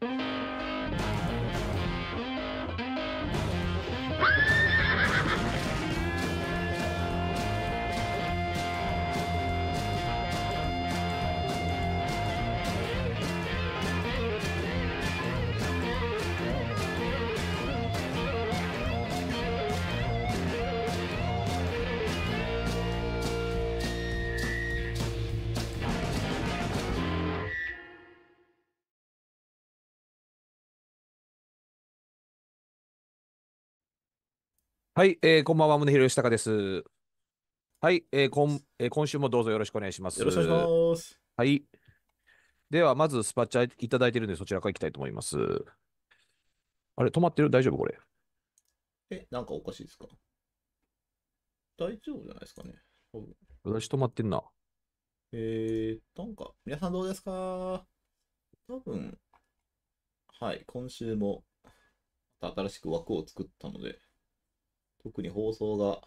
thank you はい、えー、こんばんは、宗たかです。はい、えーこんえー、今週もどうぞよろしくお願いします。よろしくお願いします。はい。では、まずスパチャいただいてるんで、そちらからいきたいと思います。あれ、止まってる大丈夫これ。え、なんかおかしいですか大丈夫じゃないですかね。私止まってんな。えー、なんか、皆さんどうですか多分、はい、今週も、新しく枠を作ったので、特に放送が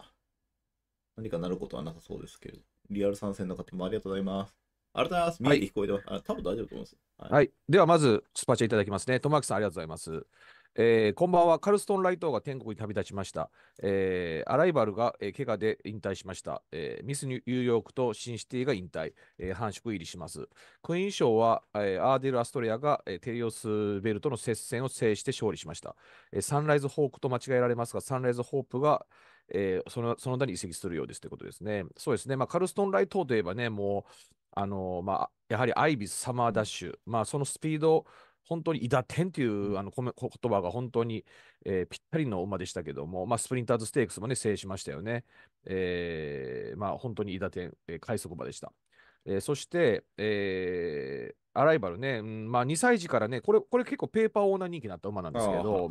何かなることはなさそうですけど、リアル参戦の方もありがとうございます。ありがとうございます。見えて聞こえてます。はい、あ多分大丈夫と思います。はい。はい、では、まず、スパチャいただきますね。トマークさん、ありがとうございます。えー、こんばんは。カルストン・ライトが天国に旅立ちました。えー、アライバルが、えー、怪我で引退しました、えー。ミスニューヨークとシンシティが引退、えー、繁殖入りします。クイーン賞は、えー、アーデル・アストレアが、えー、テリオス・ベルとの接戦を制して勝利しました、えー。サンライズ・ホークと間違えられますが、サンライズ・ホープが、えー、そのその他に移籍するようですということですね。そうですね。まあ、カルストン・ライトといえばね、もう、あのー、まあ、やはりアイビス、サマーダッシュ、まあ、そのスピード本当に「イダテン」というあの言葉が本当に、えー、ぴったりの馬でしたけども、まあ、スプリンターズ・ステークスもね、制しましたよね。えー、まあ、本当に「イダテン」えー、快速馬でした。えー、そして、えー、アライバルね、うんまあ、2歳児からね、これこれ結構ペーパーオーナー人気になった馬なんですけど、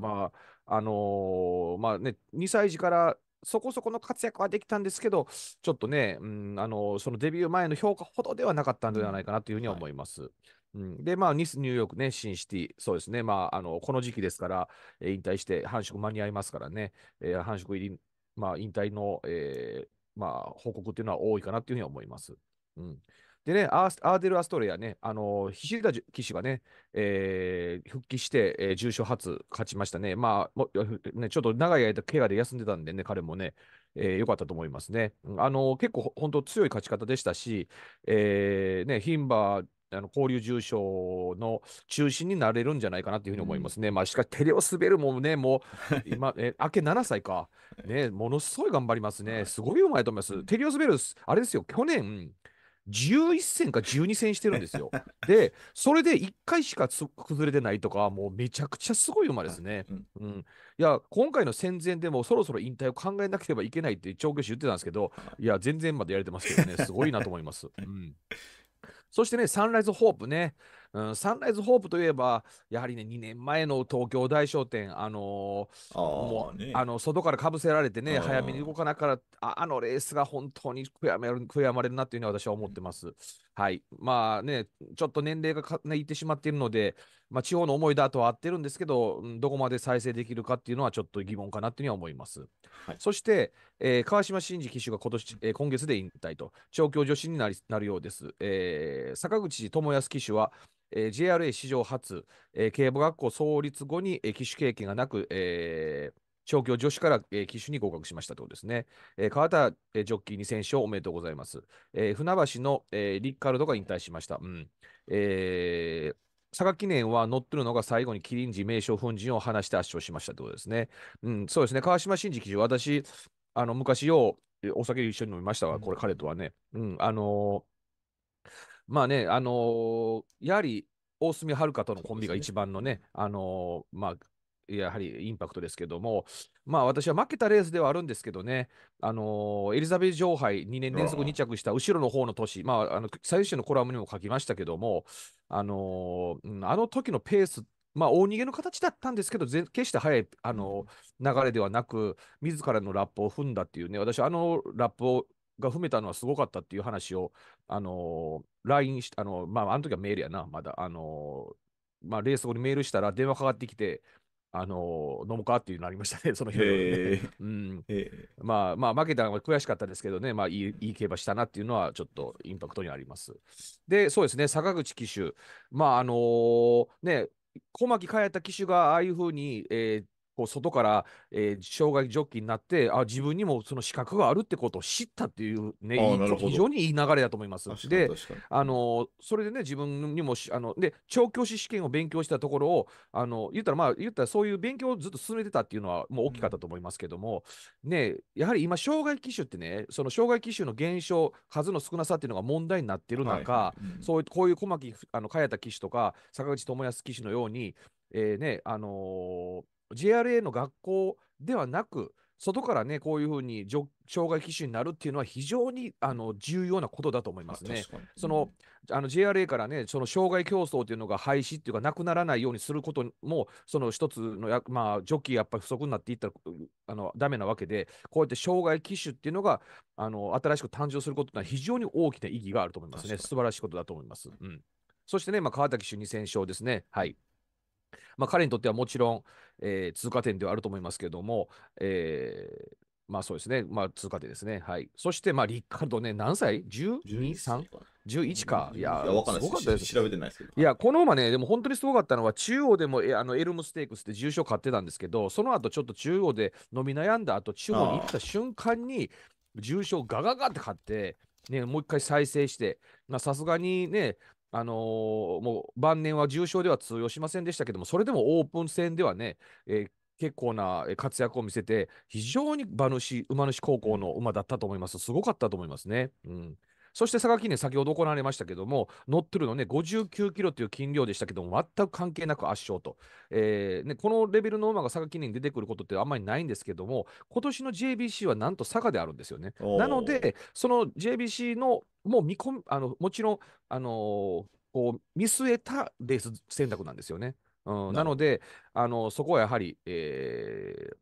2歳児からそこそこの活躍はできたんですけど、ちょっとね、うんあのー、そのデビュー前の評価ほどではなかったんではないかなというふうには思います。はいうん、で、まあ、ニス、ニューヨークね、シンシティ、そうですね、まあ、あのこの時期ですから、えー、引退して繁殖間に合いますからね、えー、繁殖入り、まあ、引退の、えーまあ、報告っていうのは多いかなっていうふうに思います。うん、でねアーデル・アストレアね、あのー、菱田騎士がね、えー、復帰して、えー、重賞初勝ちましたね。まあ、もね、ちょっと長い間、怪我で休んでたんでね、彼もね、えー、よかったと思いますね。あのー、結構、本当強い勝ち方でしたし、えー、ね、バー、あの交流重賞の中心になれるんじゃないかなというふうに思いますね。うん、まあ、しかし、テレオスベルもね、もう 今、え明け7歳か、ね、ものすごい頑張りますね。すごいうまいと思います。テレオスベル、あれですよ、去年、11戦か12戦してるんですよ。で、それで1回しか崩れてないとか、もうめちゃくちゃすごい馬ですね。うん、いや、今回の戦前でもそろそろ引退を考えなければいけないって調教師言ってたんですけど、いや、全然までやれてますけどね、すごいなと思います。うんそしてね、サンライズホープね、うん、サンライズホープといえば、やはりね、2年前の東京大商店、あのー、もう、ね、あの外からかぶせられてね、早めに動かなからあ、あのレースが本当に悔やまれる悔やまれるなというのは私は思ってます。はい。まあね、ちょっと年齢がか、ね、いってしまっているので、まあ、地方の思いだとは合ってるんですけど、どこまで再生できるかっていうのはちょっと疑問かなっていうには思います。はい、そして、えー、川島真司騎手が今年、えー、今月で引退と、調教助手になりなるようです。えー、坂口智康騎手は、えー、JRA 史上初、えー、競馬学校創立後に、えー、騎手経験がなく、えー、調教女子から、えー、に合格しましたということですね。えー、川田、えー、ジョッキーに選手をおめでとうございます。えー、船橋の、えー、リッカルドが引退しました。うんえー佐賀記念は乗ってるのが最後に麒麟寺名称粉塵を話して圧勝しましたってことですね。うん、そうですね。川島真司記事、私、あの、昔よう、お酒一緒に飲みましたが、これ、彼とはね。うん、あのー、まあね、あのー、やはり、大隅遥とのコンビが一番のね、ねあのー、まあ、やはりインパクトですけども、まあ、私は負けたレースではあるんですけどね、あのー、エリザベス女王杯2年連続2着した後ろの方の年、まあ、あの最終のコラムにも書きましたけども、あのー、あの時のペースまあ、大逃げの形だったんですけど、決して速いあの流れではなく、自らのラップを踏んだっていうね、私、あのラップをが踏めたのはすごかったっていう話を、あのー、LINE して、あのまあ、あの時はメールやな、まだ、あのー、まあ、レース後にメールしたら電話かかってきて、あの飲むかっていうのありましたね、その日、ね、うん、まあまあ、負けたのが悔しかったですけどね、まあいい、いい競馬したなっていうのは、ちょっとインパクトにあります。で、そうですね、坂口騎手、まあ、あのー、ね、小牧帰った騎手がああいうふうに、えー、こう外から、えー、障害ジョッキーになってあ自分にもその資格があるってことを知ったっていうね非常にいい流れだと思います。であのそれでね自分にもあので調教師試験を勉強したところをあの言ったらまあ言ったらそういう勉強をずっと進めてたっていうのはもう大きかったと思いますけども、うん、ねやはり今障害機種ってねその障害機種の減少数の少なさっていうのが問題になってる中、はいうん、そういうこういう小牧あの茅田騎手とか坂口智康騎手のように、えーねあのー JRA の学校ではなく、外からね、こういうふうに障害機種になるっていうのは非常にあの重要なことだと思いますね。そのあの JRA からね、その障害競争というのが廃止っていうか、なくならないようにすることも、その一つのや、まあ、ジョッキーやっぱり不足になっていったらあのダメなわけで、こうやって障害機種っていうのがあの新しく誕生することは非常に大きな意義があると思いますね。素晴らしいことだと思います。うん、そしてね、まあ、川崎主任選勝ですね。はい。まあ、彼にとってはもちろん、えー、通過点ではあると思いますけれども、えー、まあそうですね、まあ、通過点ですね。はい、そして、まあ、リッカルドね、何歳 ?12、3? 11か。いや、わかんないです調べてないですけど。いや、この馬ね、でも本当にすごかったのは、中央でもあのエルムステークスで重賞買ってたんですけど、その後ちょっと中央で飲み悩んだ後、中央に行った瞬間に、重賞ガガガって買って、ね、もう一回再生して、さすがにね、あのー、もう晩年は重症では通用しませんでしたけども、それでもオープン戦ではね、えー、結構な活躍を見せて、非常に馬主、馬主高校の馬だったと思います。すごかったと思いますね。うんそして佐賀記念、先ほど行われましたけども、乗ってるのね、59キロという金量でしたけども、全く関係なく圧勝と、えーね、このレベルの馬が佐賀記念に出てくることってあんまりないんですけども、今年の JBC はなんと佐賀であるんですよね。なので、その JBC のもう見込あのもちろん、あのー、見据えたレース選択なんですよね。うん、なのであの、そこはやはり、えー、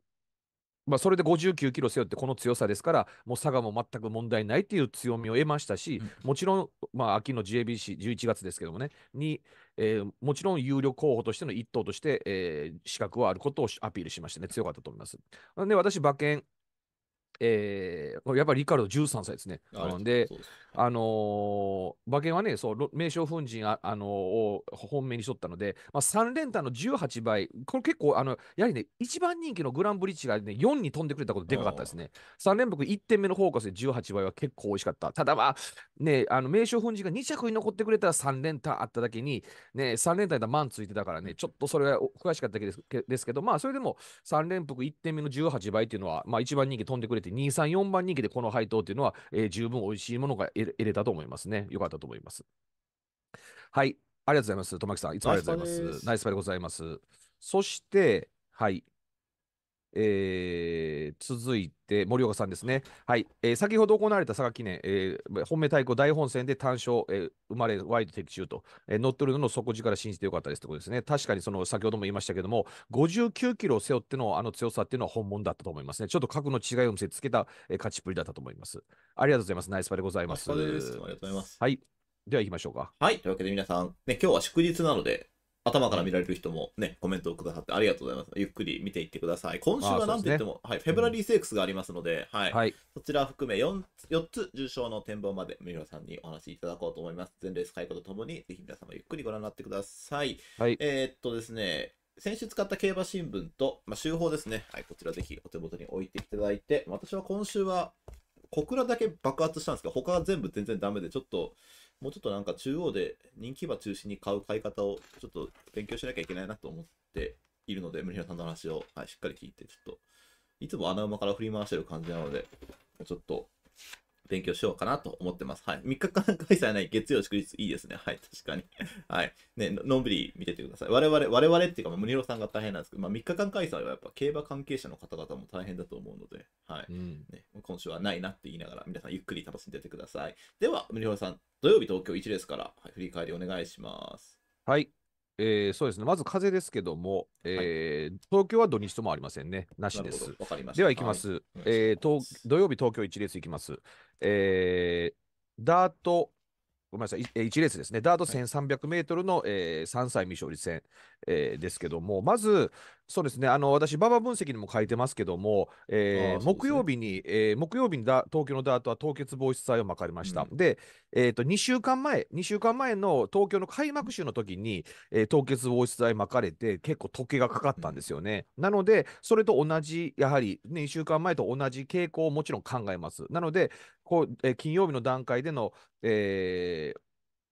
まあ、それで59キロ背負ってこの強さですから、もう佐賀も全く問題ないっていう強みを得ましたし、もちろん、まあ、秋の JBC、11月ですけどもね、に、えー、もちろん有力候補としての一党として、えー、資格はあることをアピールしましてね、強かったと思います。で、私、馬券、えー、やっぱりリカルド13歳ですね。で、であのー、馬券はね、そう名将粉塵あ、あのー、を本命にしとったので、まあ、3連単の18倍、これ結構、あのやはりね、一番人気のグランブリッジが、ね、4に飛んでくれたことでかかったですね。3連服1点目のフォーカスで18倍は結構美味しかった。ただまあ、ね、あの名将粉塵が2着に残ってくれたら3連単あっただけに、ね、3連単で満ついてたからね、ちょっとそれが悔しかったですけど、まあ、それでも3連服1点目の18倍っていうのは、まあ、一番人気飛んでくれてて、2、3、4番人気でこの配当っていうのは、えー、十分美味しいものが得れたと思いますね。よかったと思います。はい。ありがとうございます。トマキさん、いつもありがとうございます。ナイスパでございます。そして、はい。えー、続いて、森岡さんですね。はい。えー、先ほど行われた佐賀記念、えー、本命対抗大本戦で単勝、えー、生まれワイド的中と、えー、乗っ取るのの底力信じてよかったですということですね。確かにその、先ほども言いましたけども、59キロを背負ってのあの強さっていうのは本物だったと思いますね。ちょっと格の違いを見せつけた、えー、勝ちっぷりだったと思います。ありがとうございます。ナイスパでございます。ありがとうございます。はい。では行きましょうか。はい。というわけで皆さん、ね、今日は祝日なので、頭から見られる人もね、コメントをくださってありがとうございます。ゆっくり見ていってください。今週はなんと言っても、ね、はい、フェブラリーセークスがありますので、はい、はい、そちら含め 4, 4つ重症の展望まで三浦さんにお話しいただこうと思います。全レース解雇とともに、ぜひ皆様ゆっくりご覧になってください。はい、えー、っとですね、先週使った競馬新聞と、まあ、週報ですね。はい、こちらぜひお手元に置いていただいて、私は今週は小倉だけ爆発したんですけが、他は全部全然ダメで、ちょっともうちょっとなんか中央で人気馬中心に買う買い方をちょっと勉強しなきゃいけないなと思っているので、無理さんの話を、はい、しっかり聞いて、ちょっと、いつも穴馬から振り回してる感じなので、ちょっと、勉強しようかなと思ってます。はい。3日間開催ない月曜祝日いいですね。はい。確かに。はい。ね、のんびり見ててください。我々、我々っていうか、ムニロさんが大変なんですけど、まあ、3日間開催はやっぱ競馬関係者の方々も大変だと思うので、はい。うん、ね、今週はないなって言いながら、皆さんゆっくり楽しんでてください。では、ムニロさん、土曜日東京1ですから、はい、振り返りお願いします。はい。えー、そうですね。まず風ですけども、えー、はい、東京は土日ともありませんね。なしです。では行きます。はい、えーと、土曜日東京1列行きます。えー、ダート、ごめんなさい、1列ですね。ダート1300メートルの、はい、えー、3歳未勝利戦、えー、ですけども、まず、そうですね、あの私、馬場分析にも書いてますけども、えー、ね、木曜日に、えー、木曜日にだ東京のダートは凍結防止剤をまかれました。うん、で、えーと、2週間前、2週間前の東京の開幕週の時に、えー、凍結防止剤まかれて、結構時計がかかったんですよね。うん、なので、それと同じ、やはり、ね、2週間前と同じ傾向をもちろん考えます。なので、こうえー、金曜日の段階での、えー、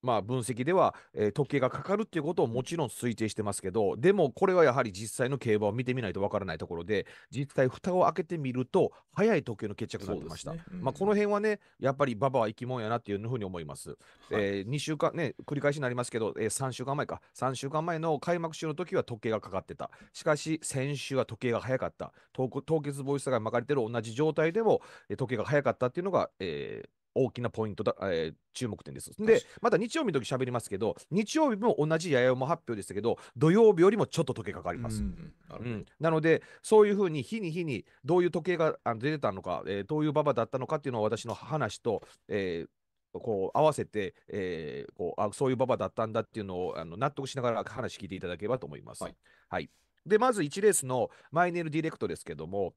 まあ、分析では、えー、時計がかかるっていうことをもちろん推定してますけど、でもこれはやはり実際の競馬を見てみないとわからないところで、実際、蓋を開けてみると、早い時計の決着になってました。ねうん、まあ、この辺はね、やっぱり馬場は生き物やなっていうふうに思います。はい、えー、2週間、ね、繰り返しになりますけど、えー、3週間前か、3週間前の開幕週の時は時計がかかってた。しかし、先週は時計が早かった。凍結防止策が巻かれてる同じ状態でも、えー、時計が早かったっていうのが、えー、大きなポイントだ、えー、注目点です。で、また日曜日の時喋りますけど、日曜日も同じ八重山発表でしたけど、土曜日よりもちょっと時計かかります。うん、うん、なので、そういうふうに日に日にどういう時計が出てたのか、えー、どういう馬場だったのかっていうのを私の話と、えーこう合わせて、えー、こうあそういう馬場だったんだっていうのをあの納得しながら話聞いていただければと思います。はい、はい、でまず1レースのマイネルディレクトですけども、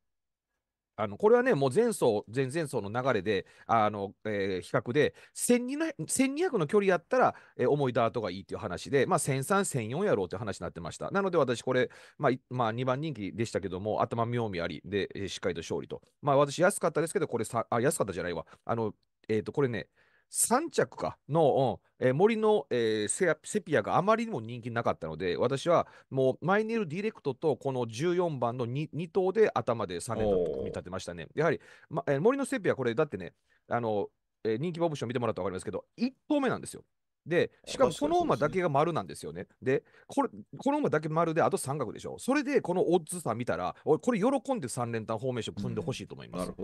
あのこれはね、もう前走、前々走の流れで、あのえー、比較で1200、1200の距離やったら、えー、重いダートがいいっていう話で、まあ、1300、1400やろうって話になってました。なので私、これ、まあまあ、2番人気でしたけども、頭妙味ありで、えー、しっかりと勝利と。まあ、私、安かったですけど、これさあ、安かったじゃないわ。あのえー、とこれね、3着かの、うんえー、森の、えー、セセピアがあまりにも人気なかったので、私はもうマイネルディレクトとこの14番の 2, 2頭で頭で3連単組み立てましたね。やはり、まえー、森のセピア、これだってね、あのえー、人気ボブション見てもらったら分かりますけど、1頭目なんですよ。で、しかもこの馬だけが丸なんですよね。で、これ、この馬だけ丸で、あと三角でしょ。それで、このオッズん見たら、これ喜んで三連単フォーメーション組んでほしいと思います。こ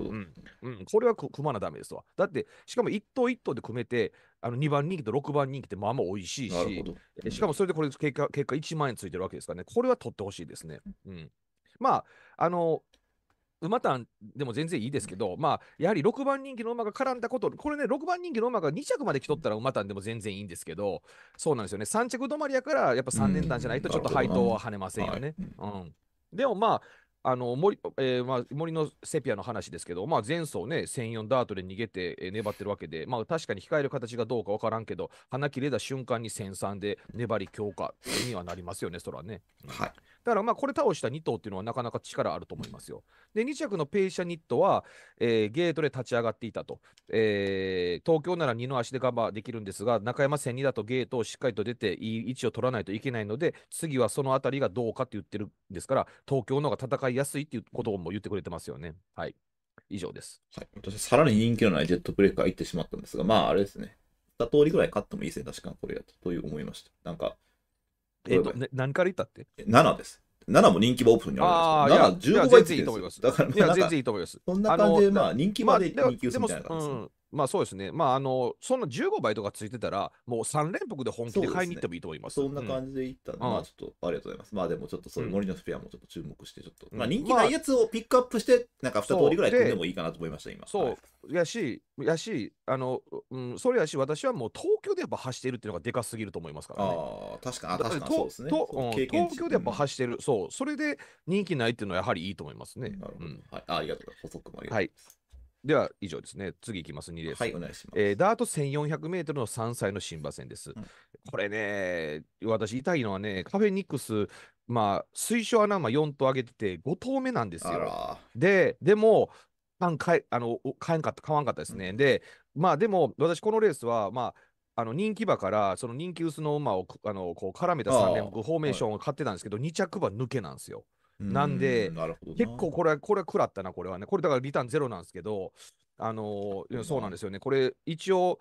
れは組まなダメですわ。だって、しかも一頭一頭で組めて、あの2番人気と6番人気ってまあまあ美味しいし、しかもそれでこれ結果、結果1万円ついてるわけですからね。これは取ってほしいですね。うん。まあ、あの、馬単でも全然いいですけど、まあ、やはり6番人気の馬が絡んだこと、これね、6番人気の馬が2着まで来とったら馬単でも全然いいんですけど、そうなんですよね、3着止まりやから、やっぱ3連単じゃないと、ちょっと配当は跳ねませんよね。うん、でもまああの森,、えーまあ、森のセピアの話ですけど、まあ、前走ね、1004ダートで逃げて、えー、粘ってるわけで、まあ、確かに控える形がどうか分からんけど、花切れた瞬間に1003で粘り強化にはなりますよね、そらね。はいだからまあこれ倒した2頭っていうのはなかなか力あると思いますよ。で、2着のペイシャニットは、えー、ゲートで立ち上がっていたと、えー、東京なら2の足でカバーできるんですが、中山戦2だとゲートをしっかりと出て、いい位置を取らないといけないので、次はそのあたりがどうかって言ってるんですから、東京の方が戦いやすいっていうことも言ってくれてますよね。はい。以上です。はい、私、さらに人気のないジェットブレーカー行ってしまったんですが、まあ、あれですね。2通りぐらい勝ってもいいですね、確かこれやと、という思いました。なんか、えっ、と、ね、何から言ったって7です。7も人気はオープンにあるんですけど、7、15倍ついてるんです。だから、全然いいと思います。そんな感じで、まあ、人気まで人気するみたいな感じです。まあそうですね、まああの、その15倍とかついてたら、もう3連覆で本気で買いに行ってもいいと思います。そすね、そんな感じでいった、うん、まあちょっとありがとうございます。まあでもちょっとそう森のスペアもちょっと注目して、ちょっと、うん、まあ人気ないやつをピックアップして、なんか2通りぐらい組んでもいいかなと思いました、今。そう、はい、やし、やし、あの、うん、それやし、私はもう東京でやっぱ走ってるっていうのがでかすぎると思いますからね。ああ、確かに、確かにそうですね。東京でやっぱ走ってる、そう、それで人気ないっていうのはやはりいいと思いますね。なるほど。はい、ありがとうございます。補足もありがとうございます。はいでは以上ですね。次いきます、2レース。はい、お願いします。えー、ダート1400メートルの3歳の新馬戦です。うん、これね、私、痛いのはね、カフェニックス、まあ、推奨アナウンマ4頭上げてて、5頭目なんですよ。で、でも、パン買あの、買えんかった、買わんかったですね。うん、で、まあ、でも、私、このレースは、まあ、あの人気馬からその人気薄の馬をあのこう絡めた3連複フォーメーションを買ってたんですけど、2着馬抜けなんですよ。なんで、結構これは、これは食らったな、これはね。これだからリターンゼロなんですけど、あのー、そうなんですよね。これ一応、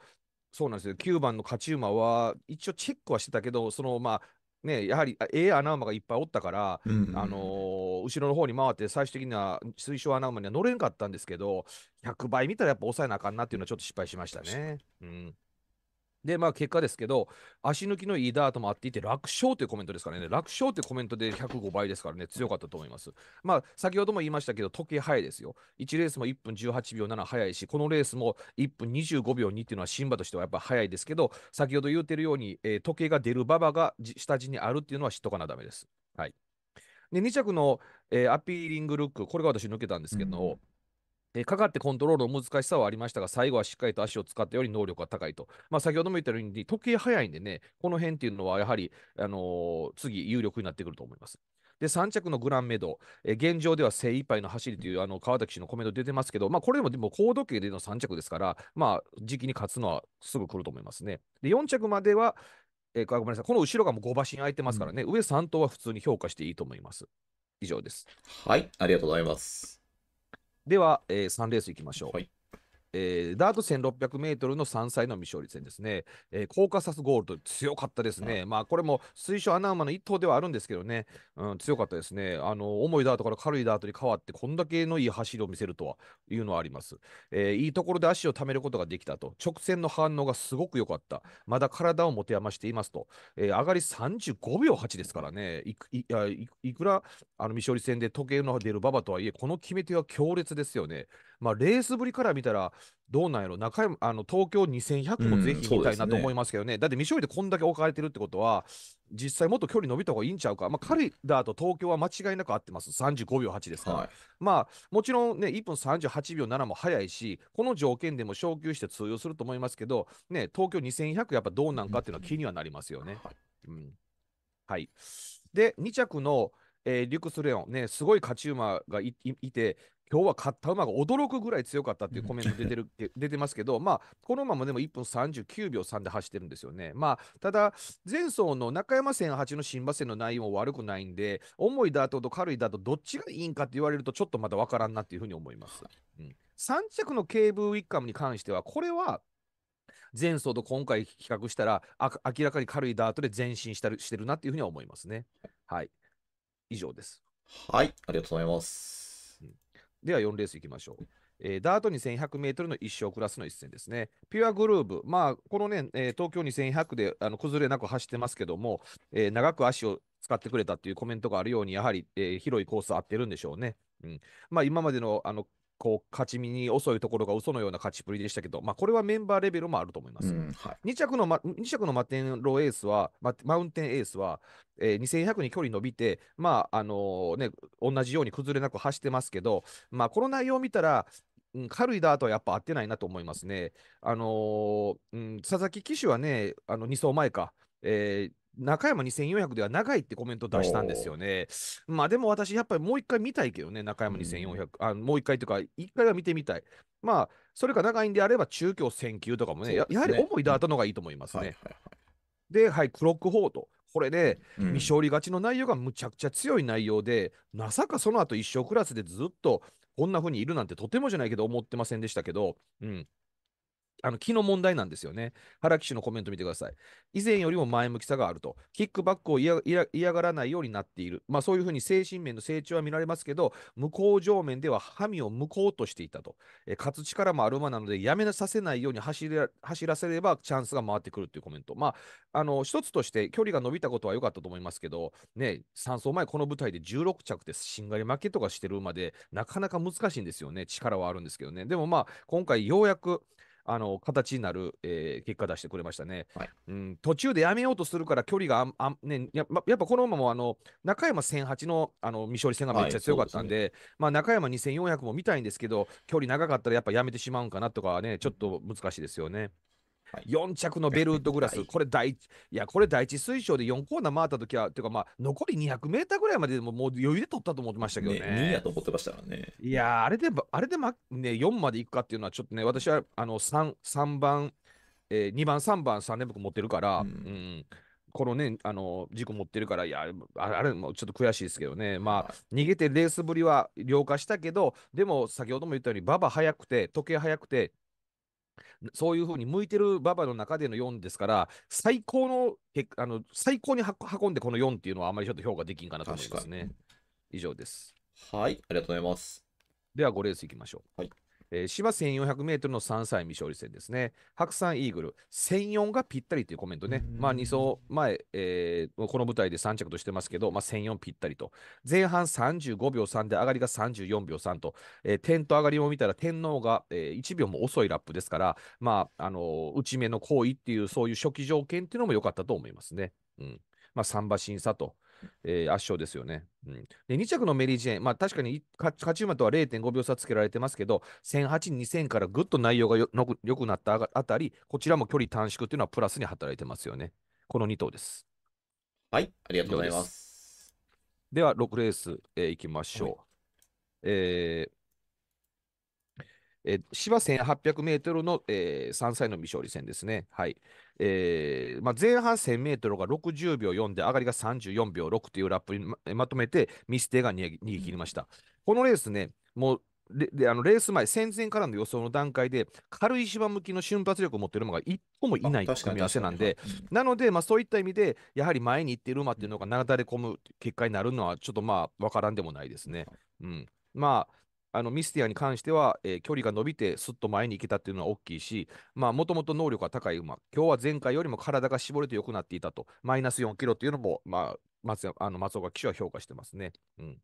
そうなんですよ。9番の勝ち馬は、一応チェックはしてたけど、そのまあ、ね、やはりええ穴馬がいっぱいおったから、うんうん、あのー、後ろの方に回って最終的には推奨穴馬には乗れんかったんですけど100倍見たらやっぱ抑えなあかんなっていうのはちょっと失敗しましたね。うんで、まあ結果ですけど、足抜きのいいダートもあっていて、楽勝というコメントですからね、楽勝というコメントで105倍ですからね、強かったと思います。まあ先ほども言いましたけど、時計早いですよ。1レースも1分18秒7早いし、このレースも1分25秒2っていうのはシンバとしてはやっぱ早いですけど、先ほど言うてるように、えー、時計が出る馬場が下地にあるっていうのは知っとかなダメです。はい。で、2着の、えー、アピーリングルック、これが私抜けたんですけど、うんえかかってコントロールの難しさはありましたが、最後はしっかりと足を使ったより能力が高いと。まあ、先ほども言ったように、時計早いんでね、この辺っていうのはやはり、あのー、次、有力になってくると思います。で、3着のグランメド、え現状では精一杯の走りというあの川崎氏のコメント出てますけど、まあ、これでもでも高時計での3着ですから、まあ、時期に勝つのはすぐ来ると思いますね。で、4着までは、えー、ごめんなさい、この後ろがもう5馬身空いてますからね、うん、上3頭は普通に評価していいと思います。以上です。はい、ありがとうございます。では、えー、3レースいきましょう。はいえー、ダート1600メートルの3歳の未勝利戦ですね、えー、コーカサスゴールド、強かったですね、うん、まあこれも推奨穴馬の一頭ではあるんですけどね、うん、強かったですね、あの重いダートから軽いダートに変わって、こんだけのいい走りを見せるとはいうのはあります、えー、いいところで足をためることができたと、直線の反応がすごく良かった、まだ体を持て余していますと、えー、上がり35秒8ですからね、いくいいくらあの未勝利戦で時計の出る馬場とはいえ、この決め手は強烈ですよね。まあ、レースぶりから見たら、どうなんやろ中あの東京2100もぜひ見たいなと思いますけどねうんね、だって未勝利でこんだけ置かれてるってことは実際もっと距離伸びた方がいいんちゃうか、まあ、カリダーと東京は間違いなく合ってます35秒8ですから、はい、まあもちろんね1分38秒7も早いしこの条件でも昇級して通用すると思いますけど、ね、東京2100やっぱどうなんかっていうのは気にはなりますよね。うん、うん、はい、で2着のえー、リュクス・レオン、ね、すごい勝ち馬がいて、今日は勝った馬が驚くぐらい強かったっていうコメント出てる 出てますけど、まあ、この馬もでも1分39秒3で走ってるんですよね。まあ、ただ、前走の中山戦8の新馬戦の内容も悪くないんで、重いダートと軽いダート、どっちがいいんかって言われると、ちょっとまだ分からんなっていうふうに思います。うん、3着のケーブウィッカムに関しては、これは、前走と今回比較したら、明らかに軽いダートで前進したしてるなっていうふうには思いますね。はい。以上です。はい、ありがとうございます。では4レースいきましょう。えー、ダート 2100m の一勝クラスの一戦ですね。ピュアグルーブ、まあ、このね、えー、東京2100であの崩れなく走ってますけども、えー、長く足を使ってくれたっていうコメントがあるように、やはり、え広いコース合ってるんでしょうね。うんまあ、今までのあのこう勝ち身に遅いところが嘘のような勝ちっぷりでしたけど、まあ、これはメンバーレベルもあると思います。うんはい、2着の、ま、2着のマテンローエースは、ママウンテンエースは、えー、2100に距離伸びて、まああのね、同じように崩れなく走ってますけど、まあ、この内容を見たら、うん、軽いダートはやっぱ合ってないなと思いますね。あのー、うん、佐々木騎手はね、あの2走前か、えー、中山2400では長いってコメント出したんですよね。まあでも私、やっぱりもう一回見たいけどね、中山2400、うん、あもう一回というか、一回は見てみたい。まあ、それが長いんであれば、中京1000球とかもね、ねややはり思いあったのがいいと思いますね。うんはいはいはい、で、はい、クロックフォート。これで、ね、未勝利勝ちの内容がむちゃくちゃ強い内容で、まさかその後一生クラスでずっとこんな風にいるなんてとてもじゃないけど思ってませんでしたけど、うん、あの気の問題なんですよね。原騎手のコメント見てください。以前よりも前向きさがあると。キックバックを嫌がらないようになっている。まあそういうふうに精神面の成長は見られますけど、向こう上面では歯を向こうとしていたと。え勝つ力もある馬なので、やめさせないように走らせればチャンスが回ってくるというコメント。まあ、あの、一つとして距離が伸びたことは良かったと思いますけど、ね、3走前この舞台で16着でしんがり負けとかしてる馬で、なかなか難しいんですよね。力はあるんですけどね。でもまあ、今回ようやく、あの形になる、えー、結果出してくれましたね、はい、うん。途中でやめようとするから距離があねや、やっぱこのままあの中山1008のあの未勝利戦がめっちゃ強かったんで、はいでね、まあ、中山2400も見たいんですけど、距離長かったらやっぱやめてしまうんかなとかね、ちょっと難しいですよね。うんはい、4着のベルウッドグラス、はい、これ第一、いや、これ第一水晶で4コーナー回ったときは、ていうか、まあ、残り200メーターぐらいまでもう余裕で取ったと思ってましたけどね。ね2位やと思ってましたからね。いやあれで、あれで、ま、ね、4までいくかっていうのは、ちょっとね、私はあの 3, 3番、えー、2番、3番、3連覆持ってるから、うん、うんこのね、あの、事故持ってるから、いや、あれもちょっと悔しいですけどね。まあ、逃げてレースぶりは了解したけど、でも、先ほども言ったように、馬場速くて、時計速くて、そういうふうに向いてる馬場の中での4ですから、最高の、あの最高に運んでこの4っていうのはあまりちょっと評価できんかなと思いますね。以上です。はい、ありがとうございます。では、5レースいきましょう。はい。えー、芝1400メートルの3歳未勝利戦ですね。白山イーグル、1004がぴったりというコメントね。まあ2走前、えー、この舞台で3着としてますけど、まあ1004ぴったりと。前半35秒3で上がりが34秒3と、えー、点と上がりを見たら天皇が、えー、1秒も遅いラップですから、まあ、あのー、ち目の行為っていう、そういう初期条件っていうのも良かったと思いますね。うん。まあ、三馬審査とえー、圧勝ですよね、うん。で、2着のメリージェーン、まあ確かに勝ち馬とは0.5秒差つけられてますけど、1008、2000からぐっと内容がよよくなったあたり、こちらも距離短縮というのはプラスに働いてますよね。この2頭です。はい、ありがとうございます。では、6レース、えー、いきましょう。はい、えー、えー、芝1800メートルの、えー、3歳の未勝利戦ですね。はい。えー、まあ、前半1000メートルが60秒4で、上がりが34秒6というラップにままとめて、ミステが逃げ切りました。このレースね、もうレレース前、戦前からの予想の段階で、軽い芝向きの瞬発力を持っている馬が一個もいない組み合わせなんで、なので、まあ、そういった意味で、やはり前に行っている馬っていうのがなだれ込む結果になるのは、ちょっとまあ、分からんでもないですね。うん、まああのミスティアに関しては、えー、距離が伸びてすっと前に行けたっていうのは大きいし、もともと能力が高い馬、今日は前回よりも体が絞れて良くなっていたと、マイナス4キロっていうのも、まあ、松あの松岡騎手は評価してますね。うん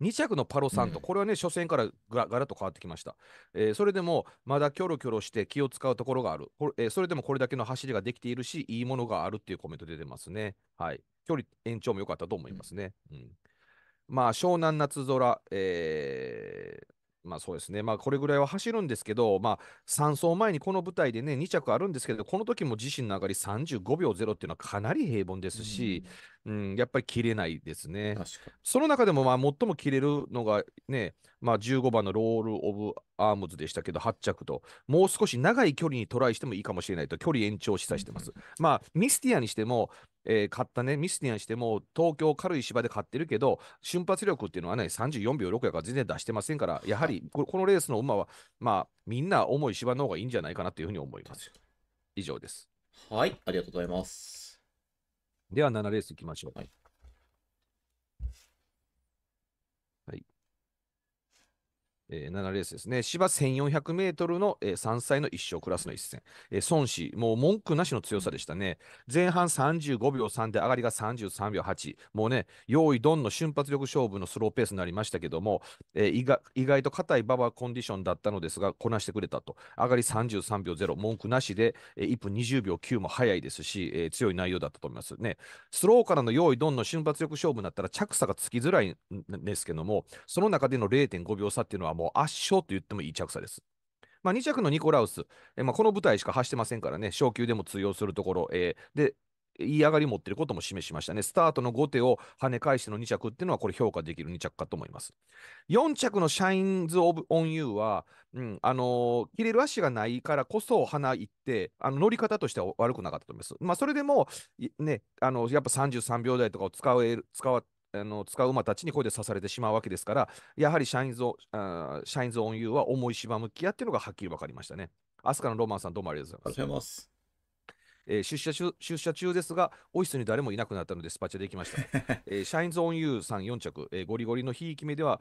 2着のパロさんと、これはね、初戦からガラっと変わってきました。えー、それでも、まだキョロキョロして気を使うところがある、これえー、それでもこれだけの走りができているし、いいものがあるっていうコメント出てますね。はい、距離、延長も良かったと思いますね。うんまあ、湘南夏空、えー、まあそうですね、まあ、これぐらいは走るんですけど、まあ、3走前にこの舞台でね、2着あるんですけど、この時も自身の上がり35秒0っていうのはかなり平凡ですし、うん、うん、やっぱり切れないですね。その中でもまあ最も切れるのがね、まあ、15番のロール・オブ・アームズでしたけど、8着と、もう少し長い距離にトライしてもいいかもしれないと、距離延長を示唆してます。うん、まあ、ミスティアにしても、えー、ったね、ミスティアンしても、東京軽い芝で勝ってるけど、瞬発力っていうのはね、34秒6やから全然出してませんから、やはりこのレースの馬は、まあ、みんな重い芝の方がいいんじゃないかなというふうに思います。以上です。はい、ありがとうございます。では、7レースいきましょう。はいえー、7レースですね。芝1400メートルの、えー、3歳の1勝クラスの一戦。えー、孫子、もう文句なしの強さでしたね。前半35秒3で上がりが33秒8。もうね、用意ドンの瞬発力勝負のスローペースになりましたけども、えー、意外と硬いババコンディションだったのですが、こなしてくれたと。上がり33秒0、文句なしで、えー、1分20秒9も早いですし、えー、強い内容だったと思いますね。スローからの用意ドンの瞬発力勝負になったら着差がつきづらいんですけども、その中での0.5秒差っていうのはもうもう圧勝と言ってもいい着差です。まあ、2着のニコラウス、えまあ、この舞台しか走ってませんからね、昇級でも通用するところ、えー、で、言い上がり持ってることも示しましたね。スタートの後手を跳ね返しての2着っていうのは、これ評価できる2着かと思います。4着のシャインズ・オブ・オン・ユーは、うん、あのー、切れる足がないからこそ鼻行って、あの乗り方としては悪くなかったと思います。まあ、それでも、ね、あの、やっぱ33秒台とかを使える、使わあの使う馬たちにこれで刺されてしまうわけですから、やはりシャインゾあシャインゾーンは重い芝向きやっていうのがはっきり分かりましたね。アスカのロマンさん、どうもありがとうございます。えー、出社中出社中ですが、オフィスに誰もいなくなったのでスパチャで行きました。えー、シャインズ・オン・ユーさん4着、えー、ゴリゴリのひいき目では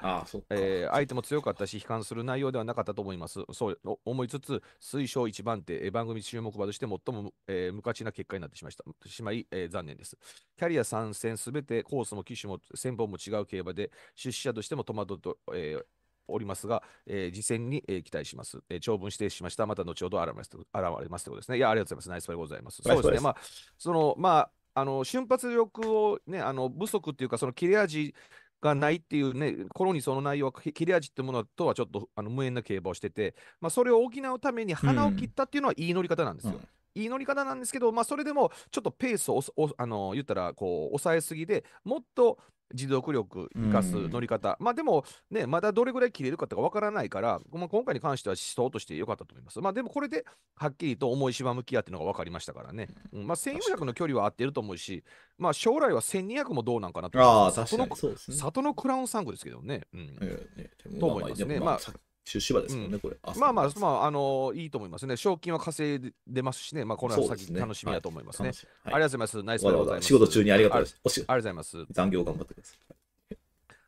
えー、相手も強かったし、悲観する内容ではなかったと思います。そう思いつつ、推奨1番手、えー、番組注目馬として最も、えー、無価値な結果になってしましたしまい、えー、残念です。キャリア参戦すべてコースも機種も戦法も違う競馬で、出社としても戸惑うと、えーおりますが、えー、事前に、えー、期待します、えー。長文指定しました。また後ほど現れます現れますということですね。いや、ありがとうございます。ナイスパイございます。そうですね。まあ、その、まあ、あの瞬発力を、ね、あの不足っていうか、その切れ味がないっていうね、頃にその内容は切れ味ってものとはちょっとあの無縁な競馬をしてて、まあ、それを補うために鼻を切ったっていうのはいい乗り方なんですよ。うんいい乗り方なんですけど、まあ、それでもちょっとペースをあの言ったらこう抑えすぎでもっと持続力生かす乗り方、まあでもね、まだどれぐらい切れるかとかわからないから、まあ、今回に関しては思想としてよかったと思います。まあでもこれではっきりと重い芝向き合っていうのが分かりましたからね、うん、まあ1400の距離は合ってると思うし、まあ将来は1200もどうなんかなと。ああ、確かにそうです、ね、里のクラウンサンゴですけどね。うん。ね、と思いますね。まあ、まあ出資ですもんね、うん、これ。まあまあ、まあ、あのー、いいと思いますね。賞金は稼いでますしね、まあ、この先、ね、楽しみだと思いますね、はいはい。ありがとうございます。ナイスでございます。仕事中にありがとうございます。ありがとうございます。残業頑張ってください。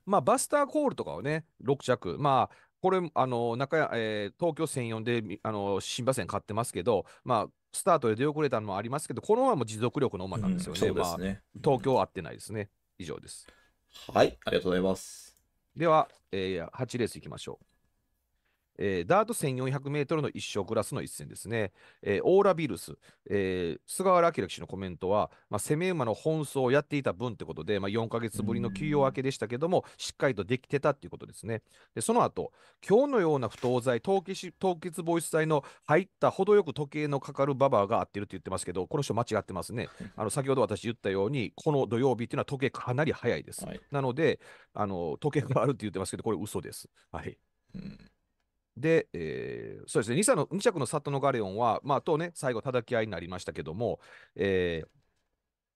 まあ、バスターコールとかはね、6着、まあ、これ、あの中えー、東京線4で、あの新馬線買ってますけど、まあ、スタートで出遅れたのもありますけど、このまも持続力の馬なんですよね。うん、ねまあ、東京は合ってないですね。以上です。はい、ありがとうございます。では、えー、8レースいきましょう。えー、ダート1400メートルの一勝クラスの一戦ですね。えー、オーラビルス、えー、菅原明騎手のコメントは、まあ、攻め馬の奔走をやっていた分ってことで、まあ、4か月ぶりの休養明けでしたけども、しっかりとできてたっていうことですね。で、その後、今日のような不当剤、凍結凍結防止剤の入った程よく時計のかかるババアが合ってるって言ってますけど、この人間違ってますね。あの先ほど私言ったように、この土曜日っていうのは時計かなり早いです。はい、なのであの、時計があるって言ってますけど、これ嘘です。はい、うんで、えー、そうですね、2, の2着のサトノガレオンは、まあ、とね、最後、叩き合いになりましたけども、えー、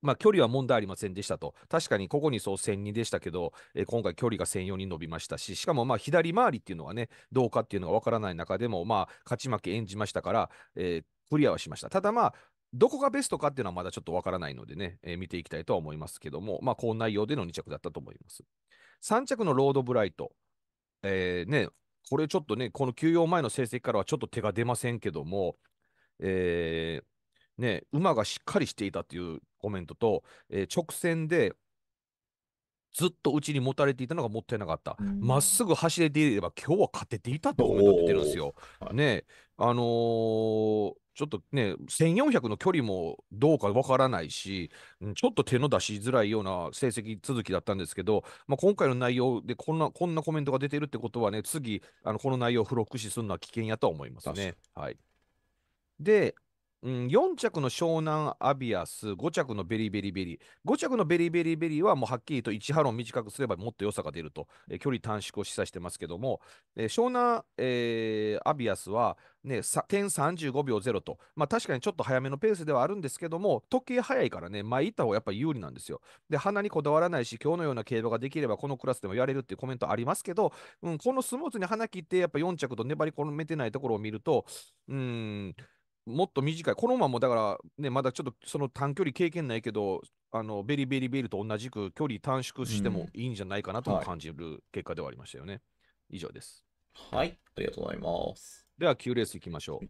まあ、距離は問題ありませんでしたと。確かにここにそう1002でしたけど、えー、今回距離が1004に伸びましたし、しかもまあ左回りっていうのはね、どうかっていうのがわからない中でも、まあ、勝ち負け演じましたから、えー、クリアはしました。ただまあ、どこがベストかっていうのはまだちょっとわからないのでね、えー、見ていきたいとは思いますけども、まあ、この内容での2着だったと思います。3着のロードブライト。えー、ね、これちょっとね、この休養前の成績からはちょっと手が出ませんけども、えー、ね、馬がしっかりしていたというコメントと、えー、直線でずっとうちに持たれていたのがもったいなかった、まっすぐ走れていれば、今日は勝てていたとト出てるんですよ。ね、あのーちょっとね、1400の距離もどうかわからないし、ちょっと手の出しづらいような成績続きだったんですけど、まあ、今回の内容でこんなこんなコメントが出てるってことはね、次、あのこの内容を付録しするのは危険やとは思いますね。はい、で、うん、4着の湘南アビアス、5着のベリベリベリ、5着のベリベリベリはもうはっきりと1ハロン短くすればもっと良さが出ると、えー、距離短縮を示唆してますけども、えー、湘南、えー、アビアスは、ね、点35秒0と、まあ、確かにちょっと早めのペースではあるんですけども、時計早いからね、前行った方がやっぱり有利なんですよ。で、鼻にこだわらないし、今日のような競馬ができればこのクラスでもやれるっていうコメントありますけど、うん、このスムーズに鼻切って、やっぱ4着と粘り込めてないところを見ると、うん、もっと短い、この馬もだから、ね、まだちょっとその短距離経験ないけど、あのベリベリベリと同じく距離短縮してもいいんじゃないかなと感じる結果ではありましたよね。うんはい、以上です。はい、ありがとうございます。では、9レースいきましょう。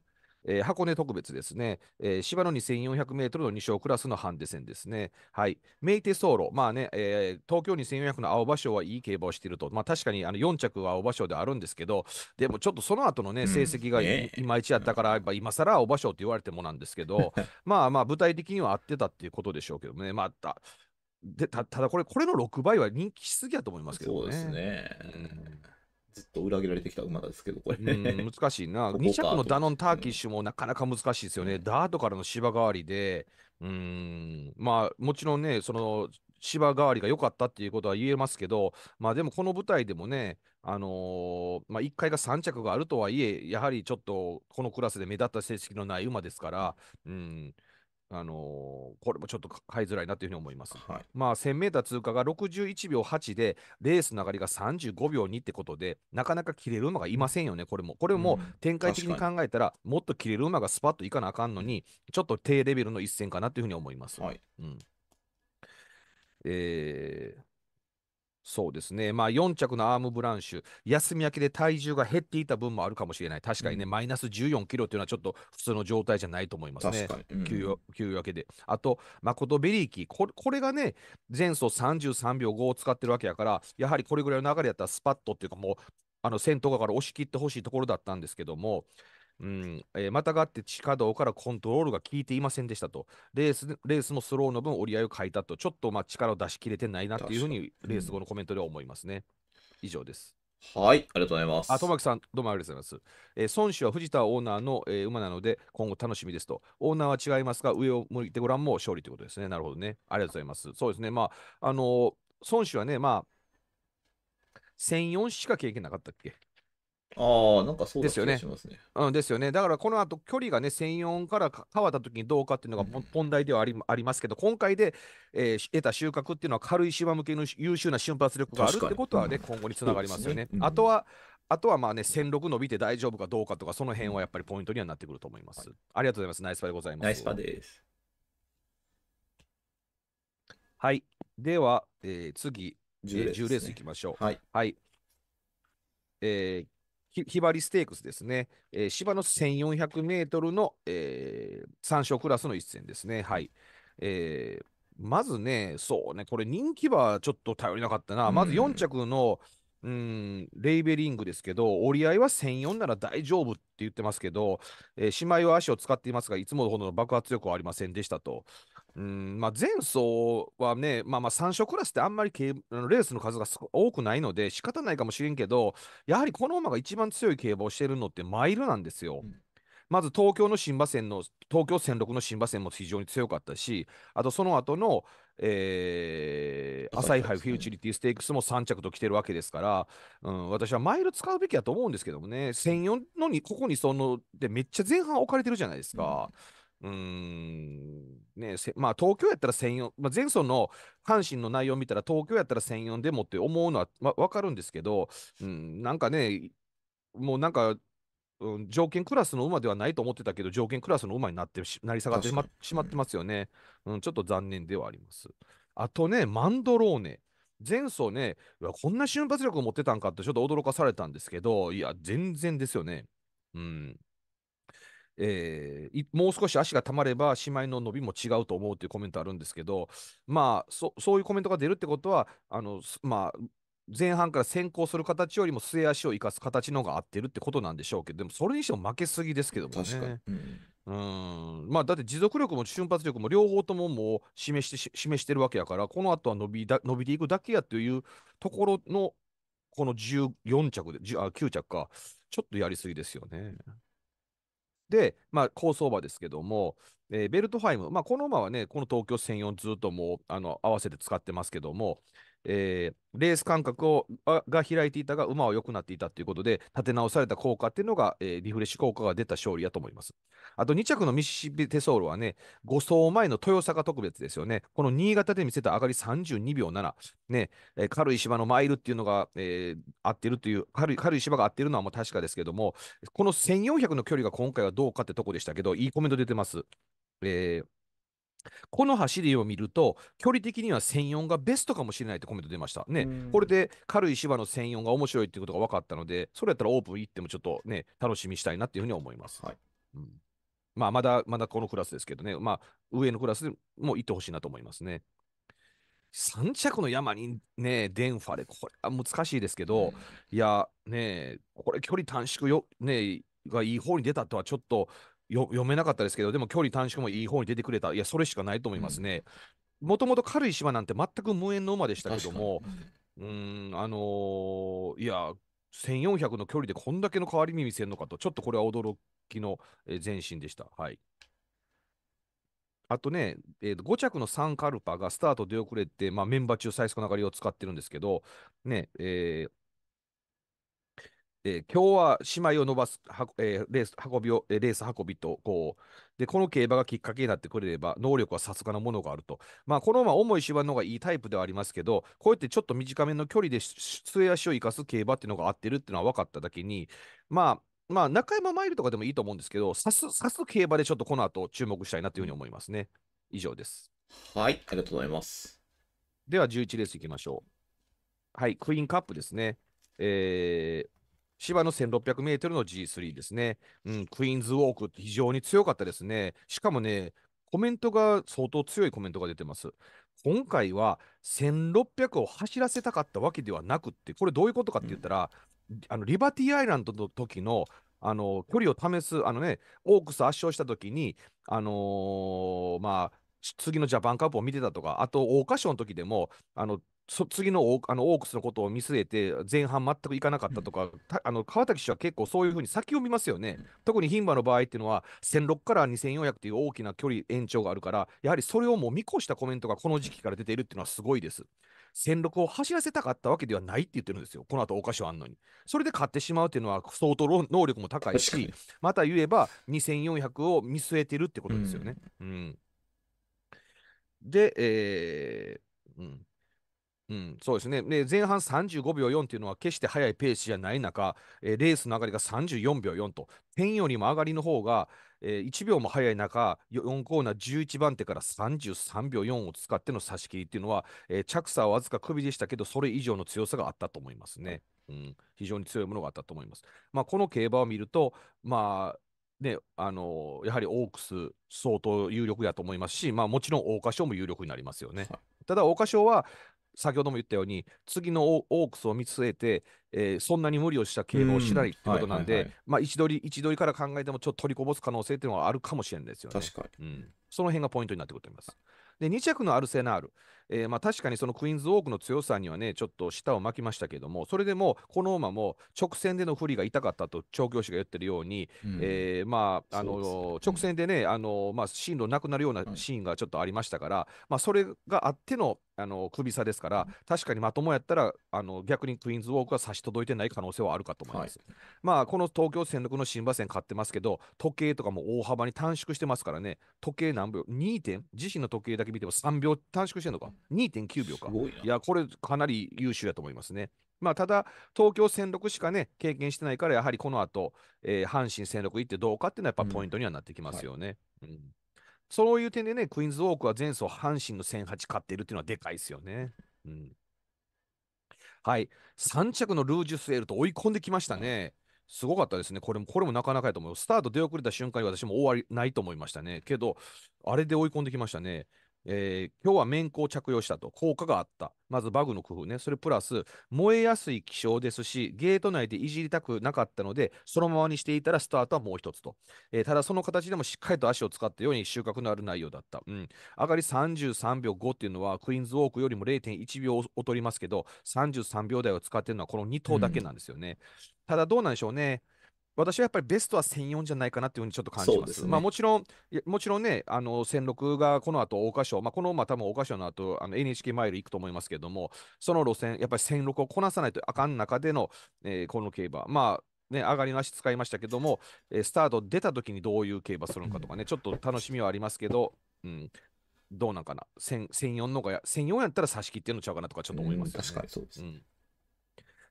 えー、箱根特別ですね、えー、芝の2400メートルの2勝クラスのハンデ戦ですね。はい。メイテソーロ、まあね、えー、東京2400の青葉賞はいい競馬をしていると、まあ確かにあの4着は青葉賞であるんですけど、でもちょっとその後のね、成績がい,、まいちやったから、やっぱ今更青葉賞って言われてもなんですけど、まあまあ舞台的には合ってたっていうことでしょうけどね、まあ、たでただこれ、これの6倍は人気しすぎやと思いますけどね。そうですね。うんずっと裏切られてきた馬ですけど、これ、難しいな、2着のダノン・ターキッシュもなかなか難しいですよね、うん、ダートからの芝代わりで、うんまあ、もちろんね、その芝代わりが良かったっていうことは言えますけど、まあ、でもこの舞台でもね、あのー、まあ、1回が3着があるとはいえ、やはりちょっとこのクラスで目立った成績のない馬ですから、うん、あのー、これもちょっと買いづらいなというふうに思います。はい、まあ、1 0 0 0ー通過が61秒8で、レースの上がりが35秒2ってことで、なかなか切れる馬がいませんよね、これも。これも展開的に考えたら、うん、もっと切れる馬がスパッといかなあかんのに、ちょっと低レベルの一戦かなというふうに思います。はい、うんえーそうですね。まあ、4着のアームブランシュ、休み明けで体重が減っていた分もあるかもしれない。確かにね、うん、マイナス14キロというのはちょっと普通の状態じゃないと思いますね。確か明けで。あと、ト・ベリーキここれがね、前走33秒5を使ってるわけやから、やはりこれぐらいの流れやったらスパッとっていうかもう、あの先頭から押し切ってほしいところだったんですけども、うんえー、またがって地下道からコントロールが効いていませんでしたと、レースレースのスローの分、折り合いを変えたと、ちょっとまあ力を出し切れてないなっていうふうに、レース後のコメントでは思いますね。うん、以上です。はい、ありがとうございます。あ、トマキさん、どうもありがとうございます。えー、孫子は藤田オーナーの、えー、馬なので、今後楽しみですと。オーナーは違いますが、上を向いてごらんも勝利ということですね。なるほどね。ありがとうございます。そうですね。まあ、あのー、孫子はね、まあ、1004しか経験なかったっけああ、なんかそうですよね。うん、ですよね。だからこの後距離がね、1004から変わった時にどうかっていうのが問題ではあり,、ありますけど、今回で、えー、得た収穫っていうのは軽い芝向けの優秀な瞬発力があるってことはね、今後につながりますよね。ねうん、あとは、あとはまあね、1 0 6伸びて大丈夫かどうかとか、その辺はやっぱりポイントにはなってくると思います。ありがとうございます。ナイスパでございます。ナイスパです。はい。では、えー、次、10レースいきましょう。はい、はいえー、ひばりステークスですね、えー、芝の1400メートルの、えー、クラスの一戦ですね。はい。えー、まずね、そうね、これ人気馬ちょっと頼りなかったな。まず4着の、うん、レイベリングですけど、折り合いは1004なら大丈夫って言ってますけど、えー、姉妹は足を使っていますが、いつもほどの爆発力はありませんでしたと。うんまあ、前走はね、まあ、まあ3勝クラスってあんまりレースの数が多くないので仕方ないかもしれんけど、やはりこの馬が一番強い競馬をしてるのってマイルなんですよ。うん、まず東京の新馬戦の、東京戦6の新馬戦も非常に強かったし、あとその後の、えー、朝日杯フューチュリティステークスも3着と来てるわけですから、うん、私はマイル使うべきだと思うんですけどもね、1004のにここにそのでめっちゃ前半置かれてるじゃないですか。うんうん、ねまあ東京やったら専用、まあ、前走の阪神の内容を見たら東京やったら1004でもって思うのは、まあ、分かるんですけど、うん、なんかね、もうなんか、うん、条件クラスの馬ではないと思ってたけど、条件クラスの馬になってなり下がってしましまってますよね、うん。ちょっと残念ではあります。あとね、マンドローネ。前走ね、こんな瞬発力を持ってたんかってちょっと驚かされたんですけど、いや、全然ですよね。うん。えー、もう少し足がたまれば、姉妹いの伸びも違うと思うというコメントあるんですけど、まあ、そそういうコメントが出るってことは、あのまあ、前半から先行する形よりも末足を生かす形の方が合ってるってことなんでしょうけど、でもそれにしても負けすぎですけどもね。確かにうんうんまあ、だって持続力も瞬発力も両方とももう示して示してるわけやから、この後は伸びだ伸びていくだけやというところの、この14着で、あ9着か、ちょっとやりすぎですよね。で、まあ、高層馬ですけども、えー、ベルトハイム、まあ、この馬はね、この東京専4ずっともうあの合わせて使ってますけども、えー、レース間隔をが開いていたが、馬は良くなっていたということで、立て直された効果っていうのが、えー、リフレッシュ効果が出た勝利だと思います。あと2着のミシシビテソールはね、5走前の豊坂特別ですよね。この新潟で見せた上がり32秒7、ね、えー、軽い芝のマイルっていうのが、えー、合ってるという軽い、軽い芝が合ってるのはもう確かですけども、この1400の距離が今回はどうかってとこでしたけど、いいコメント出てます。えーこの走りを見ると、距離的には1004がベストかもしれないってコメント出ました。ね、これで軽い芝の1004が面白いっていことが分かったので、それやったらオープン行ってもちょっとね、楽しみしたいなっていうふうに思います。はい、うん、まあ、まだ、まだこのクラスですけどね、まあ、上のクラスでも行ってほしいなと思いますね。3着の山にね、デンファで、これは難しいですけど、うん、いや、ね、これ距離短縮よ、ね、がいい方に出たとはちょっと、読めなかったですけど、でも距離短縮もいい方に出てくれた、いや、それしかないと思いますね。もともと軽い島なんて全く無縁の馬でしたけども、うん、あのー、いや、1400の距離でこんだけの変わり身見せるのかと、ちょっとこれは驚きの前進でした。はい。あとね、えー、5着のサンカルパがスタート出遅れて、まあ、メンバー中最速の上がりを使ってるんですけど、ね、えー、えー、今日は姉妹を伸ばす、えー、レース運びを、えー、レース運びと、こう、で、この競馬がきっかけになってくれれば、能力はさすがのものがあると。まあ、このま重い芝の方がいいタイプではありますけど、こうやってちょっと短めの距離で末足を生かす競馬っていうのが合ってるっていうのは分かっただけに、まあ、まあ、中山マイルとかでもいいと思うんですけど、さす、さす競馬でちょっとこの後注目したいなというふうに思いますね。以上です。はい、ありがとうございます。では、11レースいきましょう。はい、クイーンカップですね。えー、芝の1600メートルの G3 ですね。うん、クイーンズウォークって非常に強かったですね。しかもね、コメントが相当強いコメントが出てます。今回は1600を走らせたかったわけではなくって、これどういうことかって言ったら、うん、あのリバティアイランドの時のあの距離を試す、あのね、オークス圧勝した時に、あのー、まあ、次のジャパンカップを見てたとか、あと、桜花賞の時でも、あのそ次のオーあのオークスのことを見据えて前半全くいかなかったとか、うん、あの川崎氏は結構そういうふうに先を見ますよね、うん、特に牝馬の場合っていうのは1 0 0から2400という大きな距離延長があるからやはりそれをもう見越したコメントがこの時期から出ているっていうのはすごいです1 0 0を走らせたかったわけではないって言ってるんですよこの後お菓子はあんのにそれで買ってしまうっていうのは相当能力も高いしまた言えば2400を見据えてるってことですよね、うん、うん、でえー、うんうん、そうですね。で、前半35秒4っていうのは決して速いペースじゃない中、えー、レースの上がりが34秒4と、点よりも上がりの方が、えー、1秒も早い中、4コーナー11番手から33秒4を使っての差し切りっていうのは、えー、着差はわずか首でしたけど、それ以上の強さがあったと思いますね。うん、非常に強いものがあったと思います。まあ、この競馬を見ると、まあ、ね、あのやはりオークス相当有力やと思いますし、まあ、もちろん桜花賞も有力になりますよね。ただ桜花賞は先ほども言ったように、次のオークスを見据えて、えー、そんなに無理をした競馬をしないってことなんで、まあ、位置取り、位置取りから考えても、ちょっと取りこぼす可能性っていうのはあるかもしれないですよね。確かに。うん、その辺がポイントになってくると思います。で、2着のアルセナール。えー、まあ、確かにそのクイーンズウォークの強さにはね、ちょっと舌を巻きましたけども、それでもこの馬も直線での不利が痛かったと調教師が言ってるように、えまあ、あの、直線でね、あのまあ、進路なくなるようなシーンがちょっとありましたから、うん、まあ、それがあってのあの首差ですから、確かにまともやったらあの逆にクイーンズウォークは差し届いてない可能性はあるかと思います。はい、まあこの東京戦力の新馬戦買ってますけど時計とかも大幅に短縮してますからね時計何秒2点自身の時計だけ見ても3秒短縮してるのか2.9秒か。いや、これかなり優秀やと思いますね。まあ、ただ、東京戦力しかね、経験してないから、やはりこの後、えー、阪神戦力行ってどうかっていうのはやっぱポイントにはなってきますよね。うん、はいうん、そういう点でね、クイーンズウォークは前走阪神の1008勝っているっていうのはでかいですよね。うん、はい。3着のルージュスエルと追い込んできましたね。すごかったですね。これも、これもなかなかやと思う。スタート出遅れた瞬間に私も終わりないと思いましたね。けど、あれで追い込んできましたね。えー、今日は面光着用したと、効果があった。まずバグの工夫ね。それプラス、燃えやすい気象ですし、ゲート内でいじりたくなかったので、そのままにしていたらスタートはもう一つと。えー、ただ、その形でもしっかりと足を使ったように収穫のある内容だった。うん。上がり33秒5っていうのは、クイーンズウォークよりも0.1秒劣りますけど、33秒台を使ってるのはこの2頭だけなんですよね。うん、ただ、どうなんでしょうね。私はやっぱりベストは1004じゃないかなっていうふうにちょっと感じます。すね、まあもちろん、もちろんね、あの、1006がこの後、桜花賞、まあこの、まあ多分桜花賞の後、あの NHK マイル行くと思いますけども、その路線、やっぱり1006をこなさないとあかん中での、えー、この競馬。まあ、ね、上がりの足使いましたけども、えー、スタート出た時にどういう競馬するのかとかね、ちょっと楽しみはありますけど、うん、どうなんかな、1004の方が、1004やったら差し切ってんのちゃうかなとかちょっと思います、ね確かにそうです。うん、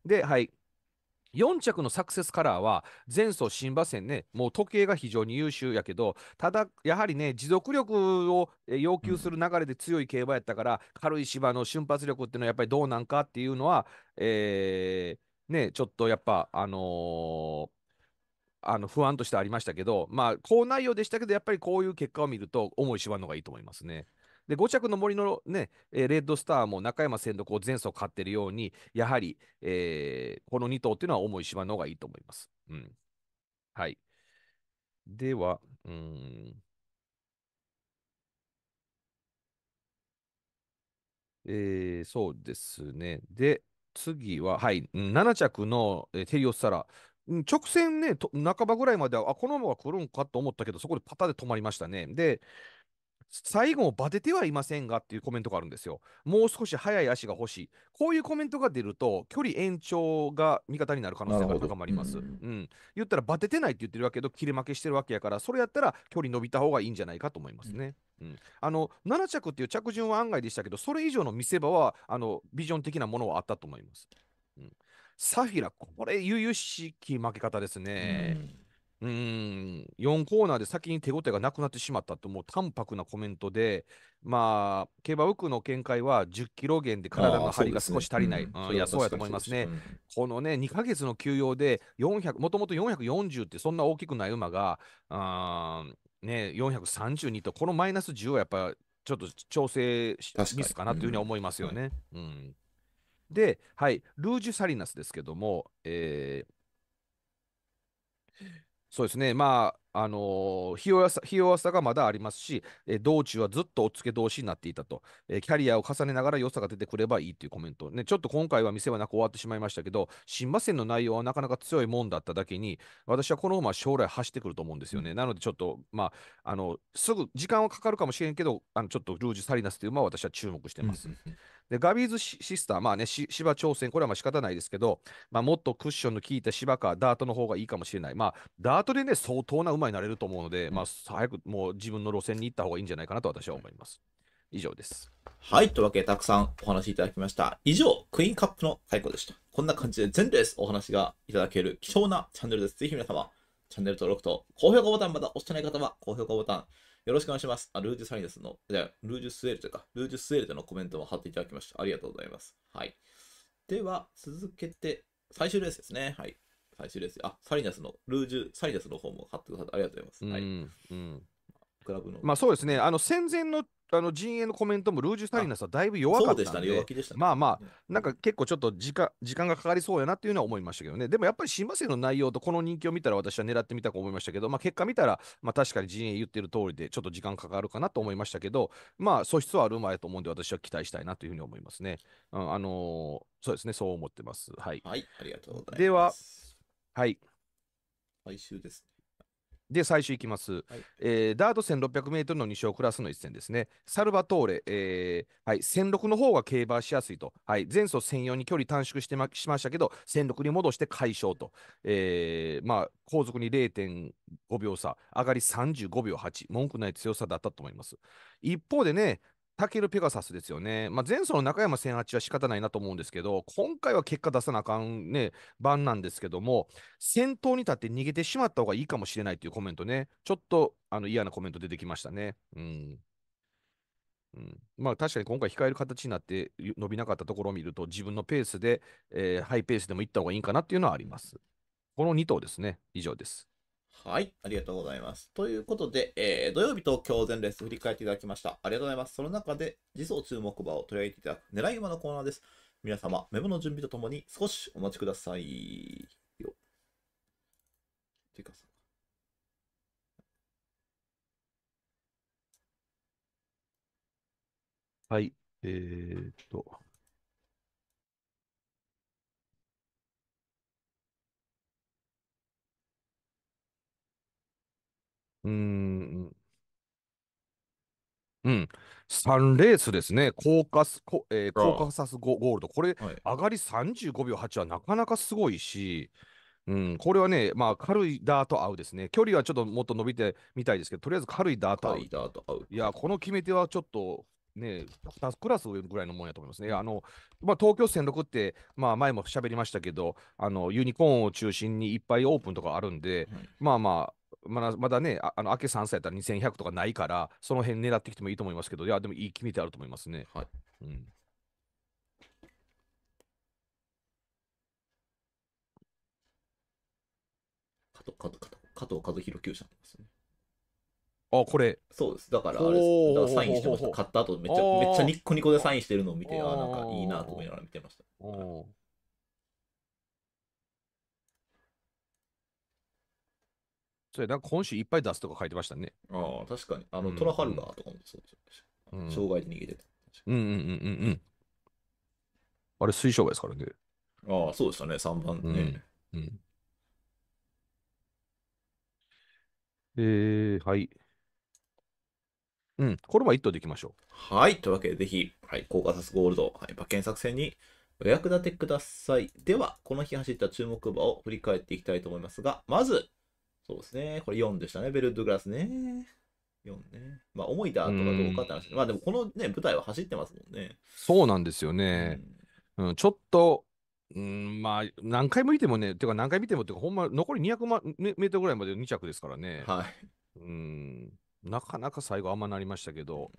で、はい、4着のサクセスカラーは前走新馬戦ね、もう時計が非常に優秀やけど、ただやはりね、持続力を要求する流れで強い競馬やったから、軽い芝の瞬発力っていうのはやっぱりどうなんかっていうのは、えー、ね、ちょっとやっぱ、あのーあの不安としてありましたけど、まあ、好内容でしたけど、やっぱりこういう結果を見ると、重い芝の方がいいと思いますね。で、5着の森のね、レッドスターも中山千徳前走勝ってるように、やはり、えー、この2頭っていうのは重い芝の方がいいと思います。うん。はい。では、うん。えー、そうですね。で、次は、はい、7着の、えー、テリオスサラ。直線ね、半ばぐらいまでは、あ、このまま来るんかと思ったけど、そこでパタで止まりましたね。で、最後もバテてはいませんがっていうコメントがあるんですよ。もう少し速い足が欲しい。こういうコメントが出ると、距離延長が味方になる可能性が高まります。うん、うん、言ったら、バテてないって言ってるわけど、切れ負けしてるわけやから、それやったら距離伸びた方がいいんじゃないかと思いますね。うん、うん、あの7着っていう着順は案外でしたけど、それ以上の見せ場はあのビジョン的なものはあったと思います。うん、サフィラ、これ、由々しき負け方ですね。うんうん、4コーナーで先に手応えがなくなってしまったと、もう淡白なコメントで、まあ、競馬ウクの見解は10キロ減で体の張りが少し足りない、いや、そうやと思いますね。このね、2か月の休養でもともと440ってそんな大きくない馬が、あね、432と、このマイナス10はやっぱちょっと調整ミスかなというふうに思いますよね。うん、はいうんで、はい、ルージュ・サリナスですけども、えーそうですね、まあ、あのー、ひ弱さ弱さがまだありますし、え道中はずっとおっつけ同士になっていたと、えキャリアを重ねながら良さが出てくればいいというコメント、ね、ちょっと今回は見せはなく終わってしまいましたけど、新馬戦の内容はなかなか強いもんだっただけに、私はこの馬、将来走ってくると思うんですよね。うん、なので、ちょっと、まあ、あのすぐ時間はかかるかもしれんけど、あのちょっとルージュ・サリナスという馬は私は注目してます。うんうんで、ガビーズシスター、まあね、芝挑戦、これはまあ仕方ないですけど、まあ、もっとクッションの効いた芝か、ダートの方がいいかもしれない。まあ、ダートでね、相当な馬になれると思うので、まあ、早くもう自分の路線に行った方がいいんじゃないかなと私は思います。以上です。はい、というわけでたくさんお話いただきました。以上、クイーンカップの解雇でした。こんな感じで全レースお話がいただける貴重なチャンネルです。ぜひ皆様、チャンネル登録と高評価ボタンまだ押してない方は高評価ボタン、よろしくお願いします。あ、ルージュ・サイナスの、じゃルージュ・スウェルテか、ルージュ・スウェルテのコメントも貼っていただきました。ありがとうございます。はい。では、続けて、最終レースですね。はい。最終レース。あ、サリナスの、ルージュ・サリナスの方も貼ってくださってありがとうございます。はい。うんクラブの。まあそうですね、あの戦前のあの陣営のコメントもルージュ・スタリナスはだいぶ弱かったんで、でしたね、弱気でした、ね、まあまあ、なんか結構ちょっと時間時間がかかりそうやなっていうのは思いましたけどね、でもやっぱり新馬戦の内容とこの人気を見たら私は狙ってみたと思いましたけど、まあ、結果見たら、まあ、確かに陣営言ってる通りで、ちょっと時間かかるかなと思いましたけど、まあ素質はある前やと思うんで、私は期待したいなというふうに思いますね。うん、あのー、そうですね、そう思ってます。はい、はい、ありがとうございます。では、はい。来週ですね。で、最終いきます。はい、えー、ダート1600メートルの2勝クラスの一戦ですね。サルバトーレ、えー、はい、6の方が競馬しやすいと。はい、前走専用に距離短縮してましましたけど、戦0 6に戻して解消と。えー、まあ、後続に0.5秒差、上がり35秒8、文句ない強さだったと思います。一方でね、タケル・ペガサスですよね。まあ、前走の中山1008は仕方ないなと思うんですけど、今回は結果出さなあかんね、番なんですけども、先頭に立って逃げてしまった方がいいかもしれないというコメントね、ちょっとあの嫌なコメント出てきましたね。うんうん、まあ確かに今回控える形になって伸びなかったところを見ると自分のペースで、えー、ハイペースでもいった方がいいかなっていうのはあります。この2頭ですね。以上です。はい、ありがとうございます。ということで、えー、土曜日今日全レース振り返っていただきました。ありがとうございます。その中で、次走注目馬を取り上げていただく狙い馬のコーナーです。皆様、メモの準備とともに少しお待ちください。よてかさ。はい、えー、っと。うん。うん。3レースですね。コーカス、コ、えー、コーカサスゴ、ゴールド。これ、はい。上がり35秒8はなかなかすごいし、うん、これはね、まあ、軽いダート合うですね。距離はちょっともっと伸びてみたいですけど、とりあえず軽いダート合カう。いダー合う。や、この決め手はちょっと、ね、2クラス上ぐらいのもんやと思いますね。あの、まあ、東京戦六って、まあ、前も喋りましたけど、あの、ユニコーンを中心にいっぱいオープンとかあるんで、まあまあ、まだまだね、ああの明け3歳やったら2100とかないから、その辺狙ってきてもいいと思いますけど、いや、でもいい決め手あると思いますね。はい。うん、加藤、加藤、加藤、加藤和弘球すね。あ、これ。そうです。だからあれです。だからサインしてました。買った後めっちゃ、めっちゃニッコニコでサインしてるのを見て、あ、なんかいいなと思いながら見てました。それなんか今週いっぱい出すとか書いてましたね。ああ、確かに。あの、うんトラフルガーとかもそうでした、うん障害で逃げてた。うんうんうんうんうん。あれ、水商売ですからね。ああ、そうでしたね、3番ね。うん。えー、はい。うん、これは一頭でいきましょう。はい。というわけで、ぜひ、はい、コーカサスゴールド、はい、馬券作戦にお役立てください。では、この日走った注目馬を振り返っていきたいと思いますが、まず、そうですね。これ4でしたね。ベルトグラスね。4ね。まあ、重いだとかどうかって話。まあ、でもこのね、舞台は走ってますもんね。そうなんですよね。うん、ちょっと、うん、まあ、何回も見てもね、てか何回見ても、てか、ほんま、残り200万メートルぐらいまで2着ですからね。はい。うん、なかなか最後あんまなりましたけど、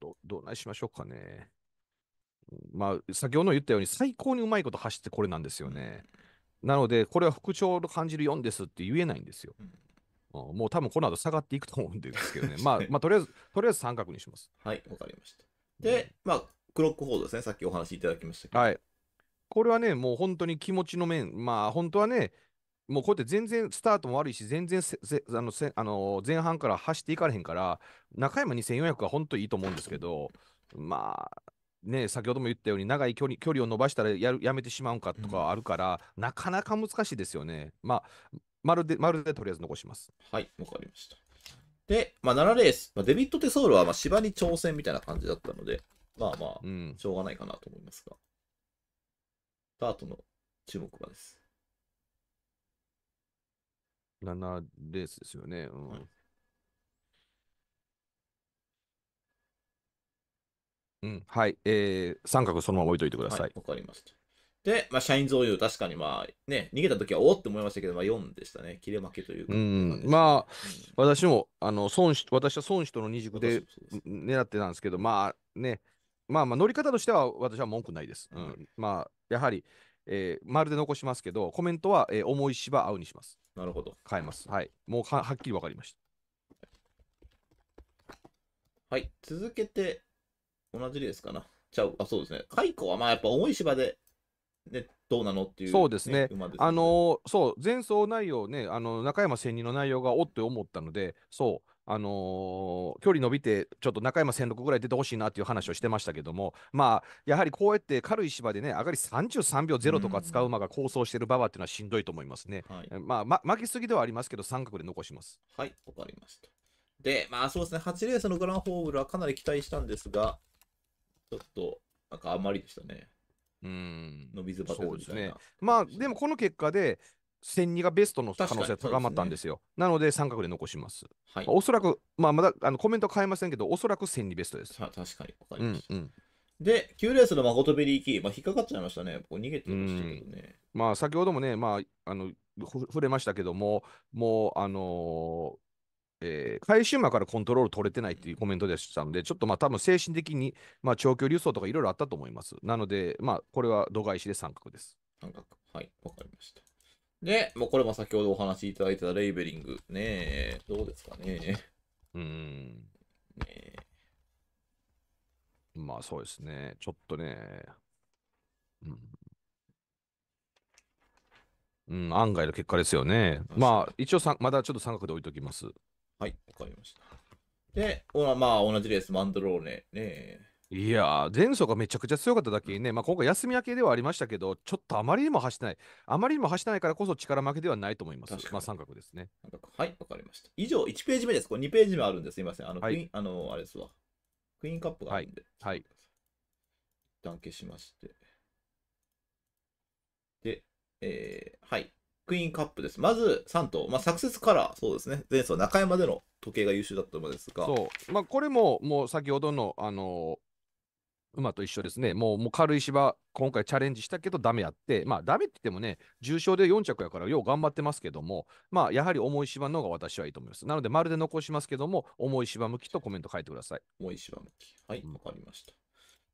ど、どないしましょうかね。まあ、先ほど言ったように、最高にうまいこと走ってこれなんですよね。うんなので、これは副長の感じる4ですって言えないんですよ。うん、もう多分この後下がっていくと思うんですけどね。まあ、まあ、とりあえず、とりあえず三角にします。はい、わかりました。で、まあ、クロックフォードですね。さっきお話しいただきましたけど。はい。これはね、もう本当に気持ちの面、まあ、本当はね、もうこうやって全然スタートも悪いし、全然あのあの前半から走っていかれへんから、中山2400は本当にいいと思うんですけど、まあ、ね、先ほども言ったように長い距離距離を伸ばしたらやるやめてしまうかとかあるから、うん、なかなか難しいですよね。まあ、まるで、まるでとりあえず残します。はい、わかりました。で、まあ、7レース、まあ、デビッド・テソウルはまあ芝に挑戦みたいな感じだったので、まあまあ、しょうがないかなと思いますが、タートの注目はです。7レースですよね。うん、はいはい、えー、三角そのまま置いといてください。わ、はい、かりました。で、まあ、社員贈与、確かにまあ、ね、逃げた時はおおって思いましたけど、まあ、4でしたね。切れ負けというか。うん、まあ、私も、あの、孫子、私は孫子との二軸で狙ってたんですけど、まあね、まあまあ、乗り方としては私は文句ないです。うん。うん、まあ、やはり、えー、るで残しますけど、コメントは、えー、重い芝青にします。なるほど。変えます。はい。もうはっきり分かりました。はい。続けて、同じレースかな。ちゃう、あ、そうですね。カイコはまあやっぱ重い芝で、ね、どうなのっていう、ね、そうですね。すねあのー、そう、前走内容ね、あの、中山千人の内容がおって思ったので、そう、あのー、距離伸びて、ちょっと中山戦六6ぐらい出てほしいなっていう話をしてましたけども、まあ、やはりこうやって軽い芝でね、上がり33秒0とか使う馬が構想してる馬場っていうのはしんどいと思いますね。まあ、ま、負けすぎではありますけど、三角で残します。はい、わかりました。で、まあそうですね、8レースのグランホールはかなり期待したんですが、ちょっと、なんかあんまりでしたね。うん。の水バトルみたいな。ね、まあ、でもこの結果で、千二がベストの可能性が高まったんですよ。すね、なので三角で残します。はい、おそらく、まあ、まだあのコメント変えませんけど、おそらく千二ベストです。確かに、わかりました。うんうんで、九レースの誠ベリーキー、まあ、引っかかっちゃいましたね。ここ逃げてましたけどね。まあ、先ほどもね、まあ、あの、触れましたけども、もう、あのーえー、回収馬からコントロール取れてないっていうコメントでしたので、ちょっとまあ多分精神的に、まあ、長距離輸送とかいろいろあったと思います。なので、まあ、これは度外視で三角です。三角。はい、わかりました。で、もうこれも先ほどお話しいただいたレイベリング。ねどうですかねうん。ねまあそうですね。ちょっとね。うん。うん、案外の結果ですよね。まあ、一応さ、まだちょっと三角で置いときます。はい、わかりました。で、おまあ、同じレース、マンドローネ。ねいや前走がめちゃくちゃ強かっただけにね、まあ、今回休み明けではありましたけど、ちょっとあまりにも走ってない、あまりにも走ってないからこそ力負けではないと思います。まあ、三角ですね。はい、わかりました。以上、1ページ目です。これ2ページ目あるんです。すいません。あの、クイーン、あの、あれですわ。クイーンカップがあるんで。はい。はい、一旦消しまして。で、えー、はい。クイーンカップです。まず3頭、まあ、サクセスカラー、そうですね、前走中山での時計が優秀だった馬ですが。そう、まあ、これももう先ほどの、あのー、馬と一緒ですね、もうもう軽い芝、今回チャレンジしたけどダメやって、まあダメって言ってもね、重傷で4着やからよう頑張ってますけども、まあやはり重い芝の方が私はいいと思います。なので、まるで残しますけども、重い芝向きとコメント書いてください。重い芝向き。はい、わ、うん、かりました。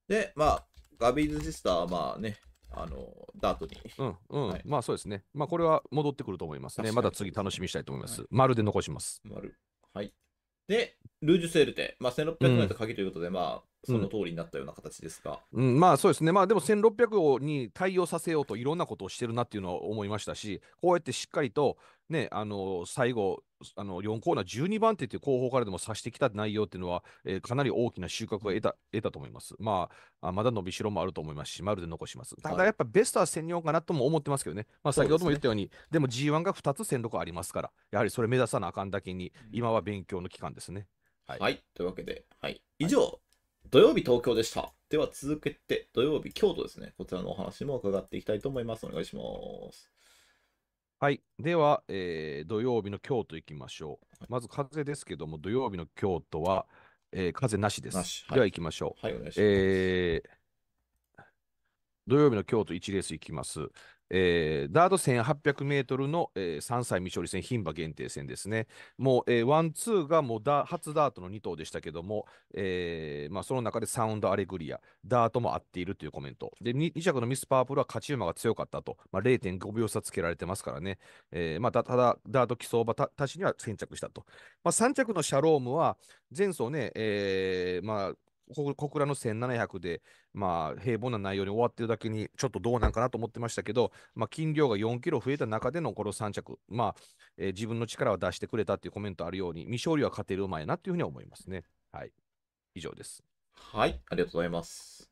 で、まあ、ガビーズ・シスターはまあね、あのダートに。うんうん、はい、まあそうですね。まあこれは戻ってくると思いますね。まだ次楽しみしたいと思います。はい、丸で残します。丸。はい。で、ルージュセールで、まあ、1600円と鍵ということで、うん、まあ、その通りになったような形ですか、うん、うん、まあそうですね、まあでも1600に対応させようといろんなことをしてるなっていうのは思いましたし、こうやってしっかりとね、あの最後、あの4コーナー12番手という後方からでも指してきた内容というのは、えー、かなり大きな収穫を得た得たと思います。まあ、まだ伸びしろもあると思いますし、まるで残します。ただやっぱベストは専用かなとも思ってますけどね、まあ、先ほども言ったように、でね、でも G1 が2つ専属ありますから、やはりそれ目指さなあかんだけに、今は勉強の期間ですね。はい、はい、というわけで、はい、以上、はい、土曜日東京でした。では続けて、土曜日京都ですね、こちらのお話も伺っていきたいと思います。お願いします。はい。では、えー、土曜日の京都行きましょう。まず風ですけども、土曜日の京都は、えー、風なしです。はいでは行きましょう。はい、お願いします。えー、土曜日の京都1レース行きます。えー、ダード1800メートルの、えー、3歳未勝利戦、牝馬限定戦ですね。もう、えー、ワン、ツーがもうダ初ダートの2頭でしたけども、えーまあ、その中でサウンドアレグリア、ダートも合っているというコメント。で、2, 2着のミス・パープルは勝ち馬が強かったと、まあ、0.5秒差つけられてますからね。えーまあ、ただ、ダート競走馬たたちには先着したと。まあ、3着のシャロームは、前走ね、えーまあ、小倉の1700で、まあ、平凡な内容に終わってるだけに、ちょっとどうなんかなと思ってましたけど、まあ、金量が4キロ増えた中でのこの3着、まあえー、自分の力は出してくれたっていうコメントあるように、未勝利は勝てる馬やなっていうふうには思いますね。はい。以上です。はい、ありがとうございます。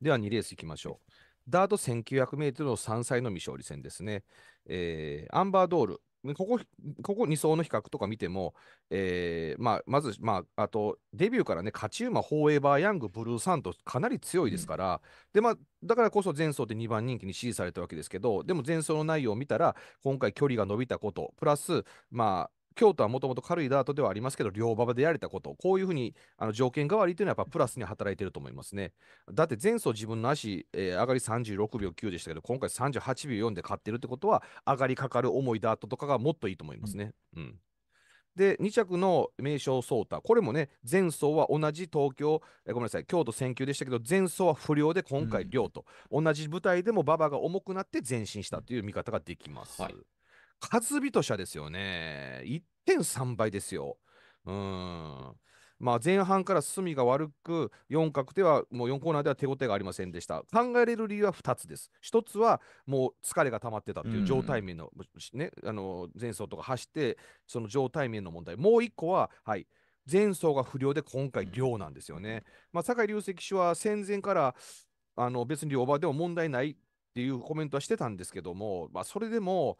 では2レースいきましょう。ダート1900メートルの3歳の未勝利戦ですね。えー、アンバードール、ここ、ここ2層の比較とか見ても、えー、まあ、まず、まあ、あと、デビューからね、勝ち馬、ホーエバー、ヤング、ブルーサンとかなり強いですから、うん、で、まあ、だからこそ前走で2番人気に支持されたわけですけど、でも前走の内容を見たら、今回距離が伸びたこと、プラス、まあ、京都はもともと軽いダートではありますけど、両馬場でやれたこと、こういうふうにあの条件代わりというのはやっぱプラスに働いてると思いますね。だって前走自分の足、えー、上がり36秒9でしたけど、今回38秒4で勝ってるってことは、上がりかかる重いダートとかがもっといいと思いますね。うん、うんで、2着の名称ソータ、これもね、前走は同じ東京、えごめんなさい、京都選球でしたけど、前走は不良で今回、両と、うん、同じ舞台でも馬場が重くなって前進したという見方ができます。はい、ビ人社ですよね。1.3倍ですよ。うん。まあ、前半から進みが悪く、4角では、もう4コーナーでは手応えがありませんでした。考えられる理由は2つです。1つは、もう疲れが溜まってたっていう状態面の、ね、あの前走とか走って、その状態面の問題。もう1個は、はい。前走が不良で今回量なんですよね。まあ、坂井隆石氏は戦前からあの別に量場でも問題ないっていうコメントはしてたんですけども、まあ、それでも、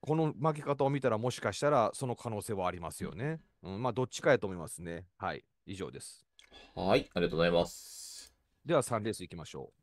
この負け方を見たら、もしかしたらその可能性はありますよね。うん、まあ、どっちかやと思いますね。はい、以上です。はい、ありがとうございます。では、3レースいきましょう。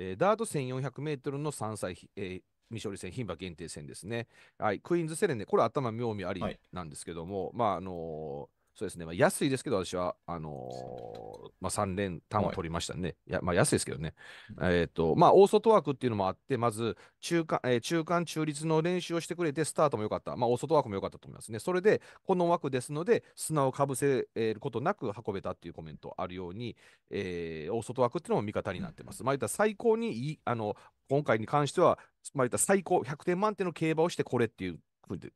えー、ダート1400メートルの3歳、えー、未勝利戦、牝馬限定戦ですね。はい、クイーンズセレンで、これ頭妙味ありなんですけども、はい、まあ、あのーそうですね、まあ、安いですけど、私は、あのー、まあ、3連単を取りましたね。はい、やまあ、安いですけどね。えっ、ー、と、まあ、ワークっていうのもあって、まず中間、えー、中間中立の練習をしてくれて、スタートも良かった。まあ、大外クも良かったと思いますね。それで、この枠ですので、砂をかぶせることなく運べたっていうコメントあるように、えー、ソ大外クっていうのも味方になってます。まあ、った最高にいい、あの、今回に関しては、まあ、った最高100点満点の競馬をしてこれっていう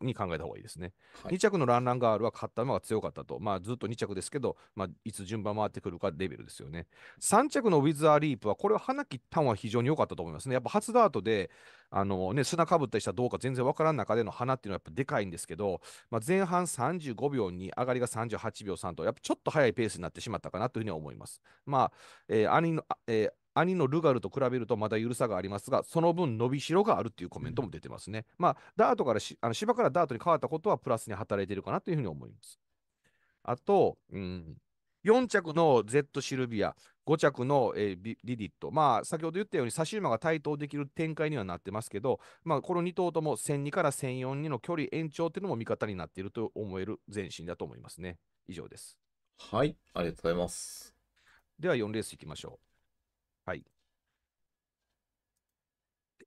に考えた方がいいですね。はい、2着のランランガールは勝った馬が強かったと、まあ、ずっと2着ですけど、まあ、いつ順番回ってくるかレベルですよね。3着のウィザーリープは、これは花切ったんは非常に良かったと思いますね。やっぱ初ダートで、あのね、砂かぶったりしたらどうか全然わからん中での花っていうのはやっぱでかいんですけど、まあ、前半35秒に上がりが38秒3と、やっぱちょっと速いペースになってしまったかなというふうには思います。まあ、えー兄のえー兄のルガルと比べるとまだ緩さがありますが、その分伸びしろがあるっていうコメントも出てますね。まあ、ダートからあの芝からダートに変わったことはプラスに働いているかなというふうに思います。あと、うん、4着の Z シルビア、5着の、えー、リディット。まあ、先ほど言ったように、差し馬が対等できる展開にはなってますけど、まあ、この2頭とも1002から1004にの距離延長っていうのも味方になっていると思える前進だと思いますね。以上です。はい、ありがとうございます。では4レースいきましょう。はい。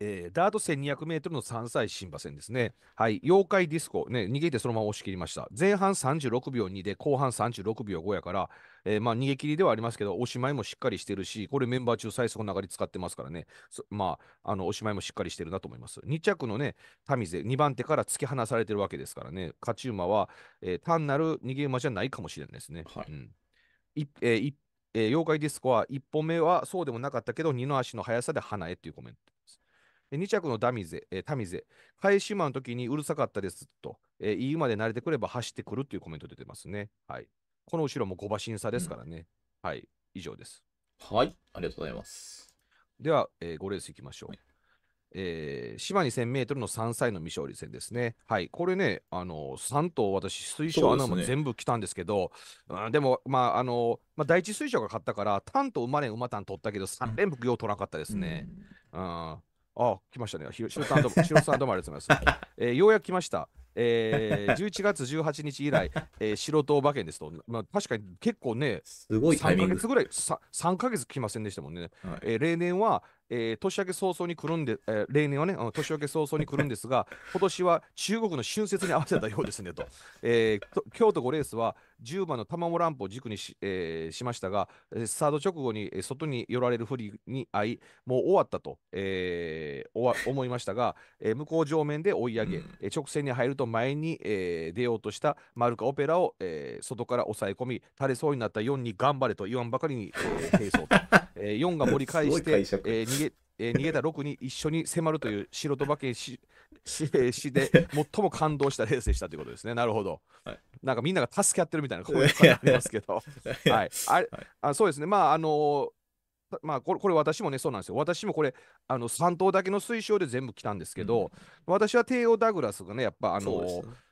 えー、ダート1200メートルの3歳新馬戦ですね。はい。妖怪ディスコ。ね、逃げてそのまま押し切りました。前半36秒2で、後半36秒5やから、えー、まあ、逃げ切りではありますけど、おしまいもしっかりしてるし、これメンバー中最速の流れ使ってますからね。まあ、あの、おしまいもしっかりしてるなと思います。2着のね、タミゼ、2番手から突き放されてるわけですからね。勝ち馬は、えー、単なる逃げ馬じゃないかもしれないですね。はい。うんいえー、一えー、妖怪ディスコは1本目はそうでもなかったけど、二の足の速さで鼻へていうコメントです。で2着のダミゼ、えー、タミゼ、返し馬の時にうるさかったですと、えー、いまで慣れてくれば走ってくるっていうコメント出てますね。はい。この後ろも5馬審査ですからね。うん、はい。以上です。はい。ありがとうございます。では、えー、5レースいきましょう。はいえー、島に1000メートルの3歳の未勝利戦ですね。はい、これね、あの3頭、私、水晶穴も全部来たんですけど、でね、でも、まああのまあ、第一水晶が勝ったから、単と馬連馬単取ったけど、3連複よ取らなかったですね。うん、うんあ、来ましたね。ひろさんどうも、ひろさんどうもありがとうございます。えー、ようやく来ました。えー、11月18日以来、えー、素人馬券ですと、まあ、確かに結構ね、すごいタイミヶング。月ぐらい、さ3ヶ月来ませんでしたもんね。はいえー例年は、えー年明け早々に来るんで、えー例年はね、年明け早々に来るんですが、今年は中国の春節に合わせたようですねと。えーと京都5レースは、10番の玉もンプを軸にし,、えー、しましたが、サード直後に外に寄られる不利に遭い、もう終わったと、えー、おわ思いましたが、えー、向こう上面で追い上げ、直線に入ると前に、えー、出ようとしたマルカ・オペラを、え外から抑え込み、垂れそうになった4に頑張れと言わんばかりに、えー、並走と。えー、4が盛り返して、えー、逃げえー、逃げた6に一緒に迫るという素人馬券ししし で最も感動したレースでしたということですね。なるほど。はい、なんかみんなが助け合ってるみたいなこ がありますけど。はい、あ、はあそうですね、まああのーまあ、これこれ私もねそうなんですよ私もこれあの3頭だけの推奨で全部来たんですけど、うん、私は帝王ダグラスがねやっぱあの、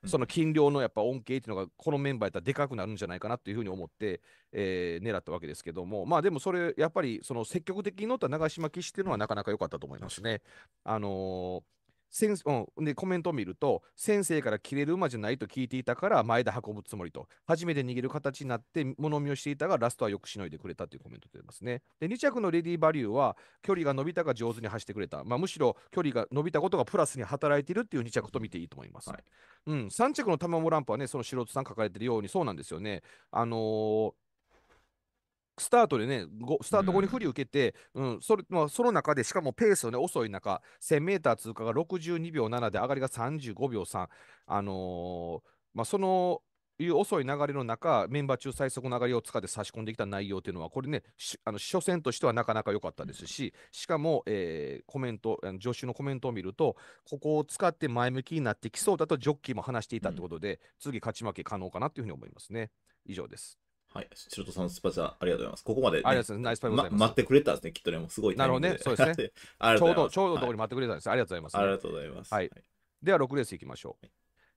うん、その金量のやっぱ恩恵っていうのがこのメンバーやったらでかくなるんじゃないかなっていうふうに思って、えー、狙ったわけですけどもまあでもそれやっぱりその積極的に乗った長島騎士っていうのはなかなか良かったと思いますね。あのー先うん、でコメントを見ると、先生から切れる馬じゃないと聞いていたから前で運ぶつもりと、初めて逃げる形になって物見をしていたが、ラストはよくしのいでくれたというコメントでますね。で、2着のレディーバリューは、距離が伸びたが上手に走ってくれた、まあ、むしろ距離が伸びたことがプラスに働いているっていう2着と見ていいと思います。はい、うん、3着のタマモランプはね、その素人さん書かれているようにそうなんですよね。あのースタートでね、スタート後に振り受けて、うん、うん、それまあ、その中で、しかもペースの、ね、遅い中、1 0 0 0ー通過が62秒7で、上がりが35秒3、あのー、まあ、そのいう遅い流れの中、メンバー中最速の上がりを使って差し込んできた内容というのは、これね、あの初戦としてはなかなか良かったですし、しかも、えー、コメント、助手のコメントを見ると、ここを使って前向きになってきそうだと、ジョッキーも話していたということで、うん、次、勝ち負け可能かなというふうに思いますね。以上です。はい、白戸さんスパチャありがとうございます。ここまで、ね、ありがとうございます。ま、待ってくれたんですね、きっとね、もうすごい。なるほどね、そうですね。ちょうど、ちょうどどこに待ってくれたんです。はい、ありがとうございます、ありがとうございます。はい。では、6レースいきましょう。はい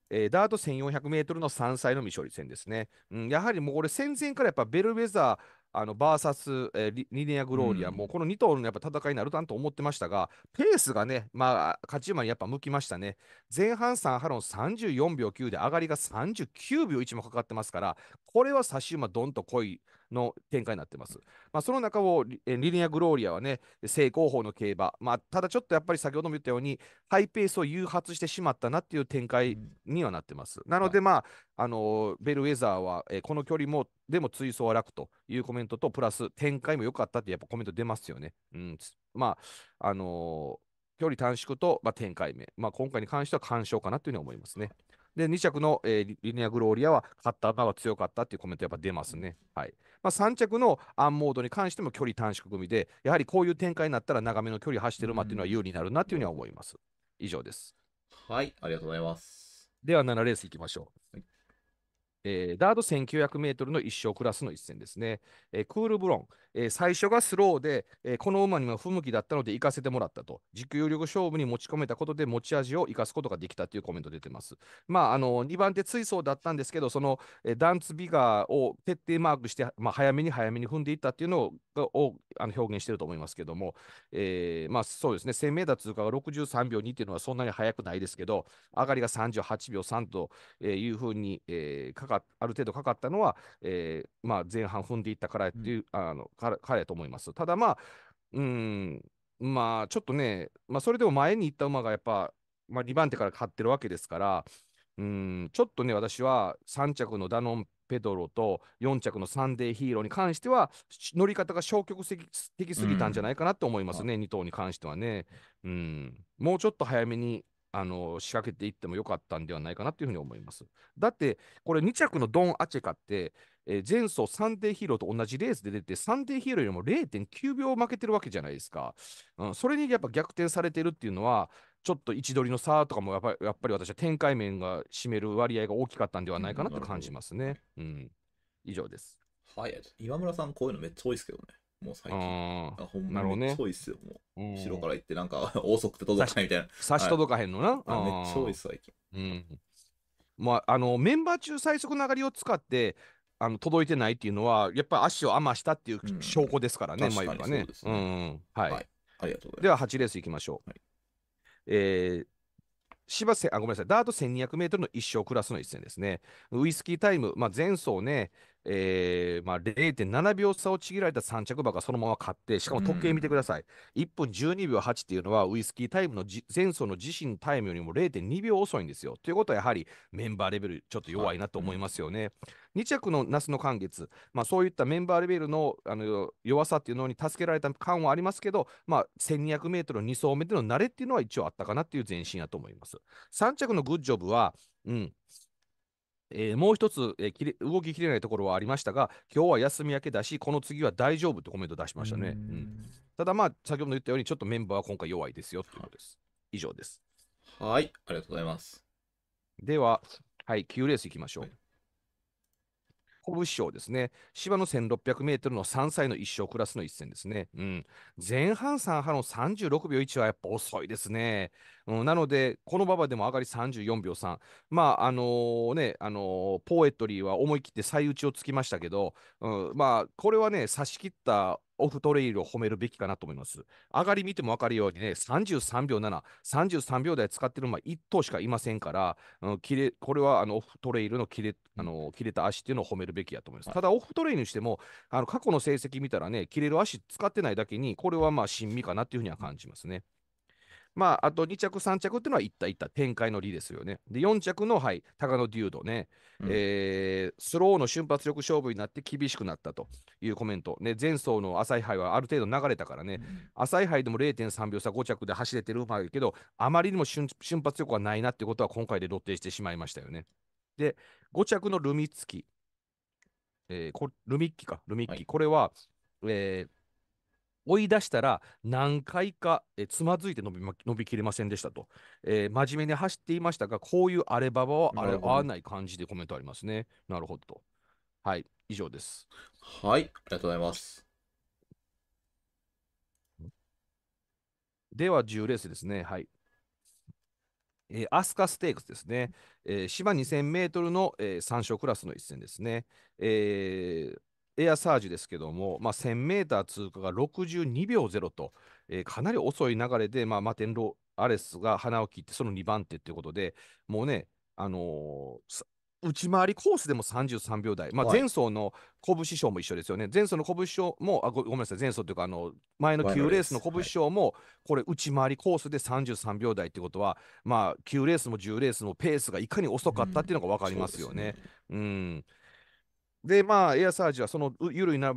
えー、ダート1400メートルの3歳の未処理戦ですね。うん、やはりもうこれ戦前からやっぱベルウェザー、あのバーサス、えー、リリネア・グローリア、うん、もうこの2頭のやっぱ戦いになるなと思ってましたが、ペースがね、まあ、勝ち馬にやっぱ向きましたね。前半3ハロン34秒9で上がりが39秒1もかかってますから、これは差し馬ドンと恋の展開になってます。まあ、その中をリニア・グローリアはね、正攻法の競馬、まあ、ただちょっとやっぱり先ほども言ったように、ハイペースを誘発してしまったなっていう展開にはなってます。なので、まあ、あのベルウェザーは、えこの距離もでも追走は楽というコメントと、プラス展開も良かったってやっぱコメント出ますよね。うん、まあ、あのー距離短縮と、まあ、展開目、まあ、今回に関しては干渉かなというふうに思いますね。で、2着の、えー、リニアグローリアは勝った馬が強かったっていうコメントやっぱ出ますね。はい。まあ、3着のアンモードに関しても距離短縮組で、やはりこういう展開になったら長めの距離走ってる馬っていうのは有利になるなっていうふうには思います。以上です。はい、ありがとうございます。では7レースいきましょう。はい、えー、ダード1900メートルの1勝クラスの一戦ですね。えー、クールブロン、えー、最初がスローで、えー、この馬には不向きだったので行かせてもらったと、軸有力勝負に持ち込めたことで持ち味を生かすことができたというコメント出てます。まあ、あの2番手追走だったんですけど、その、えー、ダンツビガーを徹底マークして、まあ、早めに早めに踏んでいったっていうのをあの表現してると思いますけども、えー、まあ、そうですね、1000m 通過が63秒2っていうのはそんなに速くないですけど、上がりが38秒3というふうに、えー、かかある程度かかったのは、えーまあ、前半踏んでいったからっていう、うん、あの彼と思います。ただまあ、うん、まあちょっとね、まあ、それでも前に行った馬がやっぱ、まあ、2番手から勝ってるわけですから、うん、ちょっとね、私は3着のダノン・ペドロと4着のサンデーヒーローに関しては、乗り方が消極的すぎたんじゃないかなと思いますね、うん、2頭に関してはね。うん、もうちょっと早めにあの仕掛けていってもよかったんではないかなというふうに思います。だって、これ2着のドン・アチェカって、えー、前走サンデーヒーローと同じレースで出て、サンデーヒーローよりも0.9秒負けてるわけじゃないですか。うん、それにやっぱ逆転されてるっていうのは、ちょっと位置取りの差とかもやっぱりやっぱり私は展開面が占める割合が大きかったんではないかなって感じますね。うん、うん、以上です。はい、今村さん、こういうのめっちゃ多いですけどね。もう最近。ああ、ほんまにめっちゃ多いっすよ。もう、後ろから行って、なんか、遅 くて届かないみたいな。差し届かへんのな。はい、めっちゃ多いっす、最近。うん。まあ、あの、メンバー中最速の上がりを使って、あの届いてないっていうのは、やっぱり足を余したっていう証拠ですからね、うん、眉毛ね。では、8レースいきましょう。はい、えー芝あごめんなさいダート1200メートルの一生クラスの一戦ですね。ウイスキータイム、まあ、前走ね、えーまあ、0.7秒差をちぎられた3着馬がそのまま勝って、しかも時計見てください、うん、1分12秒8っていうのは、ウイスキータイムの前走の自身のタイムよりも0.2秒遅いんですよ。ということは、やはりメンバーレベル、ちょっと弱いなと思いますよね。はい、2着の那須の寒月、まあ、そういったメンバーレベルのあの弱さっていうのに助けられた感はありますけど、まあ、1200メートル2走目での慣れっていうのは一応あったかなっていう前進やと思います。3着のグッジョブは、うん、えー、もう一つ、えー、動ききれないところはありましたが、今日は休み明けだし、この次は大丈夫とコメント出しましたね。うん、ただまあ、先ほど言ったように、ちょっとメンバーは今回弱いですよということです。以上です。はい、ありがとうございます。では、はい、9レースいきましょう。コブ匠ですね。芝の1600メートルの3歳の1勝クラスの一戦ですね。うん。前半3波の36秒1はやっぱ遅いですね。うん、なので、この馬場でも上がり34秒3。まあ、あのー、ね、あのー、ポエットリーは思い切って最打ちをつきましたけど、うん、まあ、これはね、差し切ったオフトレイルを褒めるべきかなと思います。上がり見ても分かるようにね、33秒7、33秒台使ってる馬1頭しかいませんから、うん、切れこれはあのオフトレイルの切れあの切れた足っていうのを褒めるべきやと思います。ただ、オフトレイルにしても、あの過去の成績見たらね、切れる足使ってないだけに、これはまあ、親身かなっていうふうには感じますね。まあ、あと2着、3着っていうのは、いったいった展開の理ですよね。で、4着の、はい、高野デュードね、うん、えー、スローの瞬発力勝負になって厳しくなったというコメント。ね、前走の浅い杯はある程度流れたからね、浅い杯でも0.3秒差5着で走れてる馬だけど、あまりにも瞬発力はないなってことは、今回で露呈してしまいましたよね。で、5着のルミツキ、えー、ルミッキか、ルミッキ、はい、これは、えー追い出したら何回か、えつまずいて伸び,、ま、伸びきれませんでしたと、えー、真面目に走っていましたが、こういうあればばはあれ合わない感じでコメントありますね。なるほどと。はい、以上です。はい、ありがとうございます。では、10レースですね。はい。えー、アスカステークスですね。えー、芝2000メートルの、えー、3勝クラスの一戦ですね。えー、エアサージですけども、まあ、1000m 通過が62秒0と、えー、かなり遅い流れで、まあ、マテンロ・アレスが鼻を切って、その2番手ということで、もうね、あのー、内回りコースでも33秒台、まあ、前走の小武師匠も一緒ですよね、はい、前走の小武師匠もあご、ごめんなさい、前走というか、あの前の9レースの小武師匠も、これ、内回りコースで33秒台ってことは、まあ、9レースも10レースもペースがいかに遅かったっていうのが分かりますよね。うん、うんで、まあ、エアサージはその緩い流れ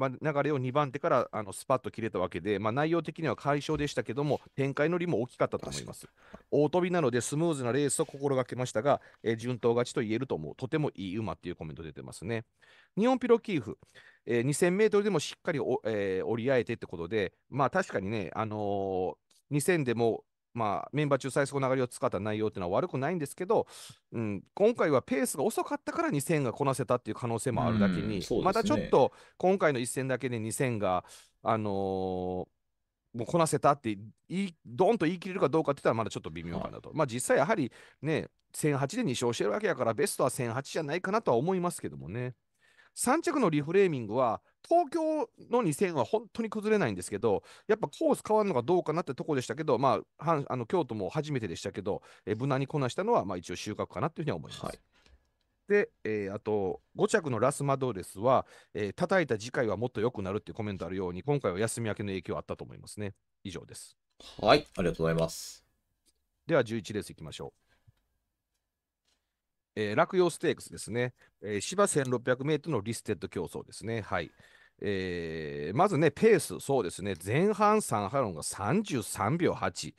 を2番手からあのスパッと切れたわけで、まあ、内容的には解消でしたけども、展開の利も大きかったと思います。大飛びなのでスムーズなレースを心がけましたが、えー、順当勝ちと言えると思う、とてもいい馬っていうコメント出てますね。日本ピロキーフ、えー、2000メートルでもしっかりえー、折り合えてってことで、まあ確かにね、あのー、2000でもまあ、メンバー中最速の流れを使った内容っていうのは悪くないんですけど、うん、今回はペースが遅かったから2000がこなせたっていう可能性もあるだけに、ね、またちょっと今回の一戦だけで2000が、あのー、もうこなせたってどんと言い切れるかどうかって言ったらまだちょっと微妙かなと。はい、まあ実際やはりね、1008で2勝してるわけやから、ベストは1008じゃないかなとは思いますけどもね。3着のリフレーミングは、東京の2000は本当に崩れないんですけど、やっぱコース変わるのがどうかなってとこでしたけど、まあ、あの京都も初めてでしたけど、えー、無難にこなしたのは、まあ、一応収穫かなというふうには思います。はい、で、えー、あと、5着のラスマドレスは、えー、叩いた次回はもっと良くなるっていうコメントあるように、今回は休み明けの影響あったと思いますね。以上です。はい、ありがとうございます。では11レースいきましょう。えー、落葉ステークスですね、えー、芝1600メートルのリステッド競争ですね。はい。えー、まずね、ペース、そうですね、前半3ハロンが33秒8。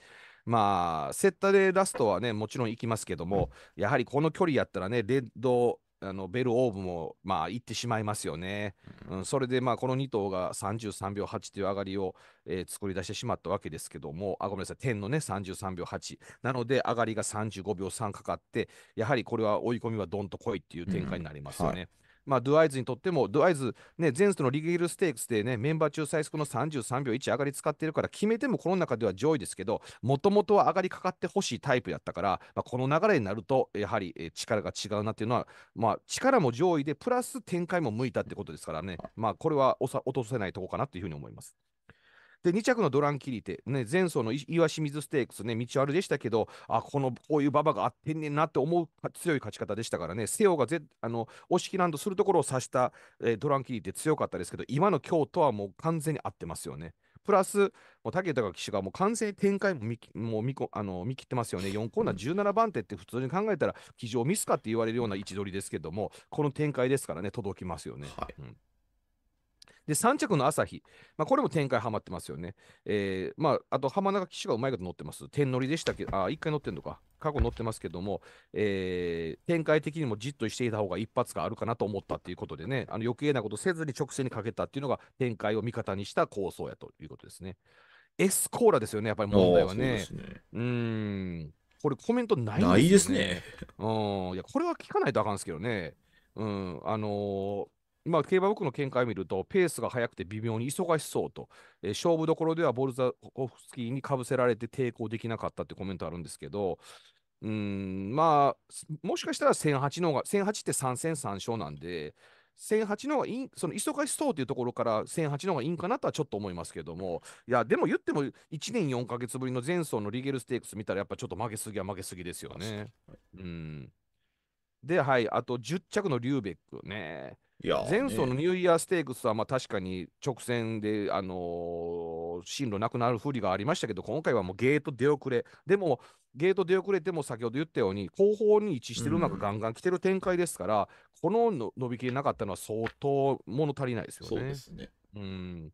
まあ、セッタでラストはね、もちろん行きますけども、やはりこの距離やったらね、レッドあのベルオーブも、まあ、行ってしまいますよね。うん、それで、まあ、この2頭が33秒8という上がりを、えー、作り出してしまったわけですけども、あ、ごめんなさい、天のね、33秒8。なので、上がりが35秒3かかって、やはりこれは追い込みはどんと来いっていう展開になりますよね。うんはいまあ、ドゥアイズにとっても、ドゥアイズ、ね、前スのリゲルステークスでね、メンバー中最速の33秒1上がり使ってるから、決めてもこの中では上位ですけど、もともとは上がりかかってほしいタイプやったから、まあ、この流れになると、やはり力が違うなっていうのは、まあ、力も上位で、プラス展開も向いたってことですからね、まあ、これは落とせないとこかなというふうに思います。で、2着のドランキリテ、ね、前走の岩清水ステークスね、道あるでしたけど、あ、この、こういう馬場があってんねんなって思う強い勝ち方でしたからね、セオがぜあの押し切らんとするところを指した、えー、ドランキリテ強かったですけど、今の京都はもう完全に合ってますよね。プラス、もう武豊騎手がもう完全に展開も見もう見あの見切ってますよね。4コーナー17番手って普通に考えたら、騎乗ミスかって言われるような位置取りですけども、この展開ですからね、届きますよね。はい、うんで、3着の朝日。まあ、これも展開はまってますよね。えー、まあ、あと浜中騎手がうまいこと乗ってます。点乗りでしたけど、あ、1回乗ってんのか。過去乗ってますけども、えー、展開的にもじっとしていた方が一発があるかなと思ったっていうことでね、あの余計なことせずに直線にかけたっていうのが展開を味方にした構想やということですね。エスコーラですよね、やっぱり問題はね。う、ね、ん。これコメントない、ね、ないですね。うん。いや、これは聞かないとあかんですけどね。うん。あのーまあ、競馬僕の見解を見ると、ペースが速くて微妙に忙しそうと、えー、勝負どころではボルザコフスキーにかぶせられて抵抗できなかったってコメントあるんですけど、うんまあ、もしかしたら1008の方が、1008って3戦3勝なんで、1008の方がいい、その忙しそうというところから1008の方がいいんかなとはちょっと思いますけども、いや、でも言っても1年4か月ぶりの前走のリゲルステークス見たら、やっぱちょっと負けすぎは負けすぎですよね。うんで、はい、あと10着のリューベックね。前走のニューイヤーステークスは、まあ、確かに直線で、あのー、進路なくなる不利がありましたけど、今回はもうゲート出遅れ、でもゲート出遅れても先ほど言ったように、後方に位置してるまがガンガン来てる展開ですから、うん、このの伸びきれなかったのは相当物足りないですよね。そうですねうん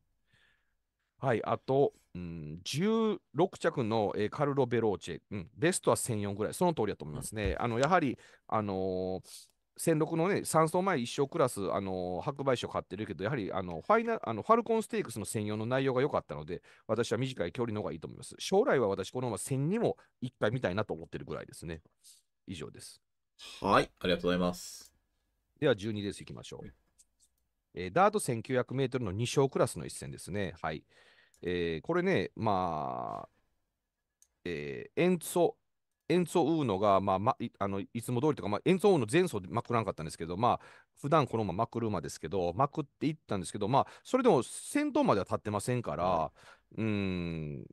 はい、あと、うん、16着の、えー、カルロ・ベローチェ、うん、ベストは1004ぐらい、その通りだと思いますね。あのやはり、あのー戦六のね、3走前1勝クラス、あのー、白馬賞買ってるけど、やはりあのファイナあのファルコンステークスの専用の内容が良かったので、私は短い距離の方がいいと思います。将来は私、このまま戦にも1回見たいなと思ってるぐらいですね。以上です。はい、ありがとうございます。では12です、いきましょう。えー、ダート1900メートルの2勝クラスの一戦ですね。はい。えー、これね、まあ、えー、塩素演奏ウーノが、まあ、まあのいつも通りとか、まあ、演奏ウーノ前奏でまくらんかったんですけど、まあ普段このまままくる馬ですけど、まくっていったんですけど、まあ、それでも先頭までは立ってませんから、うん、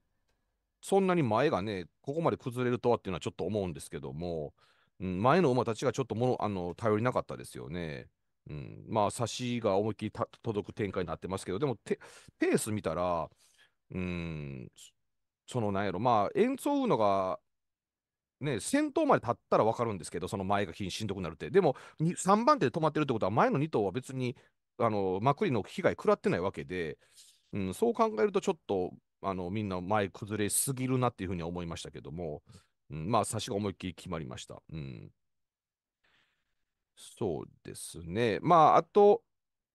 そんなに前がね、ここまで崩れるとはっていうのはちょっと思うんですけども、うん、前の馬たちがちょっとものあの頼りなかったですよね。うん、まあ、差しが思いっきり届く展開になってますけど、でもペース見たら、うん、そのなんやろ、まあ、演奏うのがね、先頭まで立ったら分かるんですけど、その前がしんどくなるって。でも、3番手で止まってるってことは、前の2頭は別に、あの、まくりの被害食らってないわけで、うん、そう考えると、ちょっと、あの、みんな前崩れすぎるなっていうふうに思いましたけども、うん、まあ、差しが思いっきり決まりました。うん。そうですね。まあ、あと、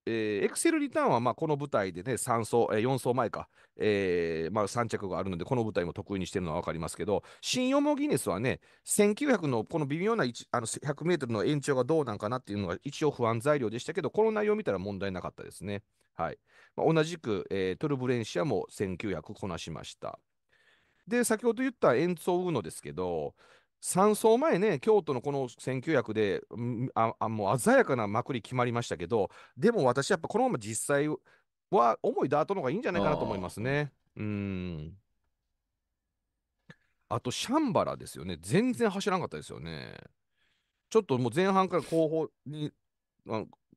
えー、エクセルリターンはまあこの舞台でね、3走、えー、4走前か、えーまあ、3着があるので、この舞台も得意にしてるのは分かりますけど、新ヨモギネスはね、1900のこの微妙なあの100メートルの延長がどうなんかなっていうのが一応不安材料でしたけど、この内容を見たら問題なかったですね。はいまあ、同じく、えー、トルブレンシアも1900こなしました。で、先ほど言ったエンツォウーノですけど、3走前ね、京都のこの1900で、ああもう鮮やかなまくり決まりましたけど、でも私、やっぱこのまま実際は、重いダートの方がいいんじゃないかなと思いますね。うんあと、シャンバラですよね。全然走らなかったですよね。ちょっともう前半から後方に、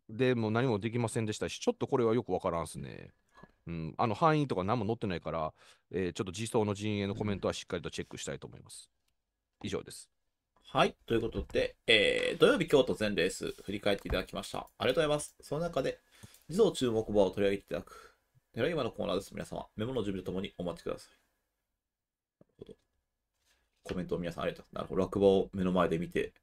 でも何もできませんでしたし、ちょっとこれはよくわからんすね。うん、あの範囲とか何も載ってないから、えー、ちょっと自走の陣営のコメントはしっかりとチェックしたいと思います。うん以上です。はい。ということで、えー、土曜日京都全レース振り返っていただきました。ありがとうございます。その中で、児童注目馬を取り上げていただく、寺今のコーナーです。皆様、メモの準備とともにお待ちください。コメントを皆さんありがとうごなるほど、落馬を目の前で見て、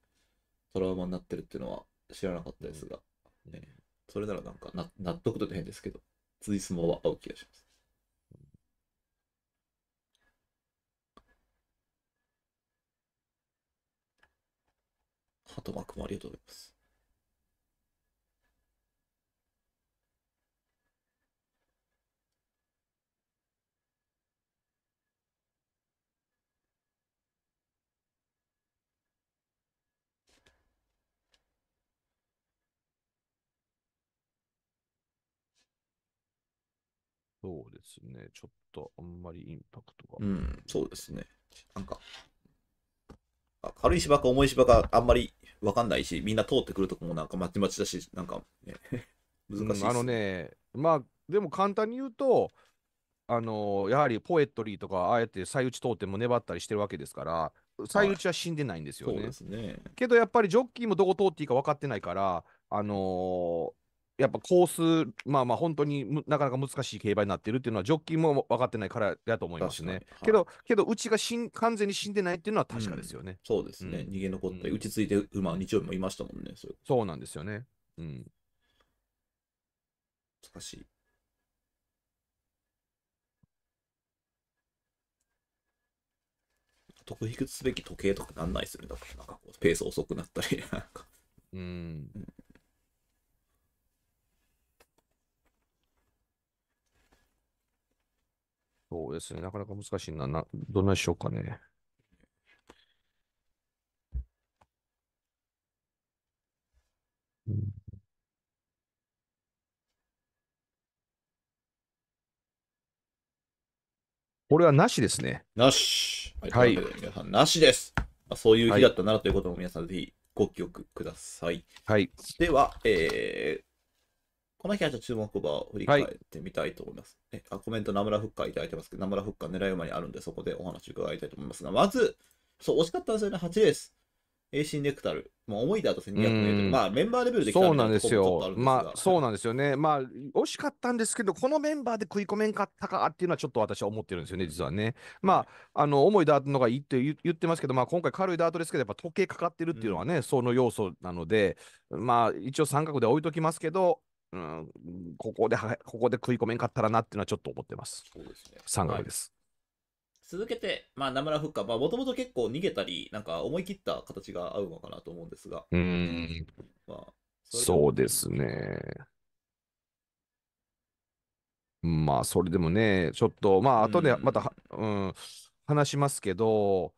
トラウマになってるっていうのは知らなかったですが、ね、それならなんか納得とい変ですけど、つい相撲は合う気がします。ハートマークもありがとうございます。そうですね。ちょっとあんまりインパクトが。うん、そうですね。なんか、あ軽い芝か重い芝かあんまりわかんないし、みんな通ってくるとこもなんかまちまちだし、なんか、ね、難しい、うん、あのね、まあ、でも簡単に言うと、あのやはりポエットリーとか、あえて最打ち通っても粘ったりしてるわけですから、最打ちは死んでないんですよね。はい、ねけどやっぱりジョッキーもどこ通っていいか分かってないから、あのーやっぱコース、まあまあ本当になかなか難しい競馬になってるっていうのは、ジョッキーも分かってないからだと思いますね。はい、けど、けどうちがしん完全に死んでないっていうのは確かですよね。うん、そうですね、うん、逃げ残って、打ち着いて、まあ、日曜日もいましたもんね、そそうなんですよね。うん、難しい。特筆すべき時計とかなんないですよね。だからなんかペース遅くなったり、なんか。うんそうですね。なかなか難しいな。などんなにしようかね。これはなしですね。なし。はい。はい、皆さん、なしです。まあ、そういう日だったならということも皆さん、ぜひご記憶ください。はい。では、えー、この日はじゃ注目馬を振り返ってみたいと思います。はい、あコメント、名村フッカーいただいてますけど、名村フッカー狙い馬にあるんで、そこでお話伺いたいと思いますが、まず、そう、惜しかったですよね、8レース。エーネクタル、もう思いだと1 2 0 0ル。まあ、メンバーレベルでそうなんですよ、まあ、そうなんですよね、まあ、惜しかったんですけど、このメンバーで食い込めんかったかっていうのは、ちょっと私は思ってるんですよね、実はね。まあ、あの重いダートの方がいいって言ってますけど、まあ、今回、軽いダートですけど、やっぱ時計かかってるっていうのはね、うん、その要素なので、まあ、一応、三角で置いときますけど、ここでここで食い込めんかったらなっていうのはちょっと思ってます。そうですね。3回です。はい、続けて、まあ、名村復活。カまあ、もともと結構逃げたり、なんか思い切った形が合うのかなと思うんですが。うん。まあ、そうですね。まあ、それでもね、ちょっと、まあ、後でまた、うん、うん、話しますけど、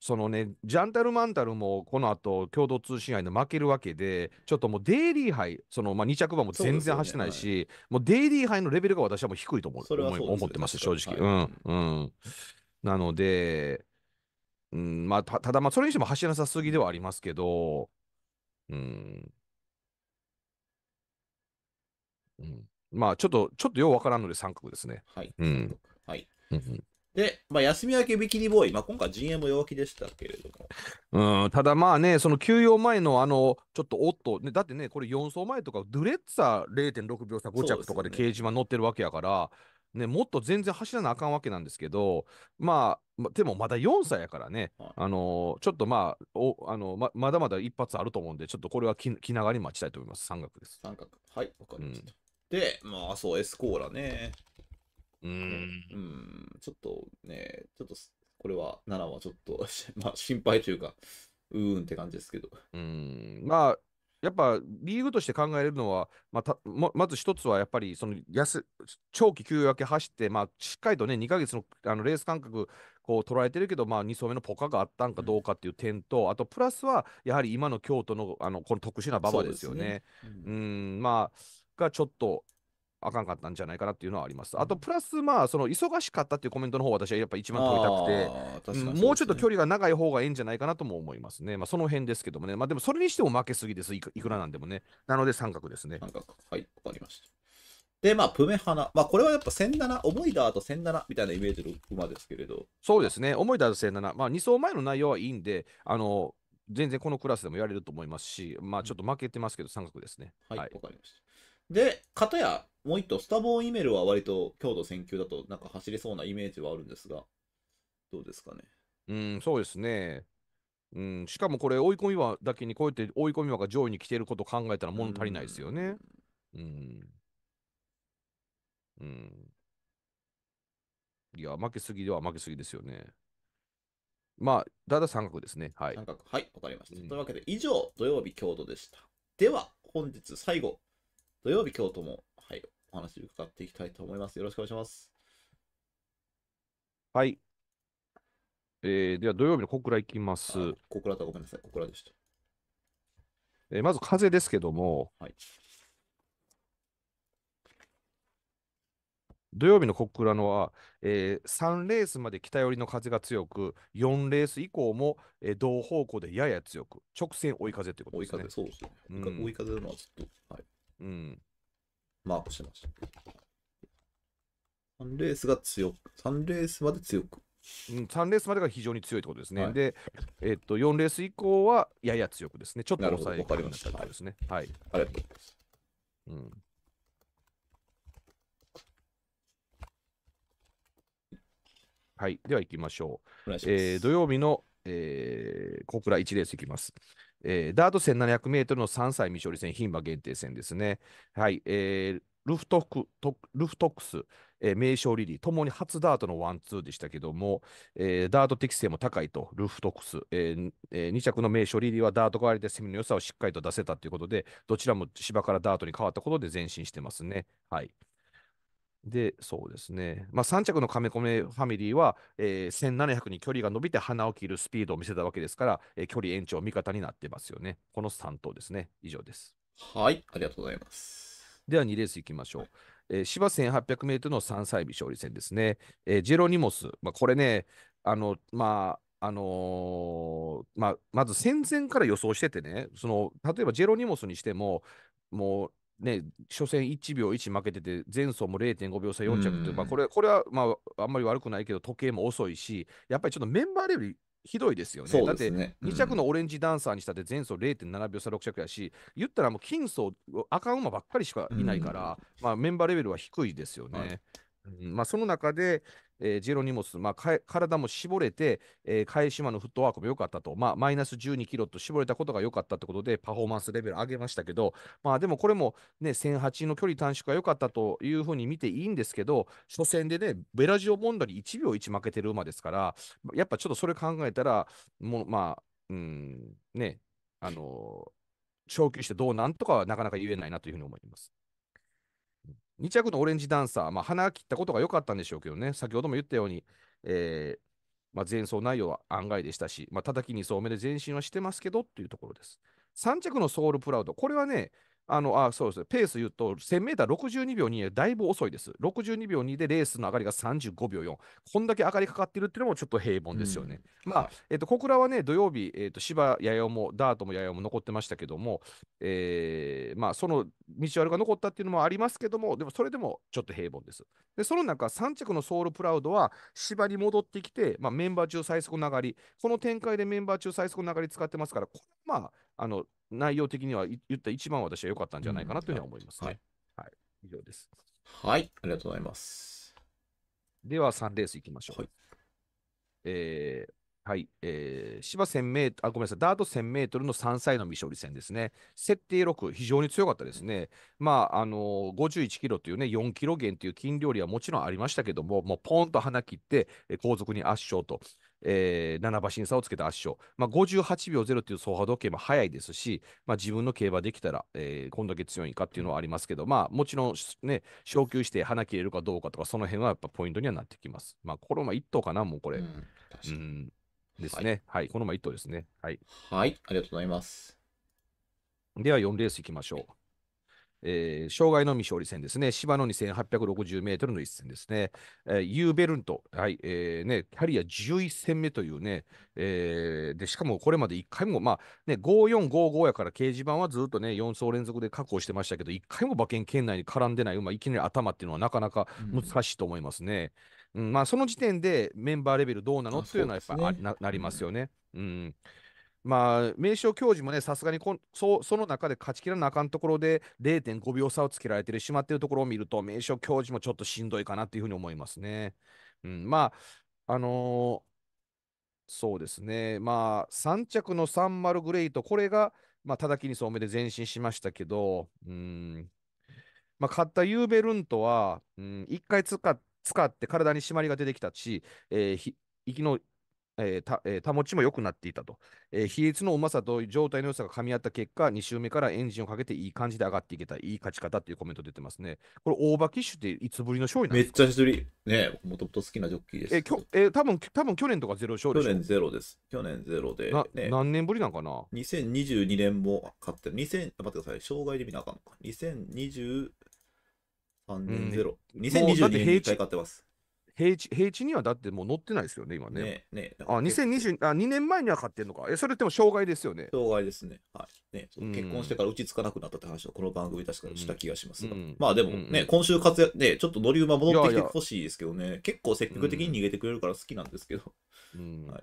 そのね、ジャンタルマンタルもこの後共同通信杯で負けるわけで、ちょっともうデイリー杯、そのまあ2着馬も全然走ってないし、ねはい、もうデイリー杯のレベルが私はもう低いと思う、ね、思ってます、正直。はい、うん、うん。なので、うんまあ、たただ、まあ、それにしても走らなさすぎではありますけど、うん。うん、まあ、ちょっと、ちょっとようわからんので、三角ですね。はい。うん。はい。うんで、まあ、休み明けビキニボーイ、まあ、今回陣営も弱気でしたけれども。うん、ただまあね、その休養前のあの、ちょっとおっと、ね、だってね、これ4走前とか、ドゥレッツァ0.6秒差5着とかで掲示板乗ってるわけやから、ね、もっと全然走らなあかんわけなんですけど、まあ、でもまだ4歳やからね、はい、あのー、ちょっとまあおあのま、まだまだ一発あると思うんで、ちょっとこれは気気長に待ちたいと思います。三角です。三角。はい、わかりました。うん、で、まあ、そう、エスコーラね。うん、うん、ちょっとね、ちょっとこれは7はちょっと まあ、心配というか、うーんって感じですけど。うんまあやっぱリーグとして考えるのは、まあ、まず一つはやっぱりその安長期休養明け走って、まあ、しっかりとね2か月のあのレース間隔こう捉えてるけど、まあ、2走目のポカがあったんかどうかっていう点と、うん、あとプラスはやはり今の京都のあのこの特殊な馬場ですよね。うんまあがちょっとあかんかったんじゃないかなっていうのはあります。あと、プラス、まあ、その忙しかったっていうコメントの方私はやっぱ一番取りたくて、ねもうちょっと距離が長い方がいいんじゃないかなとも思いますね。まあ、その辺ですけどもね。まあ、でも、それにしても負けすぎですいく。いくらなんでもね。なので、三角ですね。三角。はい、わかりました。で、まあ、プメハナ。まあ、これはやっぱ千七、重いダート千七みたいなイメージの馬ですけれど。そうですね、重いダート千七。まあ、2走前の内容はいいんで、あの、全然このクラスでもやれると思いますし、まあ、ちょっと負けてますけど、三角ですね。はい、わ、はい、かりました。で、片やもう一頭、スタボーイメルは割と強度選球だとなんか走りそうなイメージはあるんですが、どうですかね。うん、そうですね。うん、しかもこれ、追い込み馬だけに、こうやって追い込み馬が上位に来てることを考えたら物足りないですよね。うん。うん。いや、負けすぎでは負けすぎですよね。まあ、だだ三角ですね。はい。三角。はい、わかりました。うん、というわけで、以上、土曜日京都でした。では、本日最後、土曜日京都も、はい、お話伺っていきたいと思います。よろしくお願いします。はい。えー、では土曜日の小倉いきます。小倉とごめんなさい、小倉でした。えー、まず風ですけども、はい、土曜日の小倉のは、えー、3レースまで北寄りの風が強く、4レース以降も、えー、同方向でやや強く、直線追い風ということですね。追い風、そうですね。うん、追い風のはずっと。はいうんマークしました。3レースが強く、3レースまで強く。うん、3レースまでが非常に強いということですね。はい、で、えー、っと、4レース以降はやや強くですね。ちょっと抑えてりました。ですね。はい。ありがとうございます。うん。はい。では行きましょう。えー、土曜日の、えー、小倉1レースいきます。えー、ダート1700メートルの3歳未勝利戦、牝馬限定戦ですね。はい、えー、ルフトクルフトックス、えー、名勝リリー、ともに初ダートのワンツーでしたけども、えー、ダート適性も高いと、ルフトックス、えーえー、2着の名勝リリーはダート代わりで攻めの良さをしっかりと出せたということで、どちらも芝からダートに変わったことで前進してますね。はいで、そうですね。まあ、3着のカメコメファミリーは、えー、1700に距離が伸びて鼻を切るスピードを見せたわけですから、えー、距離延長味方になってますよね。この3頭ですね。以上です。はい、ありがとうございます。では2レースいきましょう。えー、芝 1800m の3歳未勝利戦ですね。えー、ジェロニモス、まあ、これね、あの、まあ、あのー、まあ、まず戦前から予想しててね、その例えばジェロニモスにしても、もうね、初戦1秒1負けてて、前走も0.5秒差4着って、まあ、これこれは、まあ、あんまり悪くないけど、時計も遅いし、やっぱりちょっとメンバーレベルひどいですよね。ねだって2着のオレンジダンサーにしたって前走0.7秒差6着やし、言ったらもう金層、赤馬ばっかりしかいないから、うん、まあ、メンバーレベルは低いですよね。はいうん、まあ、その中で、えー、ロ荷物、まあ、体も絞れて、えー、返し馬のフットワークも良かったと、まあ、マイナス12キロと絞れたことが良かったということで、パフォーマンスレベル上げましたけど、まあ、でもこれも、ね、1008の距離短縮が良かったというふうに見ていいんですけど、初戦でね、ベラジオ・ボンドに1秒1負けてる馬ですから、やっぱちょっとそれ考えたら、もう、まあ、うん、ね、あのー、昇級してどうなんとかはなかなか言えないなというふうに思います。2着のオレンジダンサー、まあ、鼻切ったことが良かったんでしょうけどね、先ほども言ったように、えーまあ、前走内容は案外でしたし、まあ、叩き2走目で前進はしてますけどっていうところです。3着のソウルプラウド、これはね、あのあそうですペース言うと、1000m62 秒2だいぶ遅いです。62秒2でレースの上がりが35秒4。こんだけ上がりかかってるっていうのもちょっと平凡ですよね。うん、まあ、えと、小倉はね、土曜日、えと、芝、弥生も、ダートも弥生も残ってましたけども、えー、まあ、その道悪が残ったっていうのもありますけども、でもそれでもちょっと平凡です。で、その中、3着のソウルプラウドは芝に戻ってきて、まあ、メンバー中最速の上がり、この展開でメンバー中最速の上がり使ってますから、まあ、あの、内容的には言った一番私は良かったんじゃないかなというふうに思いますね。はい、はい、以上です。はい、ありがとうございます。では3レースいきましょう。はい、えーはい、えー、芝1000メートル、あ、ごめんなさい、ダート1000メートルの3歳の未勝利戦ですね。設定6、非常に強かったですね。まあ、あのー、51キロというね、4キロ減という金量量はもちろんありましたけども、もうポンと花切って、え後続に圧勝と。えー、七馬身差をつけた圧勝、まあ、58秒0という走破時計も早いですし、まあ、自分の競馬できたら、えー、こんだけ強いかっていうのはありますけど、まあ、もちろん、ね、昇級して花切れるかどうかとか、その辺はやっぱポイントにはなってきます。まあ、これも1頭かな、もうこれ。うん、うんですね、はい。はい、この馬一頭ですね。はい。はい、ありがとうございます。では、4レースいきましょう。えー、障害のみ勝利戦ですね。芝の2860メートルの一戦ですね。えー、ユーベルント、はいえーね、キャリア11戦目というね、えー、でしかもこれまで1回も、まあね、5455やから掲示板はずっとね、4走連続で確保してましたけど、1回も馬券圏内に絡んでない馬、いきなり頭っていうのはなかなか難しいと思いますね。うん、うん、まあ、その時点でメンバーレベルどうなのっていうのはやっぱり、ね、なりますよね。うん、うんまあ、名称教授もね、さすがにこそその中で勝ちきらなあかんところで0.5秒差をつけられてるしまっているところを見ると、名称教授もちょっとしんどいかなっていうふうに思いますね。うん、まあ、あのー、そうですね、まあ、3着のサンマルグレイト、これが、まあ、叩きにそうめで前進しましたけど、うん、まあ、勝ったユーベルントは、うん、1回使って体に締まりが出てきたし、えー、息のえーたえー、保ちも良くなっていたと、えー、比率のうまさと状態の良さが噛み合った結果、2周目からエンジンをかけていい感じで上がっていけた、いい勝ち方っていうコメント出てますね。これ、オーバーキッシュっていつぶりの勝利なんですかめっちゃ一しぶり。ねもともと好きなジョッキーです。えー、きょえー、多分多分去年とかゼロ勝利去年ゼロです。去年ゼロで、ね、何年ぶりなんかな ?2022 年も勝ってる。2000、待ってください。障害で見なあかんのか。2023年ゼロ。うん、2022年に1回勝ってます。平地、平地にはだってもう乗ってないですよね、今ね。ねねあ、2020、あ、2年前には買ってんのか。え、それっても障害ですよね。障害ですね。はい。ね、結婚してからうちつかなくなったって話をこの番組確かにした気がしますが。うんまあでもね、うん、今週活躍、ね、ちょっと乗り馬戻ってきてほしいですけどねいやいや、結構積極的に逃げてくれるから好きなんですけど。はい。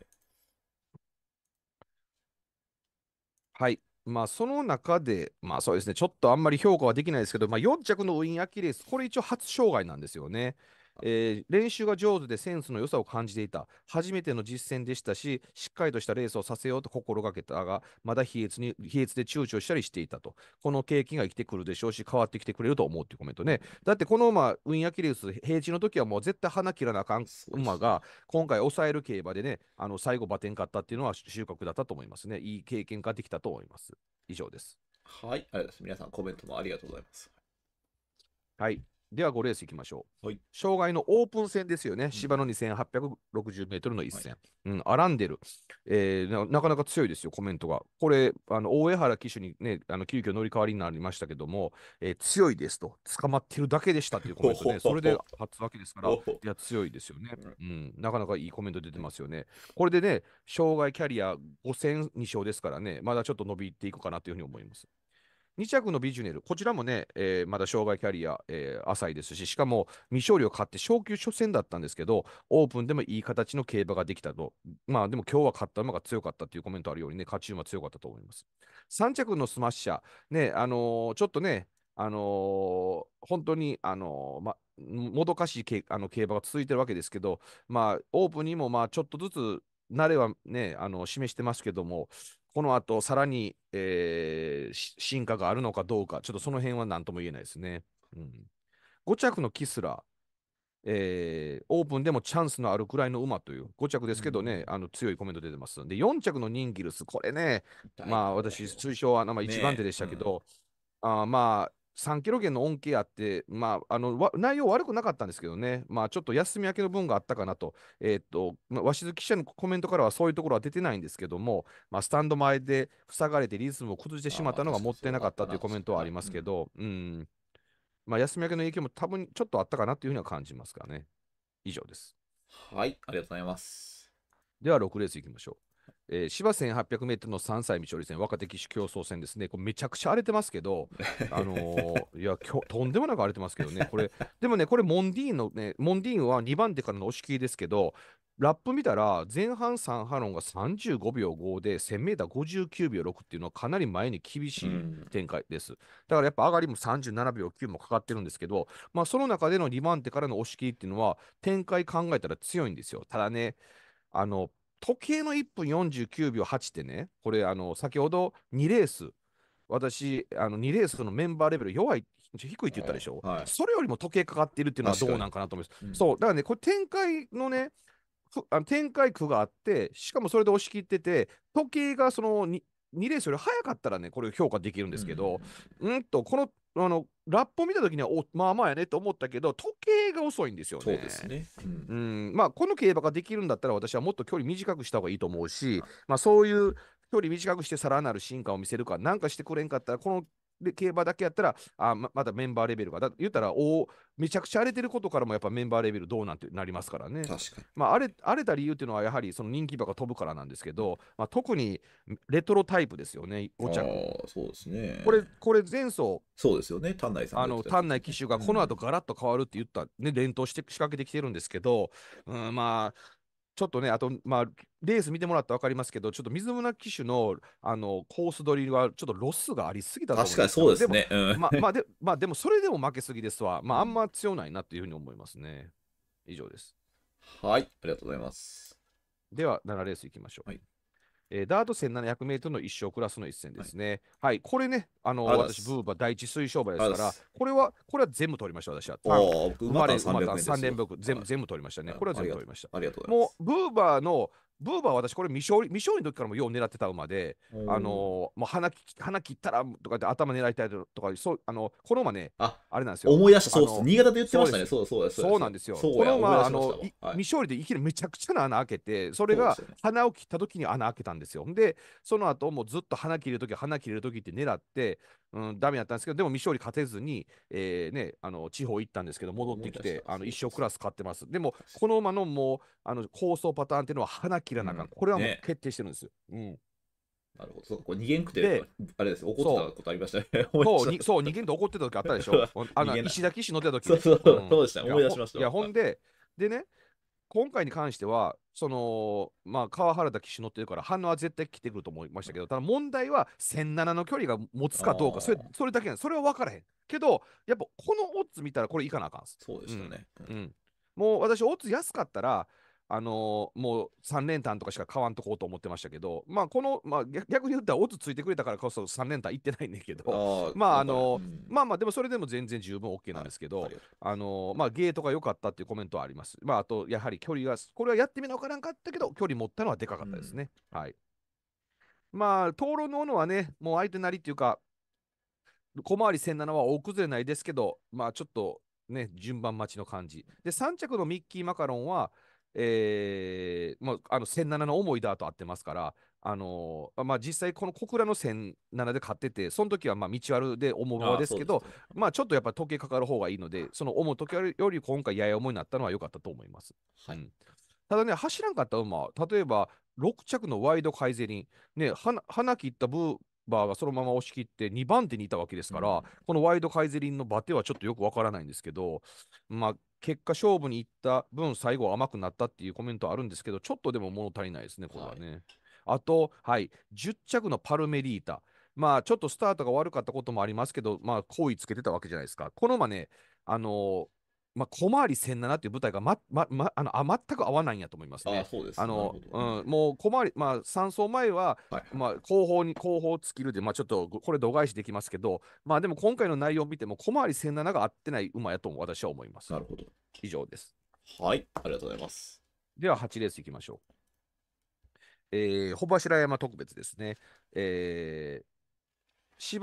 はい。まあ、その中で、まあそうですね、ちょっとあんまり評価はできないですけど、まあ、4着のウィン・アキレス、これ一応初障害なんですよね。えー、練習が上手でセンスの良さを感じていた。初めての実践でしたし、しっかりとしたレースをさせようと心がけたが、まだ卑劣に卑劣で躊躇したりしていたと。この経験が生きてくるでしょうし、変わってきてくれると思うっていうコメントね。だってこの馬、ウィン・ヤキリウス、平地の時はもう絶対花切らなあかん馬が、今回抑える競馬でね、あの最後馬ン勝ったっていうのは収穫だったと思いますね。いい経験ができたと思います。以上です。はい、ありがとうございます。皆さんコメントもありがとうございます。はい。では5レースいきましょう、はい、障害のオープン戦ですよね、芝の2860メートルの一戦、うん、アランデル、えーな、かなか強いですよ、コメントが。これ、あの大江原騎手にね、あの急遽乗り換わりになりましたけども、えー、強いですと、捕まってるだけでしたっていうコメントね、それでつわけですから、いや、強いですよね、うん、なかなかいいコメント出てますよね。これでね、障害キャリア5戦2勝ですからね、まだちょっと伸びていくかなというふうに思います。2着のビジュネル、こちらもね、えー、まだ障害キャリア、えー、浅いですし、しかも未勝利を勝って昇級初戦だったんですけど、オープンでもいい形の競馬ができたと、まあでも今日は勝った馬が強かったというコメントあるようにね、勝ち馬強かったと思います。3着のスマッシャー、ね、あのー、ちょっとね、あのー、本当に、あのー、ま、もどかしいけあの競馬が続いてるわけですけど、まあ、オープンにもまあちょっとずつ慣れはね、あの示してますけども、この後さらに、えー、進化があるのかどうか、ちょっとその辺は何とも言えないですね。うん、5着のキスラ、えー、オープンでもチャンスのあるくらいの馬という5着ですけどね、うん、あの強いコメント出てます。で、4着のニンギルス、これね、まあ私、通称は、ま1番手でしたけど、ね、うん、あまあ、3キロ減の恩恵あって、まあ、あの内容悪くなかったんですけどね、まあ、ちょっと休み明けの分があったかなと、えー、っとまあ、鷲津記者のコメントからはそういうところは出てないんですけども、まあ、スタンド前で塞がれてリズムを崩してしまったのがもってなかったというコメントはありますけど、うん、うん、まあ、休み明けの影響も多分ちょっとあったかなというふうには感じますかね。以上です。はい、ありがとうございます。では、6レースいきましょう。えー、芝 1800m の3歳未勝利戦、若手騎手競争戦ですね、これめちゃくちゃ荒れてますけど、あのー、いやきょ、とんでもなく荒れてますけどね、これ、でもね、これ、モンディーンのね、モンディーンは2番手からの押し切りですけど、ラップ見たら、前半3ハロンが35秒5で、1000m59 秒6っていうのはかなり前に厳しい展開です。うん、だからやっぱ上がりも37秒9もかかってるんですけど、まあ、その中での2番手からの押し切りっていうのは、展開考えたら強いんですよ。ただね、あの、時計の1分49秒8ってね、これ、あの先ほど2レース、私、あの2レースのメンバーレベル弱い、低いって言ったでしょ、はいはい、それよりも時計かかっているっていうのはどうなんかなと思います。うん、そう、だからね、これ展開のね、あの展開区があって、しかもそれで押し切ってて、時計がその2レースより早かったらね、これを評価できるんですけど、うん、んと、この、あの、ラップを見た時にはお、まあまあやねと思ったけど、時計が遅いんですよね。そうですね。うん、うんまあ、この競馬ができるんだったら、私はもっと距離短くした方がいいと思うし、まあ、そういう距離短くしてさらなる進化を見せるか、なんかしてくれんかったら、こので競馬だけやったら、あままだメンバーレベルが、だ言ったらお、めちゃくちゃ荒れてることからもやっぱメンバーレベルどうなんてなりますからね。まあ、荒れ荒れた理由っていうのは、やはりその人気馬が飛ぶからなんですけど、まあ、特にレトロタイプですよね、5着。あそうですねこれ、これ前走、そうですよね、丹内さんあの丹内騎手がこの後ガラッと変わるって言った、ね、連投して仕掛けてきてるんですけど、うん、まあ、ちょっとね、あと、まあ、レース見てもらったら分かりますけど、ちょっと水村騎手のあのコース取りは、ちょっとロスがありすぎたと確かにそうですね。まで、まあ、でもそれでも負けすぎですわ。まあ、あんま強ないなというふうに思いますね。以上です。はい、ありがとうございます。では、7レースいきましょう。はいえー、ダート1700メートルの一生クラスの一戦ですね。はい、はい、これね、あの私、ブーバー第一水奨馬ですから、これは、これは全部取りました、私は。お生まれ、生まれ3連続、全部取りましたね。これは全部取りました。ありがとうございます。もう、ブーバーの、ブーバーは私これ未勝利未勝利の時からもよう狙ってた馬で、あのもう鼻鼻切ったらとかで頭狙いたいとかそうあのこの馬ねあれなんですよ思い出したそうです新潟で言ってましたねそうそうそうなんですよこの馬あの、はい、未勝利でいきなりめちゃくちゃな穴開けてそれが鼻を切った時に穴開けたんですよでその後もうずっと鼻切る時鼻切れる時って狙ってうん、ダメだったんですけど、でも未勝利勝てずに、えーね、あの地方行ったんですけど、戻ってきて、あの一生クラス勝ってます。でも、この馬のもうあの構想パターンっていうのは、花切らなあか、うん、これはもう決定してるんですよ。ね、うん、なるほど、そうこれ逃げんくて、あれです、怒ってたことありましたね。そう、そう逃げんと怒ってた時あったでしょ。あの石崎市乗ってた時、そうそう、そうでした、思い出しました。いや、ほんで、でね、今回に関しては、その、まあ、川原田騎手乗ってるから、反応は絶対来てくると思いましたけど、ただ問題は、1007の距離が持つかどうか、それそれだけなそれは分からへん。けど、やっぱこのオッズ見たら、これいかなあかんそうでしたね。うん、うん、もう私、オッズ安かったら、あのー、もう3連単とかしか買わんとこうと思ってましたけど、まあ、この、まあ、逆に言ったら、オツついてくれたからこそ3連単いってないんだけど、あ まあ、あのーうん、まあまあ、でもそれでも全然十分 OK なんですけど、あのまあ、ゲートが良かったっていうコメントはあります。まあ、あと、やはり距離が、これはやってみなわからんかったけど、距離持ったのはでかかったですね。うん、はい。まあ、討論のものはね、もう相手なりっていうか、小回り1007は大崩れないですけど、まあ、ちょっとね、順番待ちの感じ。で、3着のミッキーマカロンは、えー、まあ、あの7の思いだと合ってますから、あのー、まあ、実際、この小倉の戦0 7で買ってて、その時はまあ道悪で重馬ですけど、あまあ、ちょっとやっぱり時計かかる方がいいので、その思う時計より今回、やや重になったのは良かったと思います。はい、うん、ただね、走らんかった馬、例えば6着のワイドカイゼリン、ね、花切ったブーバーがそのまま押し切って2番手にいたわけですから、うん、このワイドカイゼリンのバテはちょっとよくわからないんですけど、まあ、結果勝負に行った分、最後甘くなったっていうコメントあるんですけど、ちょっとでも物足りないですね、これはね。はい、あと、はい、10着のパルメリータ。まあ、ちょっとスタートが悪かったこともありますけど、まあ、好意つけてたわけじゃないですか。この馬ね、あのー、まあ、小回り千七0っていう舞台がま、ま、ま、あの、あ、全く合わないんやと思いますね。あそうです、あの、うん、もう小回り、まあ、三層前は、はい、まあ、後方に後方尽きるで、まあ、ちょっと、これ度外視できますけど、まあ、でも今回の内容を見ても、小回り千七が合ってない馬やと私は思います。なるほど。以上です。はい、ありがとうございます。では、8レースいきましょう。えー、穂柱山特別ですね。えー、芝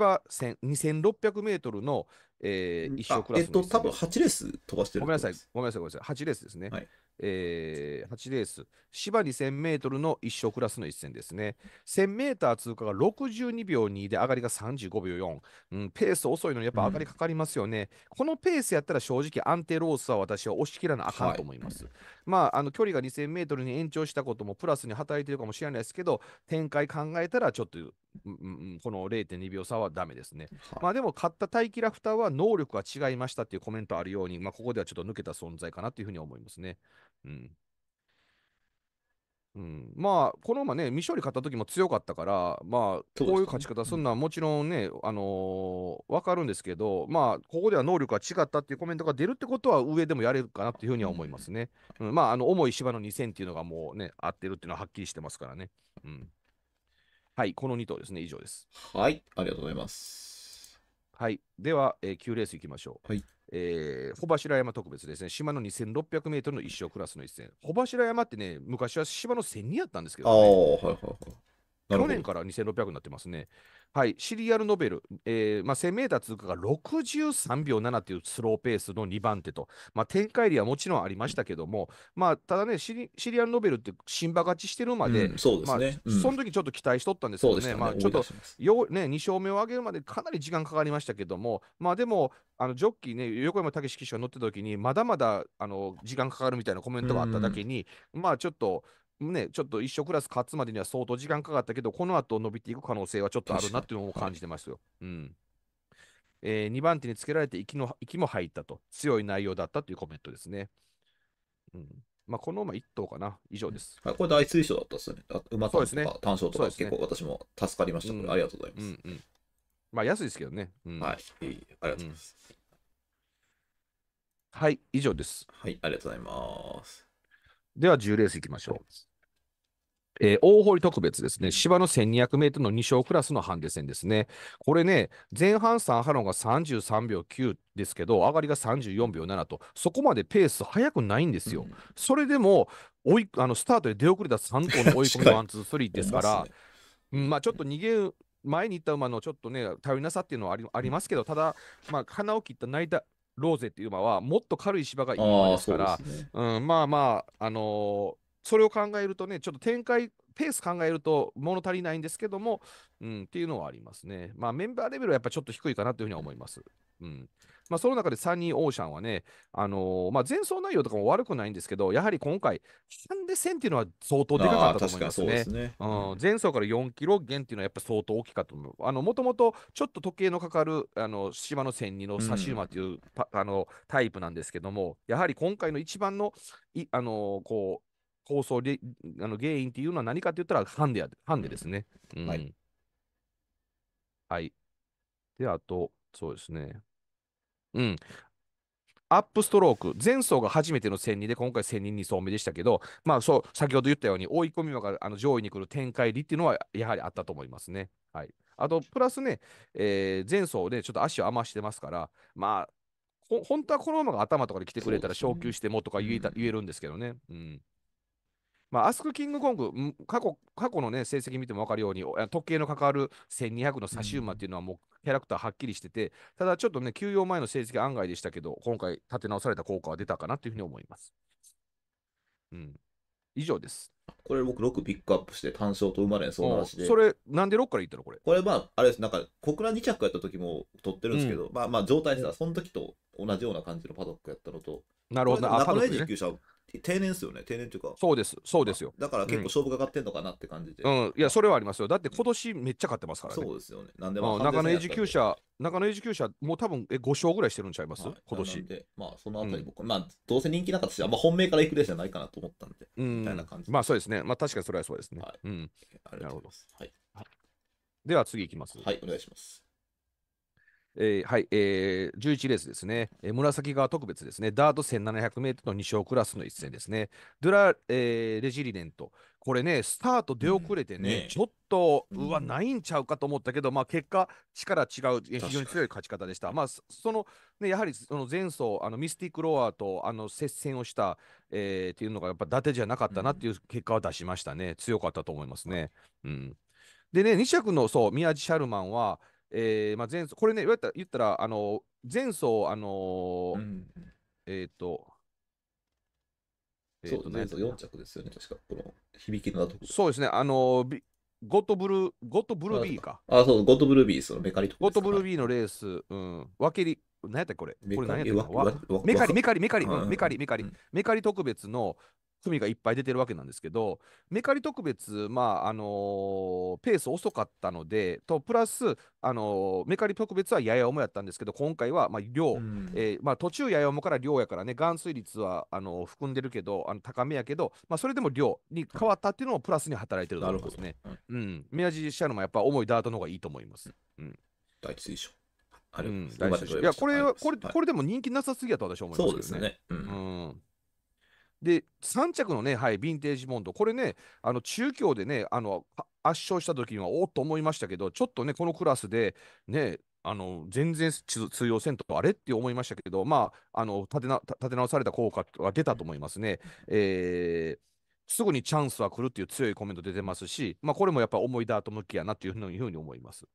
2600メートルの、えー、一生クラス、えっと、多分8レース飛ばしてるごめんなさい、ごめんなさい、ごめんなさい、8レースですね。はい、えー、8レース、芝2000メートルの一生クラスの一戦ですね。1000メーター通過が62秒2で上がりが35秒4。うん、ペース遅いのにやっぱ上がりかかりますよね。うん、このペースやったら正直安定ロースは私は押し切らなあかんと思います。はい、まあ、あの距離が2000メートルに延長したこともプラスに働いてるかもしれないですけど、展開考えたらちょっと、うん、この0.2秒差はダメですね。はい、まあでも、勝ったタイキラフターは能力が違いましたっていうコメントあるように、まあ、ここではちょっと抜けた存在かなというふうに思いますね。うんうん、まあ、このまね、未勝利勝った時も強かったから、まあ、こういう勝ち方するのはもちろんね、うん、あのー、分かるんですけど、まあ、ここでは能力が違ったっていうコメントが出るってことは、上でもやれるかなっていうふうには思いますね。うん、うん、まあ、あの重い芝の2000っていうのがもうね、合ってるっていうのははっきりしてますからね。うん、はい、この2頭ですね、以上です。はい、ありがとうございます。はい、では、えー、9レースいきましょう。はいえー、穂柱山特別ですね、島の2600メートルの一生クラスの一戦。穂柱山ってね、昔は島の千0 0人やったんですけど、ね、はいはいはい去年から2600になってますね。はい、シリアルノベル、えーまあ、1 0 0 0ー通過が63秒7というスローペースの2番手と、まあ、展開理はもちろんありましたけども、まあ、ただねシリ、シリアルノベルって新馬勝ちしてるまで、そね、その時ちょっと期待しとったんですけどね、ねまあ、ちょっとよ、ね、2勝目を上げるまでかなり時間かかりましたけども、まあ、でも、あのジョッキーね、横山武史騎手が乗ってた時に、まだまだあの時間かかるみたいなコメントがあっただけに、うん、まあちょっと、ね、ちょっと一緒クラス勝つまでには相当時間かかったけど、この後伸びていく可能性はちょっとあるなっていうのを感じてますよ。はい、うんえー、2番手につけられて息の息も入ったと、強い内容だったというコメントですね。うんまあ、このまま1等かな、以上です。はい、これ大推奨だったですね。馬単とか単所とか、ね、結構私も助かりました、ありがとうございます。うんうん、まあ安いですけどね。うん、はい、ありがとうございます。はい、以上です。はい、ありがとうございます。では10レースいきましょう。えー、大堀特別ですね。芝の1200メートルの2勝クラスのハンデ戦ですね。これね、前半ハロンが33秒9ですけど、上がりが34秒7と、そこまでペース速くないんですよ。うん、それでも、追いあのスタートで出遅れた3頭の追い込みワン、ツー、スリーですから、うん、まあ、ちょっと逃げ前に行った馬のちょっとね、頼りなさっていうのはありますけど、ただ、まあ、鼻を切った泣いたローゼっていう馬はもっと軽い芝がいい馬ですから、ね、うん、まあまあ、あのー、それを考えるとね、ちょっと展開、ペース考えると物足りないんですけども、うん、っていうのはありますね。まあ、メンバーレベルはやっぱちょっと低いかなというふうには思います。うん。まあ、その中でサニー・オーシャンはね、あのー、まあ、前奏内容とかも悪くないんですけど、やはり今回、ハンデ戦っていうのは相当でかかったと思いますね。すね前走から4キロ減っていうのはやっぱ相当大きかったと思う。あの、もともとちょっと時計のかかる、あの、芝の千二の差し馬という、うん、あの、タイプなんですけども、やはり今回の一番の、いあのー、こう、構想であの原因っていうのは何かって言ったらハンデや、ハンデですね。うん、はい。はい。で、あと、そうですね。うん。アップストローク、前走が初めての1 0 0人で、今回1002、2走目でしたけど、まあそう、先ほど言ったように、追い込み馬があの上位に来る展開入りっていうのは、やはりあったと思いますね。はい、あと、プラスね、えー、前走で、ちょっと足を余してますから、まあ、本当はこの馬が頭とかで来てくれたら昇級してもとか言えた、ね、言えるんですけどね。うんまあ、アスクキングコング、過去過去の、ね、成績見ても分かるように、時計の関わる1200の差し馬っていうのは、もうキャラクターはっきりしてて、ただちょっとね、休養前の成績案外でしたけど、今回、立て直された効果は出たかなというふうに思います。うん、以上です。これ僕6ピックアップして単勝と生まれそうな話で。それ、なんで6からいったのこれ。これまあ、あれです。なんか、小倉2着やった時も取ってるんですけど、うん、まあまあ、状態でその時と同じような感じのパドックやったのと。なるほど。ナポレ19定年ですよね、定年というか。そうです、そうですよ。だから結構勝負かかってんのかなって感じで。うん、うん、いや、それはありますよ。だって今年めっちゃ勝ってますからね。そうですよね。なんでも、まあ、中野永住級者、中野永住級者、もう多分え5勝ぐらいしてるんちゃいます、はい、今年。で、まあ、そのあたり僕、うん、まあ、どうせ人気なかったし、あんま本命からいくレースじゃないかなと思ったんで、うん、みたいな感じ。まあ、そうですね。まあ、確かにそれはそうですね。はい。うん。ありがとうございます。はい。では次いきます。はい、お願いします。えー、はい、えー、11レースですね、えー、紫川特別ですね、ダート1700メートルの2勝クラスの一戦ですね、ドゥラ、えー、レジリネント、これね、スタート出遅れてね、うん、ねちょっと、うわ、ないんちゃうかと思ったけど、うん、まあ、結果、力違う、非常に強い勝ち方でした。まあ、その、ね、やはりその前走、あのミスティック・ロアーとあの接戦をした、えー、っていうのが、やっぱ伊達じゃなかったなっていう結果は出しましたね、うん、強かったと思いますね。うんでね、2着のそう宮地シャルマンは、えーまあ、前これね、言った言ったら、あの前奏、あのーうん、えっ、ー、と、えー、と前奏4着ですよね、確か、この響きの後。そうですね、あのー、ゴッドブルー、ゴッドブルービーか。あ、そう、ゴッドブルービー、そのメカリとゴッドブルービーのレース、うん、分けり、何やったこれこれ何やったメカリ、メカリ、メカリ、メカリ、メカリ、メカリ特別の、組がいっぱい出てるわけなんですけど、メカリ特別、まああのー、ペース遅かったので、とプラス、あのー、メカリ特別はやや重やったんですけど、今回は、まあ、量、うん、えー、まあ、途中やや重から量やからね、含水率はあの含んでるけど、あの高めやけど、まあ、それでも量に変わったっていうのもプラスに働いてると思いますね。うん、うん、宮地シャルもやっぱ重いダートの方がいいと思います。うん、第一推奨あれ、うん、いやこれこれ、これでも人気なさすぎやと私は思いますけどね。そうですね。うん、うんで、3着のね、はい、ヴィンテージモンド、これね、あの中京でね、あの圧勝した時には、おっと思いましたけど、ちょっとね、このクラスで、ね、あの全然通用せんとあれって思いましたけど、まあ、あの立てな立て直された効果が出たと思いますね。えーすぐにチャンスは来るっていう強いコメント出てますし、まあ、これもやっぱ重いダート向きやなっていうふうに思います。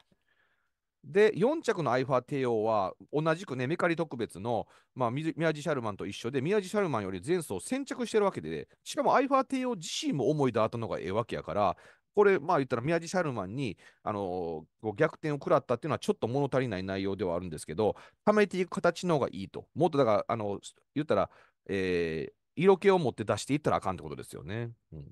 で、4着のアイファー帝王は、同じくね、メカリ特別の、まあ、宮地シャルマンと一緒で、宮地シャルマンより前走先着してるわけで、しかもアイファー帝王自身も思い出あったのがええわけやから、これ、まあ言ったら宮地シャルマンに、あのー、逆転を食らったっていうのはちょっと物足りない内容ではあるんですけど、貯めていく形の方がいいと。もっとだから、あのー、言ったら、えー、色気を持って出していったらあかんってことですよね。うん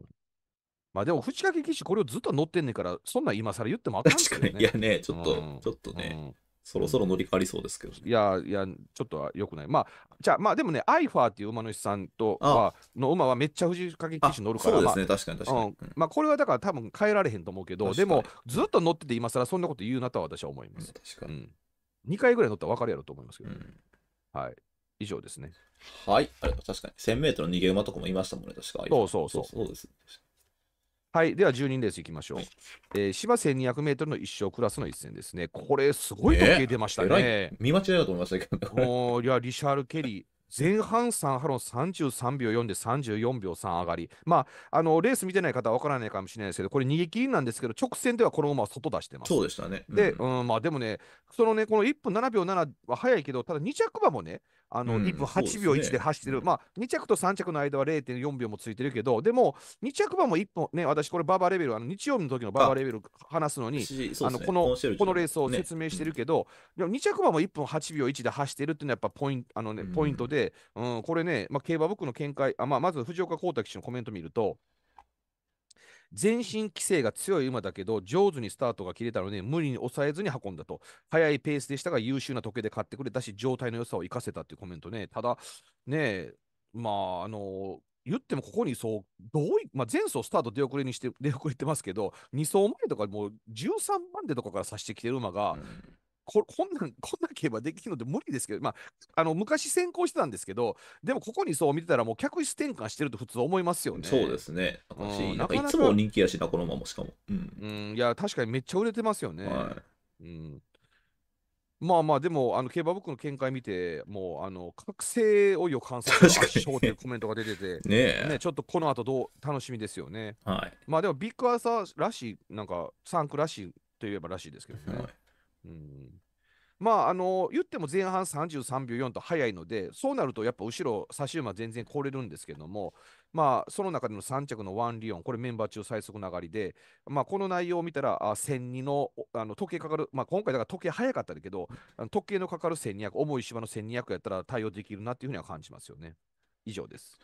まあでも、藤掛騎士、これをずっと乗ってんねんから、そんなん今更言ってもあかん、ね、確かに。いやね、ちょっと、うん、ちょっとね、うん、そろそろ乗り換わりそうですけど、ね、いや、いや、ちょっとはよくない。まあ、じゃあ、まあでもね、アイファーっていう馬主さんとはの馬はめっちゃ藤掛騎士乗るから。そうですね、まあ、確かに確かに。うん、まあ、これはだから多分変えられへんと思うけど、でも、ずっと乗ってて今更そんなこと言うなとは私は思います。確かに。2回ぐらい乗ったら分かるやろと思いますけど、ね、うん、はい。以上ですね。はい。あれ確かに、1000メートル逃げ馬とかもいましたもんね、確か。そうそうそう。そうです、ね。はい、では10人レースいきましょう。えー、芝1200メートルの1勝クラスの一戦ですね。これ、すごい時計出ましたね。えー、見間違いだと思いましたけど、ね、おいや、リシャール・ケリー。前半3ハロン33秒4で34秒3上がり、まあ、あのレース見てない方は分からないかもしれないですけど、これ、逃げ切りなんですけど、直線ではこの馬は外出してます。そうでしたね、うん、で、うんまあ、でもね、そのね、この1分7秒7は早いけど、ただ2着馬もね、あの1分8秒1で走ってる、うんね、まあ、2着と3着の間は0.4秒もついてるけど、でも2着馬も1本、ね、私、これ、バーバーレベル、あの日曜日の時のバーバーレベル話すのに、あのこのこのレースを説明してるけど、ね、2着馬も1分8秒1で走ってるっていうのは、やっぱポインあの、ね、ポイントで、うん、これね、まあ、競馬僕の見解、あまあ、まず藤岡光太騎手のコメント見ると、全身規制が強い馬だけど、上手にスタートが切れたので、無理に抑えずに運んだと。速いペースでしたが、優秀な時計で買ってくれたし、状態の良さを生かせたっていうコメントね。ただ、ねえ、まあ、あの言ってもここにそう、どうい、まあ、前走スタート出遅れにして、出遅れてますけど、2走前とかもう13番手とかから差してきてる馬が、こ こんなんこんな競馬できるのって無理ですけど、まあ、あの昔先行してたんですけどでもここにそう見てたらもう客室転換してると普通思いますよねそうですね私、なんかいつも人気やしなこのまましかも、うん、うん、いや確かにめっちゃ売れてますよね、はい、うんまあまあ、でも、あの競馬僕の見解見て、もう、あの覚醒を予感する圧勝というコメントが出てて、ねねちょっとこの後どう楽しみですよね。はい、まあでも、ビッグアーサーらしい、なんか、サンクらしいといえばらしいですけどね。はいうんまあ、あの言っても前半33秒4と早いので、そうなるとやっぱ後ろ、差し馬全然凍れるんですけども、まあ、その中での3着のワン・リオン、これメンバー中最速流りで、まあ、この内容を見たら、あ1002のあの時計かかる、まあ、今回だから時計早かったけど、あの時計のかかる1200、重い芝の1200やったら対応できるなっていうふうには感じますよね。以上です。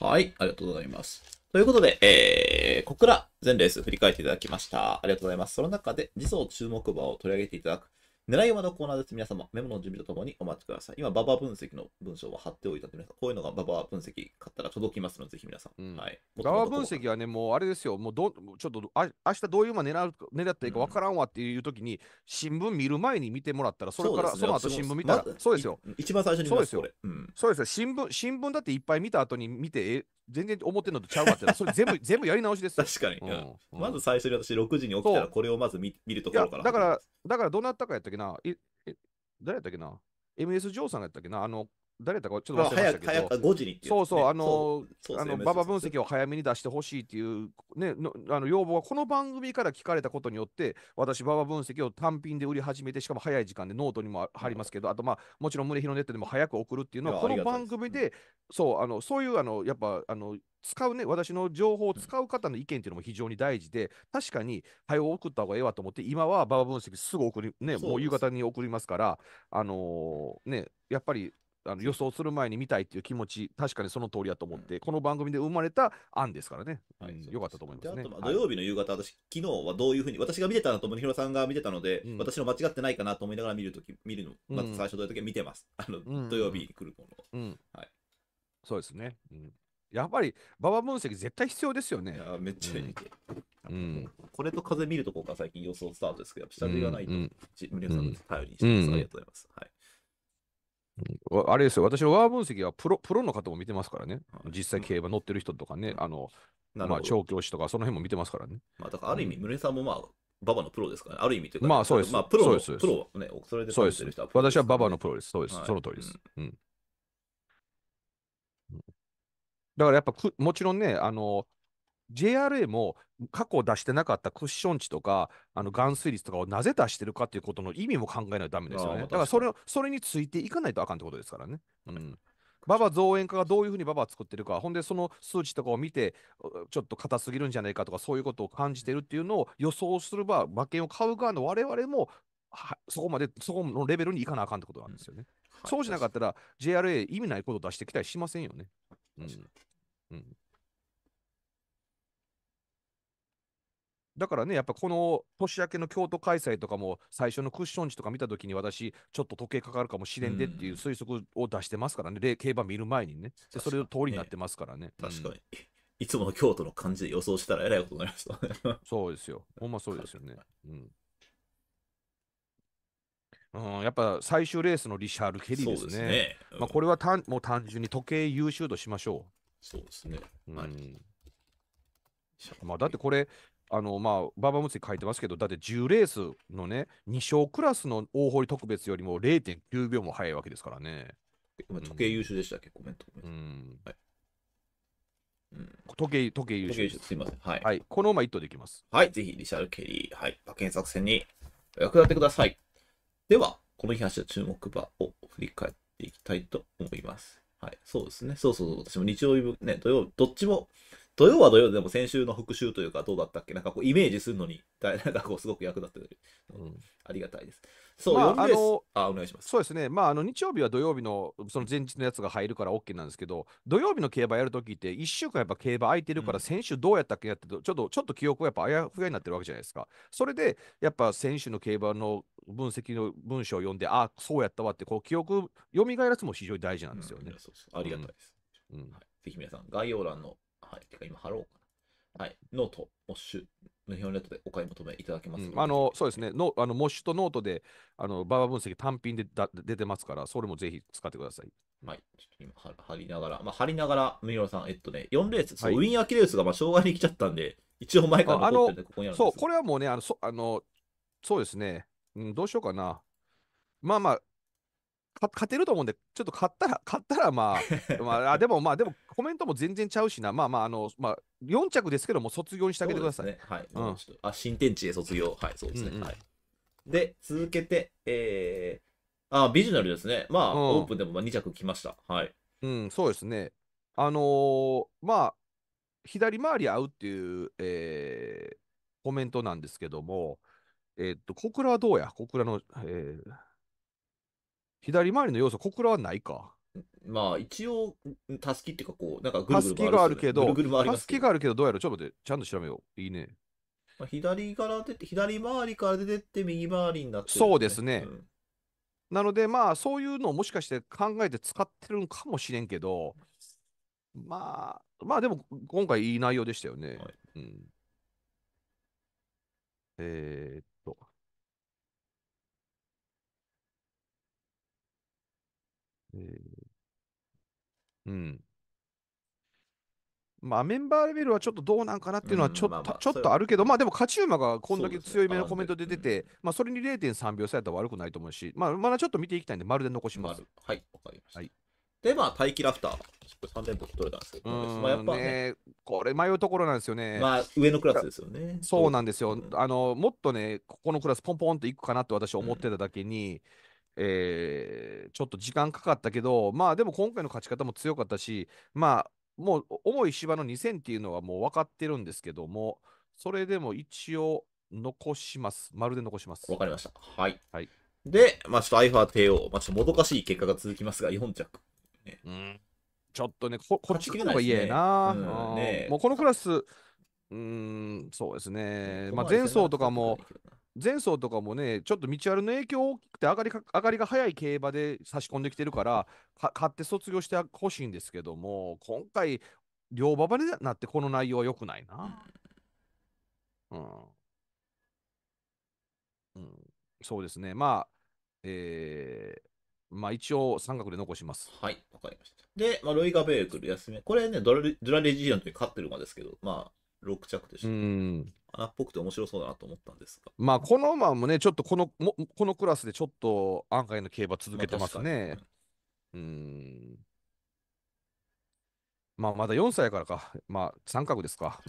はい、ありがとうございます。ということで、えー、ここから全レース振り返っていただきました。ありがとうございます。その中で、次走注目馬を取り上げていただく狙いはのコーナーです。皆様、メモの準備とともにお待ちください。今、ババ分析の文章を貼っておいたので、皆さん、こういうのがババ分析買ったら届きますので、ぜひ皆さん。うん、はい。ババ分析はね、もうあれですよ、もうどちょっとあ明日どういう馬狙う狙っていいか分からんわっていう時に、うん、新聞見る前に見てもらったら、それから、そ,、ね、その後新聞見たら、ま、そうですよ。一番最初に見ますそうですよ、うん、そうですよ。新聞、新聞だっていっぱい見た後に見て、全然思ってんのとちゃうわってそれ全部 全部やり直しです確かに、うん、まず最初に私6時に起きたらこれをまず見見るところからだからだからどうなったかやったけど、なええ誰やったっけな ?MS ジョーさんやったっけなあの、誰だかちょっと忘れましたけど、早く5時にそうそう、あの、あの馬場分析を早めに出してほしいっていう、ね、のあの要望は、この番組から聞かれたことによって、私、馬場分析を単品で売り始めて、しかも早い時間でノートにも貼りますけど、あと、まあ、もちろん、胸広ネットでも早く送るっていうのは、この番組で、そう、あのそういう、あのやっぱ、あの、使うね、私の情報を使う方の意見っていうのも非常に大事で、確かに、早を送った方がええわと思って、今は馬場分析すぐ送り、ね、もう夕方に送りますから、あのー、ね、やっぱりあの予想する前に見たいっていう気持ち、確かにその通りだと思って、うん、この番組で生まれた案ですからね、はい、よかったと思います、ね、土曜日の夕方、はい、私、昨日はどういうふうに、私が見てたのと、森弘さんが見てたので、うん、私の間違ってないかなと思いながら見るとき、見るの、まず最初の時は見てます。うん、あの、土曜日に来るもの、はい。そうですね。うんやっぱり馬場分析絶対必要ですよね。いやめっちゃいい、うん、これと風見るとこが最近予想スタートですけど、下地がないと、うん、さん頼りにしてます、うん。ありがとうございます。はいあれですよ、私のワー分析はプロプロの方も見てますからね、実際競馬乗ってる人とかね、あの、まあ、調教師とか、その辺も見てますからね。まあ、だからある意味、宗、うさんもまあ、ババのプロですから、ね、ある意味というか、ね、まあそうです。まあプロの、プロね、それでそうです。私はババのプロです。そうです。はい、その通りです。うん。うん、だからやっぱく、もちろんね、あの、JRA も過去出してなかったクッション値とか、あの、含水率とかをなぜ出してるかということの意味も考えないとダメですよね。だからそれそれについていかないとあかんってことですからね。うん。ババ増援化がどういうふうにババ作ってるか、ほんでその数値とかを見て、ちょっと硬すぎるんじゃないかとか、そういうことを感じてるっていうのを予想すれば、馬券を買う側の我々も、はそこまで、そこのレベルにいかなあかんってことなんですよね。うんはい、そうじゃなかったら、JRA 意味ないことを出してきたりしませんよね。うんうん、だからね、やっぱこの年明けの京都開催とかも、最初のクッション値とか見たときに、私、ちょっと時計かかるかもしれんでっていう推測を出してますからね、うん、競馬見る前にね、でそれの通りになってますからね。確かに、うん、いつもの京都の感じで予想したら、えらいことになりました、ね、そうですよ、ほんまそうですよね。うん、うん、やっぱ最終レースのリシャール・ケリーですね。すねまあ、これはたんもう単純に時計優秀としましょう。そうですね。はい。まあ、だってこれ、あのまあ、ババムつに書いてますけど、だって10レースのね、2勝クラスの大堀特別よりも0.9秒も早いわけですからね。時計優秀でしたっけ、コメント。うん。はい。時計、時計優秀。すみません。はい。はい、このまま一頭できます。はい。ぜひ、リシャル・ケリー、はい。馬券作戦に役立てください。では、この日話した注目馬を振り返っていきたいと思います。はい。そうですね。そうそう、私も日曜日、ね、土曜、どっちも、土曜は土曜でも先週の復習というかどうだったっけなんかこうイメージするのに、なんかこうすごく役立ってる。うん、ありがたいです。そう、まあ、あのあお願いしますそうですね、まあ、あの日曜日は土曜日のその前日のやつが入るからオッケーなんですけど、土曜日の競馬やる時って、一週間やっぱ競馬空いてるから、先週どうやったっけやってと、ちょっと、ちょっと記憶がやっぱあやふやになってるわけじゃないですか。それで、やっぱ先週の競馬の分析の文章を読んで、ああ、そうやったわって、こう記憶、蘇らすも非常に大事なんですよね。うん、そうそうありがたいです。うん、うん、はい、ぜひ皆さん、概要欄の、はい、てか今貼ろうかはい、ノート、モッシュの表ネットでお買い求めいただけます、うん、あのそうですねのあの、モッシュとノートであのバーバー分析単品でだ出てますから、それもぜひ使ってください。はい、ちょっと今、貼りながら、まあ、貼りながら、三浦さん、えっとね、4レース、はい、ウィン・アキレウスがまあ障害に来ちゃったんで、一応前から残ってるんで、ここにあるそう、これはもうね、あのそあのそうですね、うん、どうしようかな。まあまあ、勝てると思うんで、ちょっと勝ったら、勝 ったらまあ、まあ、あでもまあ、でもコメントも全然ちゃうしな、まあまあ、あの、まあ、4着ですけども、卒業にしてあげてください。ね、はい、うん、あ、新天地へ卒業。はい、そうですね。うんうん、はい。で、続けて、えー、あ、ビジュナルですね。まあ、うん、オープンでも2着来ました。はい。うん、そうですね。あのー、まあ、左回り合うっていう、えー、コメントなんですけども、えー、っと、小倉はどうや小倉の、えー、左回りの要素、小倉はないか。まあ、一応、たすきっていうか、こう、なんかぐるぐるね、たすきがあるけど、たすきがあるけど、どうやろうちょっと待って、ちゃんと調べよう。いいね。まあ、左から出て、左回りから出てって、右回りになって、ね、そうですね。うん、なので、まあ、そういうのをもしかして考えて使ってるんかもしれんけど、まあ、まあでも、今回いい内容でしたよね。はい、うん、えー、っうん。まあ、メンバーレベルはちょっとどうなんかなっていうのはちょっと,、ちょっとあるけど、まあでも、勝ち馬がこんだけ強い目のコメントで出て、まあそれに0.3秒差やったら悪くないと思うし、まあ、まだちょっと見ていきたいんで、まるで残します。はい、わかりました。はいで、まあ、待機ラフター、3連覇取れたんですけど、まあ、やっぱね、ね、これ迷うところなんですよね。まあ、上のクラスですよね。そうなんですよ。うん、あのもっとね、ここのクラス、ポンポンっていくかなって私、思ってただけに、えー、ちょっと時間かかったけど、まあでも今回の勝ち方も強かったし、まあもう重い芝の2000っていうのはもう分かってるんですけども、それでも一応残します。まるで残します。わかりました。はい。はい、で、まあちょっとアイファー帝王、まあちょっともどかしい結果が続きますが、4着。ね、うん。ちょっとね、ここっち来るのが嫌やな、もうこのクラス、うん、そうですね。まあ前走とかも、前走とかもね、ちょっと道あるの影響大きくて上がりか、上がりが早い競馬で差し込んできてるから、か買って卒業してほしいんですけども、今回、両馬場になってこの内容は良くないな。うん。うん、そうですね。まあ、えー、まあ一応三角で残します。はい、わかりました。で、まあ、ロイガ・ベークル休め。これね、ドラレジーランという勝ってる馬ですけど、まあ、6着でした、ね、穴っぽくて面白そうだなと思ったんですがまあこの馬もねちょっとこのもこのクラスでちょっと案外の競馬続けてますね、まあ、うんまあまだ4歳からかまあ三角ですか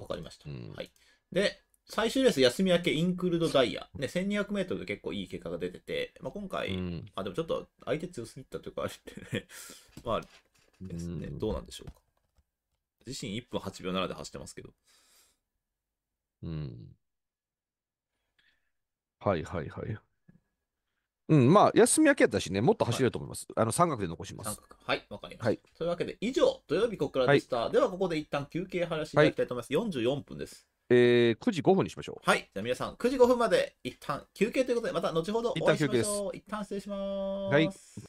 わかりました、はい、で最終レース休み明けインクルードダイヤ。ね、1200m で結構いい結果が出てて、まあ、今回、あ、でもちょっと相手強すぎたというか、あれってね、まあ、ですね、どうなんでしょうか。自身1分8秒7で走ってますけど。うん。はいはいはい。うん、まあ、休み明けやったしね、もっと走れると思います。はい、あの、三角で残します。はい、わかりました、はい。というわけで、以上、土曜日ここからでした。はい、では、ここで一旦休憩話していきたいと思います。はい、44分です。えー、9時5分にしましょう。はい、じゃあ皆さん、9時5分まで一旦休憩ということで、また後ほどお会いしましょう。一旦休憩です。一旦失礼します。はい、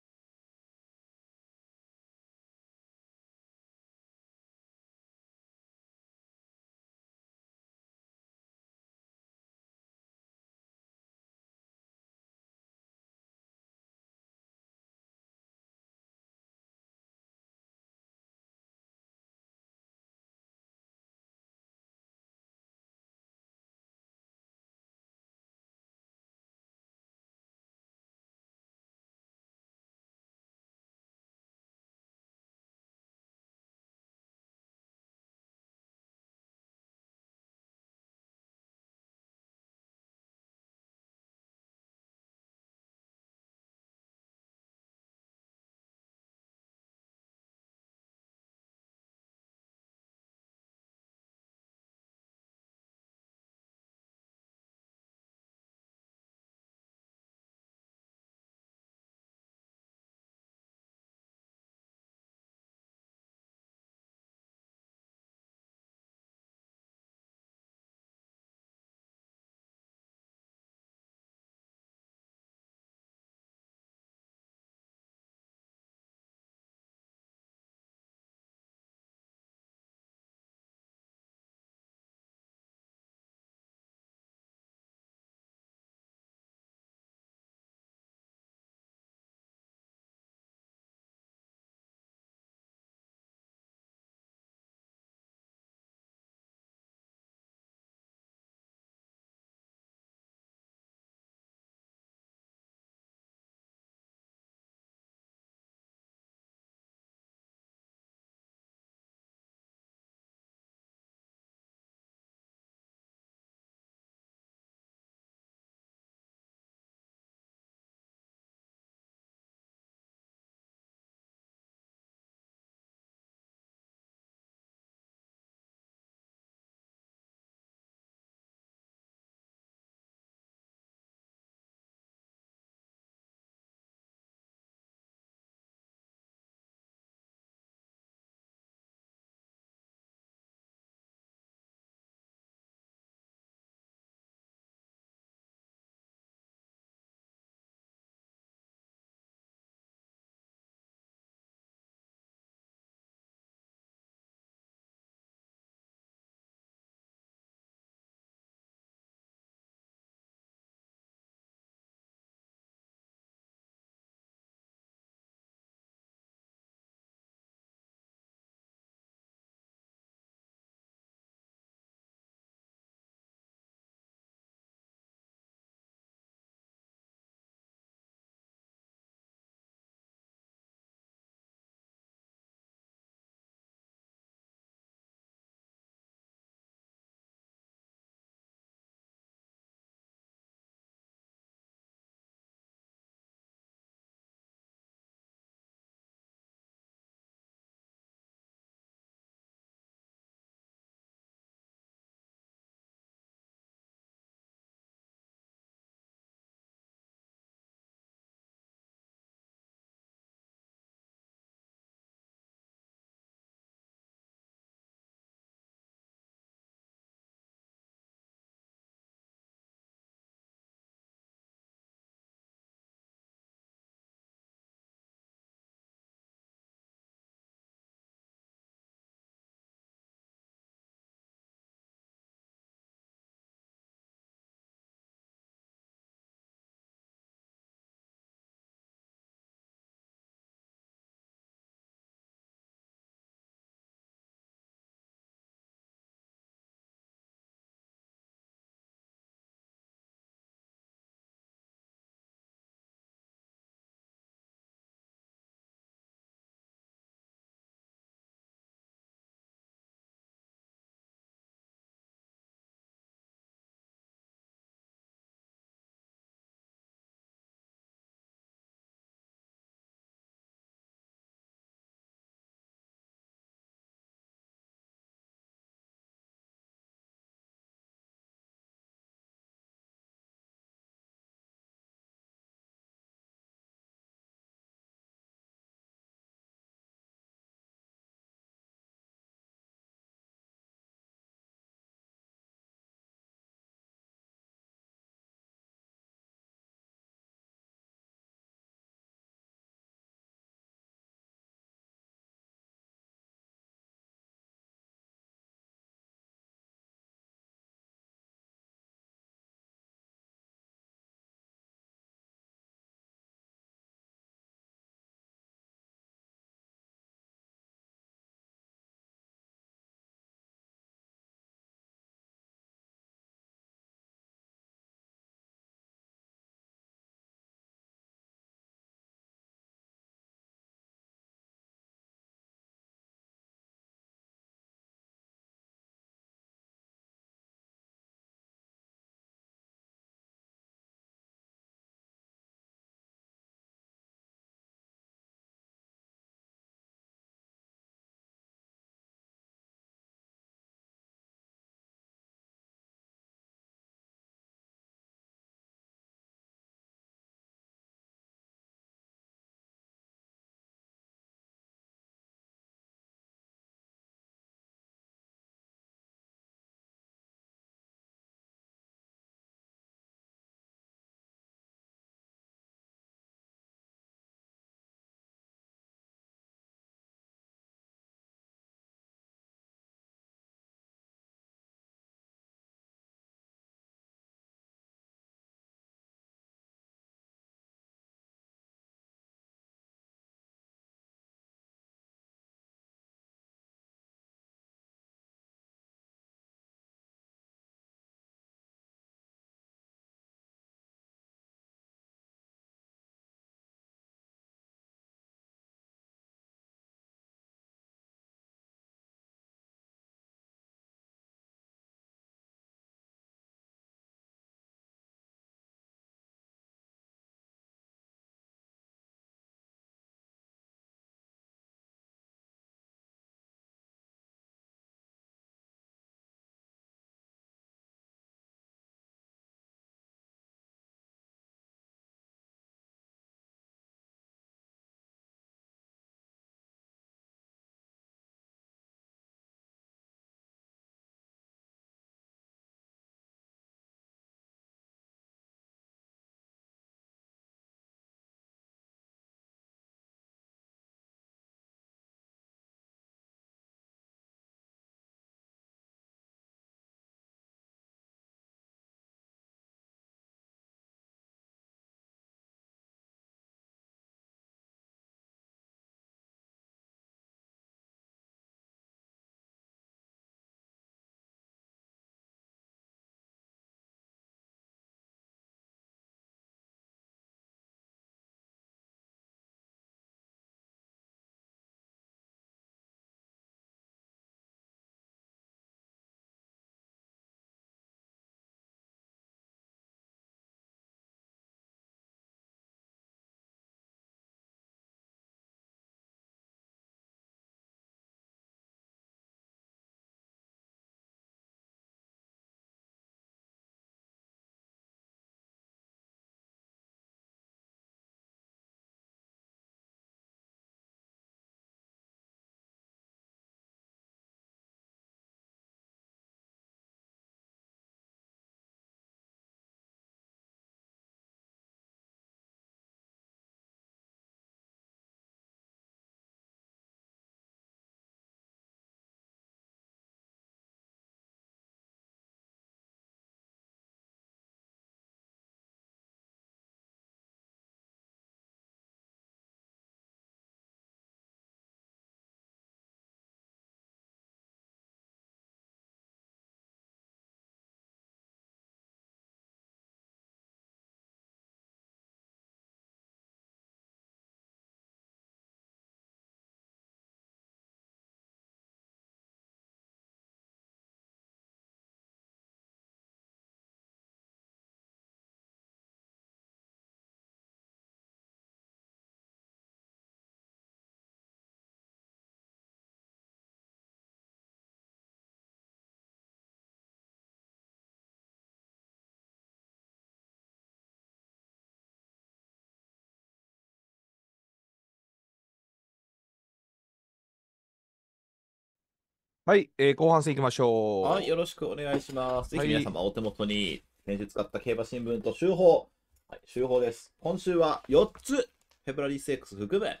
はい、えー、後半戦いきましょう。はい、よろしくお願いします。ぜひ皆様、お手元に先週使った競馬新聞と週報、はい、週報です。今週は4つ、フェブラリーセックス含め、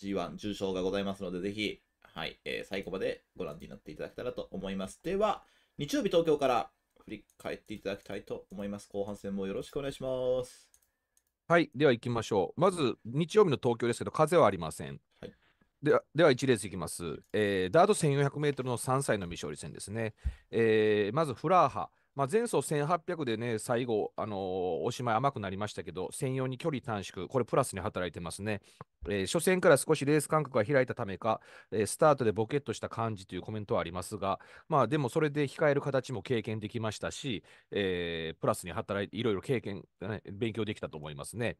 G1 重賞がございますので、ぜひ、はい、えー、最後までご覧になっていただけたらと思います。では、日曜日東京から振り返っていただきたいと思います。後半戦もよろしくお願いします。はい、では行きましょう。まず、日曜日の東京ですけど、風はありません。ではでは1レースいきます、えー、ダート 1400m の3歳の未勝利戦ですね、えー、まずフラーハ、まあ、前走1800でね最後、あのー、おしまい甘くなりましたけど専用に距離短縮これプラスに働いてますね、えー、初戦から少しレース間隔が開いたためか、えスタートでボケっとした感じというコメントはありますがまあでもそれで控える形も経験できましたし、えプラスに働いていろいろ経験、ね、勉強できたと思いますね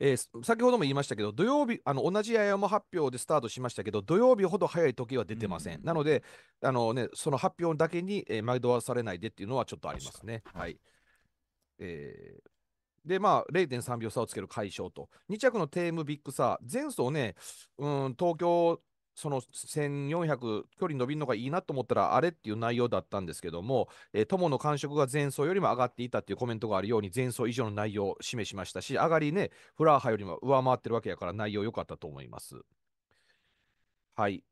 えー、先ほども言いましたけど、土曜日、あの同じ山発表でスタートしましたけど、土曜日ほど早い時は出てません。うん、なのであの、ね、その発表だけに、えー、惑わされないでっていうのはちょっとありますね。はい、えーで、まあ、0.3秒差をつける解消と。2着のテームビッグサー、前走ね、うん、東京その1400距離伸びるのがいいなと思ったらあれっていう内容だったんですけども、えー、友の感触が前走よりも上がっていたっていうコメントがあるように前走以上の内容を示しましたし上がりねフラーハよりも上回ってるわけやから内容良かったと思います。はい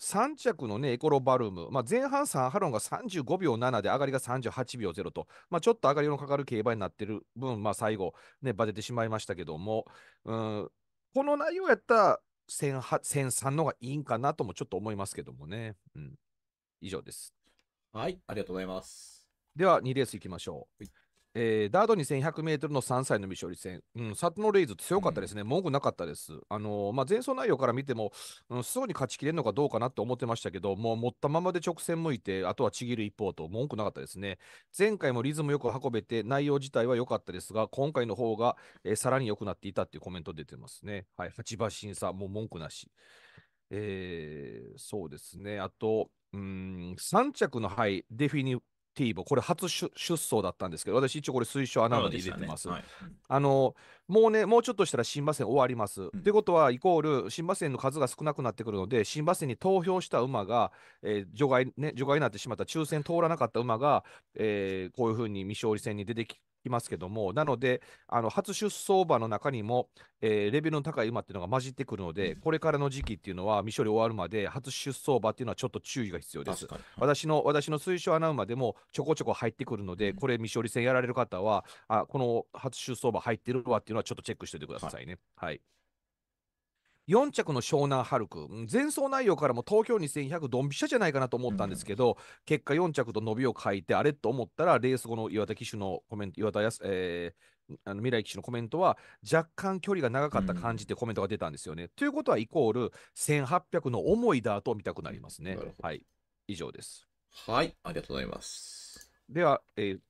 3着の、ね、エコロバルーム、まあ、前半3ハロンが35秒7で上がりが38秒0と、まあ、ちょっと上がりのかかる競馬になってる分、まあ、最後、ね、バテてしまいましたけども、うん、この内容やったら1003のがいいんかなともちょっと思いますけどもね。うん、以上です。はい、ありがとうございます。では、2レースいきましょう。はいえー、ダード2100メートルの3歳の未勝利戦、うん、サトノレイズ強かったですね、うん、文句なかったです。あのー、まあ、前走内容から見ても、すぐに勝ちきれるのかどうかなと思ってましたけど、もう持ったままで直線向いて、あとはちぎる一方と、文句なかったですね。前回もリズムよく運べて、内容自体は良かったですが、今回の方が、えー、さらに良くなっていたっていうコメント出てますね。はい、8馬審査、もう文句なし。えー、そうですね、あと、うん、3着の、はい、デフィニティーボ、これ初出走だったんですけど、私一応これ推奨穴まで入れてます。ねはい、あのもうね、もうちょっとしたら新馬戦終わります。と、うん、いうことは、イコール新馬戦の数が少なくなってくるので、新馬戦に投票した馬が、えー、除外ね、除外になってしまった抽選通らなかった馬が、えー、こういうふうに未勝利戦に出てきいますけども、なので、あの初出走馬の中にも、えー、レベルの高い馬っていうのが混じってくるので、これからの時期っていうのは、未処理終わるまで、初出走馬っていうのはちょっと注意が必要です。私の私の推奨穴馬でもちょこちょこ入ってくるので、これ、未処理戦やられる方は、あこの初出走馬入ってるわっていうのは、ちょっとチェックしておいてくださいね。はい、はい4着の湘南ハルク、前走内容からも東京2100ドンピシャじゃないかなと思ったんですけど、うん、結果4着と伸びを書いて、あれと思ったら、レース後の岩田騎手のコメント、岩田康、えー、あの未来騎手のコメントは、若干距離が長かった感じってコメントが出たんですよね。うん、ということは、イコール1800の思いだと見たくなりますね。はい、以上です。はい、ありがとうございます。では、えー、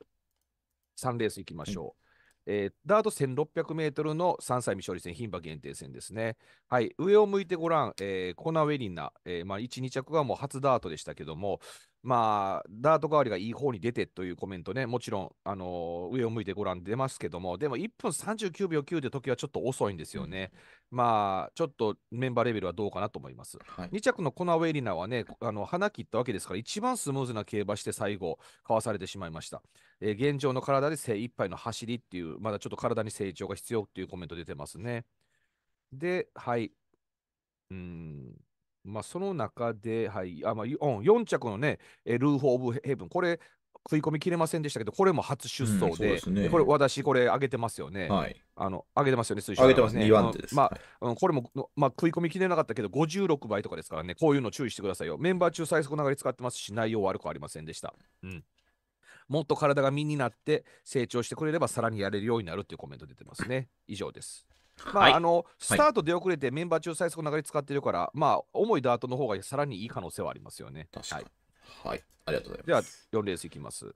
3レースいきましょう。うんえー、ダート1600メートルの3歳未勝利戦、牝馬限定戦ですね。はい、上を向いてごらん、えー、コナウェリナ、えーまあ、1、2着がもう初ダートでしたけども、まあ、ダート代わりがいい方に出てというコメントね、もちろん、あのー、上を向いてご覧出ますけども、でも1分39秒9で時はちょっと遅いんですよね。うん、まあ、ちょっとメンバーレベルはどうかなと思います。はい、2着のコナウェリナはね、あの花切ったわけですから、一番スムーズな競馬して最後、かわされてしまいました。えー、現状の体で精一杯の走りっていう、まだちょっと体に成長が必要っていうコメント出てますね。で、はい。うんまあ、その中で、はい、あまあ、4着のね、ルーフ・オブ・ヘブン、これ、食い込みきれませんでしたけど、これも初出走で、うんでね、これ、私、これ、上げてますよね。はい、あの上げてますよね、推奨、上げてますね、2番手です。まあ、はい、これも、まあ、食い込みきれなかったけど、56倍とかですからね、こういうの注意してくださいよ。メンバー中最速流れ使ってますし、内容悪くありませんでした。うんもっと体が身になって成長してくれればさらにやれるようになるっていうコメント出てますね。以上です。まあ、はい、あのスタート出遅れてメンバー中最速の流れ使ってるから、はい、まあ重いダートの方がさらにいい可能性はありますよね。はい、はい、ありがとうございます。では4レースいきます。はい、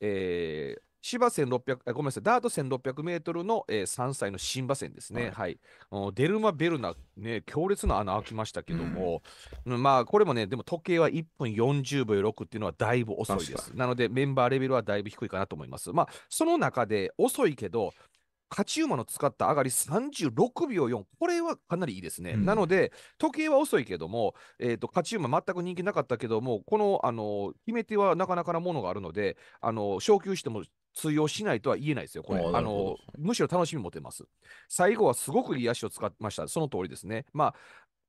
えー芝1600ごめんなさい、ダート1600メートルの、えー、3歳の新馬戦ですね、はい、はい、デルマ・ベルナ、ね、強烈な穴開きましたけども、うん、まあこれもね、でも時計は1分40秒6っていうのはだいぶ遅いです。なので、メンバーレベルはだいぶ低いかなと思います。まあ、その中で遅いけど、勝ち馬の使った上がり36秒4、これはかなりいいですね。うん、なので、時計は遅いけども、えーと、勝ち馬、全く人気なかったけども、このあの決め手はなかなかなものがあるので、あの昇級しても通用しないとは言えないですよ、これ。あのむしろ楽しみ持てます。最後はすごくいい足を使いました、その通りですね。まあ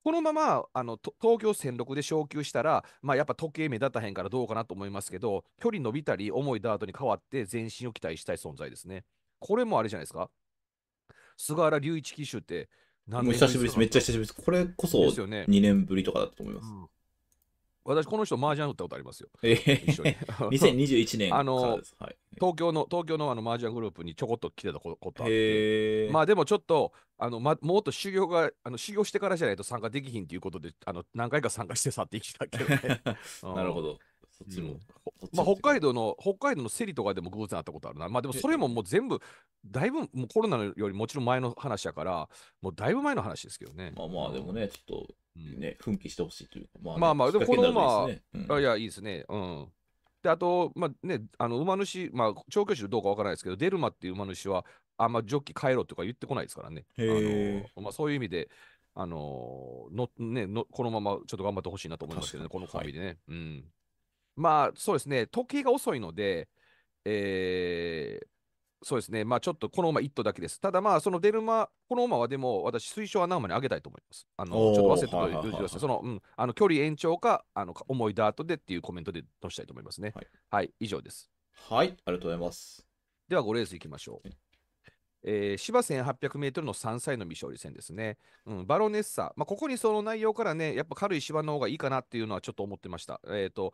このままあの東京戦力で昇級したら、まあ、やっぱ時計目立たへんからどうかなと思いますけど、距離伸びたり、重いダートに変わって、前進を期待したい存在ですね。これもあれじゃないですか菅原隆一騎手って何年ぶりです。めっちゃ久しぶりです。これこそ2年ぶりとかだと思います。すねうん、私、この人、麻雀打ったことありますよ。一緒に2021 年あの、はい、東京の、東京のあの麻雀グループにちょこっと来てたことあって、まあでもちょっと、あのま、もっと修行があの修行してからじゃないと参加できひんということで、あの何回か参加して去ってきたけどね。なるほど。うんそっちも。まあ、北海道の、北海道のセリとかでも偶然あったことあるな。まあ、でもそれももう全部、だいぶ、もうコロナよりもちろん前の話やから、もうだいぶ前の話ですけどね。まあまあ、でもね、ちょっと、ね、奮起してほしいというか、まあ、ね、まあまあ、でもこのまあ、うん、いや、いいですね。うん。で、あと、まあね、あの馬主、まあ、調教師どうかわからないですけど、デルマっていう馬主は、あんまジョッキ帰ろうとか言ってこないですからね。あのまあ、そういう意味で、あののねの、このままちょっと頑張ってほしいなと思いますけどね、このコンビでね。はい、うんまあそうですね、時計が遅いので、えー、そうですね、まあちょっとこの馬1頭だけです。ただまあ、その出る馬、この馬はでも私、推奨穴馬にあげたいと思います。あの、ちょっと忘れてください。その、うん、あの距離延長か、あの思いダートでっていうコメントで出したいと思いますね。はい、はい、以上です。はい、ありがとうございます。では、5レースいきましょう。えー、芝 1800m の3歳の未勝利戦ですね、うん、バロネッサ、まあ、ここにその内容からね、やっぱ軽い芝の方がいいかなっていうのはちょっと思ってました。えーと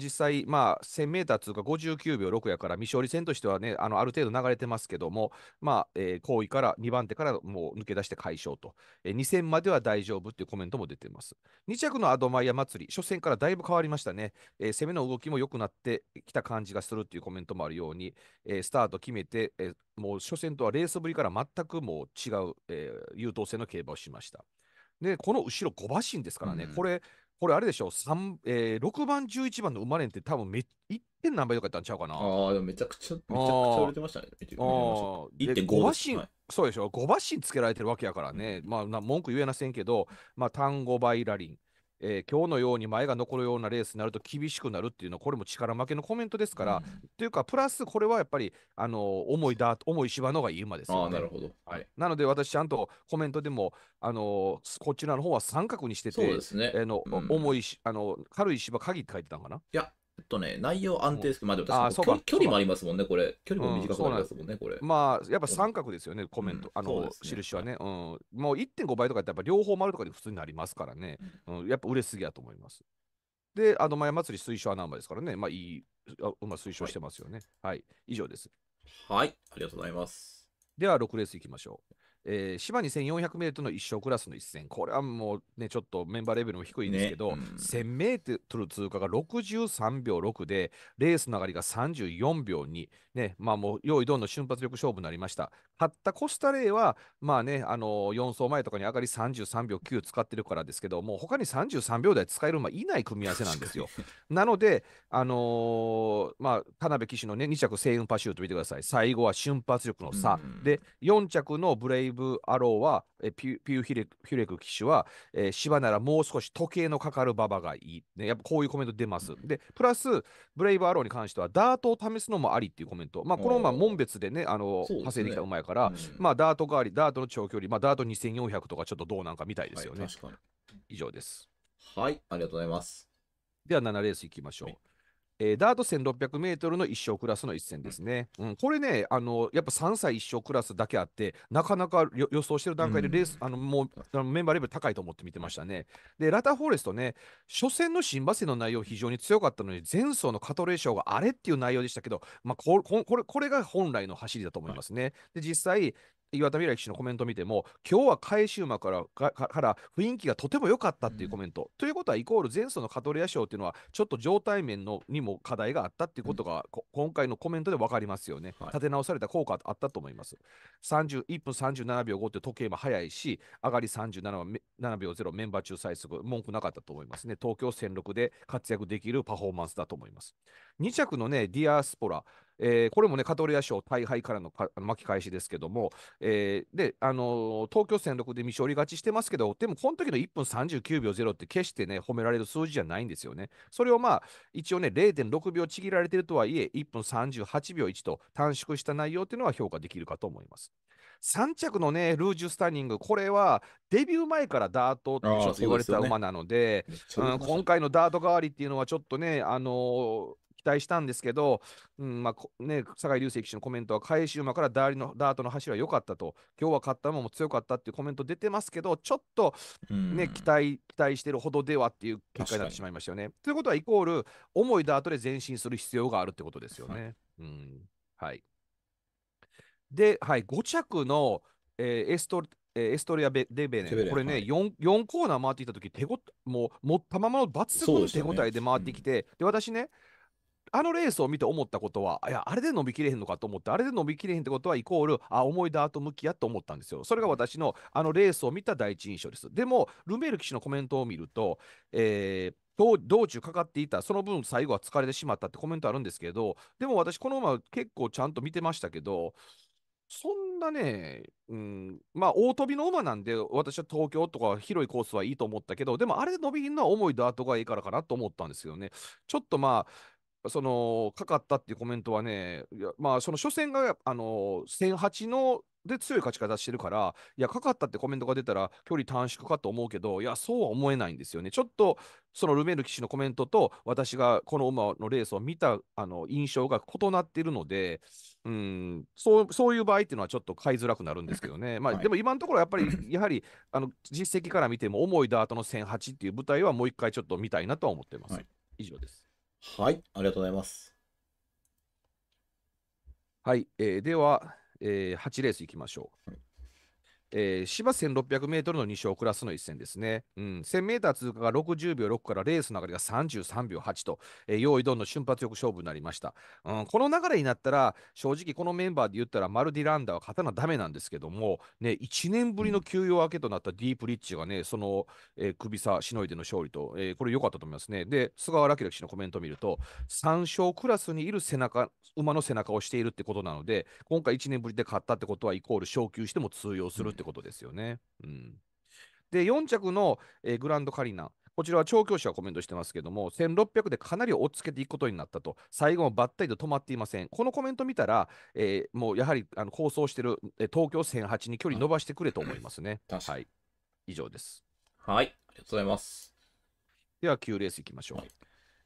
実際、まあ、1000m というか59秒6やから、未勝利戦としてはね、あのある程度流れてますけども、まあ、えー、後位から、2番手からもう抜け出して快勝と、えー、2000までは大丈夫っていうコメントも出てます。2着のアドマイヤ祭り、初戦からだいぶ変わりましたね、えー、攻めの動きも良くなってきた感じがするっていうコメントもあるように、えー、スタート決めて、えー、もう初戦とはレースぶりから全くもう違う、えー、優等生の競馬をしました。で、この後ろ5馬身ですからね、うん、これ、これあれでしょえー、6番、11番の生まれんって多分め1点何倍とかやったんちゃうかな。ああ、でもめちゃくちゃ、めちゃくちゃ売れてましたね。1.5馬身、はい、そうでしょ ?5 馬身つけられてるわけやからね。まあ、文句言えませんけど、まあ、単語倍ラリン。えー、今日のように前が残るようなレースになると厳しくなるっていうのは、これも力負けのコメントですから、うん、というか、プラスこれはやっぱり、あの重いだ、重い芝のがいい馬ですよ、ね、なるほど、はい、なので、私、ちゃんとコメントでも、あのこちらの方は三角にしてて、そうですね、えーの、うん、重いあの軽い芝、鍵って書いてたんかないや、とね、内容安定ですけど、まあでも確かに距離もありますもんね、これ。距離も短くなりますもんね、これ。まあ、やっぱ三角ですよね、コメント、あの、印はね。うん。もう1.5倍とかって、やっぱ両方丸とかで普通になりますからね。うん。やっぱ売れすぎやと思います。で、あの、前祭り推奨アナウンバですからね、まあ、いい、あまあ、推奨してますよね。はい。以上です。はい。ありがとうございます。では、6レースいきましょう。えー、芝2 4 0 0メートルの一勝クラスの一戦、これはもうね、ちょっとメンバーレベルも低いんですけど、ねうん、1000メートル通過が63秒6で、レースの上がりが34秒2、ね、まあもう、用意どんの瞬発力勝負になりました。勝ったコスタレーは、まあね、あのー、4走前とかに上がり33秒9使ってるからですけど、もう他に33秒台使える馬いない組み合わせなんですよ。なので、あのー、まあ、田辺騎手のね、2着、ウンパシュート見てください。最後は瞬発力の差、うん、で、4着のブレイブ・アローは、えピュピューヒレ・ヒュレク騎手は、えー、芝ならもう少し時計のかかる馬場がいい、ね。やっぱこういうコメント出ます。で、プラス、ブレイブ・アローに関しては、ダートを試すのもありっていうコメント。まあ、このまま門別でね、あの、派生できた馬やから、まあ、ダート代わり、ダートの長距離、まあ、ダート2400とかちょっとどうなんかみたいですよね。はい、以上です。はい、ありがとうございます。では、7レースいきましょう。はいえー、ダート1600メートルの一生クラスの一戦ですね。うん、これね、あのやっぱ3歳一生クラスだけあって、なかなか予想してる段階でレース、うん、あのもうあのメンバーレベル高いと思って見てましたね。で、ラタフォーレストね、初戦の新馬戦の内容非常に強かったのに、前走のカトレーショーがあれっていう内容でしたけど、まあここれこれが本来の走りだと思いますね。で、実際、岩田未来騎のコメントを見ても、今日は返し馬からから雰囲気がとても良かったっていうコメント。うん、ということは、イコール前走のカトレア賞っていうのは、ちょっと状態面のにも課題があったっていうことが、うん、今回のコメントで分かりますよね。立て直された効果あったと思います。31分37秒5って時計も早いし、上がり37秒0、メンバー中最速、文句なかったと思いますね。東京戦力で活躍できるパフォーマンスだと思います。2着のね、ディアスポラ。えー、これもね、カトリア賞大敗からの巻き返しですけども、えー、で、あのー、東京戦力で未勝利勝ちしてますけど、でもこの時の1分39秒0って決してね、褒められる数字じゃないんですよね。それをまあ、一応ね、0.6秒ちぎられてるとはいえ、1分38秒1と短縮した内容っていうのは評価できるかと思います。3着のね、ルージュ・スタニング、これはデビュー前からダートって言われてた馬なので、でねうん、今回のダート代わりっていうのはちょっとね、あのー期待したんですけど、うんまあね、酒井隆成騎手のコメントは、返し馬からダーリのダートの走りは良かったと、今日は勝った馬も強かったっていうコメント出てますけど、ちょっとね、期待期待してるほどではっていう結果になってしまいましたよね。ということは、イコール、重いダートで前進する必要があるってことですよね。はい、うんはい、で、はい、5着の、えー、エストえー、エストリアベ・デベネ、これね、はい、4, 4コーナー回っていたとき、手ごもう持ったままの抜群の手応えで回ってきて、うん、で私ね、あのレースを見て思ったことは、いや、あれで伸びきれへんのかと思って、あれで伸びきれへんってことは、イコール、あ、重いダート向きやと思ったんですよ。それが私のあのレースを見た第一印象です。でも、ルメール騎手のコメントを見ると、えー道中かかっていた、その分最後は疲れてしまったってコメントあるんですけど、でも私、この馬結構ちゃんと見てましたけど、そんなね、うん、まあ、大飛びの馬なんで、私は東京とか広いコースはいいと思ったけど、でもあれで伸びひんのは重いダートがいいからかなと思ったんですけどね、ちょっとまあ、そのかかったっていうコメントはね、まあ、その初戦があの1008ので強い勝ち方してるから、いや、かかったってコメントが出たら距離短縮かと思うけど、いや、そうは思えないんですよね。ちょっとそのルメール騎手のコメントと、私がこの馬のレースを見たあの印象が異なっているので、うんそうそういう場合っていうのはちょっと買いづらくなるんですけどね、まあ、はい、でも今のところやっぱり、やはりあの実績から見ても、重いダートの1008っていう舞台はもう一回ちょっと見たいなとは思ってます。はい、以上です。はい、ありがとうございます。はい、えー、では、えー、8レースいきましょう。はいえー、芝1600メートルの2勝クラスの一戦ですね。うん、1000メーター通過が60秒6からレースの流れが33秒8と、えー、用意どんの瞬発力勝負になりました、うん。この流れになったら、正直このメンバーで言ったらマルディランダーは勝たなダメなんですけども、ね、1年ぶりの休養明けとなったディープリッチがね、その、えー、首差しのいでの勝利と、えー、これ良かったと思いますね。で、菅原明氏のコメントを見ると、3勝クラスにいる背中、馬の背中をしているってことなので、今回1年ぶりで勝ったってことはイコール昇級しても通用する、うんってことですよね。うん、で、4着の、えー、グランドカリナ。こちらは調教師がコメントしてますけども、1600でかなり追っつけていくことになったと、最後もばったりと止まっていません。このコメント見たら、えー、もうやはりあの構想してる、えー、東京1008に距離伸ばしてくれと思いますね。はい。以上です。はい、ありがとうございます。では、9レースいきましょう。はい、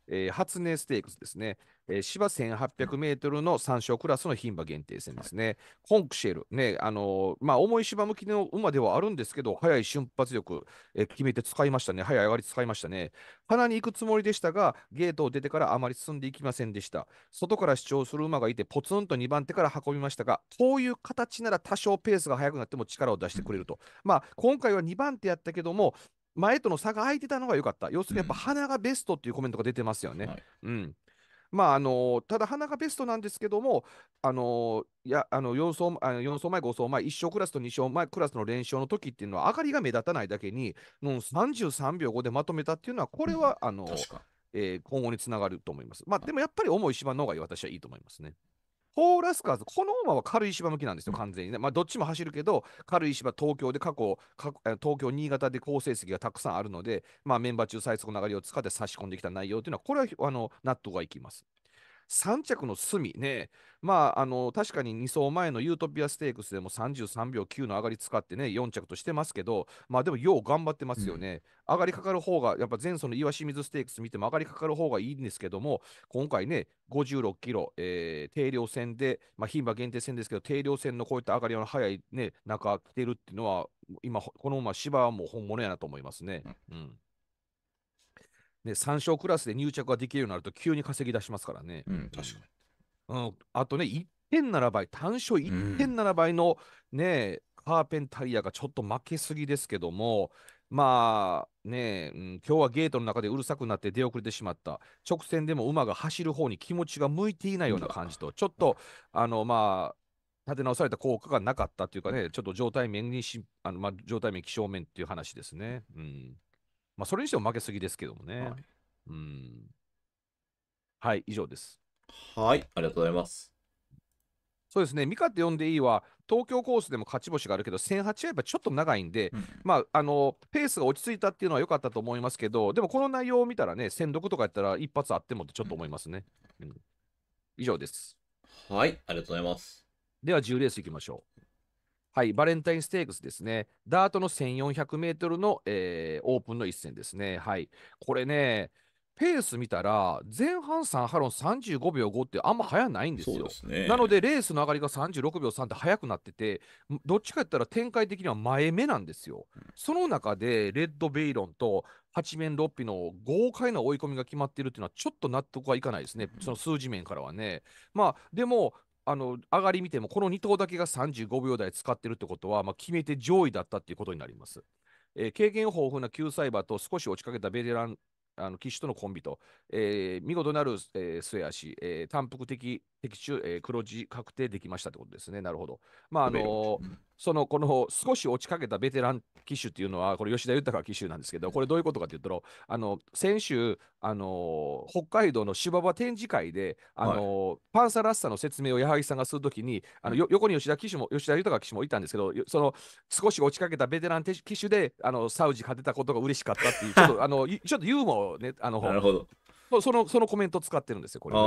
えー、初音ステークスですね。えー、芝1800メートルの3勝クラスの牝馬限定戦ですね。コンクシェル、ね、あのー、まあ、重い芝向きの馬ではあるんですけど、速い瞬発力、えー、決めて使いましたね。速い上がり使いましたね。鼻に行くつもりでしたが、ゲートを出てからあまり進んでいきませんでした。外から主張する馬がいて、ポツンと2番手から運びましたが、こういう形なら多少ペースが速くなっても力を出してくれると。まあ、今回は2番手やったけども、前との差が空いてたのが良かった。要するにやっぱ鼻がベストっていうコメントが出てますよね。うん、はいまあ、あのただ花がベストなんですけども、あのいやあの 4, 走あの4走前、5走前、1勝クラスと2勝前クラスの連勝の時っていうのは、上がりが目立たないだけに、もうん、33秒5でまとめたっていうのは、これは、あのえー、今後につながると思います。まあ、でもやっぱり重い芝の方が私はいいと思いますね。ホーラスカーズ、この馬は軽石場向きなんですよ、完全にね。まあ、どっちも走るけど、軽石場、東京で過去、東京、新潟で好成績がたくさんあるので、まあ、メンバー中最速の流れを使って差し込んできた内容というのは、これはあの納得がいきます。3着の隅ね、まあ、あの確かに2走前のユートピアステークスでも33秒9の上がり使ってね、4着としてますけど、まあでも、よう頑張ってますよね。うん、上がりかかる方が、やっぱ前走の岩清水ステークス見ても上がりかかる方がいいんですけども、今回ね、56キロ、えー、定量戦で、まあ、牝馬限定戦ですけど、定量戦のこういった上がりの早い、ね、中来てるっていうのは、今、このまま芝はもう本物やなと思いますね。うん、うんね、3勝クラスで入着ができるようになると急に稼ぎ出しますからね。うん、確かに。うん、あとね、1.7点倍、単勝1.7倍のね、うん、カーペンタリアがちょっと負けすぎですけども、まあね、うん、今日はゲートの中でうるさくなって出遅れてしまった、直線でも馬が走る方に気持ちが向いていないような感じと、ちょっと、あの、まあ、立て直された効果がなかったというかね、ちょっと状態面にし、あのまあ、状態面、気象面っていう話ですね。うんまあ、それにしても負けすぎですけどもね。はい、うん。はい、以上です。はい、ありがとうございます。そうですね、ミカって呼んでいいは、東京コースでも勝ち星があるけど、1008はやっぱちょっと長いんで、うん、まあ、あの、ペースが落ち着いたっていうのは良かったと思いますけど、でもこの内容を見たらね、千読とかやったら一発あってもってちょっと思いますね。うん、うん、以上です。はい、ありがとうございます。では、10レースいきましょう。はい、バレンタインステークスですね。ダートの1400メートルの、えー、オープンの一戦ですね。はい。これね、ペース見たら、前半ンハロン35秒5ってあんま速ないんですよ。すね、なので、レースの上がりが36秒3って速くなってて、どっちかやったら展開的には前目なんですよ。うん、その中で、レッド・ベイロンと8面6匹の豪快な追い込みが決まっているっていうのは、ちょっと納得はいかないですね、その数字面からはね。まあ、でも、あの上がり見ても、この2頭だけが35秒台使ってるってことは、まあ、決めて上位だったっていうことになります。えー、経験豊富な救済馬と少し落ちかけたベテランあの騎手とのコンビと、えー、見事なる、えー、末足、えー、単幅的的中、えー、黒字確定できましたってことですね。なるほど。まあ、あのー、その、この、少し落ちかけたベテラン機種っていうのは、これ、吉田豊機種なんですけど、これどういうことかっていうと、あの、先週、あのー、北海道の芝場展示会で、あのーはい、パンサラッサの説明を矢作さんがするときに、あの、横に吉田機種も、吉田豊機種もいたんですけど、その、少し落ちかけたベテラン機種で、あの、サウジ勝てたことが嬉しかったっていう、ちょっと、あの、ちょっとユーモアをね、あの、なるほど。そのそのコメント使ってるんですよ、これ。な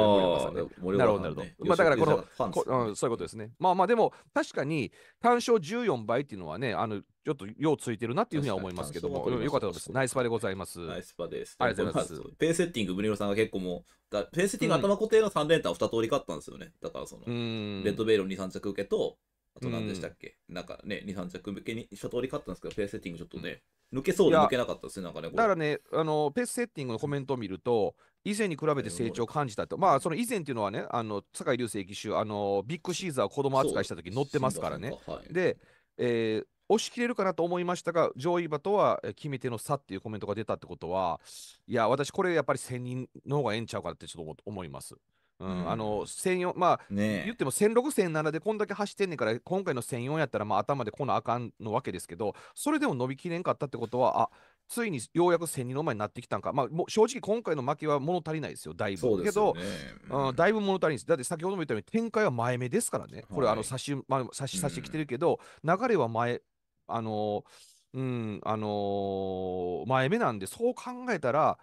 るほど、なるほど。まあ、だからこのこ、うん、そういうことですね。まあまあ、でも、確かに単勝14倍っていうのはね、あのちょっとようついてるなっていうふうには思いますけども、よかったです。ナイスパでございます。ナイスパです。ありがとうございます。ペスセッティング、ブリロさんが結構もう、ペスセッティング頭固定の3連単を2通り買ったんですよね。だからその、レッドベイル2、3着受けと、あと何でしたっけ、なんかね、2、3着向けに一通り買ったんですけど、ペースセッティングちょっとね、抜けそうで抜けなかったですね、なんかね。だからね、あの、ペースセッティングのコメントを見ると、以前に比べて成長を感じたと、まあその以前っていうのはね、あの酒井隆盛騎手、ビッグシーザーを子供扱いした時乗ってますからね。はい、で、えー、押し切れるかなと思いましたが、上位馬とは決め手の差っていうコメントが出たってことは、いや、私、これやっぱり1000人の方がええんちゃうかなってちょっと思います。うん、うん、あの1004まあ、ね、言っても1006、0 0 7でこんだけ走ってんねんから、今回の1004やったら、まあ、頭でこなあかんのわけですけど、それでも伸びきれんかったってことは、あついにようやく千人の前になってきたんか、まあ、もう正直今回の負けは物足りないですよ、だいぶ。ね、けど、うん、だいぶ物足りないです。だって先ほども言ったように、展開は前目ですからね、これ、あの差し、まあ、差し差し来てるけど、うん、流れは前、あのー、うん、あのー、前目なんで、そう考えたら、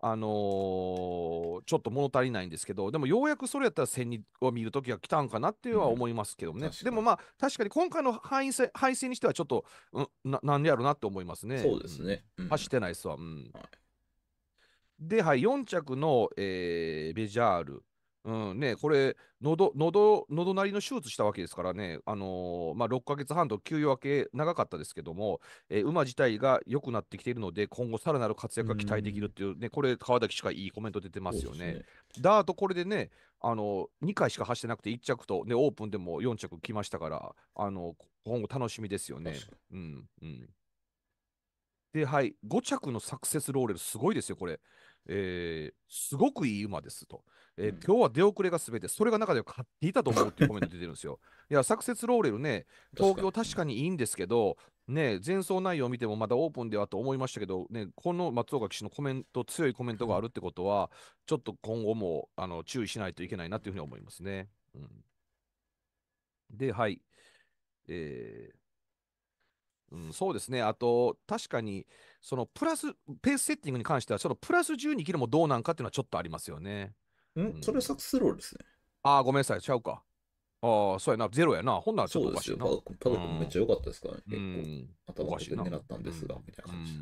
あのー、ちょっと物足りないんですけど、でもようやくそれやったら戦を見るときが来たんかなっては思いますけどね、うん、でもまあ、確かに今回の敗戦敗戦にしては、ちょっと、うん、ななんでやろうなって思いますね。そうですね、うん、走ってないですわ。うん、はい、で、はい、4着の、えー、ベジャール。うん、ね、これ、喉、喉、喉なりの手術したわけですからね、あのー、まあ、6ヶ月半と休養明け長かったですけども、えー、馬自体が良くなってきているので、今後さらなる活躍が期待できるっていうね、これ、川崎しかいいコメント出てますよね。ダート、これでね、あのー、2回しか走ってなくて1着と、ね、オープンでも4着来ましたから、あの今後楽しみですよね。うん、うん。で、はい、5着のサクセスローレル、すごいですよ、これ。えー、すごくいい馬ですと、えー、うん、今日は出遅れがすべて、それが中で買っていたと思うっていうコメント出てるんですよ。いや、サクセスローレルね、東京確かにいいんですけど、ね、前走内容を見てもまだオープンではと思いましたけど、ね、この松岡騎手のコメント、強いコメントがあるってことは、ちょっと今後もあの注意しないといけないなというふうに思いますね。うん、で、はい。えーうん、そうですね、あと、確かに、そのプラス、ペースセッティングに関しては、そのプラス12キロもどうなんかっていうのはちょっとありますよね。ん、うん、それサクスローですね。ああ、ごめんなさい、ちゃうか。ああ、そうやな、ゼロやな。ほんならちょっとおかしいな。そうですよ。パドッもめっちゃ良かったですからね。うん、結構、頭を狙ったんですが、みたいな感じ。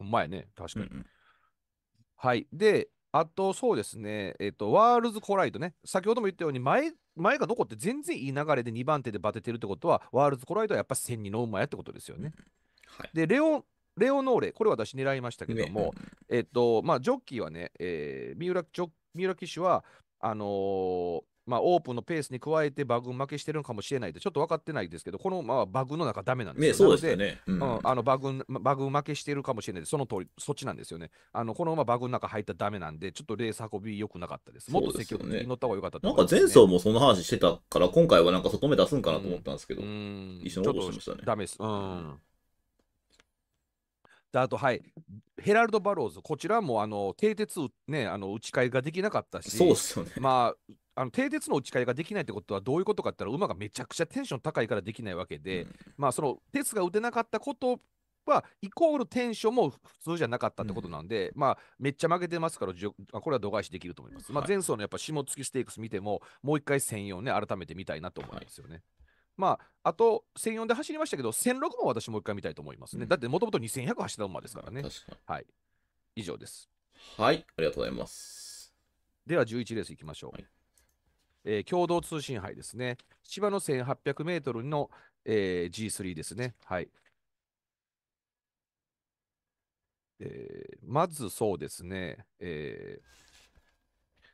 うん、前ね、確かに。うんうん、はい。で、あと、そうですね、えっ、ー、と、ワールズコライドね、先ほども言ったように前、前がどこって全然いい流れで2番手でバテてるってことは、ワールズコライドはやっぱ1 0 0人の馬やってことですよね。うん、はい、で、レオン、レオノーレ、これ私狙いましたけども、ね、えっと、まあ、ジョッキーはね、えー、三浦ジョ三浦騎手は、あのー、まあ、オープンのペースに加えてバグ負けしてるのかもしれないってちょっと分かってないですけど、この、まあ、バグの中、だめなんですよ、ね、そうですね、うん、あのバグバグ負けしてるかもしれないその通り、そっちなんですよね。あのこのままバグの中入ったらだめなんで、ちょっとレース運び良くなかったです。もっと積極的に乗った方が良かった、ね、なんか前走もその話してたから、今回はなんか外目出すんかなと思ったんですけど、うん、一緒に落としましたね。ダメです。うんあと、はい、ヘラルド・バローズ、こちらもあの蹄鉄、ね、あの打ち替えができなかったし、そうっすよね、まあ、あの蹄鉄の打ち替えができないってことはどういうことかって言ったら馬がめちゃくちゃテンション高いからできないわけで、うん、まあその鉄が打てなかったことはイコールテンションも普通じゃなかったってことなんで、うん、まあめっちゃ負けてますからあこれは度外視できると思います、はい、まあ前走のやっぱ下月ステークス見てももう一回専用ね改めて見たいなと思いますよね、はいまあ、あと1004で走りましたけど、1006も私もう一回見たいと思いますね。うん、だってもともと2100走った馬ですからね。はい。以上です。はい、ありがとうございます。では11レースいきましょう。はい、えー、共同通信杯ですね。千葉の1800メートルの、えー、G3 ですね。はい。えー、まずそうですね。え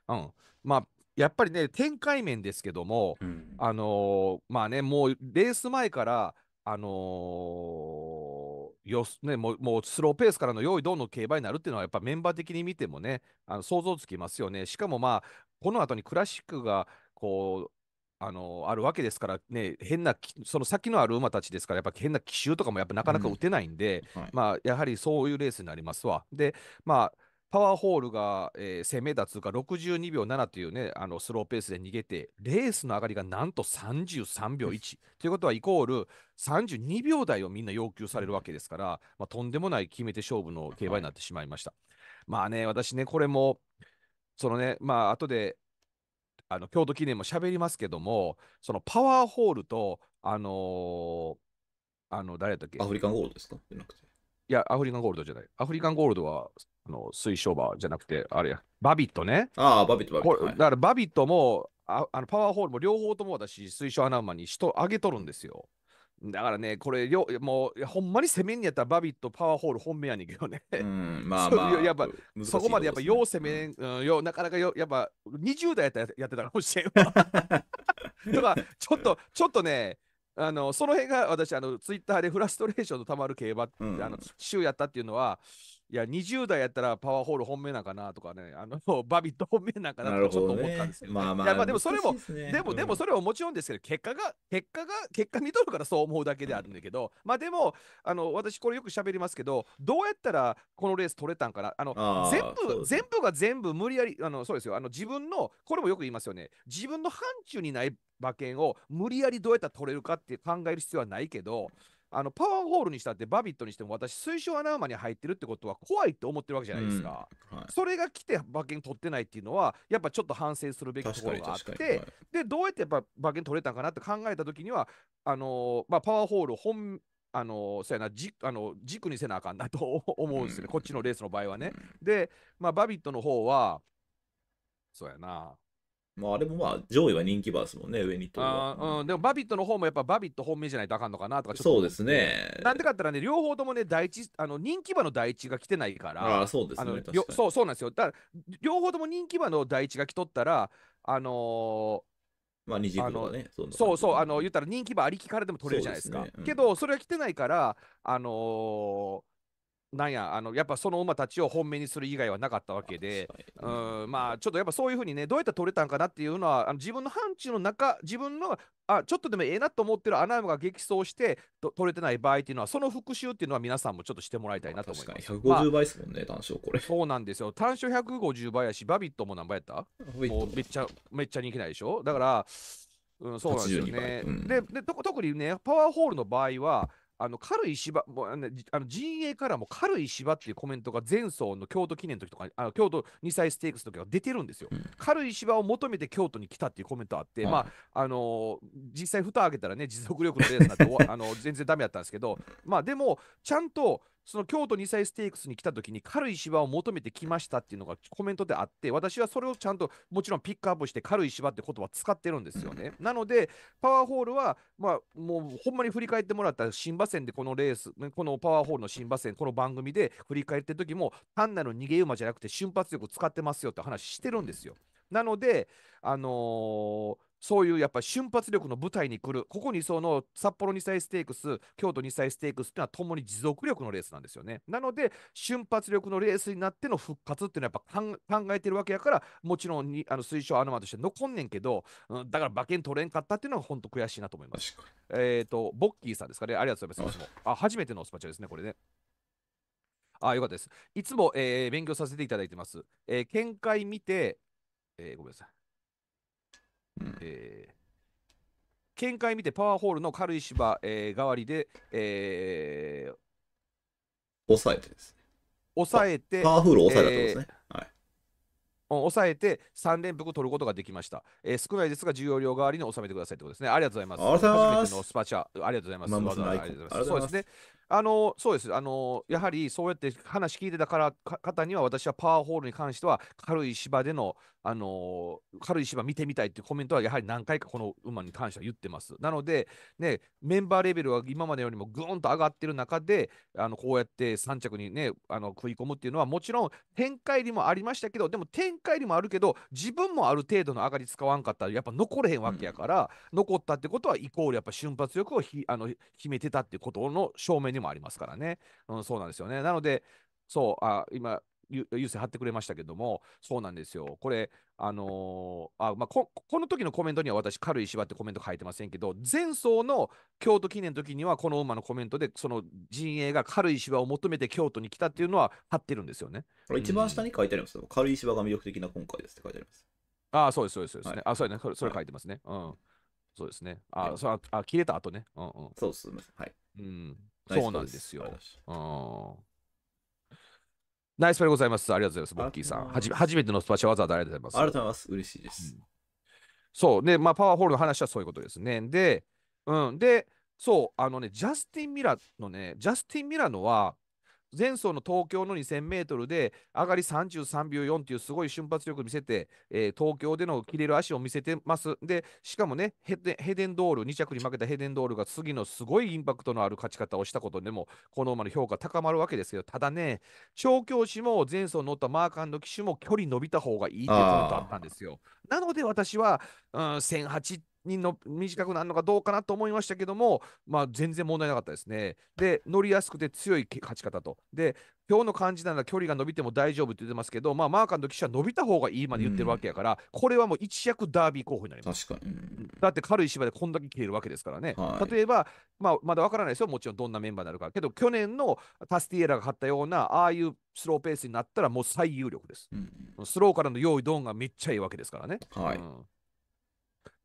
ー、うん。まあ、やっぱりね、展開面ですけども、うん、あのー、まあね、もうレース前から、あのー、よね、もうもうスローペースからの用意どんの競馬になるっていうのは、やっぱメンバー的に見てもね、あの想像つきますよね。しかもまあ、この後にクラシックがこうあのあるわけですからね、変な、その先のある馬たちですから、やっぱ変な奇襲とかもやっぱなかなか打てないんで、うんはい、まあ、やはりそういうレースになりますわ。で、まあ、パワーホールが、えー、攻めだつうか、62秒7というね、あのスローペースで逃げて、レースの上がりがなんと33秒1。ということは、イコール32秒台をみんな要求されるわけですから、まあ、とんでもない決めて勝負の競馬になってしまいました。はい、まあね、私ね、これも、そのね、まあ、後で、あの京都記念も喋りますけども、そのパワーホールと、あのー、あの誰だっけアフリカンゴールドですかいや、アフリカンゴールドじゃない。アフリカンゴールドはあの水晶馬じゃなくて、あれや、バビットね。ああ、バビット、バビット。はい、だからバビットも、ああのパワーホールも両方とも私、水晶穴馬に人上げとるんですよ。だからね、これ、もう、ほんまに攻めんやったら、バビット、パワーホール、本命やねんけどね。うん、まあ まあ、やっぱ、ね、そこまでやっぱ、よう攻めん、うん、よう、なかなかよ、やっぱ、20代やったらやってたかもしれんわ。と か、ちょっと、ちょっとね、あのその辺が私あのツイッターでフラストレーションのたまる競馬、うん、あの週やったっていうのはいや、20代やったらパワーホール本命なんかなとかね、あの、バビット本命なんかなとかちょっと思ったんですけど、ね、まあまあ、まあでもそれも、ね、でも、でもそれはもちろんですけど、結果が、結果が、結果見とるからそう思うだけであるんだけど、うん、まあでも、あの、私これよく喋りますけど、どうやったらこのレース取れたんかな、あの、あ全部、全部が全部無理やり、あの、そうですよ、あの、自分の、これもよく言いますよね、自分の範疇にない馬券を無理やりどうやったら取れるかって考える必要はないけど、あのパワーホールにしたってバビットにしても私水晶穴馬に入ってるってことは怖いって思ってるわけじゃないですか、うんはい、それが来て馬券取ってないっていうのはやっぱちょっと反省するべきところがあって、はい、でどうやってやっぱ馬券取れたかなって考えた時にはあのー、まあ、パワーホール本あのそうやなじあの軸にせなあかんなと 思うんですよね、うん、こっちのレースの場合はね。で、まあ、バビットの方は、そうやな、まあ、あれもまあ、上位は人気馬ですもんね、上にとあ、うん。でも、バビットの方もやっぱ、バビット本命じゃないとあかんのかなとか、そうですね。なんでかったらね、両方ともね、第一、あの人気馬の第一が来てないから、あそうですね。そう、そうなんですよ。だから、両方とも人気馬の第一が来とったら、あのーまあ、二軸とねそうそうあの言ったら人気馬ありきからでも取れるじゃないですか、ねうん、けどそれは来てないからあのーなんやあのやっぱその馬たちを本命にする以外はなかったわけで、うん、まあちょっとやっぱそういうふうにねどうやって取れたんかなっていうのはあの自分の範疇の中自分のあちょっとでもええなと思ってるアナウムが激走して取れてない場合っていうのはその復習っていうのは皆さんもちょっとしてもらいたいなと思います。確かに150倍ですもんね、まあ、単勝これ。そうなんですよ単勝150倍やしバビットも何倍やったもうめっちゃめっちゃ人気ないでしょだから、うん、そうなんですよね。うん、でで特にねパワーホールの場合はあの軽い芝もあの陣営からも軽い芝っていうコメントが前走の京都記念の時とかあの京都2歳ステークスの時は出てるんですよ、うん、軽い芝を求めて京都に来たっていうコメントあって、まああのー、実際蓋開けたらね持続力のレースになってあの全然ダメだったんですけどまあでもちゃんとその京都2歳ステークスに来た時に軽い芝を求めてきましたっていうのがコメントであって、私はそれをちゃんともちろんピックアップして軽い芝って言葉使ってるんですよね。なので、パワーホールは、まあ、もうほんまに振り返ってもらったら新馬戦でこのレース、このパワーホールの新馬戦、この番組で振り返ってる時も単なる逃げ馬じゃなくて瞬発力使ってますよって話してるんですよ。なので、あのーそういうやっぱ瞬発力の舞台に来る、ここにその札幌2歳ステークス、京都2歳ステークスっていうのは、ともに持続力のレースなんですよね。なので、瞬発力のレースになっての復活っていうのは、やっぱ考えてるわけやから、もちろんにあの推奨アノマとして残んねんけど、うん、だから馬券取れんかったっていうのは、本当悔しいなと思います。えっ、ー、と、ボッキーさんですかね、ありがとうございます。あ初めてのスパチャですね、これね。あ、よかったです。いつも、えー、勉強させていただいてます。えー、見解見て、えー、ごめんなさい。うん、えー見解見てパワーホールの軽い芝、えー、代わりで、えー、抑えてですね。抑えて、パワーホール抑えたってことですね。えー、抑えて3連複取ることができました。えー、少ないですが、重要量代わりに収めてくださいってことですね。ありがとうございます。初めてのスパチャ、ありがとうございます。ありがとうございます。そうですね。あのそうですあの、やはりそうやって話聞いてたから方には、私はパワーホールに関しては、軽い芝での、あの軽い芝見てみたいっていうコメントは、やはり何回かこの馬に関しては言ってます。なので、ね、メンバーレベルは今までよりもぐーんと上がってる中で、あのこうやって3着に、ね、あの食い込むっていうのは、もちろん展開にもありましたけど、でも展開にもあるけど、自分もある程度の上がり使わんかったら、やっぱ残れへんわけやから、うん、残ったってことは、イコールやっぱ瞬発力をひあの秘めてたってことの証明ににもありますからね。うん、そうなんですよね。なので、そう、あ今、優勢貼ってくれましたけども、そうなんですよ。これ、あのー、あまあ、ここの時のコメントには私、軽い芝ってコメント書いてませんけど、前走の京都記念の時には、この馬のコメントで、その陣営が軽石芝を求めて京都に来たっていうのは貼ってるんですよね。これ一番下に書いてありますうん、軽石芝が魅力的な今回ですって書いてあります。ああ、そうです、そうです、そうですね。はい、あ、そうやね。それ書いてますね。はい、うん。そうですね。あ、そあ、切れた後ね。うんうん。そうです。はい。うん。そうなんですよ。ナイスパでございます。ありがとうございます、ボッキーさん。はじ初めてのスパシャわざわざありがとうございます。ありがとうございます。嬉しいです。うん、そう。ね、まあ、パワーホールの話はそういうことですね。で、うん。で、そう、あのね、ジャスティン・ミラーのね、ジャスティン・ミラーのは、前走の東京の2000メートルで上がり33秒4というすごい瞬発力を見せて、えー、東京での切れる足を見せてます。で、しかもね、ヘデンドール、2着に負けたヘデンドールが次のすごいインパクトのある勝ち方をしたことでも、この馬の評価高まるわけですけど、ただね、調教師も前走乗ったマーカンの騎手も距離伸びた方がいいということだったんですよ。なので私は、うん、1008って、にの短くなるのかどうかなと思いましたけども、まあ、全然問題なかったですね。で、乗りやすくて強い勝ち方と。で、今日の感じなら距離が伸びても大丈夫って言ってますけど、まあ、マーカーの記者は伸びた方がいいまで言ってるわけやから、うん、これはもう一躍ダービー候補になります。確かに、だって軽い芝でこんだけ切れるわけですからね。はい、例えば、まあ、まだわからないですよ、もちろんどんなメンバーになるか。けど、去年のタスティエラが勝ったような、ああいうスローペースになったらもう最有力です。うん、スローからの用意ドンがめっちゃいいわけですからね。はい、うん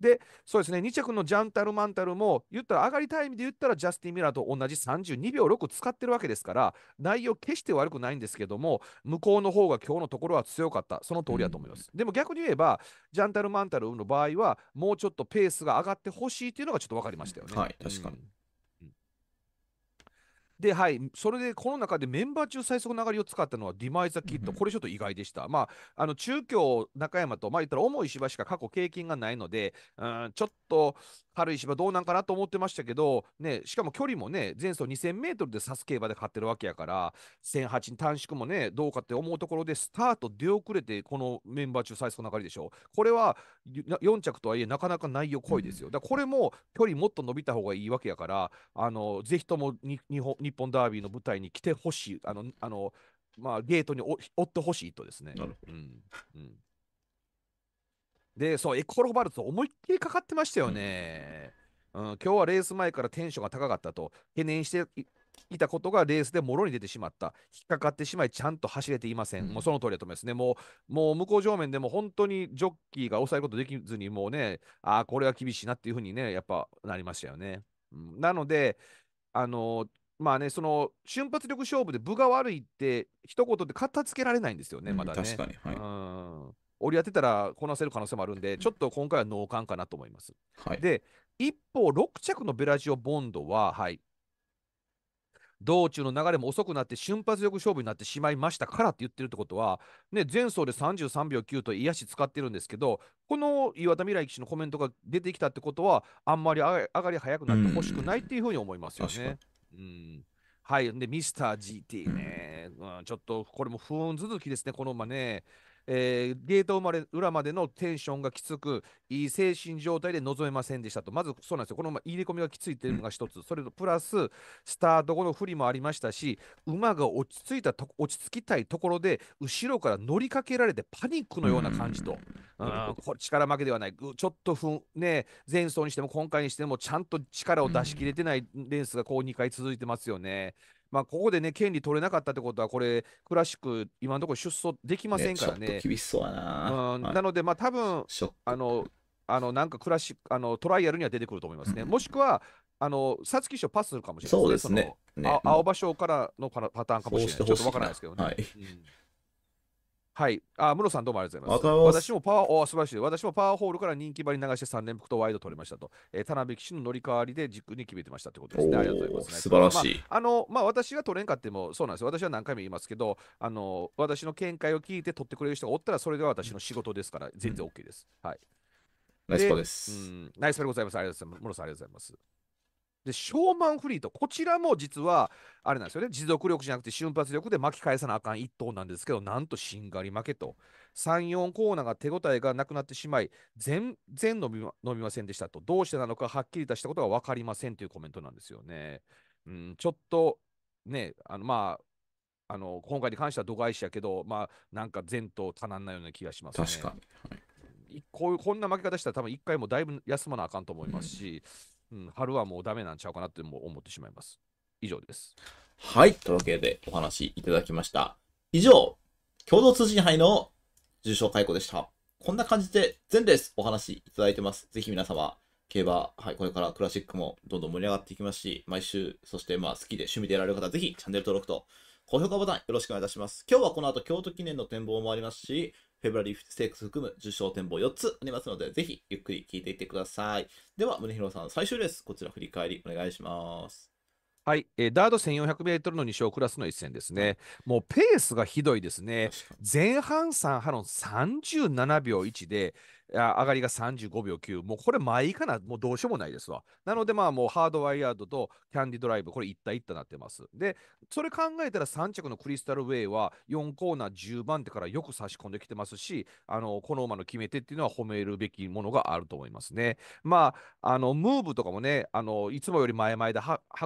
で、そうですね、2着のジャンタルマンタルも、言ったら上がりタイムで言ったら、ジャスティン・ミラーと同じ32秒6使ってるわけですから、内容、決して悪くないんですけども、向こうの方が今日のところは強かった、その通りだと思います。でも逆に言えば、ジャンタルマンタルの場合は、もうちょっとペースが上がってほしいというのがちょっと分かりましたよね。はい、確かに。うんで、はい、それでこの中でメンバー中最速のれを使ったのはディマイザキッド、これちょっと意外でした。まあ、あの中京中山と、まあ言ったら重い芝しか過去経験がないので、うん、ちょっと、軽い芝どうなんかなと思ってましたけど、ね、しかも距離もね、前走2000メートルで指す競馬で勝ってるわけやから、1008に短縮もね、どうかって思うところで、スタート出遅れて、このメンバー中最速の流れでしょ。これは4着とはいえ、なかなか内容濃いですよ。だからこれも距離もっと伸びた方がいいわけやから、あのぜひとも日本日本ダービーの舞台に来てほしい、あの、あのまあ、ゲートに追ってほしいとですね。なるほど、うんうんで、そう、エコロバルツ思いっきりかかってましたよね。うん、うん、今日はレース前からテンションが高かったと、懸念していたことがレースでもろに出てしまった、引っかかってしまい、ちゃんと走れていません、うん、もうその通りだと思いますね、もうもう向こう上面でも本当にジョッキーが抑えることできずに、もうね、ああ、これは厳しいなっていうふうにね、やっぱなりましたよね。うん、なので、あのー、まあね、その瞬発力勝負で分が悪いって、一言で片付けられないんですよね、まだね。確かに、はい、うん折り当てたらこなせる可能性もあるんで、ちょっと今回は脳幹かなと思います。はい、で、一方、6着のベラジオ・ボンドは、はい、道中の流れも遅くなって瞬発力勝負になってしまいましたからって言ってるってことは、ね、前走で33秒9と癒し使ってるんですけど、この岩田未来騎手のコメントが出てきたってことは、あんまり上がり早くなってほしくないっていうふうに思いますよね。うんはい、で、ミスター GT ね、うん、ちょっとこれも不運続きですね、この馬ね。えー、ゲートまれ裏までのテンションがきつく、いい精神状態で臨めませんでしたと、まずそうなんですよ、この入れ込みがきついというのが一つ、それとプラス、スタート後の不利もありましたし、馬が落ち着いたと、落ち着きたいところで、後ろから乗りかけられて、パニックのような感じと、うん、力負けではない、ちょっとふね、前走にしても、今回にしても、ちゃんと力を出し切れてないレースがこう2回続いてますよね。うんまあ、ここでね、権利取れなかったってことは、これ、クラシック、今のところ出走できませんからね。ね厳しそうだな。うん、なので、まあ、多分あの、あの、なんかクラシック、あの、トライアルには出てくると思いますね。うん、もしくは、あの、皐月賞パスするかもしれない、ね、そうですね。ね青葉賞からのパターンかもしれない。ちょっとわからないですけどね。はい、うんはい。あ、ムさんどうもありがとうございます。ます私もパワー、お素晴らしい。私もパワーホールから人気張り流して3連服とワイド取れましたと。えー、田辺騎手の乗り換わりで軸に決めてましたってことですね。ありがとうございます、ね、素晴らしい。まあ、あの、まあ私が取れんかってもそうなんですよ。私は何回も言いますけど、あの、私の見解を聞いて取ってくれる人がおったら、それでは私の仕事ですから、全然 OK です。はい。ナイスパです。うん、ナイスパでございます。ありがとうございます。室さんありがとうございます。で、ショーマンフリート、こちらも実は、あれなんですよね、持続力じゃなくて瞬発力で巻き返さなあかん一投なんですけど、なんとしんがり負けと、3、4コーナーが手応えがなくなってしまい、全然伸びま伸びませんでしたと、どうしてなのかはっきり出したことが分かりませんというコメントなんですよね。うん、ちょっとね、あのまああの今回に関しては度外視やけど、まあ、なんか前途たなんないような気がしますね。確かに、はいこういうこんな負け方したら多分1回もだいぶ休まなあかんと思いますし、うん、春はもうダメなんちゃうかなって思ってしまいます。以上です。はい。というわけでお話いただきました。以上、共同通信杯の重賞解雇でした。こんな感じで全レースお話いただいてます。ぜひ皆様、競馬、はい、これからクラシックもどんどん盛り上がっていきますし、毎週、そしてまあ好きで趣味でやられる方、ぜひチャンネル登録と高評価ボタンよろしくお願いいたします。今日はこの後、京都記念の展望もありますし、フェブラリーフステークス含む受賞展望4つありますので、ぜひゆっくり聞いていってください。では、宗弘さん、最終レース、こちら振り返りお願いします。はい、えー、ダード1400メートルの2勝クラスの一戦ですね。もうペースがひどいですね。前半3波の37秒1で、上がりが35秒9、もうこれ前かな、もうどうしようもないですわ。なので、まあもうハードワイヤードとキャンディドライブ、これ一体一体なってます。で、それ考えたら3着のクリスタルウェイは4コーナー10番手からよく差し込んできてますし、あのこの馬の決め手っていうのは褒めるべきものがあると思いますね。まあ、あのムーブとかもね、あのいつもより前々で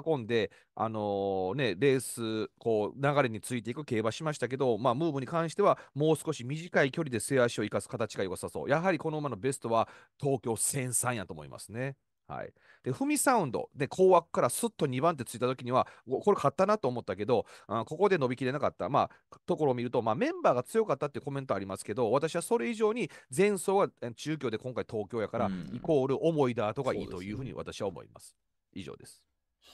運んで、あのー、ね、レースこう流れについていく競馬しましたけど、まあ、ムーブに関してはもう少し短い距離で制足を生かす形が良さそう。やはりこのの馬のベストは東京1003やと思いますね。はい、で、踏みサウンドで、高枠からすっと2番ってついたときには、これ、勝ったなと思ったけど、あ、ここで伸びきれなかった、まあ、ところを見ると、まあ、メンバーが強かったってコメントありますけど、私はそれ以上に前走は中京で今回東京やから、イコール思いだとかいいというふうに私は思います。以上です。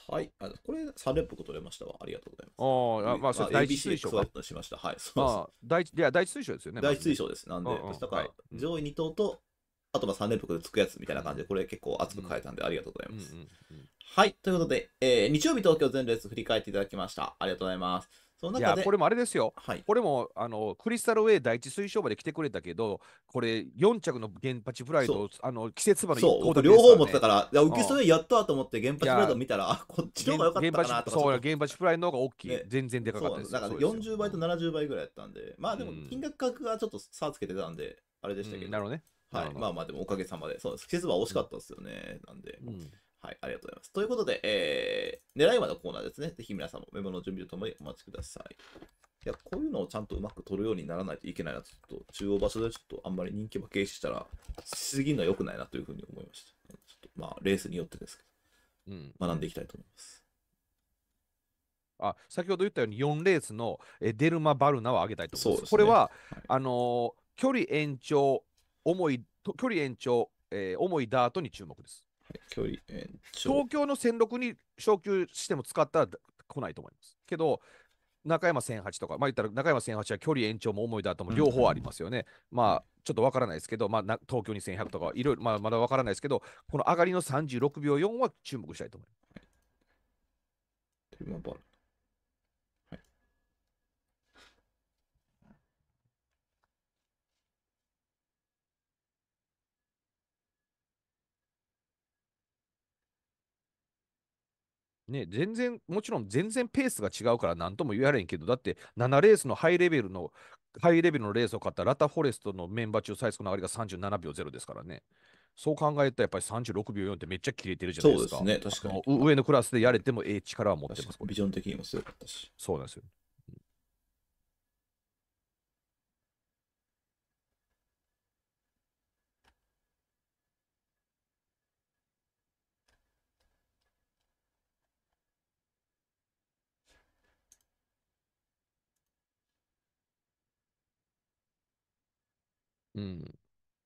はい。あこれ、3連覆取れましたわ。ありがとうございます。ああ、まあ、そう、第一水晶か。しました。はい。そう第一、いや、第一推奨ですよね。第一推奨です。なんで、だから、上位2等と、あと3連覆でつくやつみたいな感じで、これ結構熱く変えたんで、ありがとうございます。はい。ということで、え日曜日東京全列振り返っていただきました。ありがとうございます。いやこれもあれですよ、はい、これもあのクリスタルウェイ第一水晶まで来てくれたけど、これ4着の原発フライド、あの季節場の1個だけ、ね、両方持ってたから、いやウキストイやったと思って原発フライド見たら、あこっちの方が良かったかなとそう原発フライドの方が大きい、ね、全然でかかったです。だから40倍と70倍ぐらいやったんで、まあでも金額格がちょっと差つけてたんで、あれでしたけど。うん、なるほどね。はい、まあまあでもおかげさまで、そうです。季節は惜しかったですよね、うん、なんで、うん、はい、ありがとうございます。ということで、えー、狙いはのコーナーですね。ぜひ皆さんもメモの準備とともにお待ちください。いや、こういうのをちゃんとうまく取るようにならないといけないなと、ちょっと中央場所でちょっとあんまり人気も軽視したら、しすぎるのは良くないなというふうに思いました。ちょっとまあ、レースによってですけど、うん、学んでいきたいと思います。あ先ほど言ったように4レースのデルマ・バルナを上げたいと思います。すね、これは、はい、あのー、距離延長、重い、距離延長、えー、重いダートに注目です。距離延長東京の1 0 6に昇級しても使ったら来ないと思います。けど、中山1八8とか、まあ言ったら中山1八8は距離延長も重いだとも両方ありますよね。うん、まあちょっとわからないですけど、まあ、東京に1百0 0とかいろいろ、まあ、まだわからないですけど、この上がりの36秒4は注目したいと思います。ね、全然、もちろん全然ペースが違うから何とも言われへんけど、だって7レースのハイレベルの、ハイレベルのレースを勝ったラタフォレストのメンバー中最速の上がりが37秒0ですからね。そう考えたらやっぱり36秒4ってめっちゃ切れてるじゃないですか。そうですね、確かに。上のクラスでやれてもええ力は持ってます。ビジョン的にも強かったし。そうなんですよ。うん。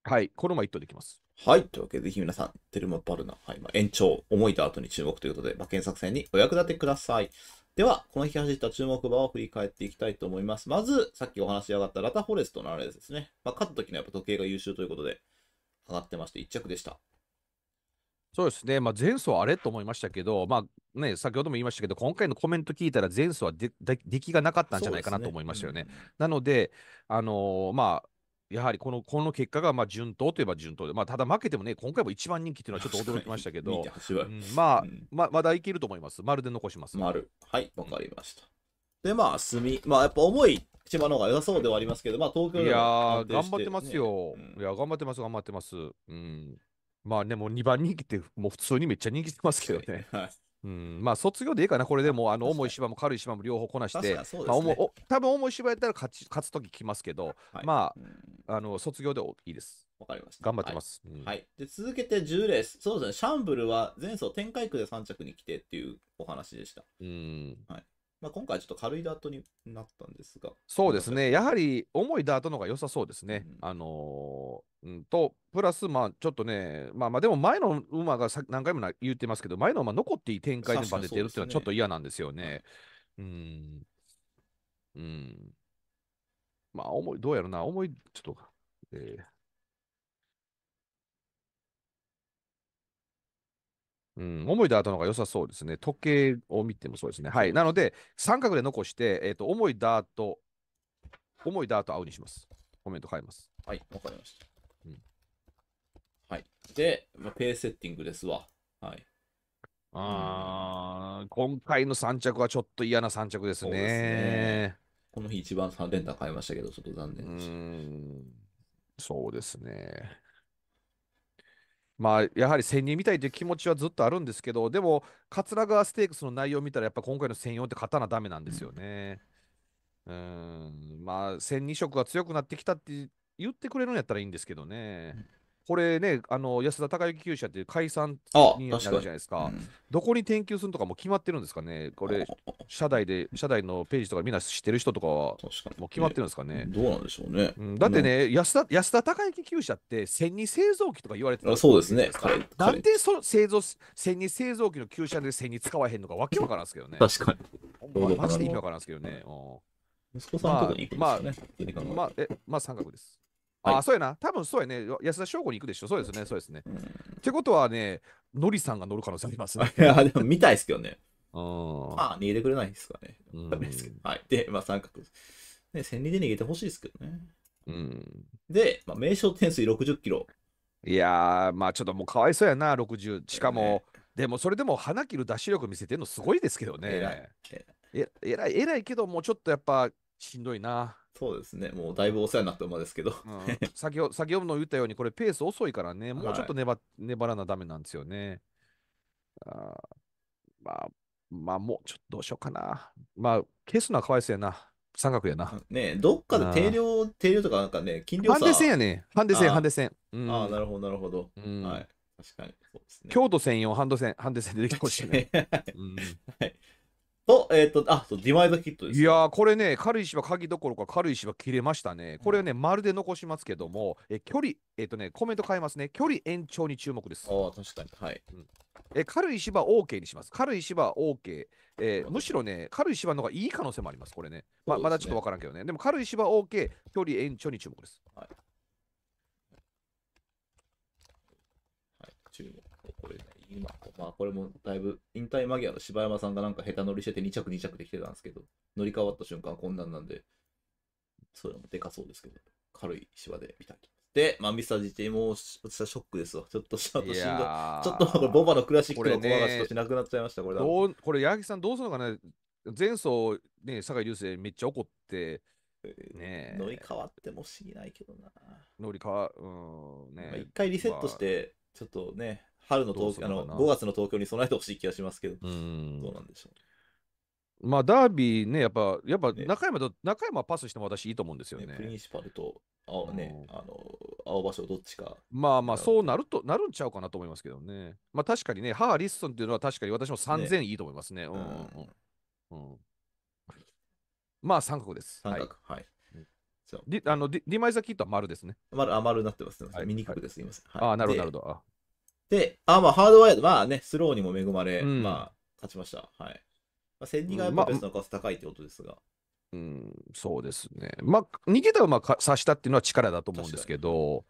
はい。これも一投できます。はい。というわけで、ぜひ皆さん、テルマ・パルナ、はいまあ、延長、思いと後に注目ということで、馬券作戦にお役立てください。では、この日走った注目馬を振り返っていきたいと思います。まず、さっきお話し上がったラタフォレストのあれですね。まあ、勝った時のやっぱ時計が優秀ということで、上がってまして、1着でした。そうですね、まあ、前走あれと思いましたけど、まあね、先ほども言いましたけど、今回のコメント聞いたら、前走は出来がなかったんじゃないかなと思いましたよね。ねうん、なので、あのー、まあ、やはりこのこの結果がまあ順当といえば順当で、まあ、ただ負けてもね、今回も一番人気というのはちょっと驚きましたけど、まあ、ままだいけると思います。丸で残します。丸。はい、わかりました。で、まあ、隅、まあ、やっぱ重い千葉の方が良さそうではありますけど、まあ、東京いやー、頑張ってますよ。ねうん、いや、頑張ってます、頑張ってます。うん。まあね、もう2番人気って、もう普通にめっちゃ人気してますけどね。はいうん、まあ卒業でいいかな、これでもあの重い芝も軽い芝も両方こなして、ね、まあ、お多分重い芝やったら勝ち勝つ時きますけど、はい、まあ、うん、あの卒業でいいです。わかりました。頑張ってます。はい。うんはい、で続けて10レース、そうですね、シャンブルは前走展開区で3着に来てっていうお話でした。うん。はいまあ、今回ちょっと軽いダートになったんですが。そうですね。やはり重いダートの方が良さそうですね。うん、あのー、うん、と、プラス、まあ、ちょっとね、まあまあ、でも前の馬がさ何回も言ってますけど、前の馬残っていい展開でバテてるっていうのはちょっと嫌なんですよね。うねうん。うん。まあ、重い、どうやろな、重い、ちょっと、えーうん、思い出あったのが良さそうですね。時計を見てもそうですね。はい。なので、三角で残して、えっ、ー、と、重いダート、重いダート青にします。コメント変えます。はい、わかりました。うん、はい。で、まあ、ペーセッティングですわ。はい。あー、今回の3着はちょっと嫌な3着ですね。ですねこの日一番3連打買いましたけど、ちょっと残念でそうですね。まあ、やはり千人みたいという気持ちはずっとあるんですけど、でも、桂川ステークスの内容を見たら、やっぱ今回の千0って勝たなだめなんですよね。うん、まあ、千0色が強くなってきたって言ってくれるんやったらいいんですけどね。うんこれね、あの安田隆之厩舎っていう解散になるじゃないですか、うん、どこに転休するとかも決まってるんですかね、これ、社内で、社内のページとかみんな知ってる人とかは、もう決まってるんですかね。どうなんでしょうね。うん、だってね、安田安田隆之厩舎って、千人製造機とか言われてたそうですね、なんでそ製造千人製造機の厩舎で千人使わへんのか、わけ わからんですけどね。確かに。マジで意味わからんですけどね。息子さんとかに行くんですよね。まあ、まあ、え、まあ、三角です。あ、そうやな。多分そうやね。安田翔吾に行くでしょ。そうですね。そうですね。うん、ってことはね、のりさんが乗る可能性ありますね。いや、でも見たいですけどね。あ、まあ、逃げてくれないですかね。ダメですけど。はい。で、まあ、三角。ね、千里で逃げてほしいですけどね。うん。で、まあ、名称点数60キロ。いやー、まあ、ちょっともうかわいそうやな、60。しかも、ね、でもそれでも花切る出し力見せてるのすごいですけどね。えらい。えらい、えらいけど、もうちょっとやっぱしんどいな。そうですね、もうだいぶお世話になった馬ですけど、うん、先ほ先ほど言ったように、これ、ペース遅いからね、もうちょっと粘はい、粘らなだめなんですよね。あまあ、まあ、もうちょっとどうしようかな。まあ、消すのはかわいそうやな。三角やな。ねどっかで定量、定量とかなんかね、金量差ハンデ戦やね。ハンデ戦、ハンデ戦。ああ、なるほど、なるほど。うん、はい。確かに、ね、京都専用ハンド戦、ハンデ戦出てきてほしいね。うん、はい。と、えっ、ー、と、あ、そう、ディマイドキットです、いやー、これね、軽石は鍵どころか軽石は切れましたね。これはね、丸で残しますけども、え距離、えっ、ー、とね、コメント変えますね。距離延長に注目です。ああ、確かに。はい。うんえ軽石は OK にします。軽石は OK。えー、むしろね、軽石はのがいい可能性もあります、これね。ま、ね、まだちょっとわからんけどね。でも軽石は OK、距離延長に注目です。はい。はい、注目。これね。今、まあこれもだいぶ引退間際の柴山さんがなんか下手乗りしてて2着2着できてたんですけど、乗り換わった瞬間こんなんなんで、それもでかそうですけど、軽い芝で見たいで、まあ、ミスター GT もう私ショックですわ。ちょっとしたとしんどい。ちょっとこれボバのクラシックの小話としなくなっちゃいました、これ,、ね、これこれ、八木さんどうするのかね前走、ね、酒井流星めっちゃ怒って、ね乗り換わっても不思議ないけどな。乗り換わ、うん、ね一回リセットして、ちょっとね、春の東あの5月の東京に備えてほしい気がしますけど、うどうなんでしょう。まあ、ダービーね、やっぱ、やっぱ中山と、ね、中山パスしても私いいと思うんですよね。ねプリンシパルと青、ね、あの、青場所どっちか。まあまあ、そうなると、なるんちゃうかなと思いますけどね。まあ確かにね、ハーリッソンっていうのは確かに私も3000いいと思いますね。ねうんうんまあ、三角です。三角。はい、はいそう。あのディマイザキットは丸ですね。丸、あ、丸になってます、ね。はい、ミニルです、すみません。はい、あ、なるほど、なるほど。で、あ、まあ、ハードワイヤー、まあね、スローにも恵まれ、うんまあ、勝ちました。はい。まあ、千二がやっぱベスの数高いってことですが。うん、そうですね。まあ、逃げた馬か刺したっていうのは力だと思うんですけど、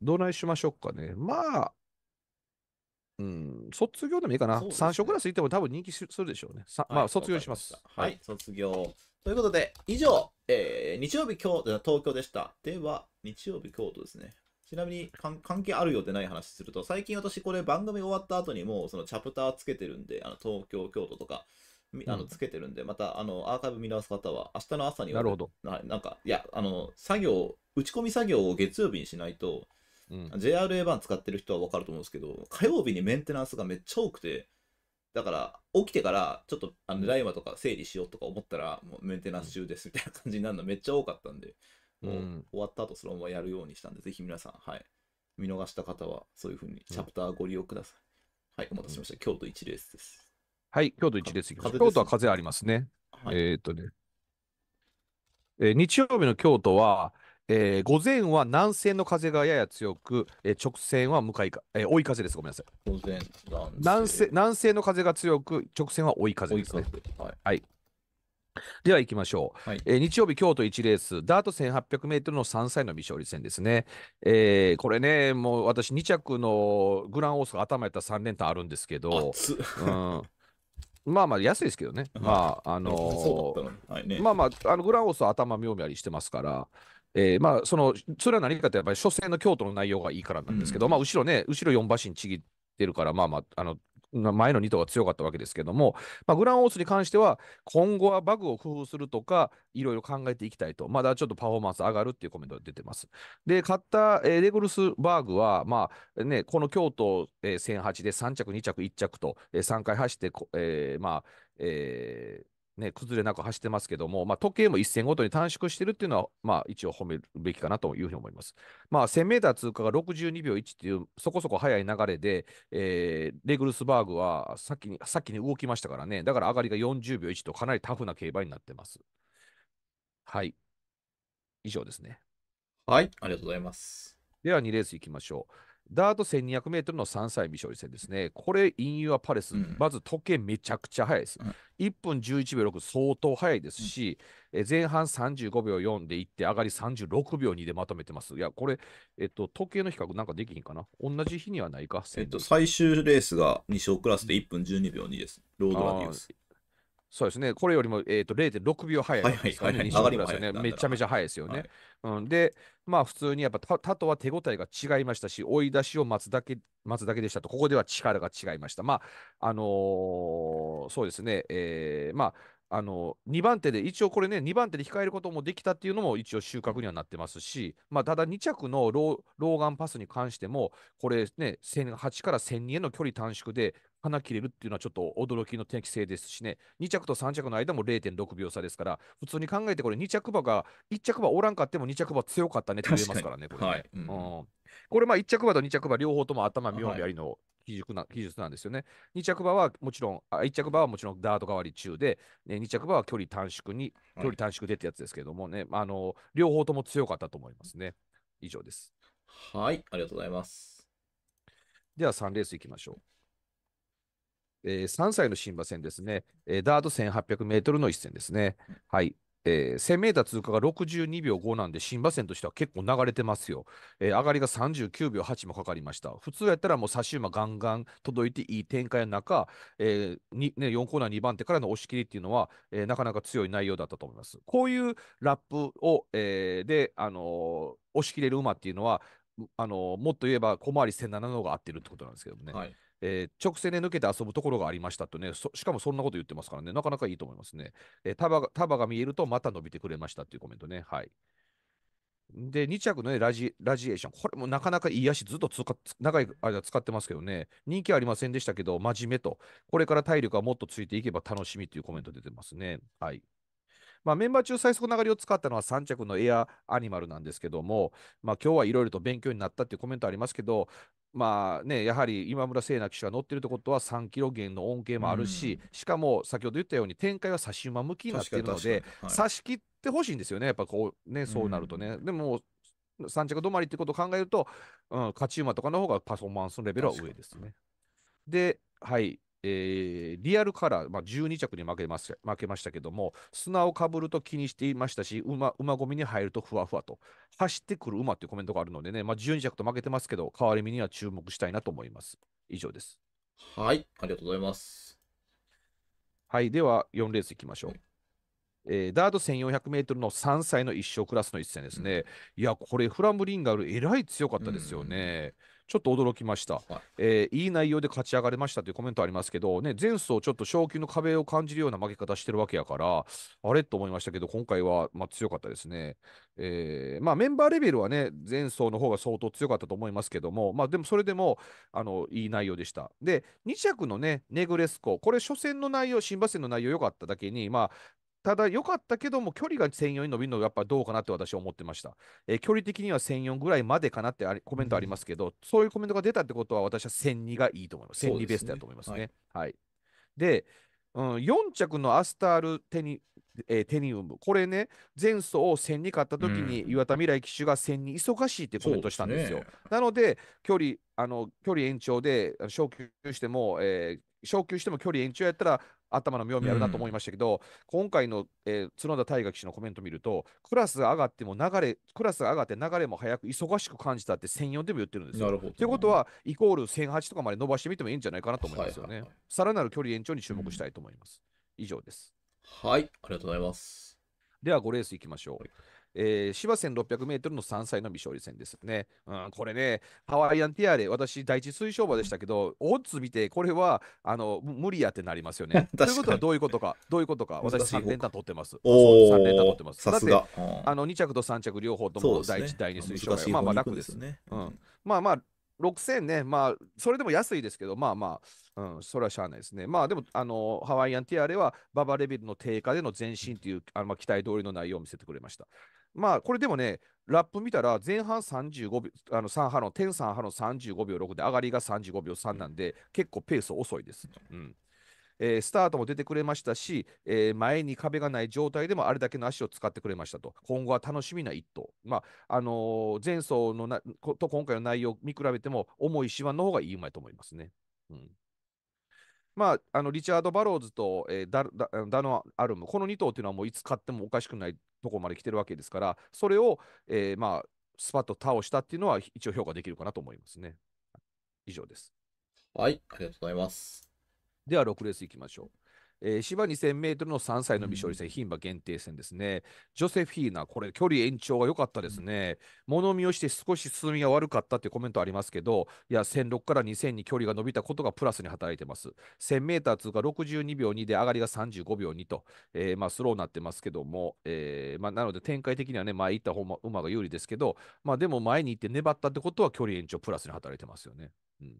どないしましょうかね。まあ、うん、卒業でもいいかな。そ色ね3勝クラスいても多分人気するでしょうね。はいまあ、卒業します。まはい、卒業。ということで、以上、えー日曜日京都、東京でした。では、日曜日京都ですね。ちなみに関係あるよってない話すると、最近私これ番組終わった後にもうそのチャプターつけてるんで、あの東京、京都とか、あのつけてるんで、またあのアーカイブ見直す方は、明日の朝には、なるほどなんか、いや、あの、作業、打ち込み作業を月曜日にしないと、うん、JRA 版使ってる人は分かると思うんですけど、火曜日にメンテナンスがめっちゃ多くて、だから、起きてから、ちょっと、あの、ライマとか整理しようとか思ったら、もうメンテナンス中ですみたいな感じになるのめっちゃ多かったんで、もう終わった後そのままやるようにしたんで、うん、ぜひ皆さん、はい、見逃した方はそういうふうにチャプターご利用ください。はい、お待たせしました。京都1レースです。はい、京都1レースきま京都は風ありますね。はい、えー、っとね、えー、日曜日の京都は、えー、午前は南西の風がやや強く、えー、直線は向かいか、えー、追い風です。ごめんなさい。午前南西南西の風が強く、直線は追い風ですね。はい、はい、では行きましょう、はい、えー、日曜日、京都1レース、ダート1800メートルの3歳の未勝利戦ですね、えー、これね、もう私、2着のグランオースが頭やった3連単あるんですけど、うん、まあまあ安いですけどね、まあ、あのーはいね、まあまあ、あのグランオースは頭妙味ありしてますから、えー、まあそのそれは何かとてやっぱり初戦の京都の内容がいいからなんですけど、うん、まあ後ろね後ろ4馬身ちぎってるからまあまああの前の2頭が強かったわけですけども、まあ、グランオースに関しては、今後はバグを工夫するとか、いろいろ考えていきたいと、まだちょっとパフォーマンス上がるっていうコメントが出てます。で、勝った、レグルスバーグは、まあね、この京都、1008で3着、2着、1着と、3回走って、えー、まあ、えーね、崩れなく走ってますけども、まあ、時計も1戦ごとに短縮してるっていうのは、まあ、一応褒めるべきかなというふうに思います。まあ、1 0 0 0ー通過が62秒1っていう、そこそこ速い流れで、えー、レグルスバーグは先に先に動きましたからね、だから上がりが40秒1とかなりタフな競馬になってます。はい。以上ですね。はい、ありがとうございます。では、2レースいきましょう。ダート1200メートルの3歳未勝利戦ですね。これ、インユアパレス、うん、まず時計めちゃくちゃ速いです。うん、1分11秒6、相当速いですし、うん、え前半35秒4でいって、上がり36秒2でまとめてます。いや、これ、えっと、時計の比較なんかできひんかな同じ日にはないか。えっと、最終レースが2勝クラスで1分12秒2です。ロードラディウス。そうですね、これよりも、えーと、0.6秒早いですね、はいはいはい、よね。めちゃめちゃ早いですよね。はい、うん、で、まあ普通にやっぱ他とは手応えが違いましたし、追い出しを待つだけ待つだけでしたと、ここでは力が違いました。まあ、あのー、そうですね、えー、まあ、あの2番手で、一応これね、2番手で控えることもできたっていうのも一応収穫にはなってますし、まあ、ただ2着のローガンパスに関しても、これね、1008から1002への距離短縮で、花切れるっていうのはちょっと驚きの適性ですしね、2着と3着の間も0.6秒差ですから、普通に考えてこれ2着馬が、1着馬おらんかっても2着馬強かったねって言えますからね、これね。はいうん、うんこれ、まあ、1着馬と2着馬、両方とも頭妙にありの技術な,、技術なんですよね。2着馬はもちろん、あ1着馬はもちろんダート代わり中で、ね、2着馬は距離短縮に、距離短縮でってやつですけどもね、あの両方とも強かったと思いますね。以上です。はい、ありがとうございます。では3レースいきましょう。えー、3歳の新馬戦ですね、えー、ダート1800メートルの一戦ですね。はい。えー、1000m 通過が62秒5なんで、新馬戦としては結構流れてますよ。えー、上がりが39秒8もかかりました。普通やったらもう差し馬ガンガン届いていい展開の中、えーね、4コーナー2番手からの押し切りっていうのは、えー、なかなか強い内容だったと思います。こういうラップを、えー、で、あのー、押し切れる馬っていうのは、あのー、もっと言えば小回り1007の方が合ってるってことなんですけどね。はいえー、直線で抜けて遊ぶところがありましたとね、しかもそんなこと言ってますからね、なかなかいいと思いますね。えー、束が束が見えるとまた伸びてくれましたっていうコメントね。はい。で、2着の、ね、ラジラジエーション。これもなかなかいい足、ずっと長い間使ってますけどね。人気はありませんでしたけど、真面目と。これから体力はもっとついていけば楽しみというコメント出てますね。はい。まあ、メンバー中最速流れを使ったのは3着のエアアニマルなんですけども、まあ、今日はいろいろと勉強になったっていうコメントありますけど、まあね、やはり今村聖奈騎手が乗ってるってことは3キロ減の恩恵もあるし、うん、しかも先ほど言ったように展開は差し馬向きになってるので、はい、差し切ってほしいんですよね、やっぱこうね、そうなるとね。うん、でも3着止まりってことを考えると、うん、勝ち馬とかの方がパフォーマンスのレベルは上ですね。で、はい、えー、リアルカラー、まあ、12着に負けます負けましたけども、砂をかぶると気にしていましたし、馬馬みに入るとふわふわと、走ってくる馬というコメントがあるのでね、まあ、12着と負けてますけど、変わり身には注目したいなと思います。以上です。はい、ありがとうございます。はい、では4レースいきましょう。えー、ダート1400メートルの3歳の一生クラスの一戦ですね。うん、いや、これ、フラムリンガル、えらい強かったですよね。うんちょっと驚きました、はいえー、いい内容で勝ち上がれましたというコメントありますけど、ね、前走ちょっと昇級の壁を感じるような負け方してるわけやから、あれと思いましたけど、今回はまあ強かったですね。えーまあ、メンバーレベルはね、前走の方が相当強かったと思いますけども、まあ、でもそれでもあのいい内容でした。で、2着のね、ネグレスコ、これ、初戦の内容、新馬戦の内容良かっただけに、まあ、ただ良かったけども、距離が1004に伸びるのがやっぱどうかなって私は思ってました。えー、距離的には1004ぐらいまでかなってコメントありますけど、そういうコメントが出たってことは、私は1002がいいと思います。1002、ベストだと思いますね。はい、はい、で、うん、4着のアスタールテニ,、えー、テニウム、これね、前走を1 0 0 2勝った時に、岩田未来騎手が1000に忙しいってコメントしたんですよ。すね、なので、距離あの距離延長で昇級しても、えー、昇級しても距離延長やったら、頭の妙味あるなと思いましたけど、うん、今回の、えー、角田大河騎士のコメント見ると、クラスが上がっても流れ、クラスが上がって流れも早く忙しく感じたって1004でも言ってるんですよ。ということは、イコール1008とかまで伸ばしてみてもいいんじゃないかなと思いますよね。さ、は、ら、いはい、なる距離延長に注目したいと思います。うん、以上です。はい、ありがとうございます。では、5レースいきましょう。はいえー、芝 1600m の3歳の未勝利戦ですね、うん。これね、ハワイアンティアレ、私、第一推奨馬でしたけど、オッズ見て、これはあの無理やってなりますよね。ということはどういうことか、どういうことか、私、3連単取ってます。お3連単取ってます。だあの2着と3着両方とも第一、第二推奨馬、まあまあ楽ですね。うん、まあまあ6000ね、まあ、それでも安いですけど、まあまあ、うん、それはしゃあないですね。まあ、でも、あの、ハワイアンティアレは、ババレベルの低下での前進という、あのまあ、期待通りの内容を見せてくれました。まあ、これでもね、ラップ見たら前半35秒、あの3波の、点3波の35秒6で上がりが35秒3なんで、結構ペース遅いです。うんえー、スタートも出てくれましたし、えー、前に壁がない状態でもあれだけの足を使ってくれましたと、今後は楽しみな一投、まああのー、前走のなと今回の内容を見比べても、重い手腕の方がいい馬いと思いますね。うんまあ、あのリチャード・バローズと、えー、ダダダノ・アルム、この2頭というのはもういつ買ってもおかしくないところまで来てるわけですから、それを、えー、まあ、スパッと倒したっていうのは一応評価できるかなと思いますね。以上です。はい、ありがとうございます。では、6レースいきましょう。えー、芝2000メートルの3歳の未勝利戦、牝、馬限定戦ですね。ジョセフィーナ、これ、距離延長が良かったですね。うん、物見をして少し進みが悪かったってコメントありますけど、いや、1006から2000に距離が伸びたことがプラスに働いてます。1000メーター通過62秒2で上がりが35秒2と、えー、まあ、スローになってますけども、えー、まあ、なので展開的にはね、前行った方馬が有利ですけど、まあ、でも前に行って粘ったってことは距離延長プラスに働いてますよね。うん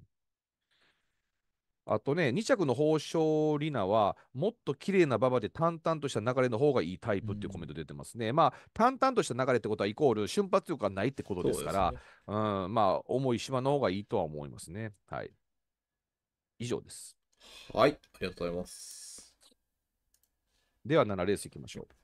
あとね、2着の宝生里奈は、もっと綺麗な馬場で淡々とした流れの方がいいタイプっていうコメント出てますね。うん、まあ、淡々とした流れってことは、イコール瞬発力がないってことですから、うね、うん、まあ、重い島の方がいいとは思いますね。はい。以上です。はい、ありがとうございます。では、7レースいきましょう。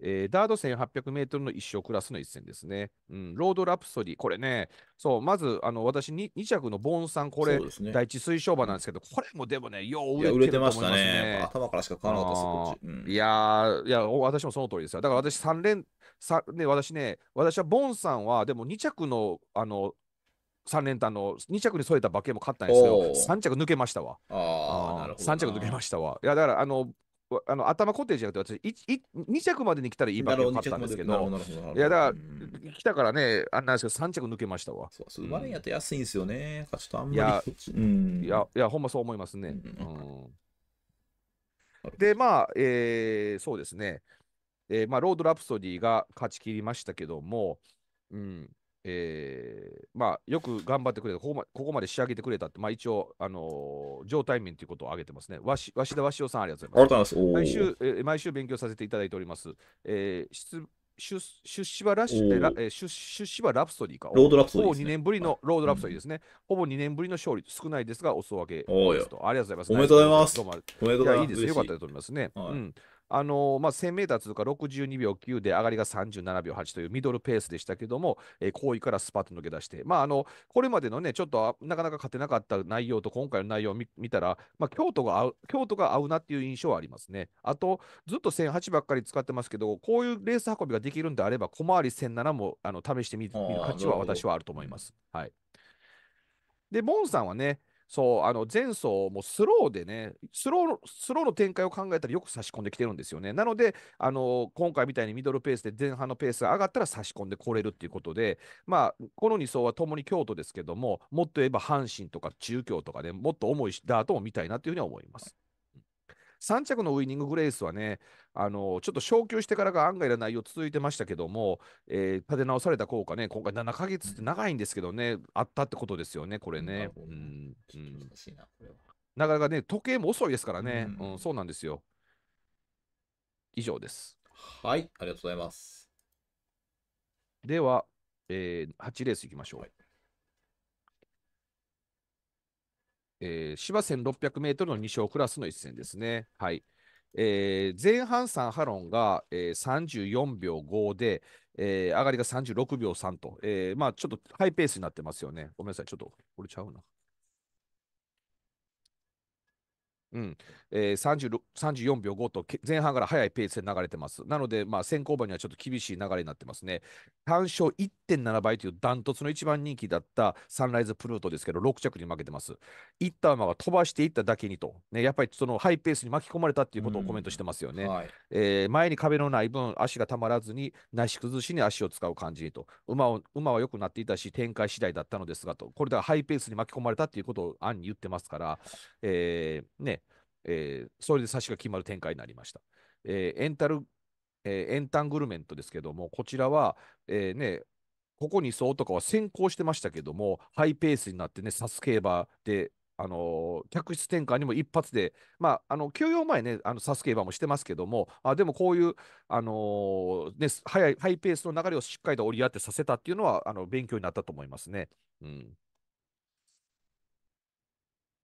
えー、ダード1800メートルの一生クラスの一戦ですね。うん、ロードラプソディ、これね、そう、まず、あの、私に、2着のボーンさん、これ、ね、第一水晶馬なんですけど、これもでもね、よう売れて、ね、売れてましたね。頭からしか買わなかったです、うん、いやいや、私もその通りですよ。だから私3連、さね、私ね、私はボーンさんは、でも2着の、あの、3連単の2着に添えた馬券も買ったんですけど、3着抜けましたわ。ああ、なるほど。3着抜けましたわ。いや、だから、あの、あの頭固定じゃなくて私2着までに来たらいい馬券を買ったんですけどいやだから、うん、来たからねあんなんですけど3着抜けましたわそう生まれんやとて安いんですよね、ちょっとあんまりいや,、うん、いやいやほんまそう思いますね、うんでまあ、えー、そうですね、えーまあ、ロードラプソディが勝ち切りましたけども、うん、えー、まあ、よく頑張ってくれた、ここまで仕上げてくれたって、まあ、一応、あのー、状態面ということを挙げてますね。わしわし田鷲尾さん、ありがとうございます。毎週、えー、毎週勉強させていただいております。えー、出出出資はラシュ、えー、出出資はラプソディーか。ロードラプソディ、ね、ほぼ2年ぶりの、ロードラプソディですね。ほぼ2年ぶりの勝利、少ないですが、お裾分けですと。ありがとうございます。おめでとうございます。おめでとうございます。いいですよ。よかったと思いますね。はい、うん。あのまあ、1000メーター通過62秒9で上がりが37秒8というミドルペースでしたけども、えー、後位からスパッと抜け出して、まあ、あのこれまでのね、ちょっとなかなか勝てなかった内容と今回の内容を見たら、まあ、京都が合う、京都が合うなっていう印象はありますね。あと、ずっと1008ばっかり使ってますけど、こういうレース運びができるんであれば、小回り1007もあの試してみる価値は私はあると思います。はい。で、ボンさんはね、そう、あの前走もスローでね、スロースローの展開を考えたらよく差し込んできてるんですよね。なので、あの今回みたいにミドルペースで前半のペースが上がったら差し込んでこれるっていうことで、まあ、この2走はともに京都ですけども、もっと言えば阪神とか中京とかで、ね、もっと重いダートも見たいなというふうには思います。3着のウイニンググレースはね、あのちょっと昇級してからが案外な内容続いてましたけども、えー、立て直された効果ね、今回7か月って長いんですけどね、あったってことですよね、これね。なかなかね、時計も遅いですからね、うん、うん、そうなんですよ。以上です。はい、ありがとうございます。では、えー、8レースいきましょう。はいえー、芝1600メートルの2勝クラスの一戦ですね。はい。えー、前半3ハロンが、えー、34秒5で、えー、上がりが36秒3と、えー、まあちょっとハイペースになってますよね。ごめんなさい、ちょっとこれちゃうな。うんえー、3 4秒5と前半から速いペースで流れてます。なので、まあ、先行馬にはちょっと厳しい流れになってますね。単勝1.7倍というダントツの一番人気だったサンライズプルートですけど、6着に負けてます。いった馬が飛ばしていっただけにと、ね、やっぱりそのハイペースに巻き込まれたっていうことをコメントしてますよね。はい、えー、前に壁のない分、足がたまらずに、なし崩しに足を使う感じにと、馬を馬は良くなっていたし、展開次第だったのですがと、これではハイペースに巻き込まれたっていうことを案に言ってますから、えー、ね、えー、それで差しが決まる展開になりました。えー、エンタル、えー、エンタングルメントですけども、こちらは、えー、ね、ここにそうとかは先行してましたけども、ハイペースになってね、サスバーで、あのー、客室転換にも一発で、まあ、あの休養前ね、あのサスバーもしてますけども、あでもこういう、あのー、ね、早いハイペースの流れをしっかりと折り合ってさせたっていうのはあの勉強になったと思いますね。うん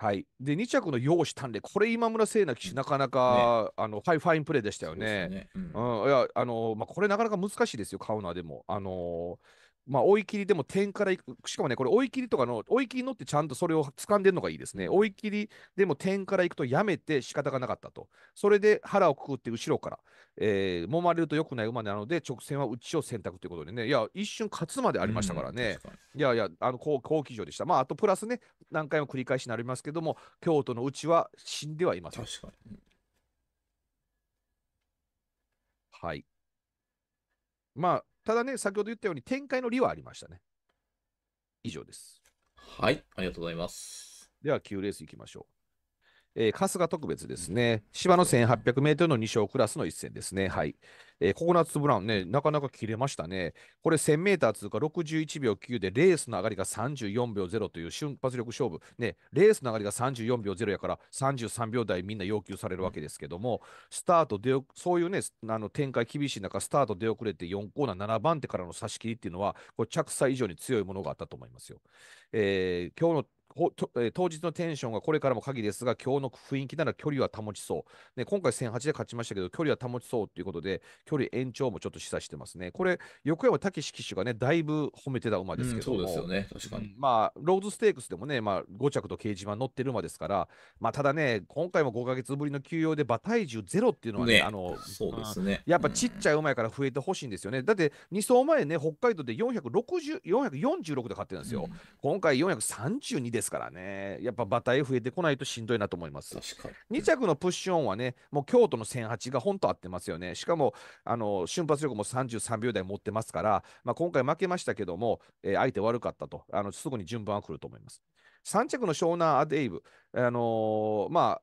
はい、で2着の容姿鍛麗、これ、今村聖奈騎手、なかなか、ね、あのファイファインプレーでしたよね。うん、いやあのまこれ、なかなか難しいですよ、買うのはでも。あのーまあ、追い切りでも点からいく、しかもね、これ追い切りとかの、追い切りのってちゃんとそれを掴んでるのがいいですね。追い切りでも点からいくとやめて仕方がなかったと。それで腹をくくって後ろから、えー、揉まれると良くない馬なので、直線は内を選択ということでね、いや、一瞬勝つまでありましたからね。いやいや、あの好、好騎乗でした。まあ、あとプラスね、何回も繰り返しになりますけども、京都の内は死んではいません。確かに。はい。まあ、ただね、先ほど言ったように展開の理はありましたね。以上です。はい、ありがとうございます。では、9レースいきましょう。えー、春日特別ですね。芝の1800メートルの2勝クラスの一戦ですね。はい。えー、ココナッツブラウンね、なかなか切れましたね。これ1000メーター通過61秒9で、レースの上がりが34秒0という瞬発力勝負。ね、レースの上がりが34秒0やから33秒台みんな要求されるわけですけども、スタート出そういうね、あの展開厳しい中、スタート出遅れて4コーナー7番手からの差し切りっていうのは、これ着差以上に強いものがあったと思いますよ。えー、今日の当日のテンションがこれからも鍵ですが、今日の雰囲気なら距離は保ちそう。ね、今回1008で勝ちましたけど、距離は保ちそうということで、距離延長もちょっと示唆してますね。これ、横山武史騎手がね、だいぶ褒めてた馬ですけど、うん、そうですよね、確かに、まあ、ローズステークスでもね、まあ、5着と掲示板乗ってる馬ですから、まあ、ただね、今回も5か月ぶりの休養で、馬体重ゼロっていうのはね、ねあのそうですね、やっぱちっちゃい馬やから増えてほしいんですよね。うん、だって、2走前ね、北海道で4 4 6で勝ってるんですよ。今回432でですからね、やっぱ馬体増えてこないとしんどいなと思います。2着のプッシュオンはね、もう京都の1008が本当合ってますよね。しかも、あの瞬発力も33秒台持ってますから、まあ、今回負けましたけども、えー、相手悪かったと、あのすぐに順番は来ると思います。3着の湘南アデイブ、あのー、まあ、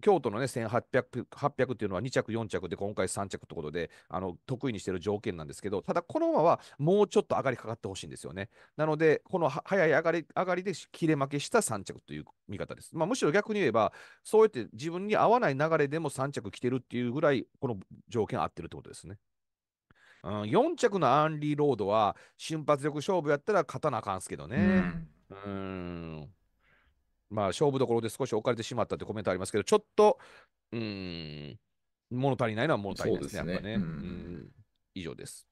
京都のね、1800 800っていうのは2着、4着で今回3着ってことで、あの得意にしてる条件なんですけど、ただこの馬はもうちょっと上がりかかってほしいんですよね。なので、この早い上がり上がりで切れ負けした3着という見方です。まあ、むしろ逆に言えば、そうやって自分に合わない流れでも3着来てるっていうぐらい、この条件合ってるってことですね。うん、4着のアンリーロードは瞬発力勝負やったら勝たなあかんすけどね。うん、うんまあ、勝負どころで少し置かれてしまったってコメントありますけど、ちょっと、うん、物足りないのは物足りないですね、すねやっぱね、うん。以上です。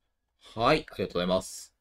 はい、ありがとうございます。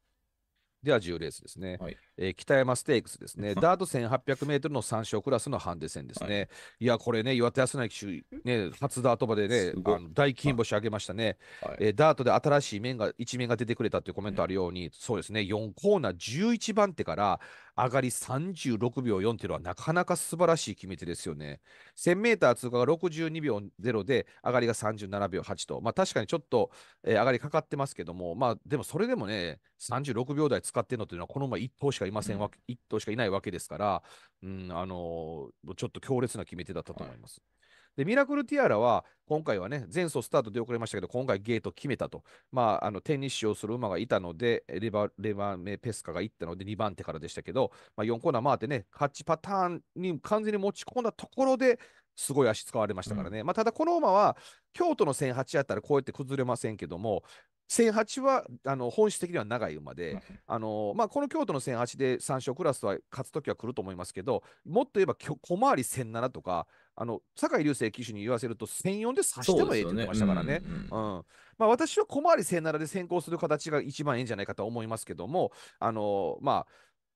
では、10レースですね。はいえー、北山ステークスですね、ダート1800メートルの3勝クラスのハンデ戦ですね。はい、いや、これね、岩手康成ね、初ダート場でね、あの大金星上げましたね、はい、えー、ダートで新しい面が、一面が出てくれたというコメントあるように、はい、そうですね、4コーナー11番手から上がり36秒4というのは、なかなか素晴らしい決め手ですよね。1000メーター通過が62秒0で、上がりが37秒8と、まあ、確かにちょっと、えー、上がりかかってますけども、まあ、でもそれでもね、36秒台使ってるのというのは、このまま1投しかかいませんわけ、1頭しかいないわけですから、うん、あのー、ちょっと強烈な決め手だったと思います。はいで、ミラクルティアラは、今回はね、前走スタートで遅れましたけど、今回ゲート決めたと。まあ、あの、手に使用する馬がいたので、レバ、レバメペスカがいったので、2番手からでしたけど、まあ、4コーナー回ってね、8パターンに完全に持ち込んだところで、すごい足使われましたからね。うん、まあ、ただこの馬は、京都の1008やったらこうやって崩れませんけども、1008はあの本質的には長い馬で、あのまあ、この京都の1008で三勝クラスは勝つ時は来ると思いますけど、もっと言えば小回り1007とか、あの酒井隆星騎手に言わせると1004で差してもええって言ってましたからね。まあ、私は小回り1007で先行する形が一番ええんじゃないかと思いますけども、あのまあ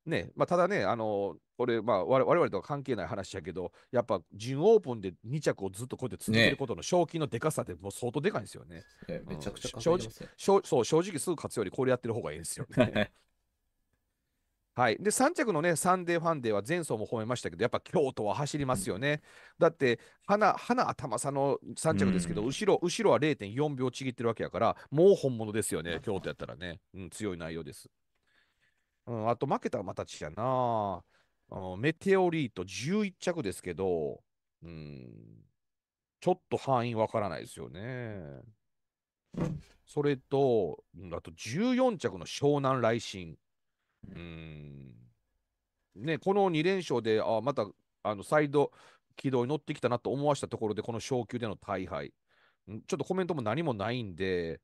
ね、まあ、ただね、あの、これ、まあ我、我々とは関係ない話やけど、やっぱ、準オープンで2着をずっとこうやって続けることの賞金のでかさって、もう相当でかいんですよね。ねうん、めちゃくちゃ正直、そう、正直すぐ勝つよりこれやってる方がいいですよね。はい、で3着のね、サンデーファンデーは前走も褒めましたけど、やっぱ京都は走りますよね。うん、だって、花、花頭さんの3着ですけど、うん、後ろ、後ろは0.4秒ちぎってるわけやから、もう本物ですよね、京都やったらね。うん、強い内容です。うん、あと負けたらまた違うな。うメテオリート11着ですけど、うん、ちょっと範囲わからないですよね。それと、あと14着の湘南来進。うん。ね、この2連勝で、あまた、あの、サイド軌道に乗ってきたなと思わせたところで、この昇級での大敗。ちょっとコメントも何もないんで、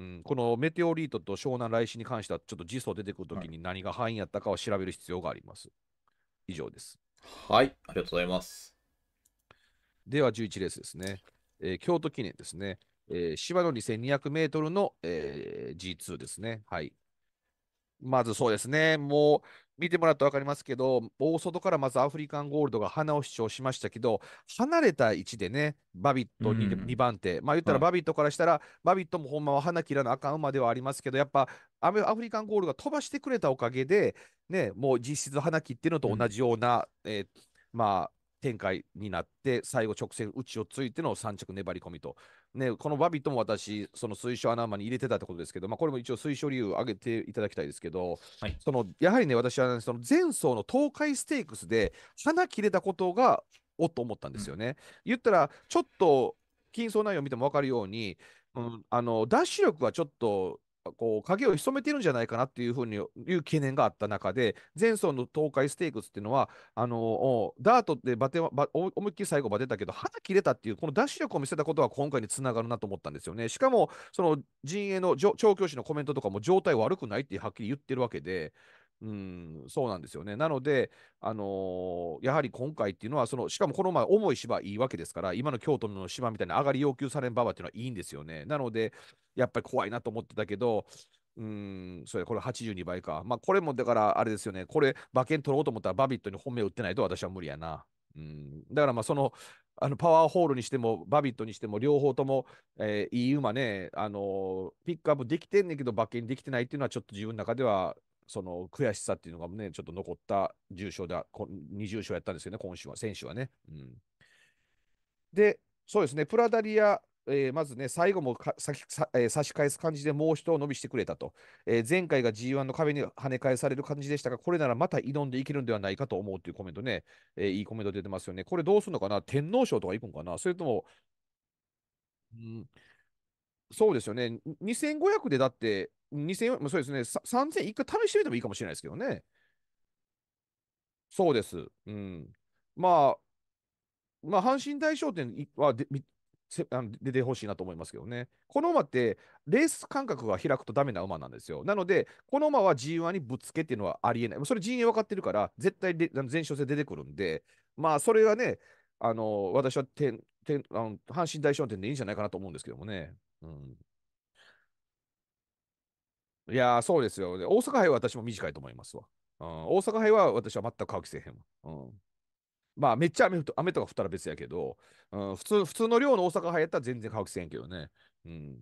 うん、このメテオリートと湘南来市に関しては、ちょっと時装出てくるときに何が範囲やったかを調べる必要があります。以上です。はい、ありがとうございます。では11レースですね。えー、京都記念ですね。えー、芝の2200メートルの、えー、G2 ですね。はい。まずそうですね。もう、見てもらったら分かりますけど、大外からまずアフリカンゴールドが花を主張しましたけど、離れた位置でね、バビット 2,、うん、2番手、まあ言ったらバビットからしたら、はい、バビットもほんまは花切らなあかん馬ではありますけど、やっぱアフリカンゴールドが飛ばしてくれたおかげで、ね、もう実質花切ってのと同じような、うん、えー、まあ、展開になって、最後直線、打ちをついての3着粘り込みとね、このバビットも私、その推奨穴馬に入れてたってことですけど、まあ、これも一応推奨理由を挙げていただきたいですけど、はい、そのやはりね、私は、その前走の東海ステークスで、花切れたことが、おっと思ったんですよね。うん、言ったら、ちょっと、金層内容を見ても分かるように、うん、あのダッシュ力はちょっとこう影を潜めてるんじゃないかなっていうふうにいう懸念があった中で、前走の東海ステークスっていうのは、あのダートでバテバ思いっきり最後バテたけど、肌切れたっていう、このダッシュ力を見せたことは今回につながるなと思ったんですよね。しかも、その陣営の調教師のコメントとかも、状態悪くないってはっきり言ってるわけで、うん、そうなんですよね。なので、あのー、やはり今回っていうのはその、しかもこの前、重い芝いいわけですから、今の京都の芝みたいな上がり要求されん馬場っていうのはいいんですよね。なので、やっぱり怖いなと思ってたけど、うん、それ、これ82倍か。まあ、これもだから、あれですよね、これ、馬券取ろうと思ったら、バビットに本命打ってないと私は無理やな。うん、だからまあそのあのパワーホールにしてもバビットにしても両方とも、えー、いい馬ね、あのー、ピックアップできてんねんけど馬券できてないっていうのはちょっと自分の中ではその悔しさっていうのがね、ちょっと残った重賞だ、二重賞やったんですよね、今週は、選手はね。うん、で、そうですね、プラダリア、えー、まずね、最後もかささ、えー、差し返す感じでもう一伸びしてくれたと、えー、前回が G1 の壁に跳ね返される感じでしたが、これならまた挑んでいけるんではないかと思うというコメントね、えー、いいコメント出てますよね。これどうするのかな天皇賞とか行くんかなそれとも、うん、そうですよね、2500でだって、2000そうですね、3000円、一回試してみてもいいかもしれないですけどね。そうです。うん。まあ、まあ、阪神大賞典はであ出てほしいなと思いますけどね。この馬って、レース間隔が開くとダメな馬なんですよ。なので、この馬は G1 にぶつけっていうのはありえない。それ陣営分かってるから、絶対で前哨戦出てくるんで、まあ、それがね、あの私はてんてんあの阪神大賞典でいいんじゃないかなと思うんですけどもね。うんいやそうですよ。大阪杯は私も短いと思いますわ。うん、大阪杯は私は全く乾きせへんわ。うんまあ、めっちゃ雨と雨とか降ったら別やけど、うん、普通普通の量の大阪杯やったら全然乾きせへんけどね。うん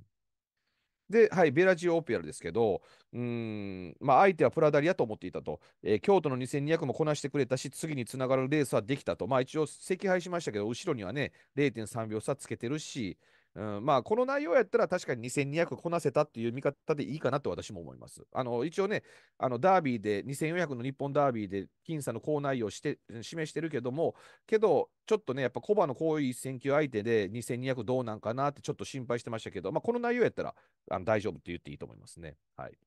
で、はい、ベラジオ・オペラですけど、うん、まあ、相手はプラダリアと思っていたと、えー、京都の2200もこなしてくれたし、次につながるレースはできたと、まあ、一応、惜敗しましたけど、後ろにはね、0.3秒差つけてるし、うん、まあ、この内容やったら確かに2200こなせたっていう見方でいいかなと私も思います。あの一応ね、あのダービーで2400の日本ダービーで僅差の好内容して示してるけども、けど、ちょっとね、やっぱコバの好一0級相手で2200どうなんかなってちょっと心配してましたけど、まあ、この内容やったらあの大丈夫って言っていいと思いますね。はい。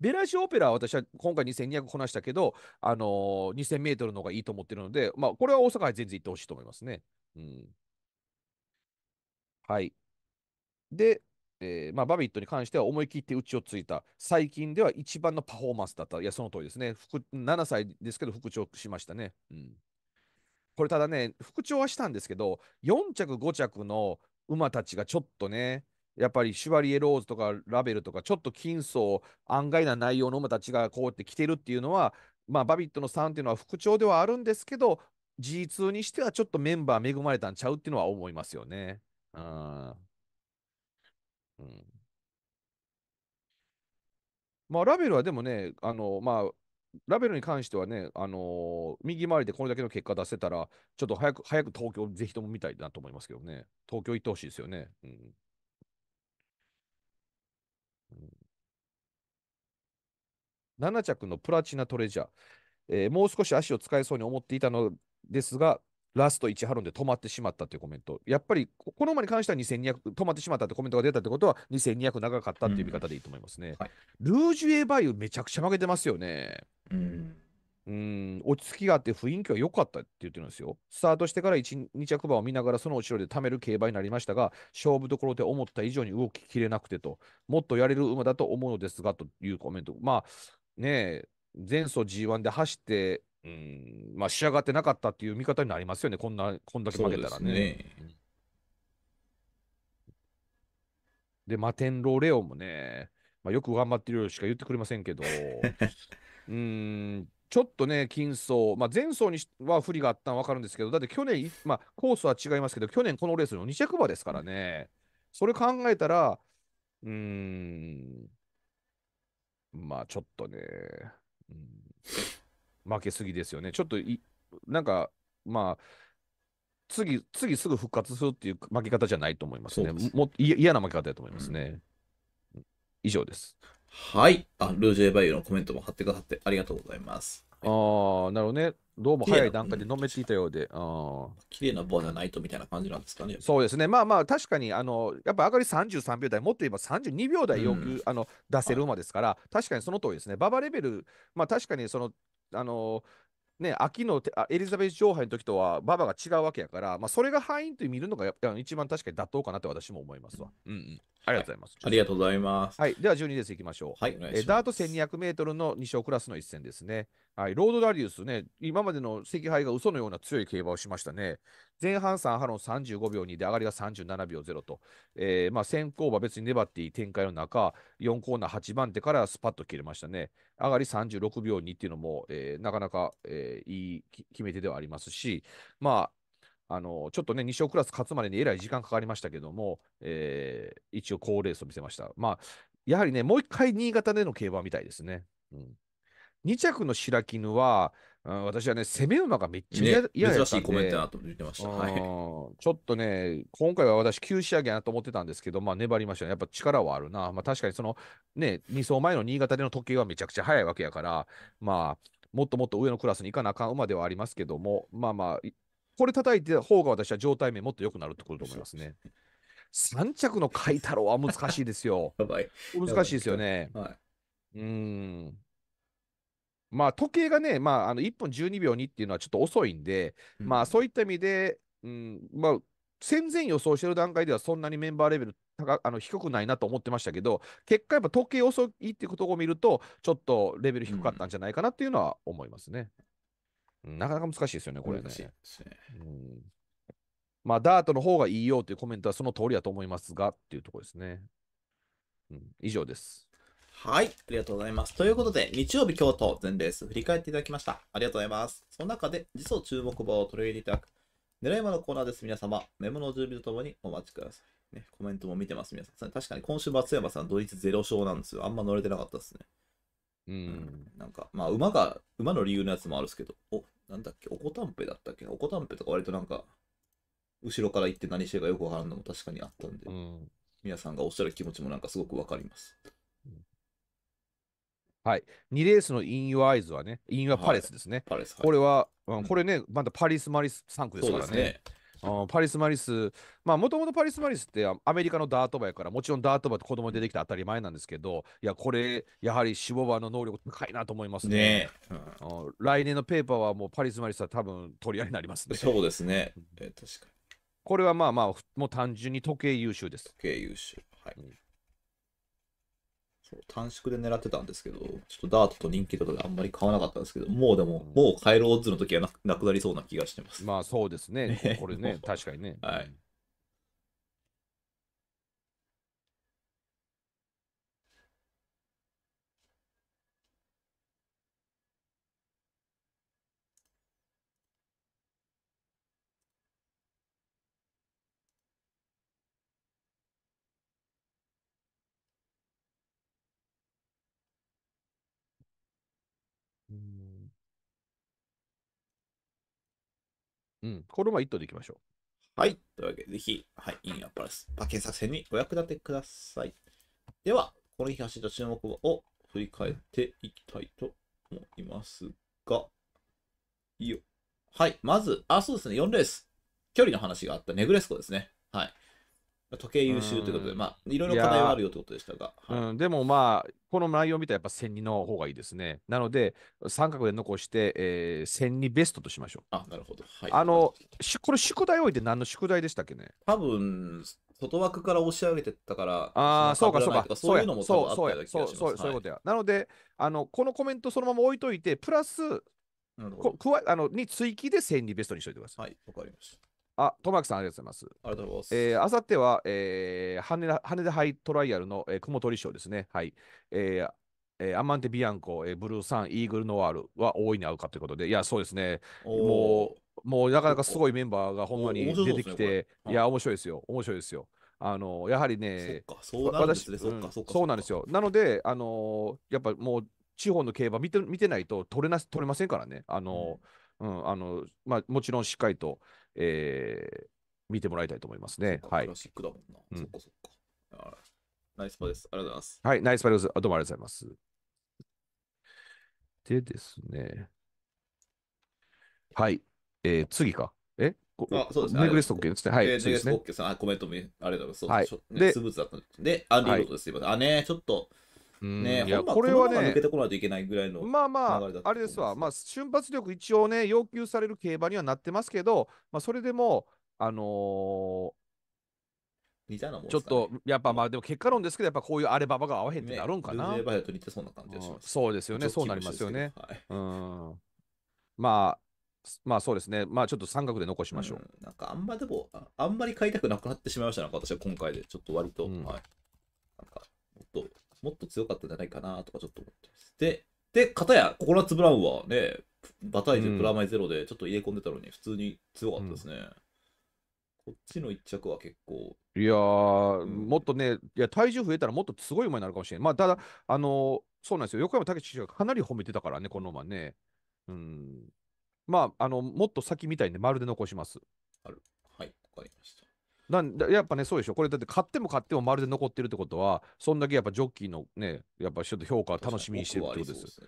ベラジオペラは私は今回2200こなしたけど、あのー、2000メートルの方がいいと思ってるので、まあ、これは大阪に全然行ってほしいと思いますね。うんはい。で、えーまあ、バビットに関しては思い切って打ちをついた、最近では一番のパフォーマンスだった、いや、その通りですね、7歳ですけど、復調しましたね。うん、これ、ただね、復調はしたんですけど、4着、5着の馬たちがちょっとね、やっぱりシュワリエローズとかラベルとか、ちょっと金層、案外な内容の馬たちがこうやって来てるっていうのは、まあ、バビットの3っていうのは復調ではあるんですけど、G2 にしてはちょっとメンバー恵まれたんちゃうっていうのは思いますよね。ああ。うん。まあ、ラベルはでもね、あの、まあ、ラベルに関してはね、あのー右回りでこれだけの結果出せたら、ちょっと早く、早く東京、ぜひとも見たいなと思いますけどね。東京行ってほしいですよね。うん。うん7着のプラチナトレジャー、えーもう少し足を使えそうに思っていたのですが、ラスト1ハロンで止まってしまったというコメント。やっぱり、この馬に関しては2200、止まってしまったってコメントが出たってことは、2200長かったっていう見方でいいと思いますね。うんはい、ルージュエバイユ、めちゃくちゃ負けてますよね。うん。うん落ち着きがあって雰囲気は良かったって言ってるんですよ。スタートしてから1、2着馬を見ながらその後ろで貯める競馬になりましたが、勝負どころで思った以上に動ききれなくてと、もっとやれる馬だと思うのですがというコメント。まあねえ、前走 G1 で走ってうん、まあ仕上がってなかったっていう見方になりますよね、こんな、こんだけ負けたらね。で、ね、マテンローレオンもね、まあ、よく頑張ってるよしか言ってくれませんけど、うん、ちょっとね、金層、まあ、前走には不利があったのは分かるんですけど、だって去年、まあ、コースは違いますけど、去年このレースの2着馬ですからね、それ考えたら、うん、まあちょっとね、うん負けすぎですよね。ちょっとい、なんか、まあ、次、次すぐ復活するっていう負け方じゃないと思いますね。すも嫌な負け方だと思いますね。うん、以上です。はい。あ、ルージェ・バイユのコメントも貼ってくださってありがとうございます。ああ、なるほどね。どうも早い段階で飲めていたようで。綺麗な棒じゃないとみたいな感じなんですかね。そうですね。まあまあ、確かに、あの、やっぱ上がり33秒台、もっと言えば32秒台よく、うん、あの出せる馬ですから、はい、確かにその通りですね。馬場レベル、まあ確かにそのあのね、秋のエリザベス女王杯の時とは馬場が違うわけやから、まあ、それが敗因と見るのがやっぱ一番確かに妥当かなと私も思いますわ。うんうんありがとうございます。ありがとうございます。はい、では12す。いきましょう。はい、えダート1200メートルの2勝クラスの一戦ですね。はい、ロードダリウスね、今までの赤敗が嘘のような強い競馬をしましたね。前半3ハロン35秒2で上がりが37秒0と、えー、まあ、先行馬別に粘っていい展開の中、4コーナー8番手からスパッと切れましたね。上がり36秒2っていうのも、えー、なかなか、えー、いい決め手ではありますし、まあ、あのちょっとね、2勝クラス勝つまでにえらい時間かかりましたけども、えー、一応好レースを見せました。まあ、やはりね、もう一回新潟での競馬みたいですね。うん、2着の白絹は、うん、私はね、攻め馬がめっちゃ嫌、ね、珍しいコメントだと言ってました、はい。ちょっとね、今回は私、急仕上げなと思ってたんですけど、まあ、粘りましたね。やっぱ力はあるな。まあ、確かにその、ね、2走前の新潟での時計はめちゃくちゃ速いわけやから、まあ、もっともっと上のクラスに行かなあかん馬ではありますけども、まあまあ、これ叩いてた方が私は状態面もっと良くなるってことだと思いますね。3 着の海太郎は難しいですよ。難しいですよね。はい、うん。まあ時計がね、まあ、あの1分12秒2っていうのはちょっと遅いんで、うん、まあそういった意味で、うん、まあ戦前予想してる段階ではそんなにメンバーレベル高あの低くないなと思ってましたけど、結果やっぱ時計遅いっていうことを見ると、ちょっとレベル低かったんじゃないかなっていうのは思いますね。うんなかなか難しいですよね、これね。難しいですね。まあ、ダートの方がいいよというコメントはその通りだと思いますがっていうところですね。うん、以上です。はい、ありがとうございます。ということで、日曜日、京都、全レース振り返っていただきました。ありがとうございます。その中で、実装注目馬を取り入れていただく、狙い馬のコーナーです。皆様、メモの準備とともにお待ちください。ね、コメントも見てます、皆さん。確かに今週、松山さん、ドイツ0勝なんですよ。あんま乗れてなかったですね。うん、なんか、まあ、馬が、馬の理由のやつもあるんですけど、お、なんだっけ、おこたんぺだったっけおこたんぺとか割となんか、後ろから行って何してるかよくわからんのも確かにあったんで、うん、皆さんがおっしゃる気持ちもなんかすごくわかります。はい。2レースのイン・ユア・アイズはね、イン・ユア・パレスですね。はい、パレス、はい、これは、うん、これね、まだパリス・マリス3区ですからね。そうですねパリス・マリス、まあ、もともとパリス・マリスってアメリカのダートバやから、もちろんダートバって子供出てきた当たり前なんですけど、いや、これ、やはりシボバの能力高いなと思いますね。ねうん、来年のペーパーはもうパリス・マリスは多分取り合いになりますね。そうですね。え確かに。これはまあまあ、もう単純に時計優秀です。時計優秀。はい。うん短縮で狙ってたんですけど、ちょっとダートと人気とかであんまり買わなかったんですけど、もうでも、もう帰ろうズの時はなくなりそうな気がしてます。まあそうですね、これね、確かにね。はい。うん、これは一頭でいきましょう。はい。というわけで、ぜひ、はい、インアパラス、馬券作戦にお役立てください。では、この日走った注目を振り返っていきたいと思いますが、いいよ。はい。まず、あ、そうですね、4レース。距離の話があったネグレスコですね。はい。時計優秀ということで、まあ、いろいろ課題はあるよということでしたが。はい、うん、でもまあ、この内容を見たらやっぱ千0の方がいいですね。なので、三角で残して、えー、千0ベストとしましょう。あ、なるほど。はい、あの、しこれ宿題置いて何の宿題でしたっけね多分、外枠から押し上げてったから、ああ、そうか、そうか、そういうのもそうそうそうそういうことや。なので、あの、このコメントそのまま置いといて、プラス、なるほどこ加あのに追記で千0ベストにしといてください。はい、わかりました。あ、トマキさんありがとうございます。ありがとうございます。えー、あさっては、えー、羽田羽田トライアルの、えー、雲取賞ですね。はい。えーえー、アマンテ・ビアンコ、えー、ブルーサン、イーグル・ノワールは大いに合うかということで、いや、そうですね。もう、もうなかなかすごいメンバーがほんまに出てきて、ね、いや、面白いですよ。面白いですよ。あのやはりね、そうなんですよ。なので、あのやっぱもう地方の競馬見て見てないと取れな取れませんからね。あの、うん、あのまあ、もちろんしっかりと、えー、見てもらいたいと思いますね。はい。クラシックだもんな。うん、そっかそっか。ナイスパです。ありがとうございます。はい、ナイスパです。どうもありがとうございます。でですね。はい。えー、次か。えあそうですね。ネグレスト OK ですね。はい。えー、ネグレストオッケーさん、コメントもありがとうございます。はい。スムーズだったんで、アンリードです。すいません。あ、ね、ちょっと。ね、いやこれはね、抜けてこないといけないぐらいのまあまあ、あれですわ、まあ、瞬発力、一応ね、要求される競馬にはなってますけど、まあ、それでも、あのー、似たもん、ね、ちょっと、やっぱまあ、でも結果論ですけど、やっぱこういうあれ馬場が合わへんってなるんかな。ね、バと似てそうな感じがします、そうですよね、そうなりますよね。はい、うんまあまあそうですね、まあちょっと三角で残しましょう。うん、なんかあんまでも、あんまり買いたくなくなってしまいました、なんか私は今回で、ちょっと割と、うん、はい。なんか、もっともっと強かったんじゃないかなとかちょっと思ってます。で、で、たやココナッツブラウンはね、バタイゼプラマイゼロでちょっと入れ込んでたのに、普通に強かったですね。うんこっちの一着は結構。いやー、うん、もっとね、いや体重増えたらもっとすごい馬になるかもしれない。まあ、ただ、あのー、そうなんですよ、横山武史がかなり褒めてたからね、この馬ね。うん。まあ、あの、もっと先みたいで、まるで残します。ある。はい、わかりました。なんやっぱね、そうでしょ。これだって買っても買ってもまるで残ってるってことは、そんだけやっぱジョッキーのね、やっぱちょっと評価を楽しみにしてるってことです。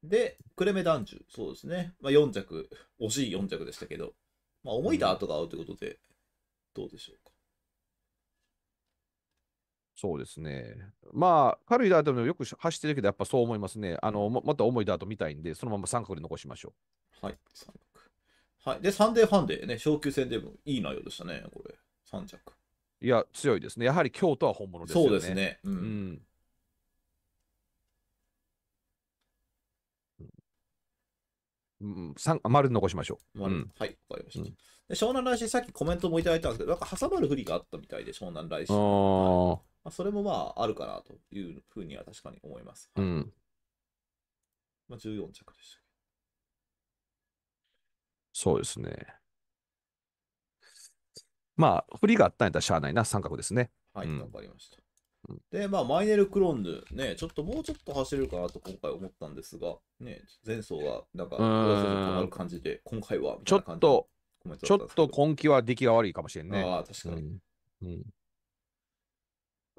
でクレメダンジュ、そうですね。まあ、4着、惜しい4着でしたけど、まあ、思いた後が合うということで、うん、どうでしょうか。そうですね。まあ、軽いダートもよく走ってるけど、やっぱそう思いますね。あの、また重いダート見たいんで、そのまま三角で残しましょう。はい、三角。はい。で、サンデーファンデーね、昇級戦でもいい内容でしたね、これ。3着。いや、強いですね。やはり京都は本物ですね。そうですね。うん。うんうん、丸残しましょう。うん、はい、わかりました、うん、で。湘南来週、さっきコメントもいただいたんですけど、なんか挟まる不利があったみたいで、湘南来週。あはい、まあ、それもまあ、あるかなというふうには確かに思います。はい、うん。まあ、14着でしたそうですね。まあ、振りがあったんやったらしゃあないな、三角ですね。はうい、んわかりました。で、まあ、マイネル・クロンヌ、ね、ちょっともうちょっと走れるかなと今回思ったんですが、ね、前走はなんか、まる感じで、今回は、ちょっと、ちょっと根気は出来が悪いかもしれんね。ああ、確かに。うんうん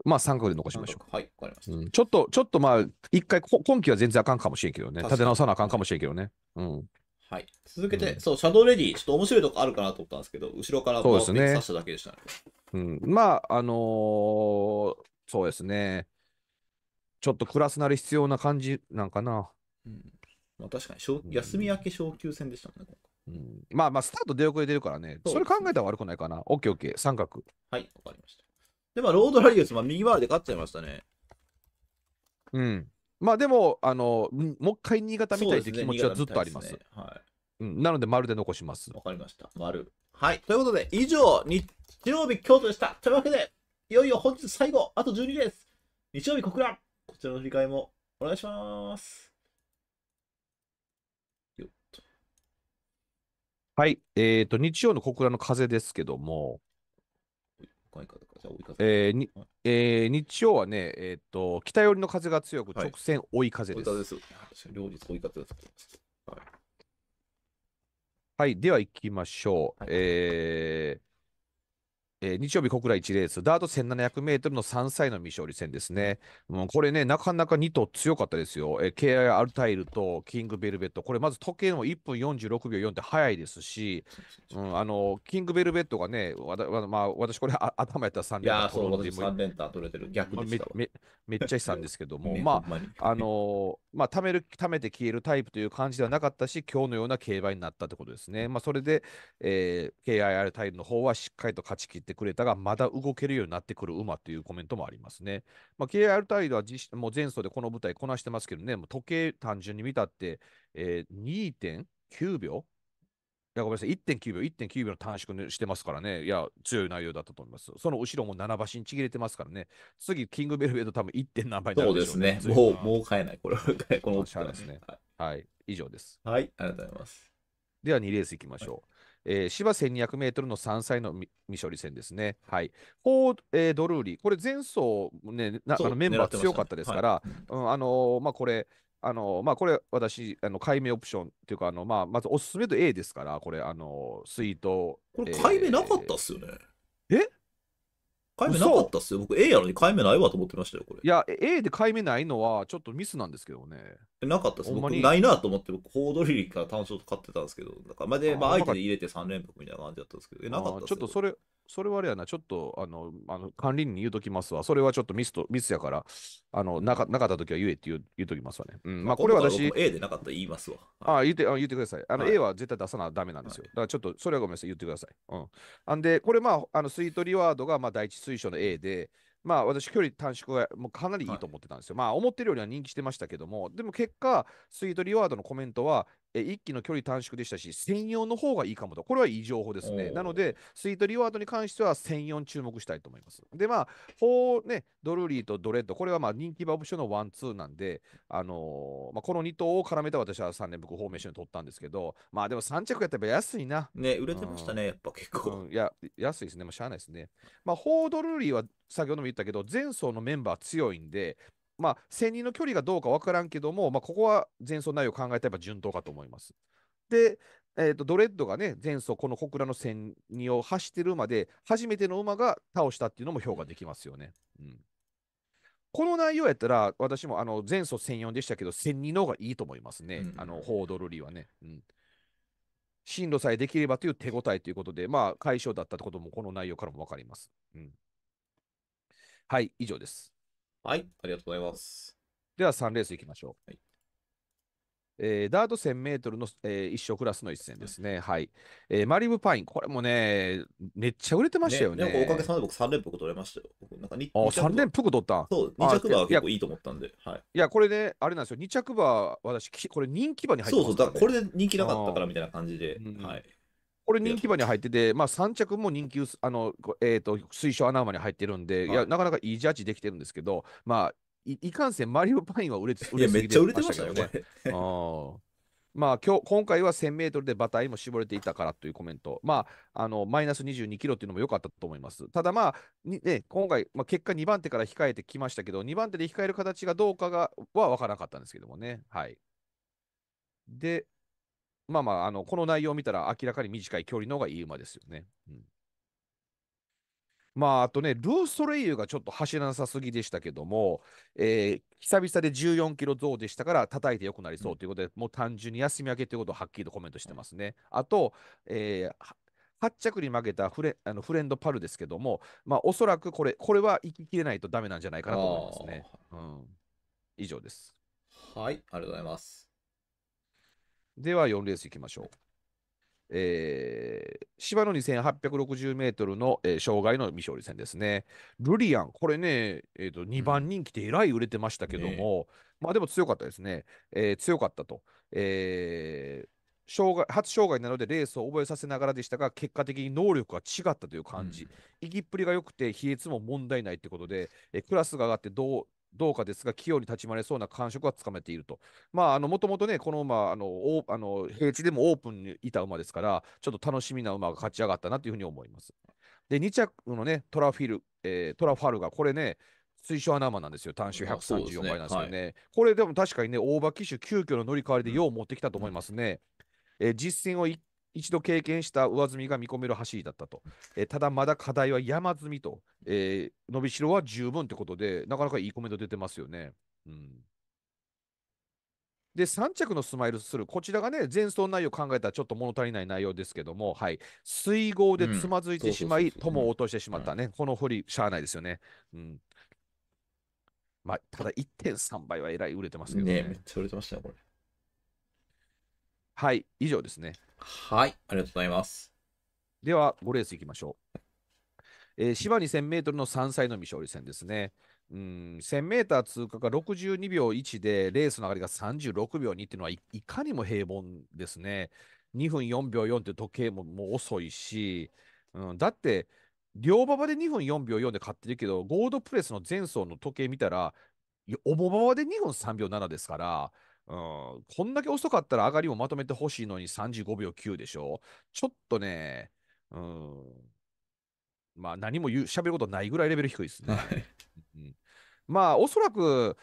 まあ、三角で残しましょう。はい、わかりました。う。んちょっと、ちょっとまあ、一回根今は全然あかんかもしれんけどね。立て直さなあかんかもしれんけどね。うん。はい。続けて、うん、そう、シャドウレディ、ちょっと面白いとこあるかなと思ったんですけど、後ろからバースで刺しただけでしたね。うん、まあ、あのー、そうですね。ちょっとクラスなり必要な感じなんかな。うん、まあ、確かに、休み明け昇級戦でしたもんね、うん、まあまあ、スタート出遅れてるからね、そ、ね、れ考えたら悪くないかな。オッケーオッケー、三角。はい、わかりました。で、まあ、ロードラリウス、まあ、右回りで勝っちゃいましたね。うん。まあでも、あの、もう一回新潟みたいって気持ちはずっとあります。なので、丸で残します。わかりました。丸。はい。ということで、以上、日曜日京都でした。というわけで、いよいよ本日最後、あと12です。日曜日小倉、こちらの振り返りもお願いします。はい。えっ、ー、と、日曜の小倉の風ですけども、えーえー、日曜はね、えー、っと、北寄りの風が強く、直線追い風です。はい、です両日追い風です、はい。はい、では行きましょう。はい、えーえー、日曜日小倉1レース、ダート1700メートルの3歳の未勝利戦ですね。うこれね、なかなか2頭強かったですよ。えー、KI アルタイルとキングベルベット。これまず時計も1分46秒4って早いですし、うん、あの、キングベルベットがね、わわまあ、私これ頭やったら3連単。3連取れてる。逆でしためめっちゃ悲惨ですけども、まあ、あのー、まあ、貯める、貯めて消えるタイプという感じではなかったし、今日のような競馬になったってことですね。まあ、それで、えー、KI アルタイルの方はしっかりと勝ち切って、ってくれたが、まだ動けるようになってくる馬というコメントもありますね。まあ、KR タイドは実もう前走でこの舞台こなしてますけどね、もう時計単純に見たって、えー、2.9秒いやごめんなさい、1.9秒、1.9秒の短縮してますからね、いや、強い内容だったと思います。その後ろも7馬身ちぎれてますからね、次、キングベルベード多分 1. 7倍になるでしょう、ね、そうですね、もう、もう変えない、これ、この、ね、ですね、はい。はい、以上です。はい、ありがとうございます。では、2レースいきましょう。はいえー、芝1 2 0 0ルの山菜の未処理戦ですね。はい。ホー、えー、ドルーリー、これ前走ね、なあのメンバー強かったですから、ねはい、うん、あのー、まあこれ、あのまあ、これ、私、あの解明オプションというか、あのまあ、まずおすすめと A ですから、これ、あのスイート。これ、解明なかったっすよね。えー、解明なかったっすよ。僕、A やのに解明ないわと思ってましたよ、これ。いや、A で解明ないのは、ちょっとミスなんですけどね。なかったです。僕、ないなと思って、僕、コードリリから単勝と買ってたんですけど、なんかまあで、まあ、相手で入れて3連覆みたいな感じだったんですけど、え、なかったすーちょっとそれそれはあれやな、ちょっと、あの、あの管理人に言うときますわ。それはちょっとミスと、ミスやから、あの、なかなかったときは言えって言う言うときますわね。うん、まあ、これは私、A でなかったら言いますわ。ああ、言って、あ言ってください。あの、はい A は絶対出さなダメなんですよ。だからちょっと、それはごめんなさい。言ってください。うん。あんで、これまあ、あのスイートリワードが、まあ、第一推奨の A で、まあ、私、距離短縮がもうかなりいいと思ってたんですよ。はい、まあ、思ってるよりは人気してましたけども、でも結果、スイートリワードのコメントは、え1機の距離短縮でしたし、1004の方がいいかもと、これはいい情報ですね。なので、スイートリワードに関しては1004注目したいと思います。で、まあ、ほね、ドルーリーとドレッド、これはまあ人気バブプションのワン、ツーなんで、あのー、まあ、この2頭を絡めて私は3年、僕、フォーメーションに取ったんですけど、まあでも3着やったら安いな。ね、売れてましたね、うん、やっぱ結構、うん。いや、安いですね、まあ、しゃあないですね。まあ、ホードルーリーは先ほども言ったけど、前走のメンバー強いんで、まあ、千人の距離がどうか分からんけども、まあ、ここは前走内容を考えたら順当かと思います。で、えーと、ドレッドがね、前走この小倉の千人を走ってる馬で、初めての馬が倒したっていうのも評価できますよね。うん、この内容やったら、私もあの前走千四4でしたけど、千0 2の方がいいと思いますね、うん、あのホードルリーはね。うん進路さえできればという手応えということで、まあ、解消だったことも、この内容からも分かります。うん、はい、以上です。はい、ありがとうございます。では3レースいきましょう。はいえー、ダート1000メートルの、えー、一生クラスの一戦ですね。はい。えー、マリブパイン、これもね、めっちゃ売れてましたよね。ねおかげさまで僕3連服取れましたよ。なんか2あ、3連服取ったそう、2着馬は結構いいと思ったんで。はい、いや、これね、あれなんですよ。2着馬、私、これ人気馬に入ってま、ね、そうそう、だからこれで人気なかったからみたいな感じで。うん、はい。これ人気馬に入ってて、まあ、3着も人気あの、えーと、推奨穴馬に入ってるんで、はい、いやなかなかいいジャッジできてるんですけど、まあ、いいかんせんマリオ・パインは売れて売れてましたけどね。まあ、今日今回は1000メートルで馬体も絞れていたからというコメント、まあ、あのマイナス22キロというのも良かったと思います。ただ、まあね、今回、まあ、結果2番手から控えてきましたけど、2番手で控える形がどうかがは分からなかったんですけどもね。はい、で、まあまあ、あのこの内容を見たら明らかに短い距離の方がいい馬ですよね。うん、まあ、あとね、ルー・ソレイユがちょっと走らなさすぎでしたけども、えー、久々で14キロ増でしたから叩いてよくなりそうということで、もう単純に休み明けということをはっきりとコメントしてますね。あと、えー8着に負けたフレあのフレンドパルですけども、まあ、おそらくこれ、これは行ききれないとダメなんじゃないかなと思いますね。うん、以上です。はい、ありがとうございます。では4レースいきましょう。えー、芝の2860メートルの、えー、障害の未勝利戦ですね。ルリアン、これね、えーと、2番人気でえらい売れてましたけども、うん、まあでも強かったですね。えー、強かったと。えー障害初障害なのでレースを覚えさせながらでしたが結果的に能力が違ったという感じ、うん、っぷりが良くて比率も問題ないということでえクラスが上がってう。どうかですが、器用に立ち回れそうな感触はつかめていると。まあ、あの、もともとね、この馬あのあの、平地でもオープンにいた馬ですから、ちょっと楽しみな馬が勝ち上がったなというふうに思います。で、2着のね、トラフィル、えー、トラファルが、これね、水晶穴馬なんですよ、単種134倍なんですよね。ねはい、これでも確かにね、大場騎手、急遽の乗り換わりでよう持ってきたと思いますね。うん、えー、実戦を1一度経験した上積みが見込める走りだったと、えー、ただまだ課題は山積みと、えー、伸びしろは十分ということで、なかなかいいコメント出てますよね。うんで、3着のスマイルする、こちらがね、前走内容考えたらちょっと物足りない内容ですけども、はい、水郷でつまずいてしまい、友、を落としてしまったね、うん、この堀、り、しゃあないですよね。うんまあ、ただ1.3倍はえらい売れてますけどね。ねめっちゃ売れてましたよ、これ。はい、以上ですね。はい、ありがとうございます。では、5レースいきましょう。えー、芝2000メートルの3歳の未勝利戦ですね。うん、1000メーター通過が62秒1で、レースの上がりが36秒2っていうのはい、いかにも平凡ですね。2分4秒4って時計ももう遅いし、うん、だって、両馬場で2分4秒4で勝ってるけど、ゴールドプレスの前走の時計見たら、重馬場で2分3秒7ですから、うん、こんだけ遅かったら上がりもまとめてほしいのに35秒9でしょちょっとね、うん、まあ何も言う、喋ることないぐらいレベル低いですね。はい、うん、まあおそらく、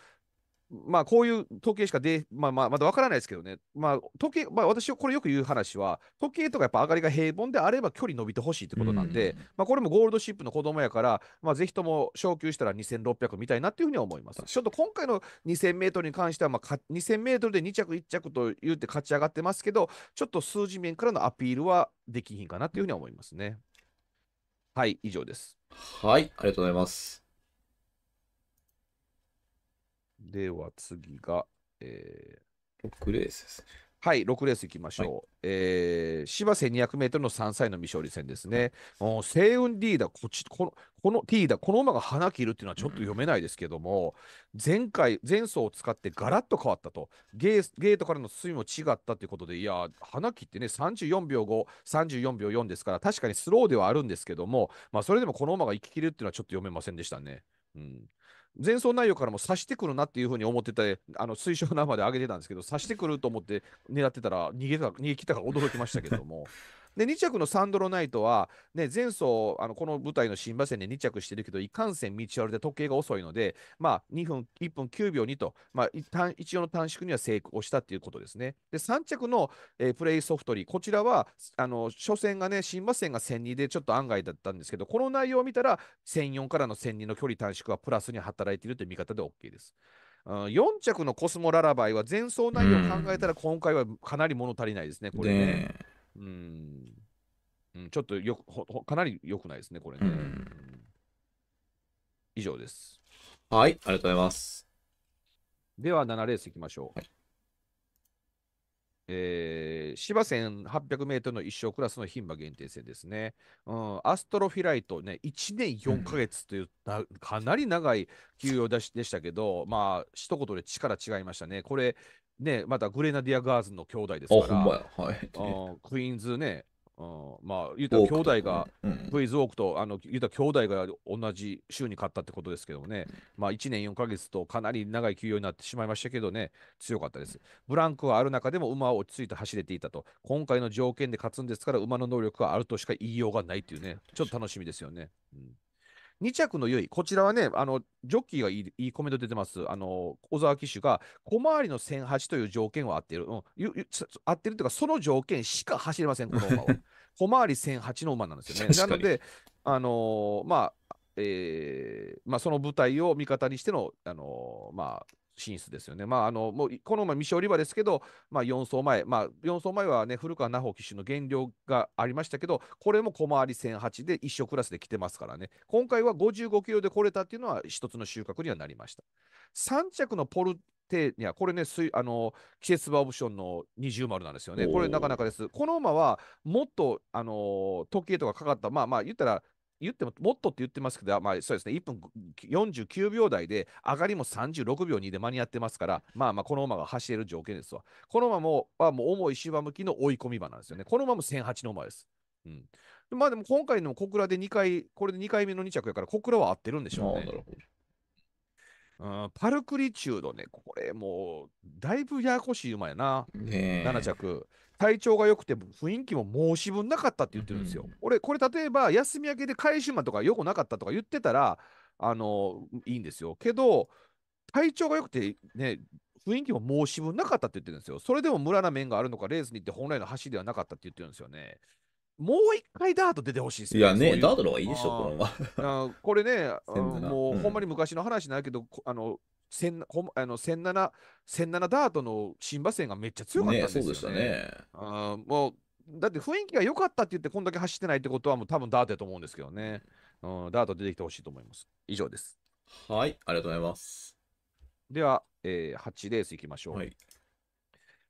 まあ、こういう時計しかで、まあ、まあまだわからないですけどね、まあ、時計、まあ、私、これよく言う話は、時計とかやっぱ上がりが平凡であれば距離伸びてほしいってことなんで、うん、まあ、これもゴールドシップの子供やから、まあ、ぜひとも昇級したら2600みたいなっていうふうに思います。ちょっと今回の2000メートルに関しては、まあ、2000メートルで2着、1着と言って勝ち上がってますけど、ちょっと数字面からのアピールはできひんかなっていうふうに思いますね。はい、以上です。はい、ありがとうございます。では次が、えー、6レースですはい、6レースいきましょう。はい、えー、芝 1200m の3歳の未勝利戦ですね。もう星雲リーダー、こっちこの、このテーこの馬が花切るっていうのはちょっと読めないですけども、うん、前回、前走を使ってガラッと変わったと、ゲーゲートからの進みも違ったということで、いや、花切ってね、34秒5、34秒4ですから、確かにスローではあるんですけども、まあ、それでもこの馬が行ききるっていうのはちょっと読めませんでしたね。うん前奏内容からも刺してくるなっていうふうに思ってて、あの推奨生で上げてたんですけど、刺してくると思って狙ってたら逃げた、逃げ切ったから驚きましたけども。で、2着のサンドロナイトは、ね、前走、あのこの舞台の新馬戦で2着してるけど、いかんせん道割で時計が遅いので、まあ、2分、1分9秒2と、まあ、一応の短縮には成功したっていうことですね。で、3着の、えー、プレイソフトリー、こちらは、あの初戦がね、新馬戦が1002でちょっと案外だったんですけど、この内容を見たら、1004からの1002の距離短縮はプラスに働いているという見方で OK です。うん、4着のコスモララバイは前走内容を考えたら今回はかなり物足りないですね、これね。ねうん、うん、ちょっとよくかなり良くないですね、これね。以上です。はい、ありがとうございます。では、7レースいきましょう。はい、えー、芝線800メートルの一生クラスの牝馬限定戦ですね、うん。アストロフィライトね、1年4か月という、うん、かなり長い休養でしたけど、まあ、一言で力違いましたね。これ、ね、またグレナディア・ガーズの兄弟ですから、はい、クイーンズね、まあ、言うた兄弟が、ねうん、クイズ・オークと、あの言うた兄弟が同じ週に勝ったってことですけどもね、まあ、1年4か月とかなり長い休養になってしまいましたけどね、強かったです。ブランクはある中でも馬は落ち着いて走れていたと、今回の条件で勝つんですから、馬の能力があるとしか言いようがないっていうね、ちょっと楽しみですよね。うん2着の優位、こちらはね、あのジョッキーがいいいいコメント出てます、あの小沢騎手が、小回りの1008という条件は合っている、うん、ゆゆ合ってるというか、その条件しか走れません、この馬は。小回り1008の馬なんですよね。なので、あのー、まあ、えーまあ、その舞台を味方にしての、あのー、まあ、進出ですよね。まあ、あのもうこの前、未勝利馬ですけど、まあ、4走前、まあ、4走前は、ね、古川奈穂騎手の減量がありましたけど、これも小回り1008で一緒クラスで来てますからね、今回は55キロで来れたっていうのは、一つの収穫にはなりました。3着のポルテにニこれね、あの季節馬オプションの二重丸なんですよね、これなかなかです。この馬はもっと、あの時計とかかかった、まあまあ、言ったら言っても、もっとって言ってますけど、まあそうですね、1分49秒台で、上がりも36秒2で間に合ってますから、まあまあ、この馬が走れる条件ですわ。この馬も、はもう重い芝向きの追い込み馬なんですよね。この馬も1008の馬です。うん。まあでも今回の小倉で2回、これで2回目の2着やから、小倉は合ってるんでしょうね。なるほど。うん、パルクリチュードね、これもう、だいぶややこしい馬やな。ね7着。体調が良くて雰囲気も申し分なかったって言ってるんですよ。うん、俺これ例えば休み明けで返し馬とかよくなかったとか言ってたらあのいいんですよけど体調が良くてね雰囲気も申し分なかったって言ってるんですよ。それでも無駄な面があるのかレースに行って本来の走りではなかったって言ってるんですよね。もう一回ダート出てほしいですよいやね、ダートの方がいいでしょ、これは。これね、もうほんまに昔の話ないけど、あの千あの千七千七ダートの新馬戦がめっちゃ強かったんですよね。ねそうでしたねあもうだって雰囲気が良かったって言ってこんだけ走ってないってことはもう多分ダートだと思うんですけどね、うん、ダート出てきてほしいと思います以上ですはいありがとうございますでは、えー、8レースいきましょう、はい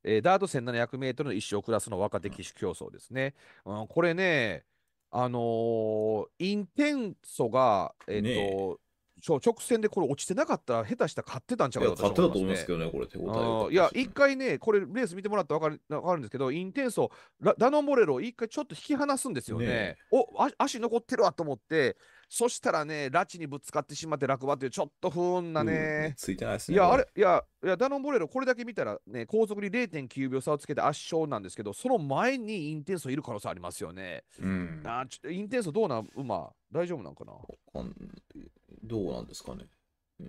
えー、ダート 1700m の一生クラスの若手騎手競争ですね、うん、これねあのー、インテンソがえっ、ー、と、ねそう直線でこれ落ちてなかったら下手したら勝ってたんちゃうか、ね、勝ってたと思いますけどね、これ手応えいや、一回ね、これレース見てもらったら分かる分かるんですけど、インテンソ、ダノモレロ、一回ちょっと引き離すんですよね。ねお足残ってるわと思って、そしたらね、拉致にぶつかってしまって落馬っていう、ちょっと不運なね。うん、ついてないですね。いや、あれ、いや、いやダノン・ボレロ、これだけ見たらね、後続に0.9秒差をつけて圧勝なんですけど、その前にインテンソいる可能性ありますよね。うん。あインテンソどうな馬、大丈夫なんかなどうなんですかね。うん、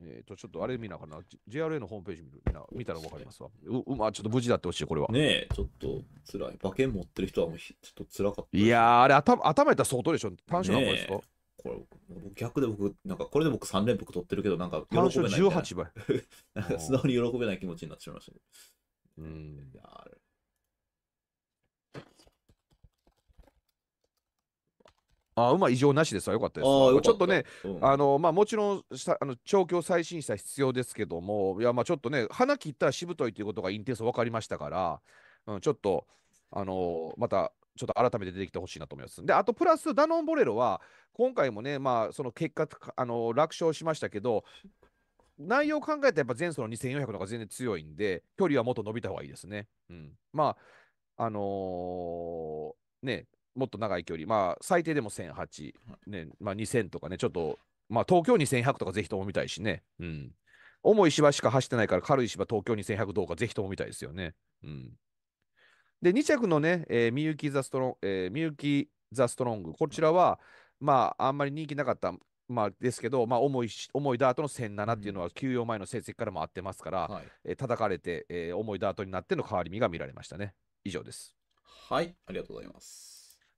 えっ、ー、と、ちょっとあれ見なかな、JRA のホームページ見る見な見たらわかりますわ。う、うまあ、ちょっと無事だってほしい、これは。ねえ、ちょっと辛い。馬券持ってる人はもうちょっと辛かった。いやー、あれ頭、頭やったら相当でしょ。短所なんですか、ね、これ僕逆で僕、なんかこれで僕3連服取ってるけど、なんか喜べないな。18倍。なんか素直に喜べない気持ちになってしまいました、ね。うん。いやあれあ馬異常なしですよかったですちょっとね、うん、あのまあもちろんあの調教再審査必要ですけどもいやまあちょっとね花切ったらしぶといということがインテンス分かりましたから、うん、ちょっとあのまたちょっと改めて出てきてほしいなと思います。で、あとプラスダノンボレロは、今回もね、まあ、その結果、あの楽勝しましたけど、内容を考えたらやっぱ前走の2400の方が全然強いんで、距離はもっと伸びた方がいいですね。うん。まあ、あのー、ね、もっと長い距離、まあ、最低でも1008、ねまあ、2000とかね、ちょっと、まあ、東京2100とかぜひとも見たいしね、うん。重い芝しか走ってないから、軽い芝、東京2100どうかぜひとも見たいですよね。うん、で、2着のね、えみゆきザストロン、えみゆきザストロング、こちらは、まあ、あんまり人気なかった。まあ、ですけど、まあ、重い重いダートの1007っていうのは休養前の成績からも合ってますから、うん、はい、えー、叩かれて、えー、重いダートになっての変わり身が見られましたね。以上です。はい、ありがとうございます。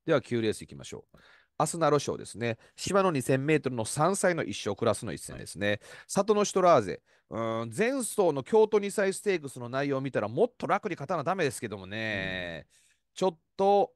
では9レースいきましょう。アスナロ賞ですね。芝の2000メートルの3歳の一勝クラスの一戦ですね。里のシュトラーゼ。うん前走の京都2歳ステークスの内容を見たらもっと楽に勝たなダメですけどもね。ちょっと、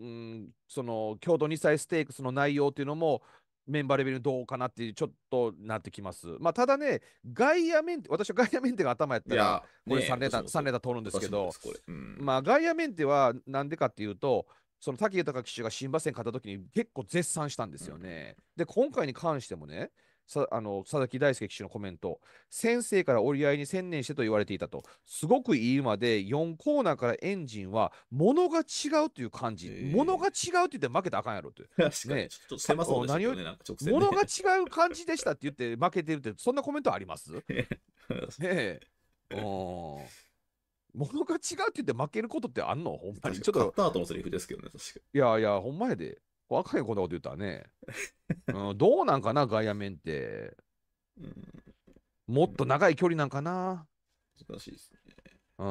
うん、その京都2歳ステークスの内容というのもメンバーレベルどうかなってちょっとなってきます。まあ、ただね、外野メンテ、私は外野メンテが頭やったら、これ3連打、ね、3連打通るんですけど、うん、まあ、外野メンテはなんでかっていうと、その武豊騎手が新馬戦勝った時に結構絶賛したんですよね。うん、で、今回に関してもね、さあの佐々木大輔騎手のコメント、先生から折り合いに専念してと言われていたと、すごくいい馬で、4コーナーからエンジンは、ものが違うという感じ、ものが違うって言って負けたらあかんやろって。確かね、ちょっと狭そうですね、ものが違う感じでしたって言って負けてるって、そんなコメントあります ねえ。物が違うって言って負けることってあんのほんまに。ちょっと。あったあとのセリフですけどね、確かいやいや、ほんまやで。若いこんなこと言ったらね。うん、どうなんかな、外野面って。もっと長い距離なんかな。難しいですね。うん、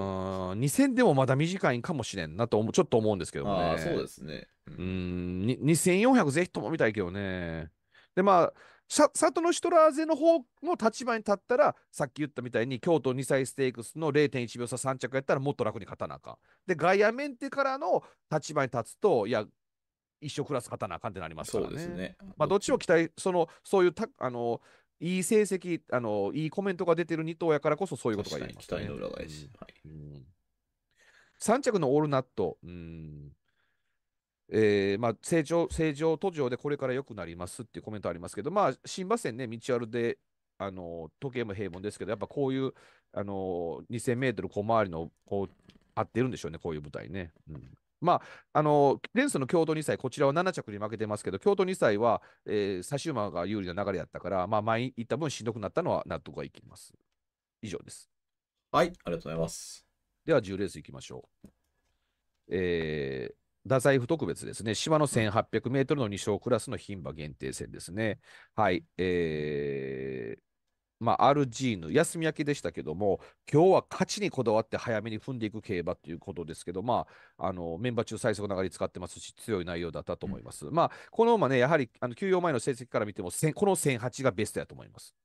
2戦でもまだ短いんかもしれんなとちょっと思うんですけどね。あそうですね。うん2400ぜひとも見たいけどね。で、まあ、サトノ・シトラーゼの方の立場に立ったら、さっき言ったみたいに、京都2歳ステークスの0.1秒差3着やったらもっと楽に勝たなあかん。で、ガイアメンテからの立場に立つと、いや、一生クラス勝たなあかんってなりますからね。そうですね。まあ、どっちを期待、その、そういうた、あの、いい成績、あの、いいコメントが出てる2頭やからこそ、そういうことが言えます、ね、期待の裏返し。はい、うん3着のオールナット、うん、えーまあ、成長、成長途上でこれから良くなりますっていうコメントありますけど、まあ、新馬戦ね、道あるで、あの時計も平凡ですけど、やっぱこういう、あの2000メートル小回りの、こう、合ってるんでしょうね、こういう舞台ね。うんまあ、あのレンスの京都2歳、こちらは7着に負けてますけど、京都2歳は、えー、差し馬が有利な流れやったから、まあ、前に行った分しんどくなったのは納得がいきます。以上です。はい、ありがとうございます。では、10レースいきましょう。えー、太宰府特別ですね。芝の1800メートルの2勝クラスの牝馬限定戦ですね。はい。えー、まあ、RG の休み明けでしたけども、今日は勝ちにこだわって早めに踏んでいく競馬ということですけど、まあ、あのメンバー中最速の上がり使ってますし、強い内容だったと思います。うん、まあ、この馬ね、やはりあの休養前の成績から見ても、この1008がベストやと思います。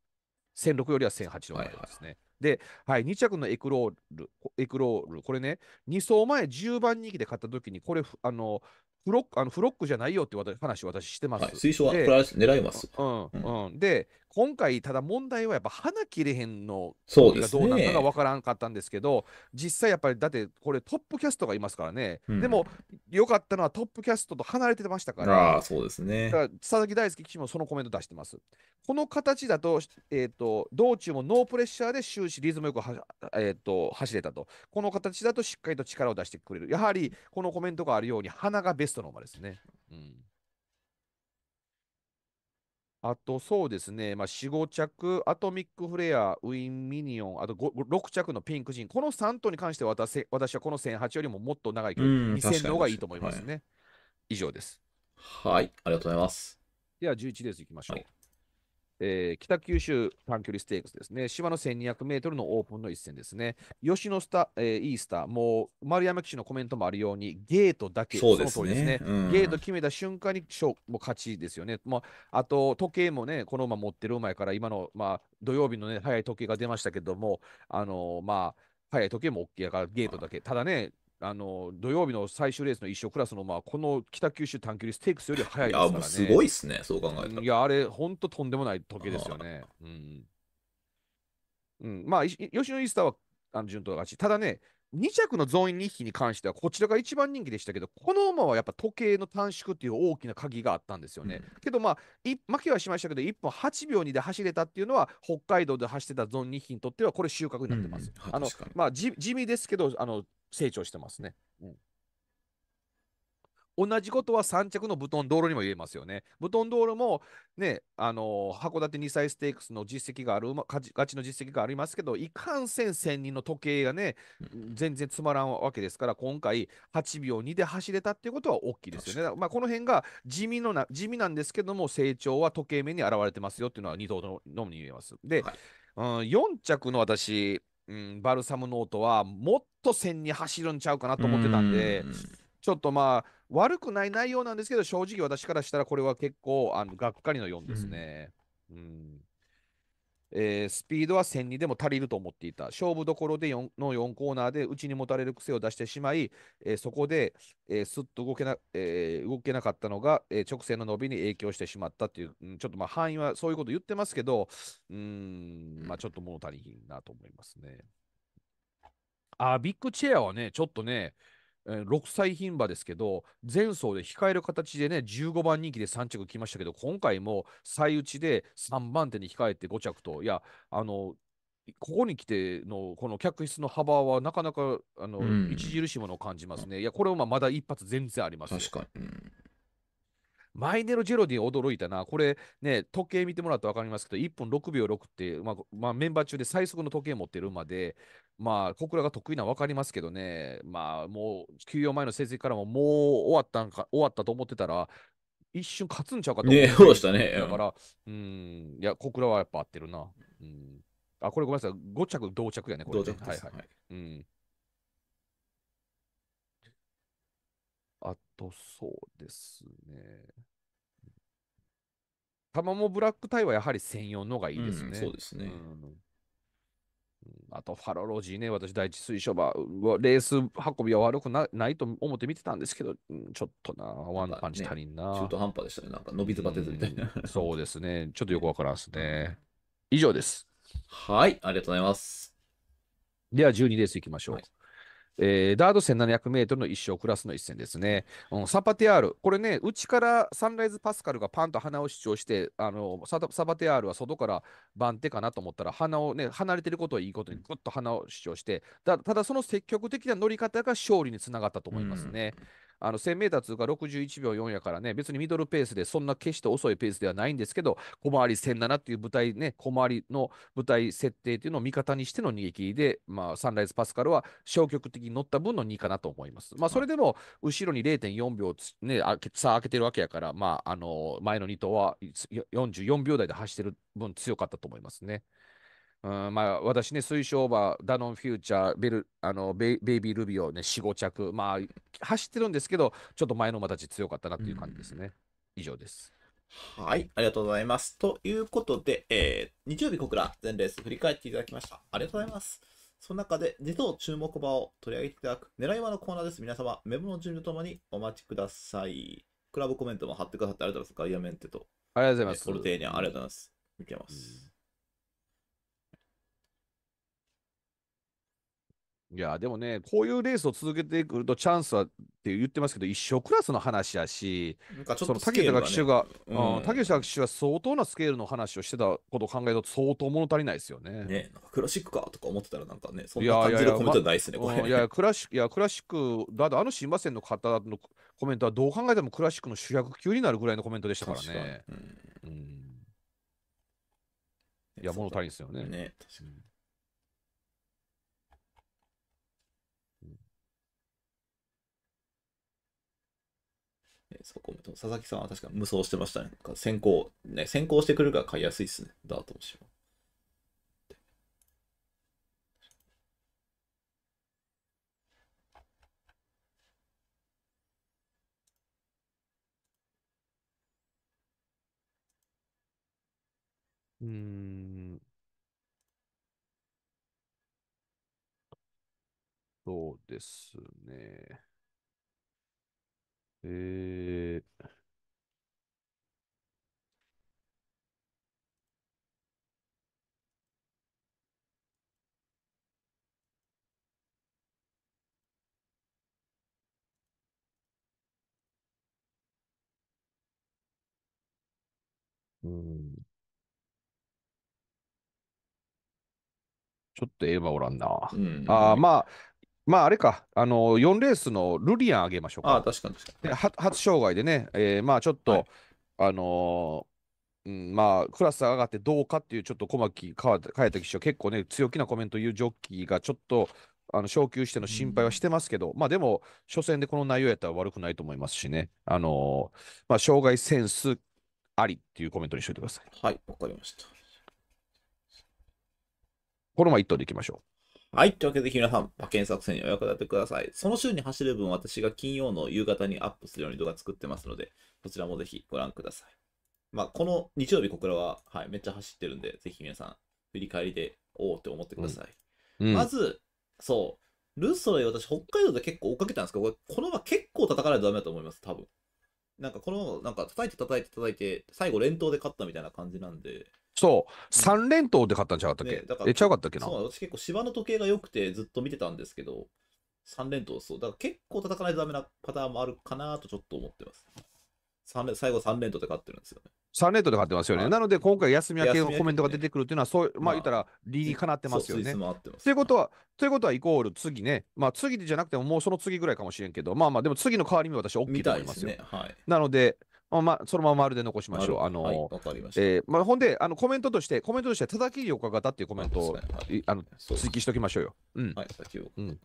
1006よりは1008の前ですね。はいはいで、はい、2着のエクロール、エクロール、これね、2走前10番人気で買った時に、これ、あの、フロックあのフロックじゃないよって話私してます。はい、推奨は、狙います。うん。で、今回、ただ問題はやっぱ花切れへんのがどうなのかが分からんかったんですけど、ね、実際やっぱりだってこれトップキャストがいますからね、うん、でもよかったのはトップキャストと離れてましたから、あそうですね佐々木大輔騎手もそのコメント出してます。この形だと,、えーと、道中もノープレッシャーで終始リズムよくは、えーと走れたと、この形だとしっかりと力を出してくれる、やはりこのコメントがあるように、花がベストの馬ですね。うんあと、そうですね、まあ、4、5着、アトミックフレア、ウィン・ミニオン、あと6着のピンク人、この3頭に関しては私私はこの1008よりももっと長い距離、2000の方がいいと思いますね。はい、以上です。はい、ありがとうございます。では、11レースいきましょう。はいえー、北九州短距離ステークスですね、芝の1200メートルのオープンの一戦ですね、吉野スタ、えー、イースター、もう丸山騎手のコメントもあるように、ゲートだけ、そうですね、ねうん、ゲート決めた瞬間に勝も勝ちですよね、もうあと時計もね、この馬持ってる馬やから、今の、まあ、土曜日の、ね、早い時計が出ましたけども、あのー、まあ、早い時計も OK やから、ゲートだけ、ただね、あの土曜日の最終レースの一生クラスの、まあ、この北九州短距離ステークスより速いですからね。すごいっすね、そう考えたら。いや、あれ、本当とんでもない時計ですよね。うん、うん。まあ、吉野イースターはあの順当勝ち。ただね、2着のゾーン2匹に関してはこちらが一番人気でしたけどこの馬はやっぱ時計の短縮っていう大きな鍵があったんですよね、うん、けどまあ負けはしましたけど1分8秒2で走れたっていうのは北海道で走ってたゾーン2匹にとってはこれ収穫になってます、うん、あのまあ地味ですけどあの成長してますね、うん同じことは3着の布団道路にも言えますよね。布団道路も、ね、あの函館2歳ステークスの実績がある、勝ちの実績がありますけど、いかんせん1000人の時計がね、全然つまらんわけですから、今回8秒2で走れたっていうことは大きいですよね。まあ、この辺が地味のな地味なんですけども、成長は時計目に現れてますよっていうのは2頭ののみに言えます。で、はい、うん、4着の私、うん、バルサムノートはもっと線に走るんちゃうかなと思ってたんで、んちょっとまあ、悪くない内容なんですけど、正直私からしたらこれは結構あのがっかりの4ですね。うん、うんえー、スピードは1000にでも足りると思っていた。勝負どころで4の4コーナーでうちに持たれる癖を出してしまい、えー、そこで、えー、すっと動けな,、えー、動けなかったのが、え直線の伸びに影響してしまったっていう、うん、ちょっとまあ範囲はそういうこと言ってますけど、うん、まあ、ちょっと物足りひんなと思いますね。あ、ビッグチェアはね、ちょっとね、6歳牝馬ですけど、前走で控える形でね、15番人気で3着来ましたけど、今回も最打ちで3番手に控えて5着と、いや、あの、ここに来てのこの客室の幅はなかなかあの、うん、著しいものを感じますね。いや、これはまだ一発全然あります。確かに。マイネロ・ジェロディ驚いたな。これね、時計見てもらうと分かりますけど、1分6秒6って、まあ、まあ、メンバー中で最速の時計持ってるまで、まあ、小倉が得意なの分かりますけどね、まあ、もう、休養前の成績からももう終わったんか、終わったと思ってたら、一瞬勝つんちゃうかと思って、ね、そうしたね。だから、うん、いや、小倉はやっぱ合ってるな。うん。あ、これごめんなさい。5着、同着やね、これ、ね、はいはい。はい、うんあとそうですね。タマモブラックタイはやはり専用のがいいですね。うん、そうですね。あと、ファロロジーね、私、第一水晶馬、レース運びは悪くないと思って見てたんですけど、ちょっとな、ワンパンチ足りんな、ね、中途半端でしたね、なんか伸びずばてずみたいな、そうですね、ちょっとよくわからんですね。以上です。はい、ありがとうございます。では、12レースいきましょう。はいえー、ダード1700メートルの一生クラスの一戦ですね、うん、サパティアール、これね、内からサンライズ・パスカルがパンと鼻を主張して、あのサパティアールは外から番手かなと思ったら、鼻をね、離れてることをいいことに、ぐっと鼻を主張して、だただその積極的な乗り方が勝利につながったと思いますね。うんあの1 0 0 0ー通過61秒4やからね、別にミドルペースで、そんな決して遅いペースではないんですけど、小回り1007っていう舞台ね、小回りの舞台設定っていうのを味方にしての逃げ切りで、まあ、サンライズパスカルは消極的に乗った分の2かなと思います。まあ、それでも後ろに0.4秒ね、差開けてるわけやから、まあ、あの前の2頭は44秒台で走ってる分強かったと思いますね。うんまあ、私ね、推奨馬、ダノンフューチャー、ベルあのベイビー・ルビオ、ね、4、5着、まあ、走ってるんですけど、ちょっと前の馬たち強かったなっていう感じですね。以上です。はい、ありがとうございます。ということで、えー、日曜日小倉全レース振り返っていただきました。ありがとうございます。その中で2等注目馬を取り上げていただく狙い馬のコーナーです。皆様、メモの順備ともにお待ちください。クラブコメントも貼ってくださってありがとうございます。ガイアメンテと。ありがとうございます。ルテーニャ、ありがとうございます。見てます。いや、でもね、こういうレースを続けてくると、チャンスはって言ってますけど、一生クラスの話やし、なんかちょっと、ね、竹内学習が、うん、竹内学習は相当なスケールの話をしてたことを考えると、相当物足りないですよね。ねなんかクラシックかとか思ってたら、なんかね、そんな感じのコメントないですね、いやいやいや、いやクラシック、いや、クラシック、だってあの新馬戦の方のコメントは、どう考えてもクラシックの主役級になるぐらいのコメントでしたからね。うん、うんいや、物足りんですよね。ね確かにそこ佐々木さんは確か無双してましたね。先行、ね、先行してくるから買いやすいっすね。ダートもしう。うん。そうですね。えー、うん、ちょっとエヴァおらんな。うん、あ、まあ、まああれか、あの4レースのルリアンあげましょうか。あ確かに確かに。初障害でね、えー、まあちょっと、はい、あのー、うん、まあクラス上がってどうかっていうちょっと小牧川えた騎手は結構ね強気なコメント言うジョッキーがちょっとあの昇級しての心配はしてますけど、うん、まあでも初戦でこの内容やったら悪くないと思いますしねあのー、まあ障害センスありっていうコメントにしといてくださいはいわかりましたこの前一頭でいきましょうはい。というわけで、皆さん、馬券作戦にお役立てください。その週に走る分、私が金曜の夕方にアップするように動画作ってますので、こちらもぜひご覧ください。まあ、この日曜日、小倉は、はい、めっちゃ走ってるんで、ぜひ皆さん、振り返りで、おおって思ってください。うんうん、まず、そう、ルッソで私、北海道で結構追っかけたんですけど、これ、この馬結構叩かないとダメだと思います、多分。なんか、この、なんか、叩いて叩いて叩いて、最後連投で勝ったみたいな感じなんで、そう、3連投で勝ったんちゃうかったっけ、ね、だからえ、ちゃうかったっけなそう私結構芝の時計が良くてずっと見てたんですけど、3連投そう。だから結構叩かないとダメなパターンもあるかなとちょっと思ってます。連最後3連投で勝ってるんですよね。3連投で勝ってますよね。なので今回休み明けのコメントが出てくるっていうのは、そう、まあ言ったら理にかなってますよね。まあ、ということは、ということはイコール次ね、まあ次じゃなくてももうその次ぐらいかもしれんけど、まあまあでも次の代わりに私大きいと思いますよ。すねはい、なので、あまあ、そのまま丸で残しましょう。あの、はい、えー、まあ、ほんで、あのコメントとして、コメントとして、ただきりおかがたっていうコメントを、ねはい、あの追記しときましょうよ。うん。はい、先を。うん、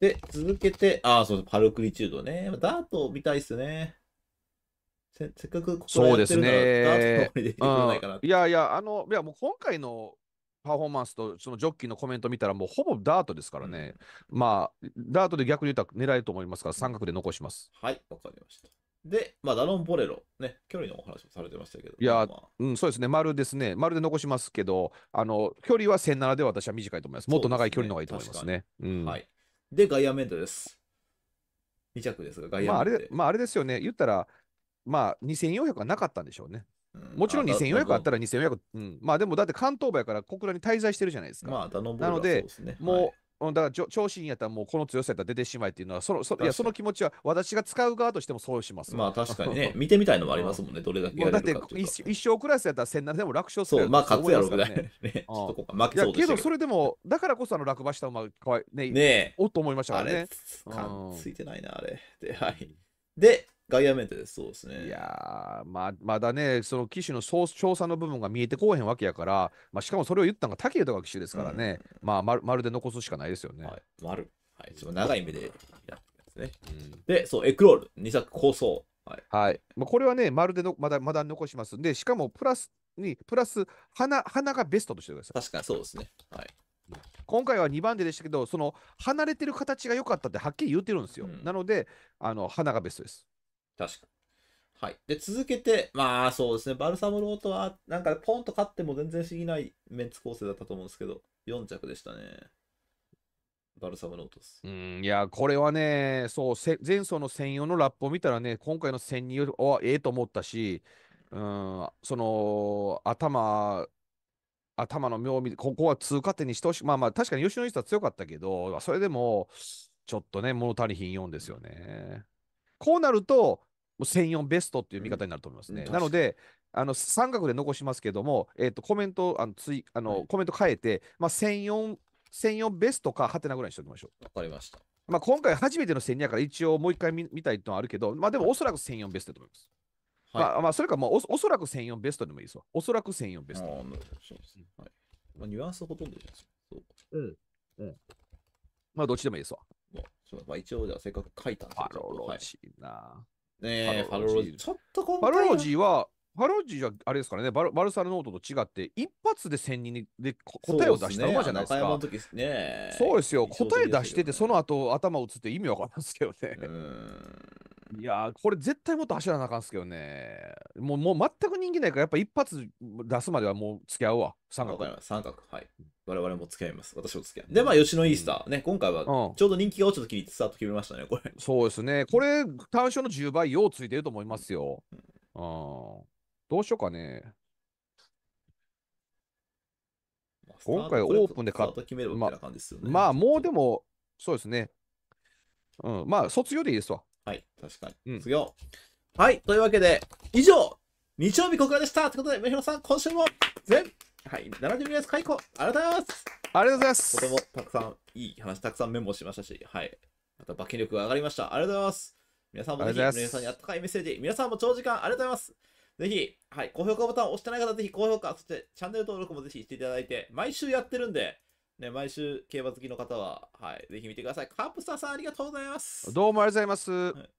で、続けて、ああ、そう、パルクリチュードね。ダート見たいっすね。せっかくここやってるから、ね、ダートの方に出てこないかな。いやいや、あの、いや、もう今回のパフォーマンスとそのジョッキーのコメント見たら、もうほぼダートですからね、うん、まあ、ダートで逆に言ったら狙えると思いますから、三角で残します。はい、わかりました。で、まあ、ダノン・ボレロ、ね、距離のお話もされてましたけど、いや、まあ、うん、そうですね、丸ですね、丸で残しますけど、あの距離は1007で私は短いと思います。もっと長い距離の方がいいと思いますね。うん、はい、で、ガイアメントです。2着ですが、外野まああれまあ、あれですよね、言ったら、まあ、2400はなかったんでしょうね。もちろん2400あったら2400、うん、まあでもだって関東部やから小倉に滞在してるじゃないですか。まあ、ね、なので、はね、もう、だから調子いいんやったらもうこの強さやったら出てしまえっていうのはそのそいやその気持ちは私が使う側としてもそうしますまあ確かにね 見てみたいのもありますもんねどれだけやだって一生クラスやったら1700でも楽勝するそうまあ勝つやろうぐらいねね ちょっとこう負けそうでけどそれでもだからこそあの落馬した馬かわいねねおっと思いましたからねあれ、ん、ついてないなあれではいで外野面ってそうですね。いやまあ、まだね、その機種の調査の部分が見えてこえへんわけやから、まあ、しかもそれを言ったのが武豊騎手ですからね、うん、まあまる、まるで残すしかないですよね。はい、まる。はい、長い目でやってますね。うん、で、そう、エクロール、2作構想。はい。はいまあ、これはね、まるでのまだまだ残します。で、しかもプラスに、プラス花、花がベストとしてください。確かにそうですね。はい。今回は2番手でしたけど、その離れてる形が良かったってはっきり言ってるんですよ。うん、なので、あの花がベストです。確かに。はい。で、続けて、まあそうですね、バルサムロートは、なんかポンと勝っても全然不思議ないメンツ構成だったと思うんですけど、4着でしたね。バルサムロートです。うん、いや、これはね、そう、前走の専用のラップを見たらね、今回の1 0 0はええと思ったし、うん、その、頭、頭の妙味、ここは通過点にしてほしい。まあまあ、確かに吉野一は強かったけど、それでも、ちょっとね、物足りひんよんですよね。こうなると、う専用ベストっていう見方になると思いますね。うん、なので、あの三角で残しますけども、えー、とコメントあのついあの、はい、コメント変えて、まあ、専用専用ベストかハテナぐらいにしておきましょう。わかりました。まあ、今回初めての1000やから一応もう一回見たいとはあるけど、まあ、でもおそらく1004ベストだと思います。はい、まあ、まあ、それかもうおそらく1004ベストでもいいですわ。おそらく1004ベスト。あなるほど、はい。まあ、ニュアンスほとんどじゃないですか。う。ん。うん。まあ、どっちでもいいですわ。まあ、一応、じゃあ、せっかく書いたんで。あろろしいな。はいねえ、ファロロジー。ちょっと今回ファロロジーは、ファロロジーはあれですからね、バルバルサルノートと違って、一発で千人で答えを出した馬じゃないですか。そうですね。そうですよ、答え出してて、その後頭打つって意味わかんないですけどね。うん。いやこれ絶対もっと走らなあかんすけどね。もう、もう全く人気ないから、やっぱ一発出すまではもう付き合うわ。三角。三角、はい。我々も付き合います。私も付き合う。で、まあ、吉野イースター、うん、ね、今回は、ちょうど人気が落ちた時にスタート決めましたね、これ。そうですね。これ、単勝の10倍、ようついてると思いますよ。うん。どうしようかね。まあ、今回オープンで勝った。ままあ、もうでも、そうですね。うん、まあ、卒業でいいですわ。はい、確かに。うん、次は。はい、というわけで、以上、日曜日告白でしたということで、ひろさん、今週も全、はい、並んでみます。解雇、ありがとうございます。ありがとうございます。とてもたくさん、いい話、たくさんメモしましたし、はい。また、馬券力が上がりました。ありがとうございます。皆さんもぜひ、皆さんにあったかいメッセージ、皆さんも長時間ありがとうございます。ぜひ、はい、高評価ボタンを押してない方、ぜひ高評価、そしてチャンネル登録もぜひしていただいて、毎週やってるんで、ね、毎週競馬好きの方は、はい、ぜひ見てください。カブサさん、ありがとうございます。どうもありがとうございます。はい、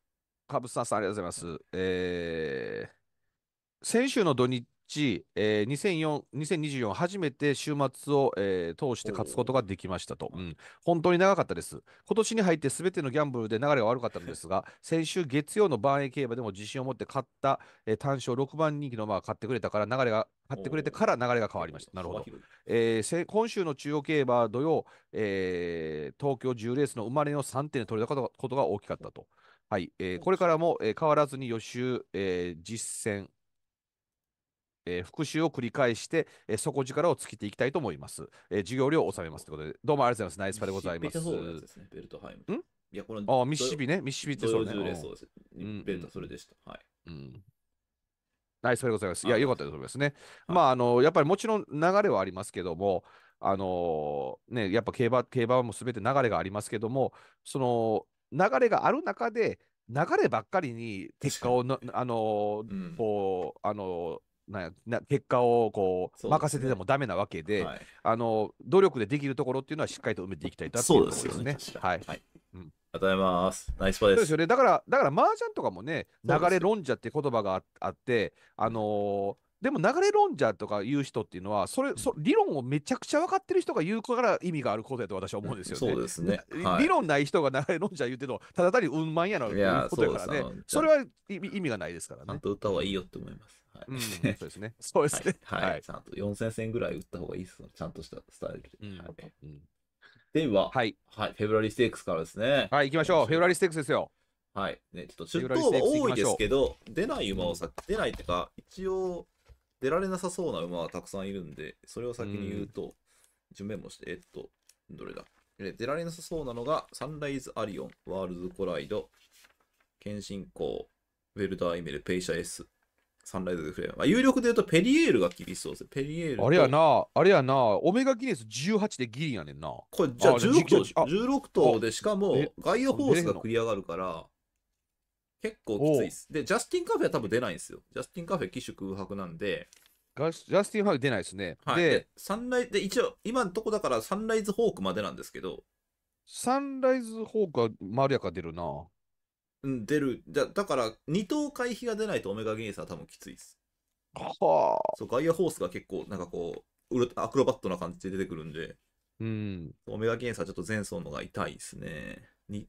カブサさん、ありがとうございます。えー、先週の土日ち、えー、2024初めて週末を、えー、通して勝つことができましたと、うん、本当に長かったです。今年に入ってすべてのギャンブルで流れが悪かったのですが、先週月曜の万栄競馬でも自信を持って勝った、えー、単勝6番人気の馬を買ってくれたから流れが買ってくれてから流れが変わりました。なるほど。えー、今週の中央競馬土曜、えー、東京10レースの生まれの3点で取れたことが大きかったと。はい。えー、これからも、えー、変わらずに予習、えー、実践、えー、復習を繰り返して、えー、底力をつけていきたいと思います。えー、授業料を納めますということで、どうもありがとうございます。ナイスパでございます。そうですね、ベルトハイム。んいや、これああ、ミシシビね。ミシシビってそうね。そうです。ベルトそれでした。うん、はい。はいうんナイスれでございます。いや、よかったと思いますね。はい、まあ、あの、やっぱりもちろん流れはありますけども、あのー、ね、やっぱ競馬、競馬もすべて流れがありますけども、その、流れがある中で、流ればっかりに結果をあのーうん、こう、あのー、なんな結果をこう任せててもダメなわけで、ねはい、あの努力でできるところっていうのはしっかりと埋めていきたいと、そうですよね。はい、はいうんありがとうございます。ナイスパです。そうですよね。だから、だから麻雀とかもね、流れ論者って言葉があって、あのー、でも流れ論者とか言う人っていうのは、それ、そ理論をめちゃくちゃ分かってる人が言うから意味があることやと私は思うんですよね。そうですね。はい、理論ない人が流れ論者言うてるのただ単に運満やなことやからね。それは意味がないですからね。ちゃんと歌はいいよって思います。うん、そうですね。そうですね。はい。ちゃんと4000戦ぐらい打った方がいいですちゃんとしたスタイルで。はでは、はい、はい。フェブラリーステークスからですね。はい、行きましょう。フェブラリーステークスですよ。はい。ね、ちょっと出頭馬多いですけど、出ない馬をさ、出ないってか、一応、出られなさそうな馬はたくさんいるんで、それを先に言うと、順面もして、えっと、どれだ出られなさそうなのが、サンライズ・アリオン、ワールズ・コライド、シンコウェルダー・イメル、ペイシャ・エス、サンライズでくれ。まあ、有力で言うとペリエールが厳しそうです。ペリエール。あれやな、あれやな、オメガギネス18でギリやねんな。これ、じゃあ16頭、16頭でしかも外野ホースが繰り上がるから、結構きついです。で、ジャスティンカフェは多分出ないんですよ。ジャスティンカフェ、機種空白なんで。ジャスティンカフェ出ないですね。はい、でサンライで、一応、今のとこだからサンライズホークまでなんですけど。サンライズホークはまろやか出るな。出るだだから二等回避が出ないとオメガゲインスは多分きついですはあそうガイアホースが結構なんかこうウルアクロバットな感じで出てくるんでうんオメガゲインスはちょっと前走のが痛いですねに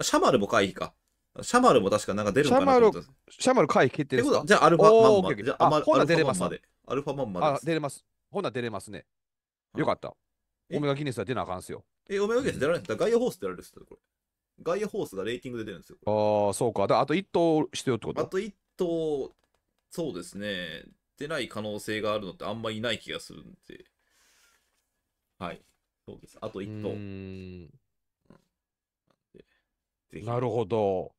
シャマルも回避かシャマルも確かなんか出るんかなと思ったシャマル回避決定ですかじゃあアルファマンまでじゃあアルファマンまでアルファマンまで出れますほな出れますねよかったオメガギネスは出なあかんすよえオメガギネス出られないガイアホース出られるっすこれガイアホースがレーティングで出るんですよ。ああ、そうか。だあと1頭必要ってことあと1頭、そうですね。出ない可能性があるのってあんまりいない気がするんで。はい。そうです。あと1頭。うん。なるほど。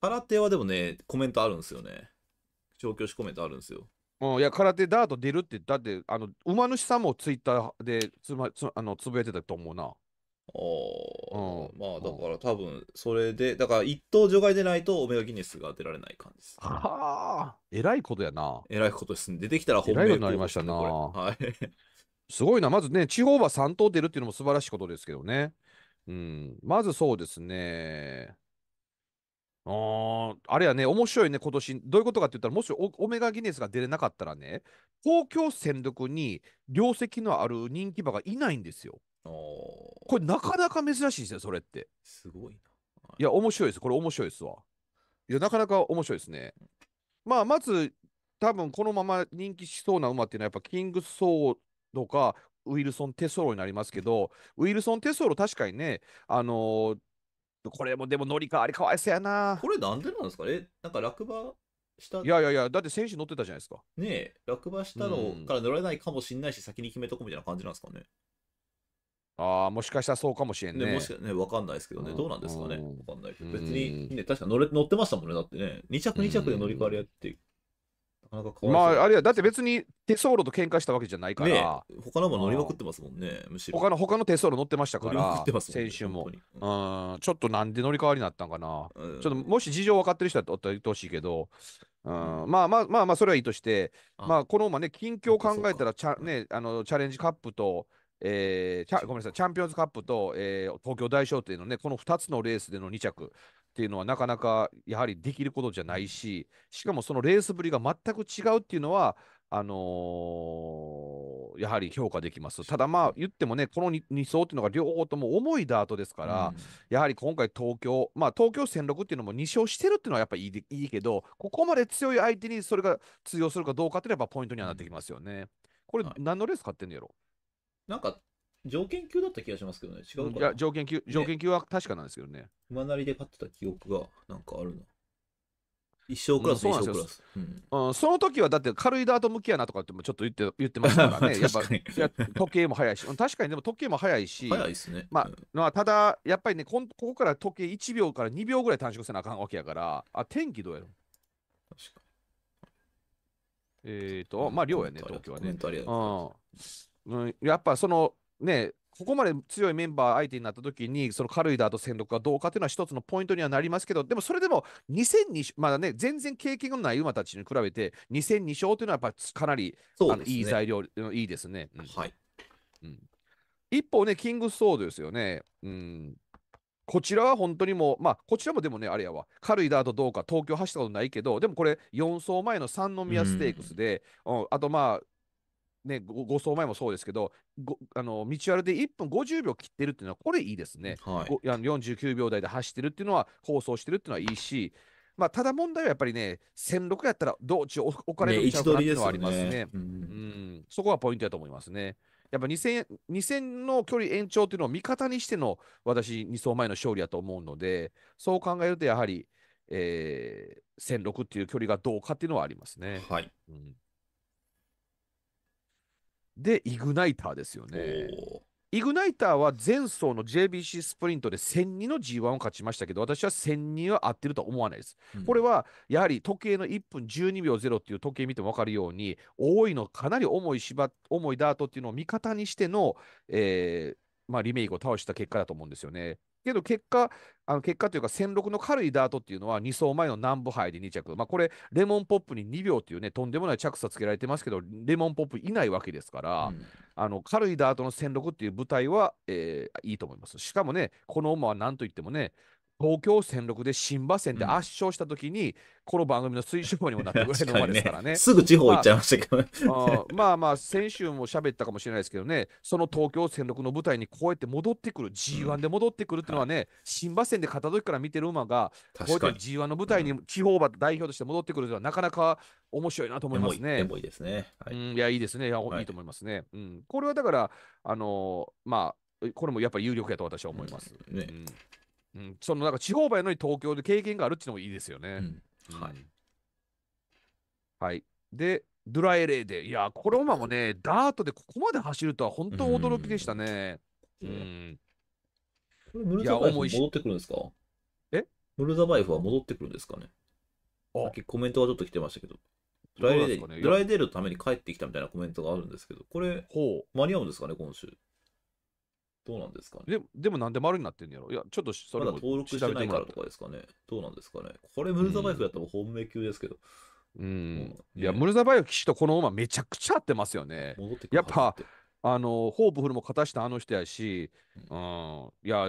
空手はでもね、コメントあるんですよね。調教師コメントあるんですよ。ういや空手ダート出るってだってあの馬主さんもツイッターでつまつあのつぶやいてたと思うな。ああ、まあだから多分それで、だから一等除外でないとオメガギネスが出られない感じです。はあ、えらいことやな。えらいことですね。出てきたら本命、になりましたな。はい、すごいな。まずね、地方は3等出るっていうのも素晴らしいことですけどね。うん、まずそうですね。ああれやね、面白いね、今年。どういうことかって言ったら、もしオメガギネスが出れなかったらね、東京戦力に業績のある人気馬がいないんですよ。これなかなか珍しいですね、それって。すごいな。いや、面白いです。これ面白いですわ。いや、なかなか面白いですね。まあ、まず、多分このまま人気しそうな馬っていうのは、やっぱキングソーとか、ウィルソン・テソロになりますけど、ウィルソン・テソロ、確かにね、あのー、これもでも乗り換わりかわいそうやな。これなんでなんですかねなんか落馬したいやいやいや、だって選手乗ってたじゃないですか。ねえ、落馬したのから乗れないかもしれないし、先に決めとこみたいな感じなんですかね。ああ、もしかしたらそうかもしれんね。ねもしかね、わかんないですけどね、どうなんですかね。わかんないけど、別に、ね、確か乗れ乗ってましたもんね、だってね、2着2着で乗り換わりやって、なかなかまあ、あれは、だって別にテソーロと喧嘩したわけじゃないから。ね、他のも乗りまくってますもんね、むしろ。他の他の手ソーロ乗ってましたから、ね、先週も、うん。ちょっとなんで乗り換わりになったんかな。ちょっともし事情分かってる人だったら言ってほしいけど、うん、うん、まあまあまあまあ、それはいいとして、あまあ、このまね、近況考えたらチャ、ね、あのチャレンジカップと、えー、ごめんなさい、チャンピオンズカップと、えー、東京大賞というのね、この2つのレースでの2着っていうのは、なかなかやはりできることじゃないし、しかもそのレースぶりが全く違うっていうのは、あのー、やはり評価できます。ただまあ言ってもね、この 2, 2走っていうのが両方とも重いダートですから、うん、やはり今回東京、まあ東京戦6っていうのも2勝してるっていうのはやっぱいいいいけど、ここまで強い相手にそれが通用するかどうかっていうのはポイントにはなってきますよね。これ何のレース買ってんのやろ、はいなんか、条件級だった気がしますけどね。違うかいや、条件級、条件級は確かなんですけどね。馬なりで勝ってた記憶が、なんかあるの。一生クラス、うん一そ生クラス。その時はだって軽いダート向きやなとかってもちょっと言って言ってましたからね。やっぱ確かにいや時計も早いし、うん確かにでも時計も早いし、早いですね。まあうんまあ、ただやっぱりねこん、ここから時計1秒から2秒ぐらい短縮せなあかんわけやから、あ天気どうやろ確かえっ、と、まあ量やね、東京はコメねン。トありがとうございます。うんうん、やっぱそのね、ここまで強いメンバー相手になった時に、その軽いダーと戦力がどうかというのは一つのポイントにはなりますけど、でもそれでも2002、まだね、全然経験のない馬たちに比べて、2002勝というのはやっぱかなり、ね、あのいい材料、いいですね。うん、はい、うん。一方ね、キングソードですよね。うんこちらは本当にもう、まあ、こちらもでもね、あれやわ、軽いダートどうか、東京走ったことないけど、でもこれ、4走前の三宮ステークスで、うん、うん、あとまあ、ね、ご送前もそうですけど、あの道あるで1分50秒切ってるっていうのは、これいいですね、はい、あ49秒台で走ってるっていうのは、放送してるっていうのはいいし、まあ、ただ問題はやっぱりね、1006やったら、道中置かれるちゃうかっていうのはありますね、ねうん、うん、そこがポイントだと思いますね。やっぱ 2000, 2000の距離延長っていうのを味方にしての私、2走前の勝利やと思うので、そう考えると、やはり、えー、1006っていう距離がどうかっていうのはありますね。はい、うんで、イグナイターですよね。イグナイターは前走の JBC スプリントで1 0 0人の G1 を勝ちましたけど、私は1 0 0人は合ってるとは思わないです。うん、これはやはり時計の1分12秒0っていう時計見ても分かるように、多いのかなり重い芝重いダートっていうのを味方にしての、えーまあ、リメイクを倒した結果だと思うんですよね。けど結果、あの結果というか、戦六の軽いダートっていうのは、2走前の南部杯で2着、まあ、これ、レモンポップに2秒というね、とんでもない着差つけられてますけど、レモンポップいないわけですから、うん、あの軽いダートの戦六っていう舞台は、えー、いいと思います。しかもね、この馬はなんといってもね、東京戦六で新馬戦で圧勝したときに、うん、この番組の推奨にもなってくれる馬ですからね。ねすぐ地方行っちゃいましたけどね、まあまあまあ、先週も喋ったかもしれないですけどね、その東京戦六の舞台にこうやって戻ってくる、G1 で戻ってくるっていうのはね、うん新馬戦で片時から見てる馬が、こうやって G1 の舞台に地方馬代表として戻ってくるというのは、なかなか面白いなと思いますね。いいですね。い、うん、いや、いいですねいや、い。いと思いますね。うん、これはだから、あのー、まあ、これもやっぱり有力やと私は思います。ね、うんそのなんか地方場やのに東京で経験があるっていうのもいいですよね。うん、はい、はい、で、ドライレーで、いや、この馬もね、ダートでここまで走るとは本当驚きでしたね。うん。これ、ムルザバイフ戻ってくるんですかえムルザバイフは戻ってくるんですかねさっきコメントがちょっと来てましたけど。ドライレー、ね、ドライデールのために帰ってきたみたいなコメントがあるんですけど、これ、間に合うんですかね、今週。どうなんですかね。ででもなんで丸になってんやろいや、ちょっとそれまだ登録してないからとかですかね。どうなんですかね。これ、ムルザバイフやったら本命級ですけど。うん。うん、いや、ムルザバイフ騎士とこの馬めちゃくちゃ合ってますよね。戻ってやっぱ、あの、ホープフルも勝たしたあの人やし、うん、うんいや、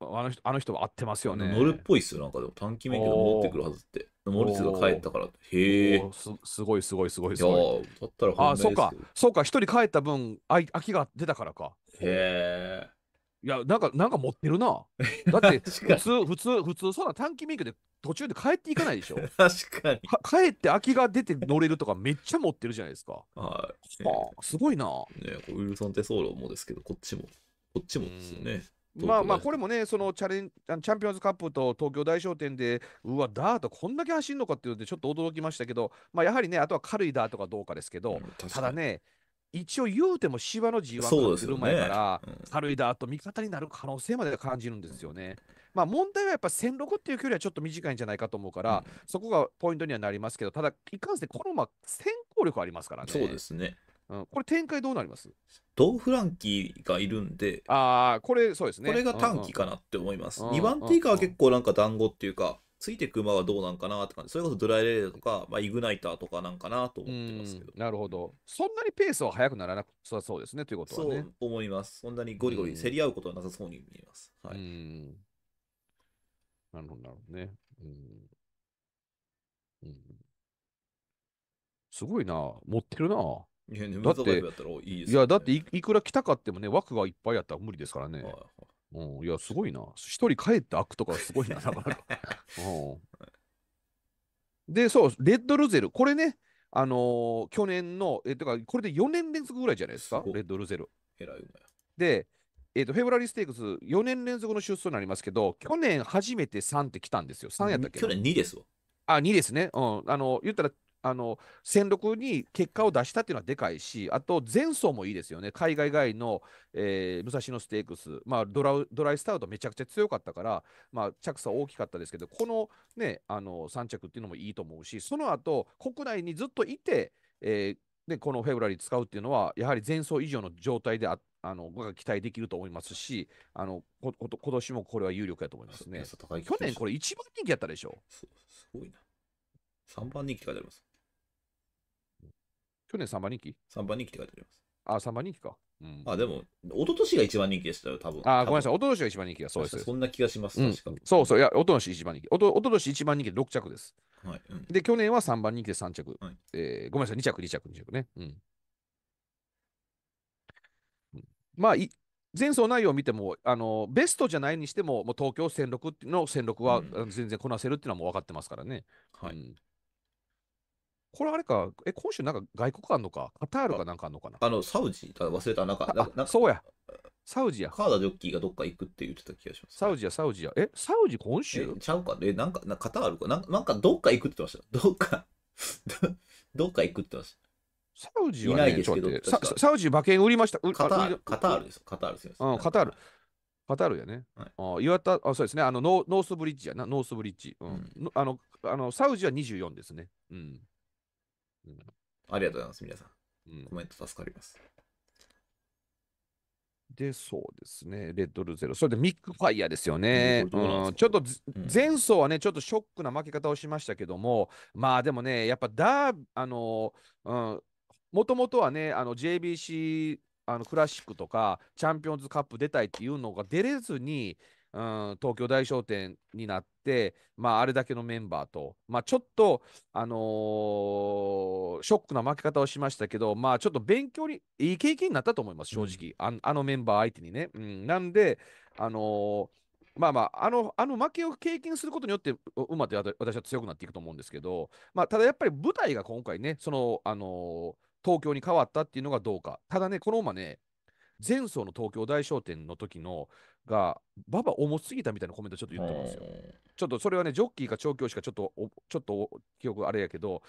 あの人あの人は合ってますよね。乗るっぽいっすよ、なんかでも短期免許で戻ってくるはずって。モルスが帰ったから。へえ。すごいすごいすごいすごい。いだったらあ、そうか。そうか。一人帰った分、あ空きが出たからか。へえ。いや、なんか、なんか持ってるな。だって、普通、普通、普通、そんな短期メイクで途中で帰っていかないでしょ。確かに。帰って空きが出て乗れるとかめっちゃ持ってるじゃないですか。はい。はあ、すごいな。ね、ウィルソン・テソーロもですけど、こっちも、こっちもですよね。まあまあ、これもね、そのチャレンチャンピオンズカップと東京大賞典で、うわ、ダートこんだけ走るのかっていうので、ちょっと驚きましたけど、まあ、やはりね、あとは軽いダートかどうかですけど、ただね、一応言うても芝の字はそうですねる前から、うん軽いだと味方になる可能性まで感じるんですよね。まあ問題はやっぱ1 0 0っていう距離はちょっと短いんじゃないかと思うから、そこがポイントにはなりますけど、ただ、いかんせんこのまま先行力ありますからね。そうですね。うん、これ展開どうなりますドフランキーがいるんで、ああ、これそうですね。これが短期かなって思います。2番手以下は結構なんか団子っていうか、ついてく馬はどうなんかなって感じ。それこそドライレーダーとか、まあ、イグナイターとかなんかなと思ってますけど。なるほど。そんなにペースは速くならなくさそうですね、ということは、ね、そう思います。そんなにゴリゴリ競り合うことはなさそうに見えます。はい。なるほど、なるほどね。うん。うん、すごいな。持ってるな。いや、だっていくら来たかってもね、枠がいっぱいやったら無理ですからね。はいはいうん、いや、すごいな。一人帰って開くとかすごいな、だから。うん、で、そう、レッドルゼル。これね、あのー去年の、え、てか、これで4年連続ぐらいじゃないですか、すレッドルゼル。えらい馬で、えっ、と、フェブラリーステークス4年連続の出走になりますけど、去年初めて3って来たんですよ。3やったっけ去年2ですわ。あ、2ですね。うん。あの、言ったら、あの戦力に結果を出したっていうのはでかいし、あと前走もいいですよね、海外外の、えー、武蔵野ステークス、まあドラ、ドライスタートめちゃくちゃ強かったから、まあ、着差大きかったですけど、この,、ね、あの3着っていうのもいいと思うし、その後国内にずっといて、えーね、このフェブラリー使うっていうのは、やはり前走以上の状態でああのは期待できると思いますし、あのこと今年もこれは有力やと思いますね。去年、これ、一番人気やったでしょ。すごいな。3番人気が出ます。去年3番人気 ?3 番人気って書いてあります。あ、3番人気か。うん、あ、でも、一昨年が一番人気でしたよ、多分。あ、ごめんなさい。一昨年が一番人気だそうです。そんな気がします、確か、うん、そうそう、いや、一昨年一番人気。おと一昨年一番人気で6着です。はい、うん、で、去年は3番人気で3着。はい、えー、ごめんなさい、2着、2着、2着ね。うん。まあ、い前走内容を見てもあの、ベストじゃないにしても、もう東京戦六の戦六は全然こなせるっていうのはもう分かってますからね。はい、うん、これあれか、え、今週なんか外国あんのか、カタールかなんかあんのかな。あの、サウジ、忘れた、なんか、なんかそうや。サウジや。カーダジョッキーがどっか行くって言ってた気がします、ね、サウジや、サウジや。え、サウジ今週ちゃうか。え、なんか、なんかカタールかなんか、なんかどっか行くって言ってました。どっかどっか行くって言ってました。サウジは、ね、いないですけどサウジ馬券売りました。カタール、カタールです。カタールです。うん、カタール。カタールやね。はい、あ岩田あ、そうですね。あのノー、ノースブリッジやな、ノースブリッジ。うん、うん、あの、あのサウジは24ですね。うん。うん、ありがとうございます、皆さん。うん、コメント助かります。で、そうですね、レッドルゼロ。それでミックファイヤーですよね。うん、ちょっと、前走はね、ちょっとショックな負け方をしましたけども、まあでもね、やっぱダー、あの、うん、もともとはね、あの JBC あのクラシックとか、チャンピオンズカップ出たいっていうのが出れずに、うん、東京大商店になって、まあ、あれだけのメンバーと、まあ、ちょっと、あのー、ショックな負け方をしましたけど、まあ、ちょっと勉強に、いい経験になったと思います、正直、うん、ああのメンバー相手にね。うん、なんで、あのー、まあまあ、あの、あの負けを経験することによって、うまく私は強くなっていくと思うんですけど、まあ、ただやっぱり舞台が今回ね、その、あのー東京に変わったっていうのがどうか。ただね、この馬ね、前走の東京大商店の時のが、馬場重すぎたみたいなコメントちょっと言ってますよ。ちょっとそれはね、ジョッキーか調教師かちょっと、ちょっと記憶あれやけど、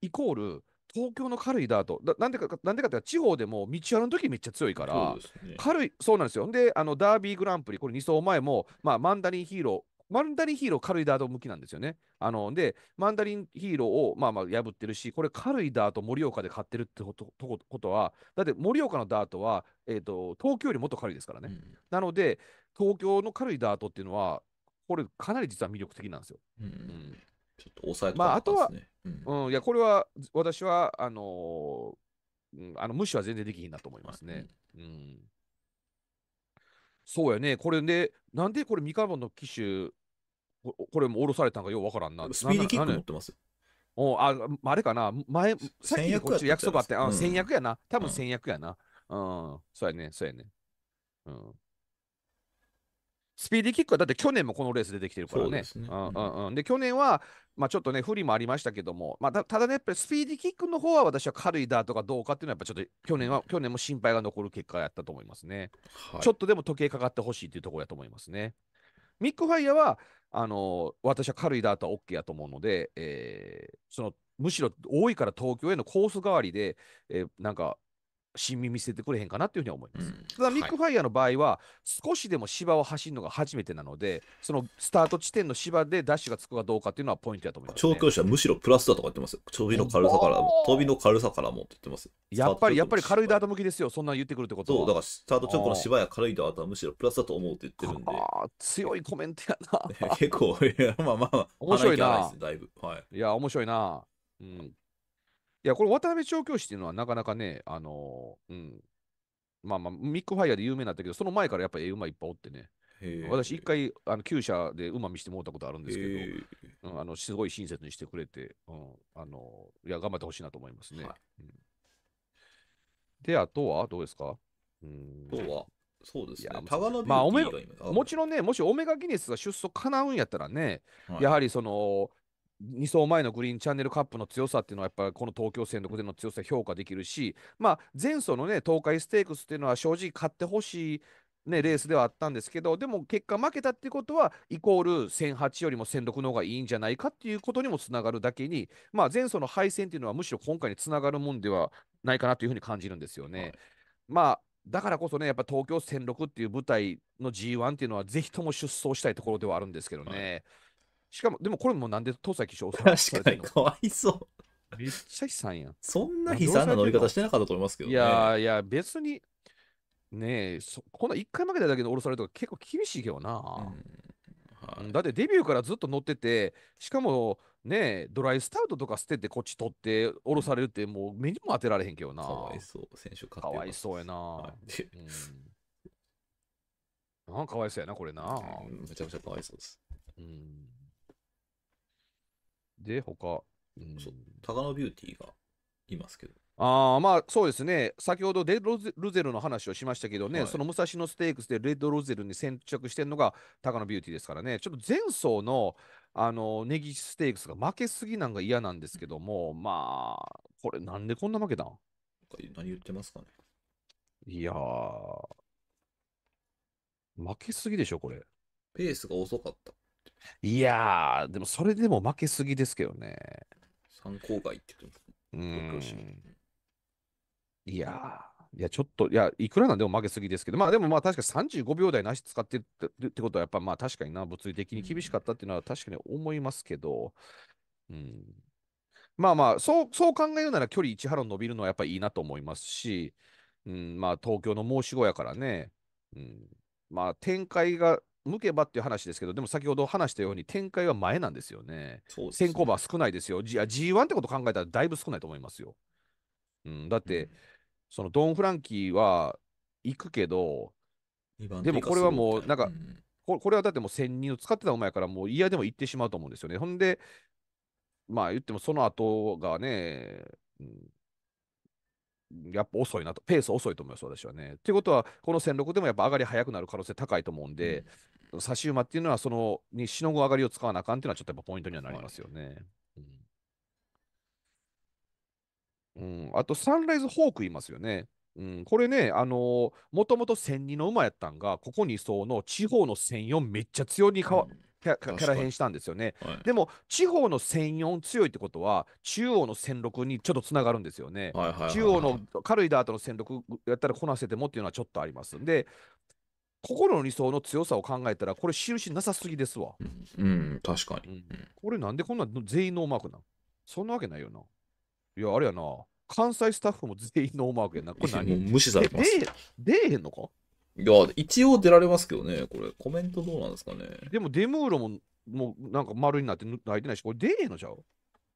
イコール、東京の軽いダート、だなんでか、なんでかって地方でも道あの時めっちゃ強いから、ね、軽い、そうなんですよ。で、あのダービーグランプリ、これ2走前も、まあ、マンダリンヒーローマンダリンヒーロー軽いダート向きなんですよね。あので、マンダリンヒーローをまあまあ破ってるし、これ軽いダート盛岡で買ってるってことことは、だって盛岡のダートは、えーと、東京よりもっと軽いですからね。うん、なので、東京の軽いダートっていうのは、これかなり実は魅力的なんですよ。うん、うんちょっと抑えてたね。まあ、あとは、うん、うん、いや、これは私は、あのー、あの無視は全然できひんなと思いますね。うん、うん、そうやね、これね、なんでこれ、三ンの機種これも降ろされたんかようわからんな。スピーディーキック持ってます。おああれかな前、さっきこっち約束あって、あ、うん、戦略やな。多分戦略やな。うん、うん、そうやね、そうやね。うん。スピーディーキックはだって去年もこのレース出てきてるからね。で、ねうんうん、で、去年は、まあ、ちょっとね、不利もありましたけども、まあ、ただね、やっぱりスピーディーキックの方は私は軽いだとかどうかっていうのは、やっぱちょっと去年は、去年も心配が残る結果やったと思いますね。はい、ちょっとでも時計かかってほしいっていうところやと思いますね。ミックファイヤーは、あの私は軽いダートは OK やと思うので、えー、そのむしろ多いから東京へのコース代わりで、えー、なんか新見見せてくれへんかなっていうふうには思います。うん、ただ、ミックファイヤーの場合は、少しでも芝を走るのが初めてなので、そのスタート地点の芝でダッシュがつくかどうかっていうのはポイントだと思います、ね、調教師はむしろプラスだとか言ってます飛びの軽さからも、飛びの軽さからもって言ってます。やっぱり、やっぱり軽いダート向きですよ。そんな言ってくるってことそう、だからスタート直後の芝や軽いダートはむしろプラスだと思うって言ってるんで。あ強いコメントやな。結構、いやまあまあ、面白いな。いないはい、いや、面白いな。うんいや、これ、渡辺調教師っていうのは、なかなかね、あのー、うん、まあまあ、ミックファイヤーで有名になったけど、その前からやっぱり馬いっぱいおってね。私、一回、あの厩舎で馬見してもらったことあるんですけど、うん、あのすごい親切にしてくれて、うん、あのいや、頑張ってほしいなと思いますね。はい、うん、で、あとはどうですかうんとは、そうですね。まあ、おめもちろんね、もしオメガギネスが出走かなうんやったらね、はい、やはりその、2走前のグリーンチャンネルカップの強さっていうのはやっぱりこの東京戦力での強さ評価できるし、まあ、前走のね東海ステークスっていうのは正直勝ってほしい。ね、レースではあったんですけどでも結果負けたってことはイコール1008よりも1006の方がいいんじゃないかっていうことにもつながるだけに、まあ、前走の敗戦っていうのはむしろ今回につながるもんではないかなというふうに感じるんですよね。はい、まあだからこそね、やっぱ東京1 6っていう舞台の G1 っていうのは、ぜひとも出走したいところではあるんですけどね。はいしかも、でもこれもなんで東崎翔さん確かにかわいそう。めっちゃ悲惨やん。そんな悲惨な乗り方してなかったと思いますけど、ね、いやいや、別に、ねえ、そこの1回負けただけで降ろされるとか結構厳しいけどな、はい。だってデビューからずっと乗ってて、しかもねえ、ドライスタウトとか捨ててこっち取って降ろされるってもう目にも当てられへんけどな。かわいそう、選手かわいそうやな。はいうん、なんかわいそうやな、これな。めちゃめちゃかわいそうです。うんで、他。うん、そう高野ビューティーがいますけど。ああ、まあそうですね、先ほどレッドルゼルの話をしましたけどね、はい、その武蔵野ステークスでレッドルゼルに先着してるのが高野ビューティーですからね、ちょっと前走のあのネギステークスが負けすぎなんか嫌なんですけども、まあ、これ、なんでこんな負けたん何言ってますかね。いやー、負けすぎでしょ、これ。ペースが遅かった。いやー、でもそれでも負けすぎですけどね。参考外って言ってん。いやー、いや、ちょっと、いや、いくらなんでも負けすぎですけど、まあでもまあ確かに35秒台なし使ってるってことは、やっぱまあ確かにな、物理的に厳しかったっていうのは確かに思いますけど、うん。まあまあ、そう、そう考えるなら距離1ハロ伸びるのはやっぱいいなと思いますし、うん、まあ東京の申し子やからね、うん、まあ展開が向けばっていう話ですけど、でも先ほど話したように展開は前なんですよね。そうですね先行馬は少ないですよ。G、1ってこと考えたらだいぶ少ないと思いますよ。うん、だって、うん、そのドン・フランキーは行くけど、でもこれはもう、なんか、うんこ、これはだってもう1000人を使ってたお前からもう嫌でも行ってしまうと思うんですよね。ほんで、まあ言ってもその後がね、うん、やっぱ遅いなと、ペース遅いと思います、私はね。ということは、この戦力でもやっぱ上がり早くなる可能性高いと思うんで、うん、差し馬っていうのは、そのにしのぐ上がりを使わなあかんっていうのは、ちょっとやっぱポイントにはなりますよね。うん、あと、サンライズホークいますよね。うん、これね、あのもともと戦0 2の馬やったんが、ここにそうの地方の戦四4めっちゃ強に変わ、うんキャキャラ変したんですよね、はい、でも地方の戦0 4強いってことは中央の戦0 6にちょっとつながるんですよね、中央の軽いダートの戦0 6やったらこなせてもっていうのはちょっとありますんで心の理想の強さを考えたらこれ印なさすぎですわ、うん、うん、確かに、うん、これなんでこんな全員ノーマークなんそんなわけないよないやあれやな関西スタッフも全員ノーマークやなこれ何無視されてます出えへんのかいや、一応出られますけどね、これ、コメントどうなんですかね。でも、デムーロも、もうなんか丸になって泣いてないし、これ出へんのちゃう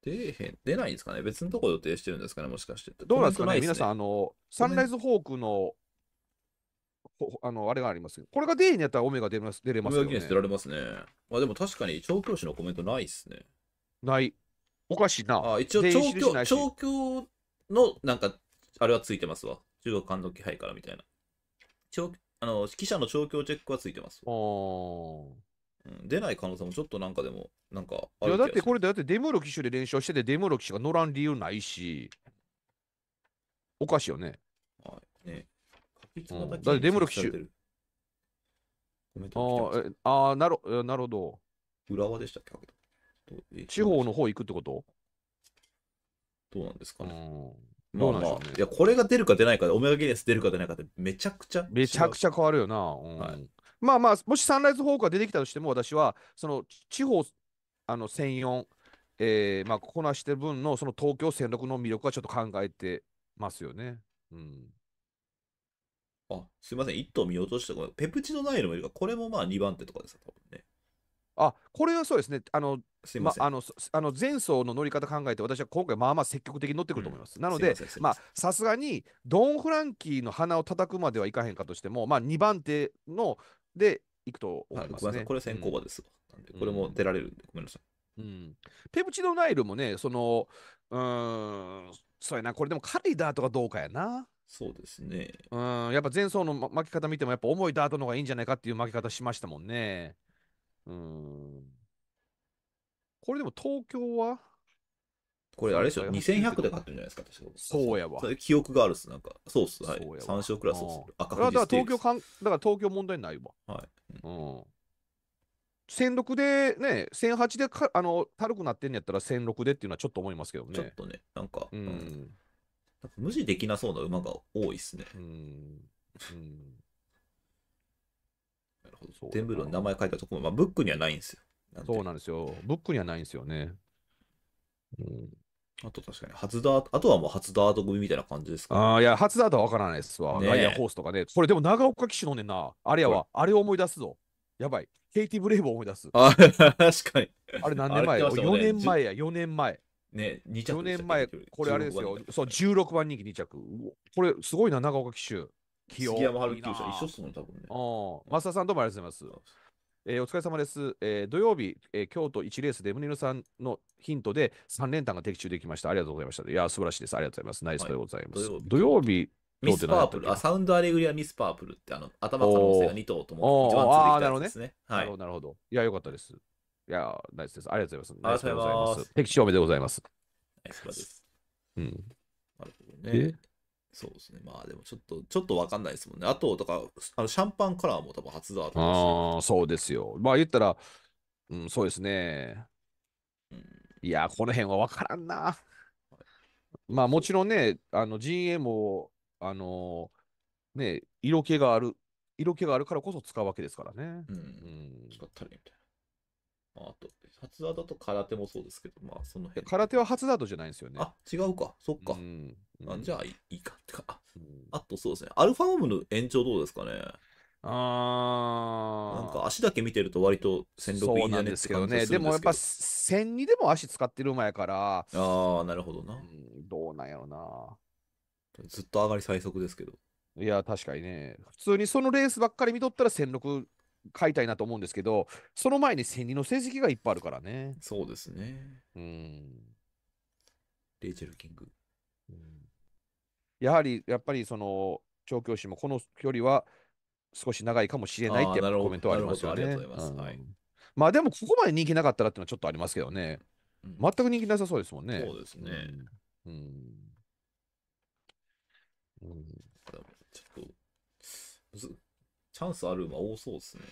出へん、出ないんですかね別のとこ予定してるんですかねもしかして。どうなんですかね、ね、皆さん、あの、サンライズホークの、あの、あれがありますこれが出へんやったらオメガ出ます出れますよね。オメガ出られますね。まあでも確かに、調教師のコメントないっすね。ない。おかしいな。あ一応調教、調教の、なんか、あれはついてますわ。中国感動気配からみたいな。調あの、記者の調教チェックはついてます。うん出ない可能性もちょっとなんかでも、なんかあいるやだってこれだってデムロ騎手で練習しててデムロ騎手が乗らん理由ないしおかしいよねはい。ねだってデムロ騎手ああなるなるほど浦和でしたっけ地方の方行くってことどうなんですかね。どうなんでしょうね。いや、これが出るか出ないかオメガゲネス出るか出ないかってめちゃくちゃ。めちゃくちゃ変わるよな。うんはい、まあまあ、もしサンライズフォークが出てきたとしても、私は、その地方、あの、1 0 4えー、まあ、こなしてる分の、その東京戦力の魅力はちょっと考えてますよね。うん。あ、すいません、1頭見落としたペプチドナイルもいるか。これもまあ2番手とかです多分ね。あ、これはそうですね。あの、すません、まあ、あのあの前走の乗り方考えて私は今回まあまあ積極的に乗ってくると思います、うん、なのでまあさすが、にドン・フランキーの鼻を叩くまではいかへんかとしても、まあ、2番手のでいくと思います、ね、これ先行馬です、うん、これも出られるんで、ごめんなさい、うん、ペプチドナイルもねそのうんそうやなこれでもカリダーとかどうかやなそうですねうんやっぱ前走の巻き方見てもやっぱ重いダートの方がいいんじゃないかっていう巻き方しましたもんねうんこれでも東京はこれあれでしょ、2100で買ってるんじゃないですか、確か。そうやわ。記憶があるっす、なんか。そうっす、はい。三色クラスそうっす。赤だから東京かん、だから東京問題ないわ。はい。うん。千六でね、千八でか、あの、軽くなってんやったら千六でっていうのはちょっと思いますけどね。ちょっとね、なんか、うん。ん、か無視できなそうな馬が多いっすね。うん。うん。なるほど。そう。テンブルの名前書いたところ、まあ、ブックにはないんですよ。そうなんですよ。ブックにはないんですよね。うん、あと確かに初ダート、あとはもう初ダート組みたいな感じですか、ね、ああ、いや、初ダートは分からないですわ。ね、ガイアホースとかね。これでも長岡騎手のねんな。あれやわ。あれを思い出すぞ。やばい。ケイティ・ブレイブを思い出す。あ 確かに。あれ何年前、ね、?4 年前や、4年前。ね、2着4年前、これあれですよ。そう、16番人気2着。これすごいな、長岡騎手。木山春樹一緒っすもん、多分ね。ああ、増田さんどうもありがとうございます。えー、お疲れ様です。えー、土曜日、えー、京都1レースデムニルさんのヒントで3連単が的中できました。ありがとうございました。いや、素晴らしいです。ありがとうございます。ナイスでございます。はい、土曜日ミスパープル、あ、サウンドアレグリアミスパープルって、あの、頭からのせが2頭とも、一てね。ああ、なるほど、ね。はい、なるほど。いや、よかったです。いや、ナイスです。ありがとうございます。ありがとうございます。敵証明でございます。ナイスパです。うん。なるほどね。そうですね。まあでもちょっと、ちょっとわかんないですもんね。あと、だから、あのシャンパンカラーも多分初だと思ああ、そうですよ。まあ言ったら、うん、そうですね。うん、いや、この辺はわからんな。まあもちろんね、あの陣営も、あのー、ね、色気がある、色気があるからこそ使うわけですからね。うん。うん、使ったりみたいな。あと、初技と空手もそうですけど、まあ、その辺。空手は初だじゃないんですよね。あ、違うか。そっか。うんあじゃあいい、か。ってか、あとそうですね。アルファームの延長どうですかね。ああ。なんか足だけ見てると割と戦力いいんじなんですけどね。でもやっぱ、戦にでも足使ってる馬やから、ああ、なるほどうな。ん、どうなんやろな。ずっと上がり最速ですけど。いや、確かにね。普通にそのレースばっかり見とったら戦力買いたいなと思うんですけど、その前に千人の成績がいっぱいあるからね。そうですね。うん。レイチェル・キング。うん、やはり、やっぱりその、調教師もこの距離は少し長いかもしれないってコメントはありますよね。ありがとうございます。はい、まあでも、ここまで人気なかったらっていうのはちょっとありますけどね。うん、全く人気なさそうですもんね。そうですね。うん。うん、ちょっとチャンスある馬多そうですね。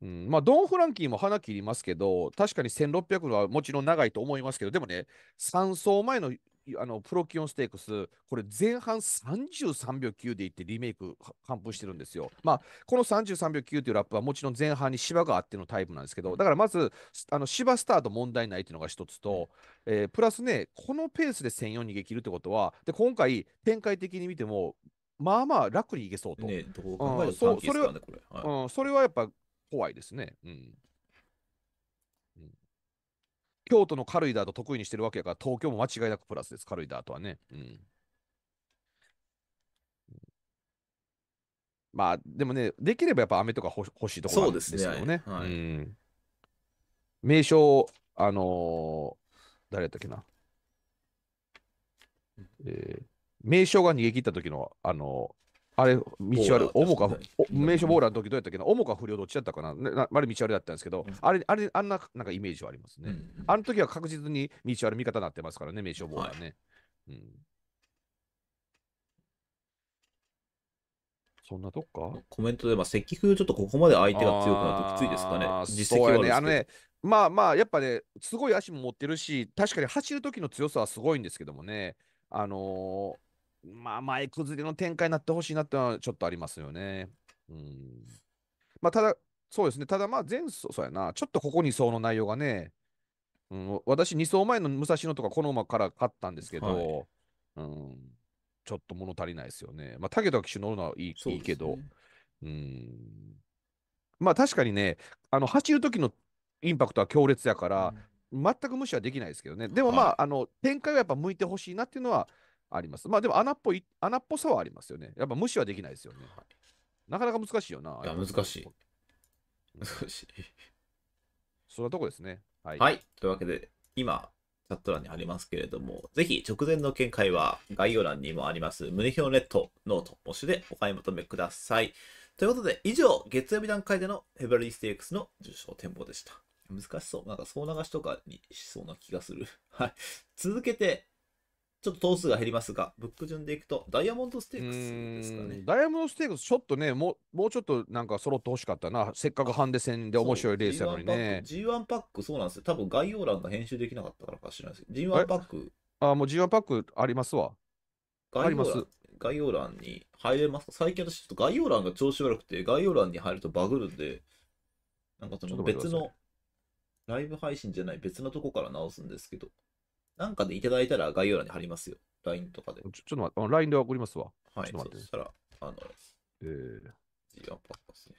うん、まあ、ドン・フランキーも花切りますけど、確かに1600はもちろん長いと思いますけど、でもね、3走前のあのプロキオンステークス、これ前半33秒9でいってリメイク完封してるんですよ。まあ、この33秒9というラップはもちろん前半に芝があってのタイプなんですけど、だからまず、あの芝スタート問題ないというのが一つと、えー、プラスね、このペースで1004に逃げ切るってことは、で今回、展開的に見ても、まあまあ楽にいけそうと。ね、ど考えると、それは、はい、うん、それはやっぱ怖いですね。うん。京都の軽いダート得意にしてるわけやから、東京も間違いなくプラスです、軽いダートはね。うん。まあ、でもね、できればやっぱ雨とか欲しいところですよね。ねはい、うん。名称、あのー、誰やったっけな。えー名称が逃げ切った時の、あの、あれ、道悪、もか、名称ボーラーの時どうやったっけな、もか不良どっちだったかな、なあれ道悪だったんですけど、うん、あれ、あれ、あんな、なんかイメージはありますね。うん、あの時は確実に道悪味方になってますからね、名称ボーラーね。はい、うんそんなとこかコメントで、まあ、積風ちょっとここまで相手が強くなってきついですかね。実績はね。あのね、まあまあ、やっぱね、すごい足も持ってるし、確かに走る時の強さはすごいんですけどもね、あのーまあ、前崩れの展開になってほしいなっていうのはちょっとありますよね。うん。まあ、ただ、そうですね。ただ、まあ、前走、そうやな。ちょっとここ2走の内容がね、うん、私、2走前の武蔵野とかこの馬から勝ったんですけど、はい、うん、ちょっと物足りないですよね。まあ、武田騎手乗るのはいいね、いいけど、うん。まあ、確かにね、あの、走る時のインパクトは強烈やから、うん、全く無視はできないですけどね。でも、まあ、はい、あの、展開はやっぱ向いてほしいなっていうのは、あります。まあでも穴っぽい、穴っぽさはありますよね。やっぱ無視はできないですよね。はい、なかなか難しいよな。いや、難しい。難しい。そんなとこですね。はい。はい、というわけで、今、チャット欄にありますけれども、ぜひ直前の見解は概要欄にもあります、胸表ネット、ノート、押しでお買い求めください。ということで、以上、月曜日段階でのフェブリーステークスの受賞展望でした。難しそう。なんか、総流しとかにしそうな気がする。はい。続けて、ちょっと頭数が減りますが、ブック順でいくと、ダイヤモンドステークスですかね。ダイヤモンドステークス、ちょっとね、もうもうちょっとなんか揃ってほしかったな、せっかくハンデ戦で面白いレースやのにね。G1 パック、そうなんですよ。多分概要欄が編集できなかったからかしらないですけど、G1 パック。あ、もう G1 パックありますわ。あります。概要欄に入れますか最近私、ちょっと概要欄が調子悪くて、概要欄に入るとバグるんで、なんかその別の、ライブ配信じゃない別のとこから直すんですけど。なんかでいただいたら概要欄に貼りますよ。LINE とかで。ちょちょっと待ってあ、LINE で送りますわ。はい、ちょっと待って、そしたら、あの、えー、G1 パスね。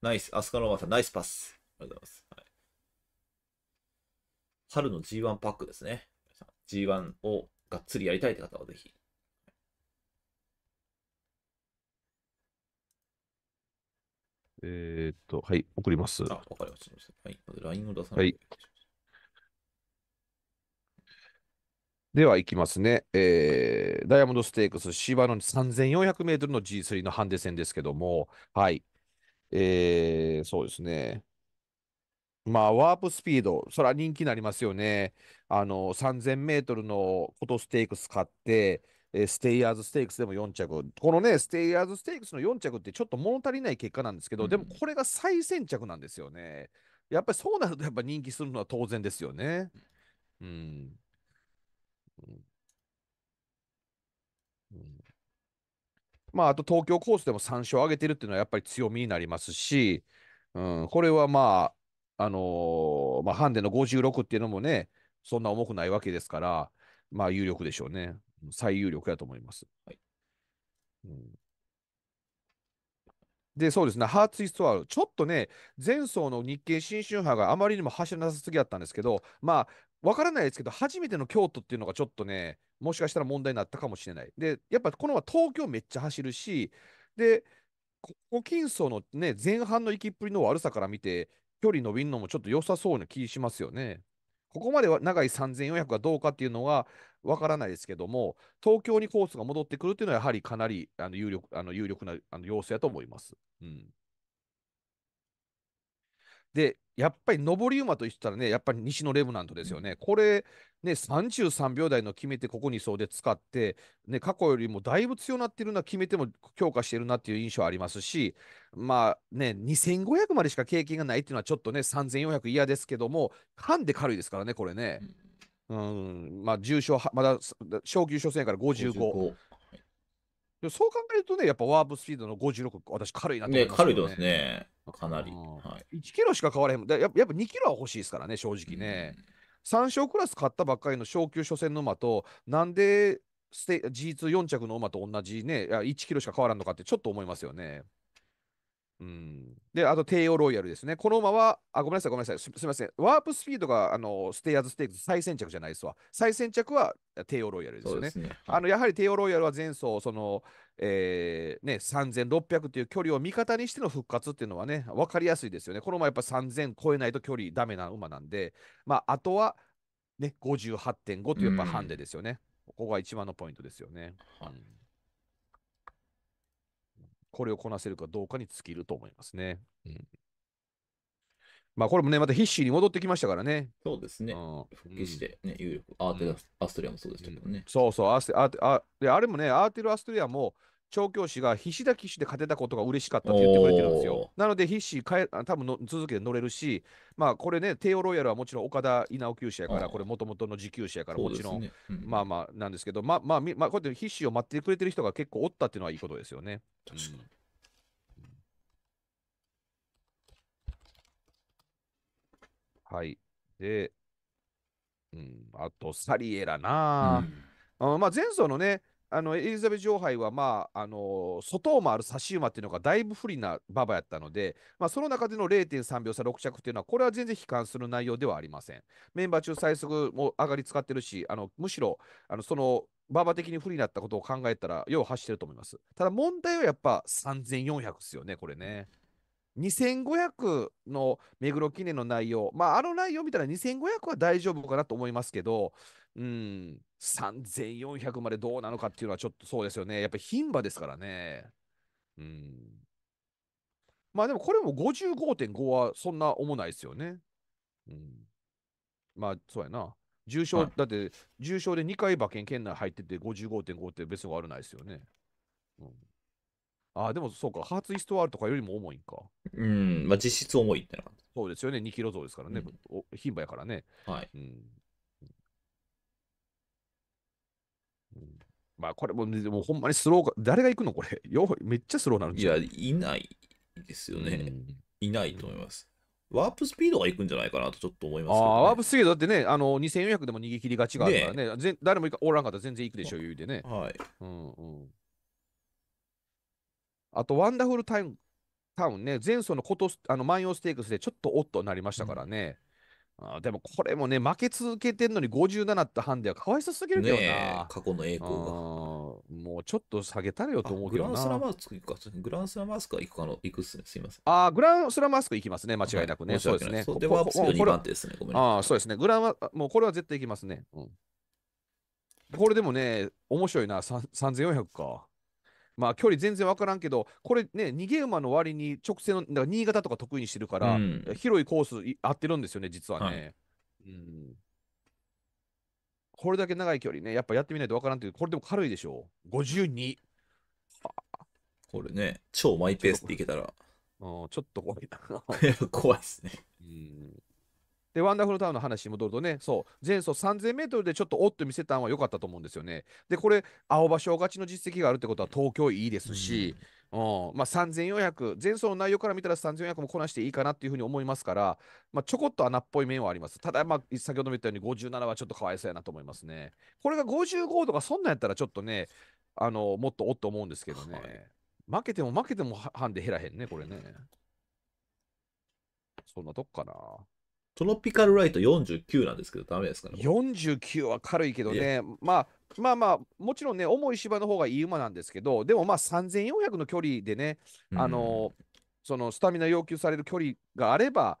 ナイス、アスカノーマさん、ナイスパス。ありがとうございます。はい、春の G1 パックですね。G1 をがっつりやりたいって方はぜひ。えー、っと、はい、送ります。あ、わかりました。はい、まず LINE を出さない。はいではいきますね、えー、ダイヤモンドステークス芝の3400メートルの G3 のハンデ戦ですけども、はい、えー、そうですね。まあ、ワープスピード、それは人気になりますよね。あの、3000メートルのフォトステークス買って、えー、ステイヤーズステークスでも4着。このね、ステイヤーズステークスの4着ってちょっと物足りない結果なんですけど、うん、でもこれが最先着なんですよね。やっぱりそうなるとやっぱ人気するのは当然ですよね。うん。まあ、あと東京コースでも3勝上げてるっていうのはやっぱり強みになりますし、うん、これはまあ、あのー、まあ、ハンデの56っていうのもね、そんな重くないわけですから、まあ、有力でしょうね。最有力やと思います。はいうん、で、そうですね、ハーツイストワール、ちょっとね、前走の日経新春派があまりにも走らなさすぎやったんですけど、まあ、わからないですけど、初めての京都っていうのがちょっとね、もしかしたら問題になったかもしれない。で、やっぱこのは東京めっちゃ走るし、で、胡近層のね、前半の行きっぷりの悪さから見て、距離伸びるのもちょっと良さそうな気しますよね。ここまでは長い3400がどうかっていうのはわからないですけども、東京にコースが戻ってくるっていうのは、やはりかなりあの有力あの有力なあの要素やと思います。うんで、やっぱり上り馬と言ったらね、やっぱり西のレブナントですよね。これ、ね、33秒台の決めて、ここにそうで使って、ね、過去よりもだいぶ強なってるな、決めても強化してるなっていう印象ありますし、まあね、2500までしか経験がないっていうのは、ちょっとね、3400嫌ですけども、噛んで軽いですからね、これね。うん、まあ、重賞、まだ、昇級初戦から55。55そう考えるとね、やっぱワープスピードの56、私、軽いなて思いますね。ね軽いですね。かなり、はい、1キロしか買われへんやっぱやっぱ2キロは欲しいですからね正直ね、うん、3勝クラス買ったばっかりの昇級初戦の馬となんで G24 着の馬と同じね1キロしか変わらんのかってちょっと思いますよね。うん、で、あと、帝王ロイヤルですね。この馬は、あ、ごめんなさい、ごめんなさい。すみません。ワープスピードが、あの、ステイアーズステークス最先着じゃないですわ。最先着は帝王ロイヤルですよね。ねあの、やはり帝王ロイヤルは前走、その、えー、ね、3600という距離を味方にしての復活っていうのはね、分かりやすいですよね。この馬やっぱ3000超えないと距離ダメな馬なんで、まあ、あとは、ね、58.5というやっぱハンデですよね。ここが一番のポイントですよね。うんこれをこなせるかどうかに尽きると思いますね。うん、まあ、これもね、また必死に戻ってきましたからね。そうですね。復帰して、ね、有力。アーテル、アストリアもそうでしたけどね。そうそう、アーテあであれもね、アーテル・アストリアも、調教師が菱田騎手で勝てたことが嬉しかったって言ってくれてるんですよ。なので、必死、かえ多分の続けて乗れるし、まあ、これね、帝王ロイヤルはもちろん岡田稲尾球者やから、これ、もともとの持久者やから、もちろん、ねうん、まあまあなんですけど、まあまあ、まあ、こうやって必死を待ってくれてる人が結構おったっていうのはいいことですよね。確かに、うんはい。で、うん、あと、サリエラな、うん、あまあ、前走のね、あのエリザベス女王杯は、まあ、あの外を回る差し馬っていうのがだいぶ不利な馬場やったので、まあ、その中での0.3秒差6着っていうのは、これは全然悲観する内容ではありません。メンバー中最速も上がり使ってるし、あのむしろあのその馬場的に不利になったことを考えたら、よう走ってると思います。ただ問題はやっぱ3400ですよね、これね。2500の目黒記念の内容、まあ、あの内容見たら2500は大丈夫かなと思いますけど、うん、3400までどうなのかっていうのはちょっとそうですよね。やっぱり牝馬ですからね。うん。まあでもこれも55.5はそんな重ないですよね。うん。まあそうやな。重症、はい、だって重症で2回馬券圏内入ってて55.5って別に悪ないですよね。うんあでもそうか、ハーツイストワールとかよりも重いんか。うん、まあ実質重いってなそうですよね、2キロ増ですからね、うん、頻繁やからね。はい、うん。まあこれも、でもほんまにスローか、誰が行くのこれ よ。めっちゃスローなるんじゃいや、いないですよね。いないと思います。ワープスピードが行くんじゃないかなとちょっと思います、ね、ああ、ワープスピードだってね、あの2400でも逃げ切りがちがあるからね、ね誰もおらんかったら全然行くでしょ、余うでね。はい。うんうんあと、ワンダフルタイムタウンね、前走のことあの万葉ステークスでちょっとおっとなりましたからね。うん、でもこれもね、負け続けてんのに57ってハンデはかわいさすぎるけどな。ね、過去の栄光が。もうちょっと下げたらよと思うけどな。グランスラマスク行くか、グランスラマスクは行くかの、行くっすね、すいません。ああ、グランスラマスク行きますね、間違いなくね。はい、そうですね。で、ワープ2番手ですね、ごめんああ、そうですね。グランは、もうこれは絶対行きますね。うん、これでもね、面白いな、3400か。まあ距離全然分からんけど、これね、逃げ馬の割に直線の、だから新潟とか得意にしてるから、うん、広いコース合ってるんですよね、実はね。はい、うんこれだけ長い距離ね、やっぱやってみないと分からんっていう、これでも軽いでしょう。52。これね、超マイペースでいけたら。ちょっと怖いな。怖いですね。うんで、ワンダフルタウンの話に戻るとね、そう、前走3000メートルでちょっとおっと見せたのは良かったと思うんですよね。で、これ、青葉賞勝ちの実績があるってことは東京いいですし、うん、うん、まあ、3400、前走の内容から見たら3400もこなしていいかなっていうふうに思いますから、まあ、ちょこっと穴っぽい面はあります。ただ、まあ、先ほども言ったように57はちょっとかわいそうやなと思いますね。これが55とかそんなんやったらちょっとね、あの、もっとおっと思うんですけどね。はい、負けても負けてもハンデ減らへんね、これね。そんなとこかな。トロピカルライト49なんですけど、ダメですかね。49は軽いけどね、まあ、まあまあ、もちろんね、重い芝の方がいい馬なんですけど、でもまあ、3400の距離でね、あのそのスタミナ要求される距離があれば、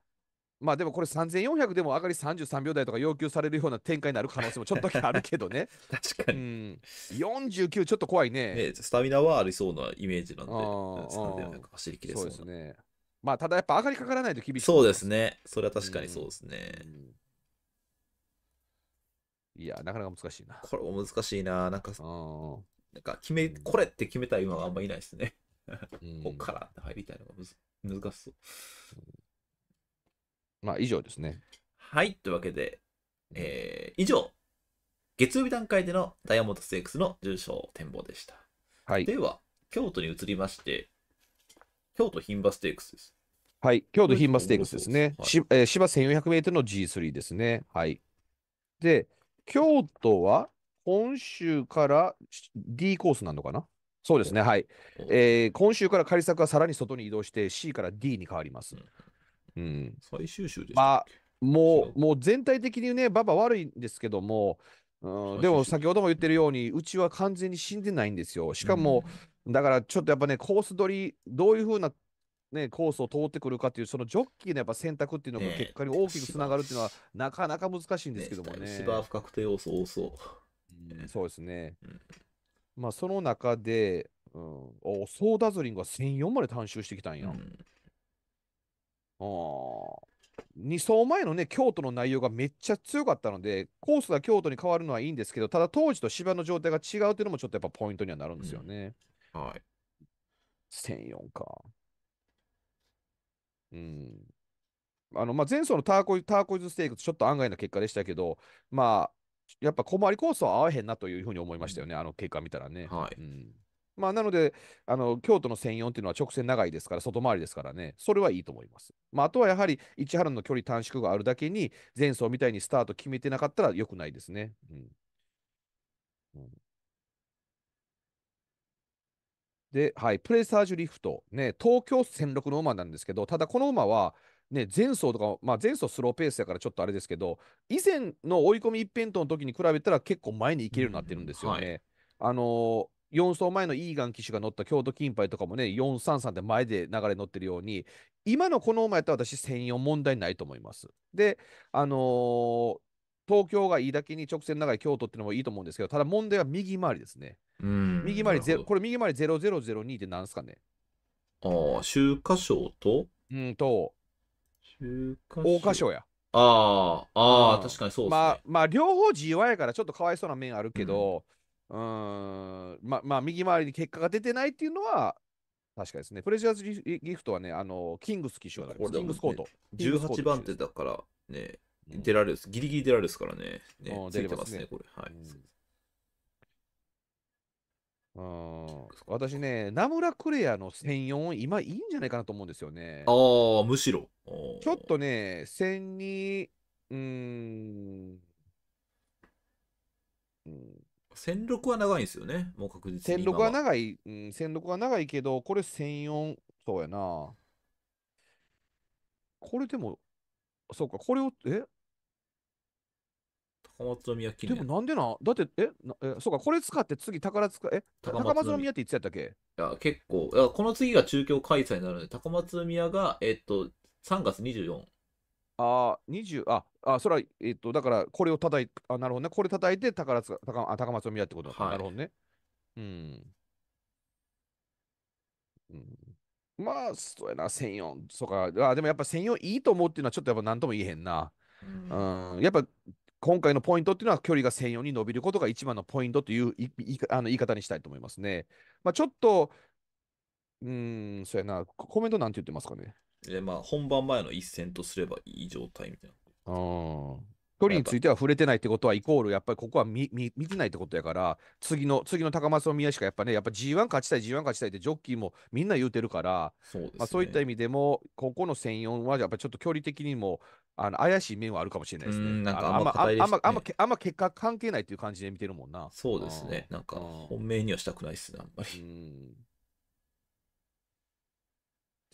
まあでもこれ3400でも上がり33秒台とか要求されるような展開になる可能性もちょっと あるけどね。確かに。49ちょっと怖いね、ね、スタミナはありそうなイメージなんで、3400走りきれそうな。そうですね。まあ、ただやっぱ上がりかからないと厳しい。そうですね。それは確かにそうですね。うんいや、なかなか難しいな。これも難しいな。なんか、なんか決め、これって決めた今はあんまいないですね。こっからって入りたいのがむ難しそう。まあ、以上ですね。はい。というわけで、えー、以上、月曜日段階でのダイヤモンドステークスの重賞展望でした。はい、では、京都に移りまして、京都牝馬ステークスです。はい、京都牝馬ステークスですね。芝1400メートルの G3 ですね。はい。で、京都は今週から D コースなのかなそうですね、はい。えー、今週から仮作はさらに外に移動して C から D に変わります。うん。最終週でまあ、もう、もう全体的にね、馬場悪いんですけども、うん、でも先ほども言ってるように、うちは完全に死んでないんですよ。しかも、うんだからちょっとやっぱね、コース取り、どういうふうな、ね、コースを通ってくるかっていう、そのジョッキーのやっぱ選択っていうのが結果に大きくつながるっていうのは、なかなか難しいんですけどもね。芝不確定要素多そう。そうですね。うん、まあ、その中で、うん、おソーダズリンは1004まで短縮してきたんや。うん、ああ。2走前のね、京都の内容がめっちゃ強かったので、コースが京都に変わるのはいいんですけど、ただ当時と芝の状態が違うというのもちょっとやっぱポイントにはなるんですよね。うんはい。1004か。うん。あの、まあ、前走のターコイターコイズステークス、ちょっと案外な結果でしたけど、まあ、やっぱ小回りコースは合わへんなというふうに思いましたよね、あの結果見たらね。はい。うん、まあ、なので、あの京都の1004っていうのは直線長いですから、外回りですからね、それはいいと思います。まあ、あとはやはり、市原の距離短縮があるだけに、前走みたいにスタート決めてなかったらよくないですね。うん、うんで、はい、プレサージュリフト、ね、東京戦六の馬なんですけど、ただこの馬は、ね、前走とか、まあ、前走スローペースやからちょっとあれですけど、以前の追い込み一辺倒の時に比べたら結構前に行けるようになってるんですよね。うんはい、あのー4走前のイーガン騎手が乗った京都金杯とかもね、433で前で流れ乗ってるように、今のこの馬やったら私、専用問題ないと思います。で、あのー、東京がいいだけに直線長い京都っていうのもいいと思うんですけど、ただ問題は右回りですね。うん、右回りゼこれ右回り0002って何すかねああ、週刊賞とうんと、大華賞。や。ああ、ああ、うん、確かにそうですね。まあ、まあ、両方 GY やからちょっとかわいそうな面あるけど、うん、うんまあ、まあ、右回りに結果が出てないっていうのは、確かですね。プレジャーズギフトはね、あの、キングス騎手は、ね、キングスコート。18番手だからね、出られる、ギリギリ出られるですからね。ね出てますね、すねこれ。はい。うん、私ね、ナムラクレアの1004、今いいんじゃないかなと思うんですよね。ああ、むしろ。ちょっとね、1002、うん。1006は長いんですよね、もう確実に。1006は長い、うん、1006は長いけど、これ1004、そうやな。これでも、そうか、これを、え高松宮記念。でもなんでな、だって、え、えそうか、これ使って次宝塚、え、高松高松宮っていつやったっけいや、結構、いやこの次が中京開催になるので、高松宮が、えっと、3月24。ああ、20、あ、あ、それは、えっと、だから、これをたいあ、なるほどね、これ叩いて宝塚高あ、高松宮ってこと、はい、なるほどね。うん。うんまあ、そうやな、1004、そうか、あでもやっぱ1004いいと思うっていうのはちょっとやっぱ何とも言えへんな。うん、うん、やっぱ今回のポイントっていうのは距離が専用に伸びることが一番のポイントというあの言い方にしたいと思いますね。まあ、ちょっと、うん、そうやな、コメントなんて言ってますかね。えまあ、本番前の一戦とすればいい状態みたいな。距離については触れてないってことは、イコール、やっぱりここは見見見てないってことやから、次の、次の高松宮しかやっぱね、やっぱ G1 勝ちたい、G1 勝ちたいってジョッキーもみんな言うてるから、そう、ね、まあ、そういった意味でも、ここの専4は、やっぱりちょっと距離的にも、あの怪しい面はあるかもしれないですね。んなんかあんま、あんま、あんま、あんま結果関係ないっていう感じで見てるもんな。そうですね。なんか、本命にはしたくないっすね、あんまり。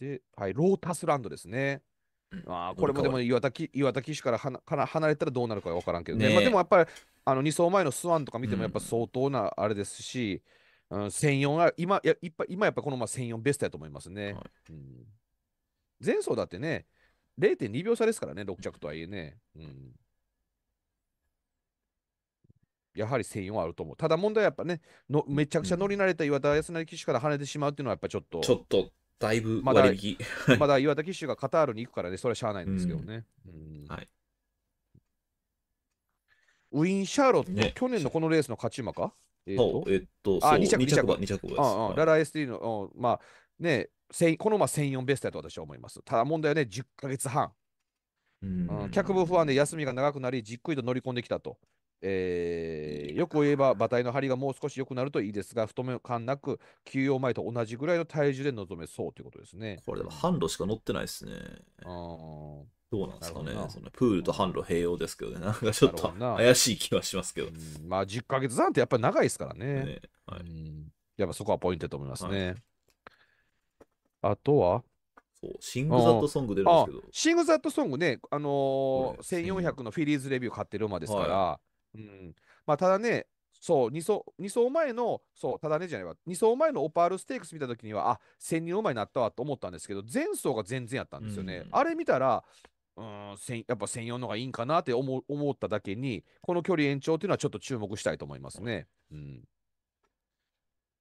で、はい、ロータスランドですね。うん、あこれもでも岩田岩田騎手からから離れたらどうなるか分からんけどね、ねまあ、でもやっぱりあの2走前のスワンとか見てもやっぱ相当なあれですし、うん、うん、1004は今や今やっぱこのまま1004ベストやと思いますね。はいうん、前走だってね0.2秒差ですからね、6着とはいえね。うん。やはり専用あると思う。ただ問題はやっぱね、のめちゃくちゃ乗り慣れた岩田康成騎手から跳ねてしまうっていうのはやっぱちょっと。ちょっと、だいぶ割引。ま だまだ岩田騎手がカタールに行くからね、それはしゃあないんですけどね。うん、はい、ウィン・シャーロット、ね、去年のこのレースの勝ち馬かえっ、と、えと、あ、2着、着馬、です。ああ、ララ ST の、まあね、このま1004ベストやと私は思います。ただ問題はね、10ヶ月半。うん脚部不安で休みが長くなり、じっくりと乗り込んできたと。えー、よく言えば馬体の張りがもう少し良くなるといいですが、太め感なく、休養前と同じぐらいの体重で臨めそうということですね。これでも販路しか乗ってないですね。どうなんですかね。そのプールと販路併用ですけどね、なんかちょっと怪しい気はしますけど。どまあ10ヶ月なんてやっぱり長いですからね。ねはい、やっぱそこはポイントだと思いますね。はいあとはそうシング・ザット・ソング出るんですけど。シング・ザット・ソングね、あのー、1400のフィリーズレビュー買ってる馬ですから、はい、うんまあ、ただね、そう2走、2走前の、そう、ただねじゃないわ、2走前のオパールステークス見たときには、あ1000人馬になったわと思ったんですけど、前走が全然やったんですよね。うん、あれ見たら、うん、やっぱ1 0 0の方がいいんかなって思思っただけに、この距離延長っていうのはちょっと注目したいと思いますね。うん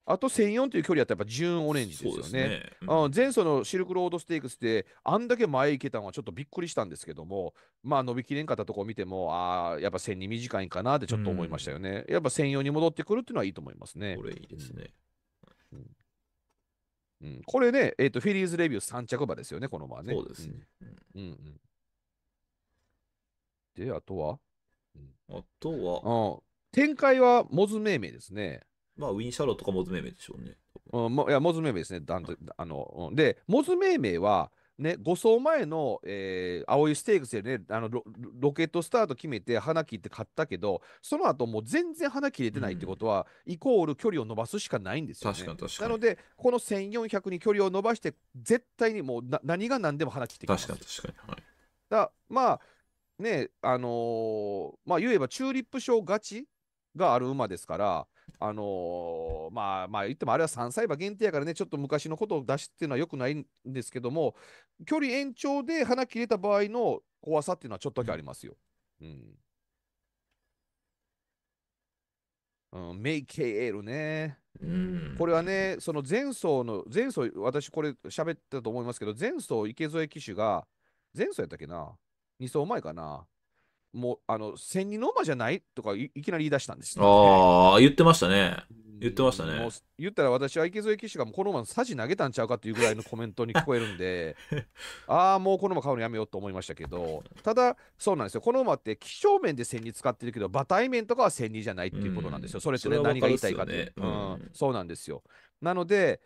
あと1004という距離だったらやっぱ純オレンジですよね。ねうん、前走のシルクロードステークスであんだけ前行けたのはちょっとびっくりしたんですけども、まあ伸びきれんかったとこ見ても、ああ、やっぱ1002短いんかなってちょっと思いましたよね。うん、やっぱ1004に戻ってくるっていうのはいいと思いますね。これいいですね。うんうん、これね、えーと、フィリーズレビュー3着馬ですよね、この馬ね。そうですね。うんで、あとは、あとは、うん、展開はモズ命名ですね。まあ、ウィン・シャロとかモズメイメでしょうね。うん、いやモズメイメですね。だんあので、モズメイメは、ね、5走前の、えー、青いステークスでねあのロ、ロケットスタート決めて、花切って買ったけど、その後もう全然花切れてないってことは、うん、イコール距離を伸ばすしかないんですよ、ね、確かに確かに。なので、この1400に距離を伸ばして、絶対にもうな何が何でも花切ってきます。確かに確かに。はい、だまあ、ね、あのー、まあ、言えばチューリップ賞勝ちがある馬ですから、あのー、まあまあ言ってもあれは3歳馬限定やからね、ちょっと昔のことを出しっていうのはよくないんですけども、距離延長で花切れた場合の怖さっていうのはちょっとだけありますよ。うん。うん、メイケエールね。これはね、その前走の、前走、私これ喋ったと思いますけど、前走池添騎手が、前走やったっけな ?2 走前かなもうあの千人の馬じゃないとかいきなり言い出したんですね、ああ言ってましたね言ってましたね言ったら私は池添騎手がもうこの馬のサジ投げたんちゃうかっていうぐらいのコメントに聞こえるんで ああもうこの馬買うのやめようと思いましたけどただそうなんですよこの馬って気象面で千人使ってるけど馬体面とかは千人じゃないっていうことなんですよ、うん、それって、ね、何が言いたいかって、うん、うん、そうなんですよなので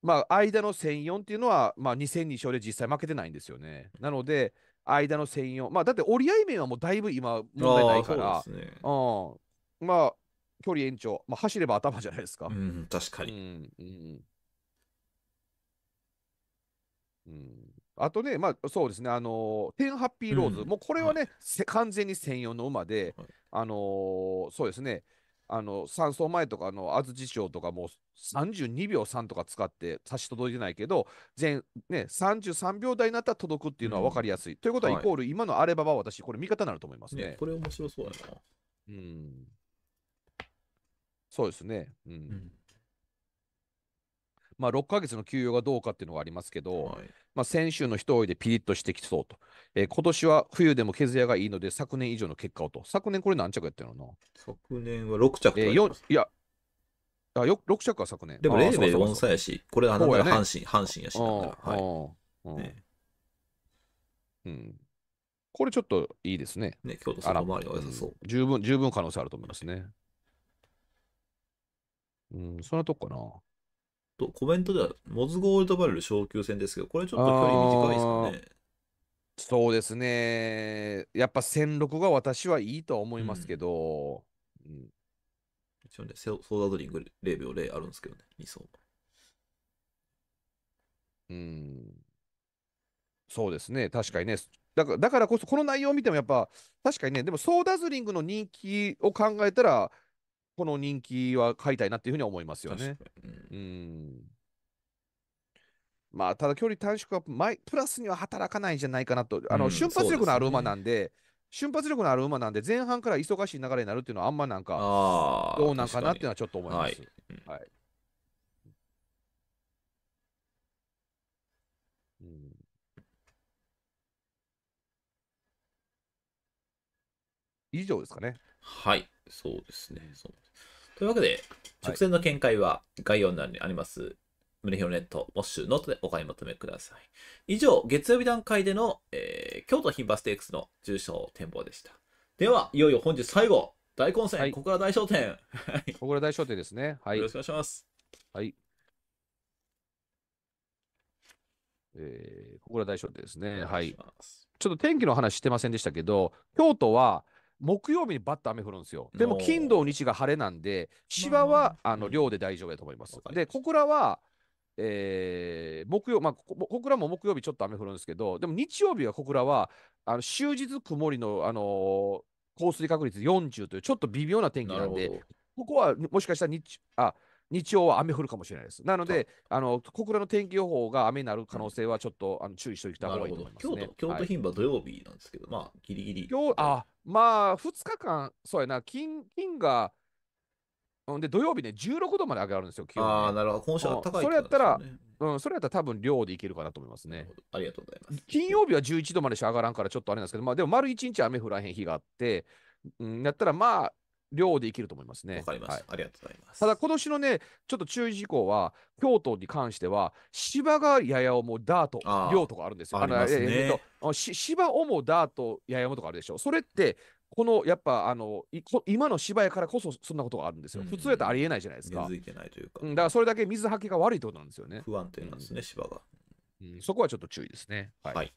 まあ間の千四っていうのは、まあ、2000人勝で実際負けてないんですよねなので間の専用。まあ、だって折り合い面はもうだいぶ今問題ないから。うね、うん。まあ、距離延長。まあ、走れば頭じゃないですか。うん、確かに。うん。うん、あとね、まあ、そうですね、あのー、10ハッピーローズ、うん、もうこれはね、はい、完全に専用の馬で、はい、あのー、そうですね、あの三走前とかの安土町とかも32秒3とか使って差し届いてないけど全、ね、33秒台になったら届くっていうのは分かりやすい。うん、ということはイコール、今のあればは私これ味方になると思いますね。ねこれ面白そうやな。うん。そうですね。うん、うんまあ、6ヶ月の休養がどうかっていうのがありますけど、はい、まあ、先週の一追いでピリッとしてきそうと、えー、今年は冬でも毛やがいいので、昨年以上の結果をと、昨年これ何着やってるの昨年は6着と、えー、いやあよ、6着は昨年。でもレースは4歳やし、これはなん阪神、ね、阪神やしはい、ね、うん。これちょっといいですね。ね、京都外回りは良さそう、うん、十分、十分可能性あると思いますね。うん、そんなとこかな。とコメントでは、モズゴールドバレル昇級戦ですけど、これちょっと距離短いですかね。そうですね。やっぱ戦六が私はいいとは思いますけど。うん。うん、一応ね、ソーダドリング0秒0あるんですけどね、2層。うん。そうですね、確かにね。だからだからこそ、この内容を見てもやっぱ、確かにね、でもソーダズリングの人気を考えたら、この人気は買いたいなっていうふうに思いますよね。うん、まあ、ただ距離短縮はイプラスには働かないんじゃないかなと、あの、瞬発力のある馬なんで、ね、瞬発力のある馬なんで、前半から忙しい流れになるっていうのは、あんまなんか、どうなんかなっていうのはちょっと思います。はい、はいうん以上ですかね。はい、そうですね。そというわけで、直線の見解は概要欄にあります、胸ロネット、モッシュ、ノートでお買い求めください。以上、月曜日段階での、えー、京都牝馬ステークスの重賞展望でした。では、いよいよ本日最後、大混戦、はい、大商店。小倉大商店ですね。はい。よろしくお願いします。はい。えー、小倉大商店ですね。はい。ちょっと天気の話してませんでしたけど、京都は木曜日にバッと雨降るんですよ。でも、金土日が晴れなんで、千葉は、あの、量で大丈夫だと思います。うん、で、小倉は、えー、木曜、まあ、小倉も木曜日ちょっと雨降るんですけど、でも日曜日は小倉は、あの終日曇りの、あのー、降水確率40という、ちょっと微妙な天気なんで、ここはもしかしたら日、あ、日曜は雨降るかもしれないです。なので、あの小倉の天気予報が雨になる可能性はちょっと、あの注意しておいた方がいいと思います、ね、京都牝馬土曜日なんですけど、まあ、ぎりぎり。あまあ、2日間、そうやな、金金が。で土曜日ね、16度まで上がるんですよ、気温、ああ、なるほど、今週は高い、ね、それやったら、うん、それやったら多分量でいけるかなと思いますね。ありがとうございます。金曜日は11度までしか上がらんからちょっとあれなんですけど、まあでも丸1日雨降らへん日があって、うん、やったらまあ、量でいけると思いますね。わかります、はい、ありがとうございます。ただ、今年のね、ちょっと注意事項は、京都に関しては、芝がやや重、ダート、量とかあるんですよ。ありますね。えー、と芝重、ダート、やや重とかあるでしょ。それって、このやっぱあの今の芝居からこそそんなことがあるんですよ。普通やったらありえないじゃないですか。気付いてないというか。うん、だからそれだけ水はけが悪いってことなんですよね。不安定なんですね、うん、芝が、うん。そこはちょっと注意ですね。はい、はい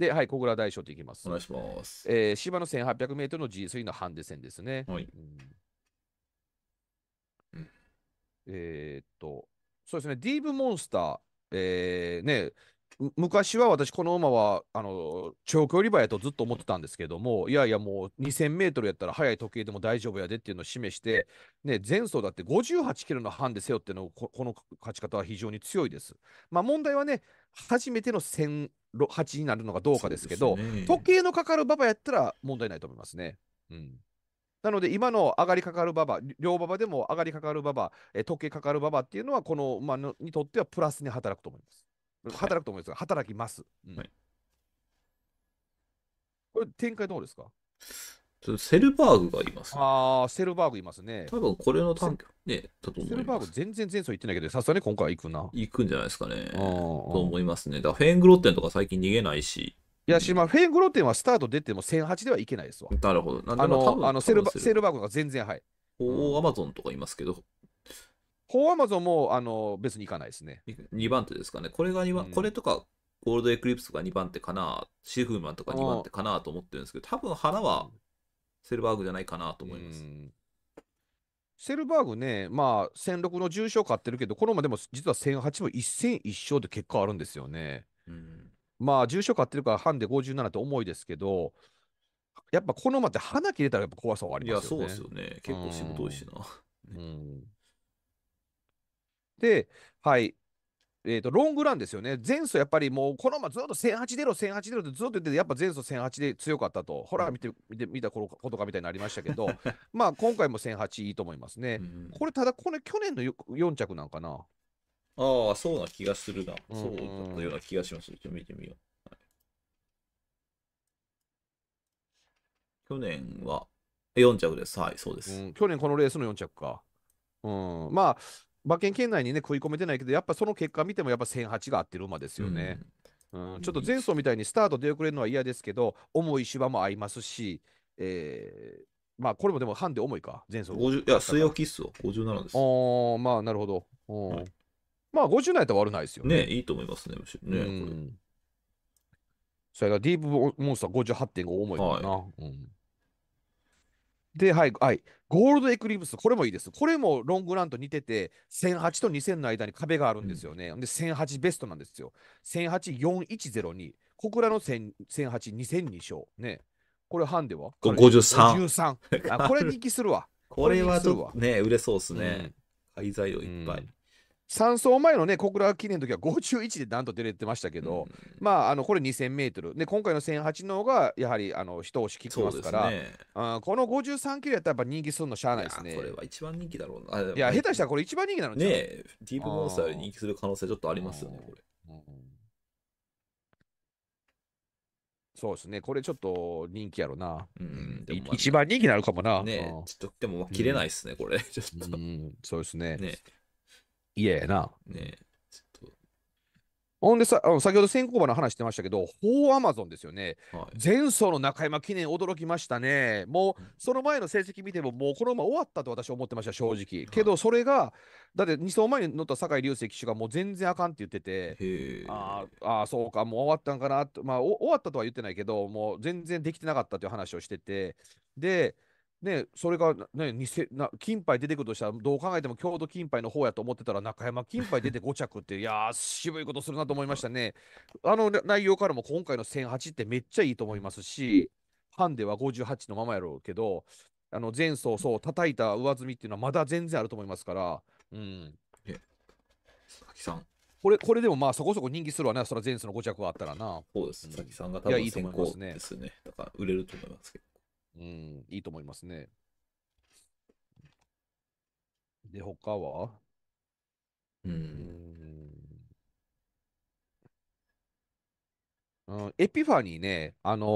で、はい、小倉大将といきます。お願いします。えー、芝の1800メートルの G3 のハンデ戦ですね。はい。うん、えー、っと、そうですね、ディーブモンスター、えー、ね、昔は私、この馬はあの長距離馬やとずっと思ってたんですけども、いやいや、もう2000メートルやったら速い時計でも大丈夫やでっていうのを示して、ね、前走だって58キロのンデ背負ってのこの勝ち方は非常に強いです。まあ、問題はね、初めての1000 8になるのかどうかですけど、ね、時計のかかる馬場やったら問題ないと思いますね。うんなので今の上がりかかる馬場、両馬場でも上がりかかる馬場、え時計かかる馬場っていうのは、この馬のにとってはプラスに働くと思います。働くと思いますが、はい、働きます。うんはい、これ、展開どうですかセルバーグがいます。ああ、セルバーグいますね。多分これの短ね、だと思いセルバーグ全然前走行ってないけど、さすがに今回行くな。行くんじゃないですかね。と思いますね。だフェーングロッテンとか最近逃げないし。いやし、まあ、フェーングロッテンはスタート出ても1008ではいけないですわ。なるほど。あの、あのセルバセルバーグが全然はい。ほうアマゾンとかいますけど。ほうアマゾンも、あの、別に行かないですね。2番手ですかね。これが2番、うん、これとか、ゴールドエクリプスが2番手かな、シーフーマンとか2番手かなと思ってるんですけど、多分花は、うんセルバーグじゃないかなと思います。セルバーグね、まあ、1六の重賞勝ってるけど、このまでも実は1八も一戦一勝で結果あるんですよね。まあ、重賞勝ってるから、ハンデ57って重いですけど、やっぱこのまって花切れたらやっぱ怖さはありますよね。いや、そうですよね。結構しんどいしな。うん、で、はい。えーと、ロングランですよね。前走やっぱりもうこのままずっと1 0 8 0 1 0 8 0ってずっと言ってて、やっぱ前走1008で強かったと、ほら見て見て見たことかみたいになりましたけど、まあ今回も1008いいと思いますね。これ、ただこれ去年の4着なんかな。ああ、そうな気がするな。そうだったような気がします。ちょっと見てみよう。はい、去年は4着です。はい、そうです。うん、去年このレースの4着か。うん、まあ馬券圏内にね食い込めてないけどやっぱその結果見てもやっぱ1008が合ってる馬ですよね。うん、うん、ちょっと前走みたいにスタート出遅れるのは嫌ですけど重い芝も合いますし、えー、まあこれもでもハンデ重いか前走いや据え置きっすよ57ですあ、まあなるほど、はい、まあ50なたら悪ないですよねねいいと思いますねむしろね、うん、それがディープモンスター58.5重いかな、はい、うんで、はい、はい。ゴールドエクリプス、これもいいです。これもロングランと似てて、1008と2000の間に壁があるんですよね。うん、で、1008ベストなんですよ。10084102。小倉の1008、2002勝。ね。これ、ハンデは ?53。あ、これ人気するわ。これはね、売れそうですね。廃材をいっぱい。3走前のね、小倉記念の時は51でなんと出れてましたけど、うん、まあ、あのこれ2000メートル、で今回の1008の方がやはりあの一押しきってますから、ね、あ、この53キロやったらやっぱ人気するのしゃあないですね。これは一番人気だろうな。いや、下手したらこれ一番人気なのねディープモンスターより人気する可能性ちょっとありますよね、これ。そうですね、これちょっと人気やろな。うん、まあ、一番人気なるかもな。ね、ちょっとでも切れないですね、これ。ちょっと。うん、そうですね。ね嫌やな。ねほんでさ、あの先ほど先行馬の話してましたけど、ーアマゾンですよね、はい、前走の中山記念、驚きましたね、もうその前の成績見ても、もうこの馬終わったと私は思ってました、正直。けど、それが、だって2走前に乗った酒井隆成騎手がもう全然あかんって言ってて、ああ、そうか、もう終わったんかなまあ、終わったとは言ってないけど、もう全然できてなかったという話をしてて、で、ね、それが、ね、にせな金杯出てくるとしたらどう考えても京都金杯の方やと思ってたら中山金杯出て5着っていやー渋いことするなと思いましたねあの内容からも今回の1008ってめっちゃいいと思いますしハンデは58のままやろうけどあの前走そう叩いた上積みっていうのはまだ全然あると思いますからうんえ佐々木さんこれこれでもまあそこそこ人気するわねそれ前走の5着はあったらなそうです佐々木さんが多分いいと思いますねですねだから売れると思いますけどうん、いいと思いますね。で、他はうん。うん、エピファニーね、あの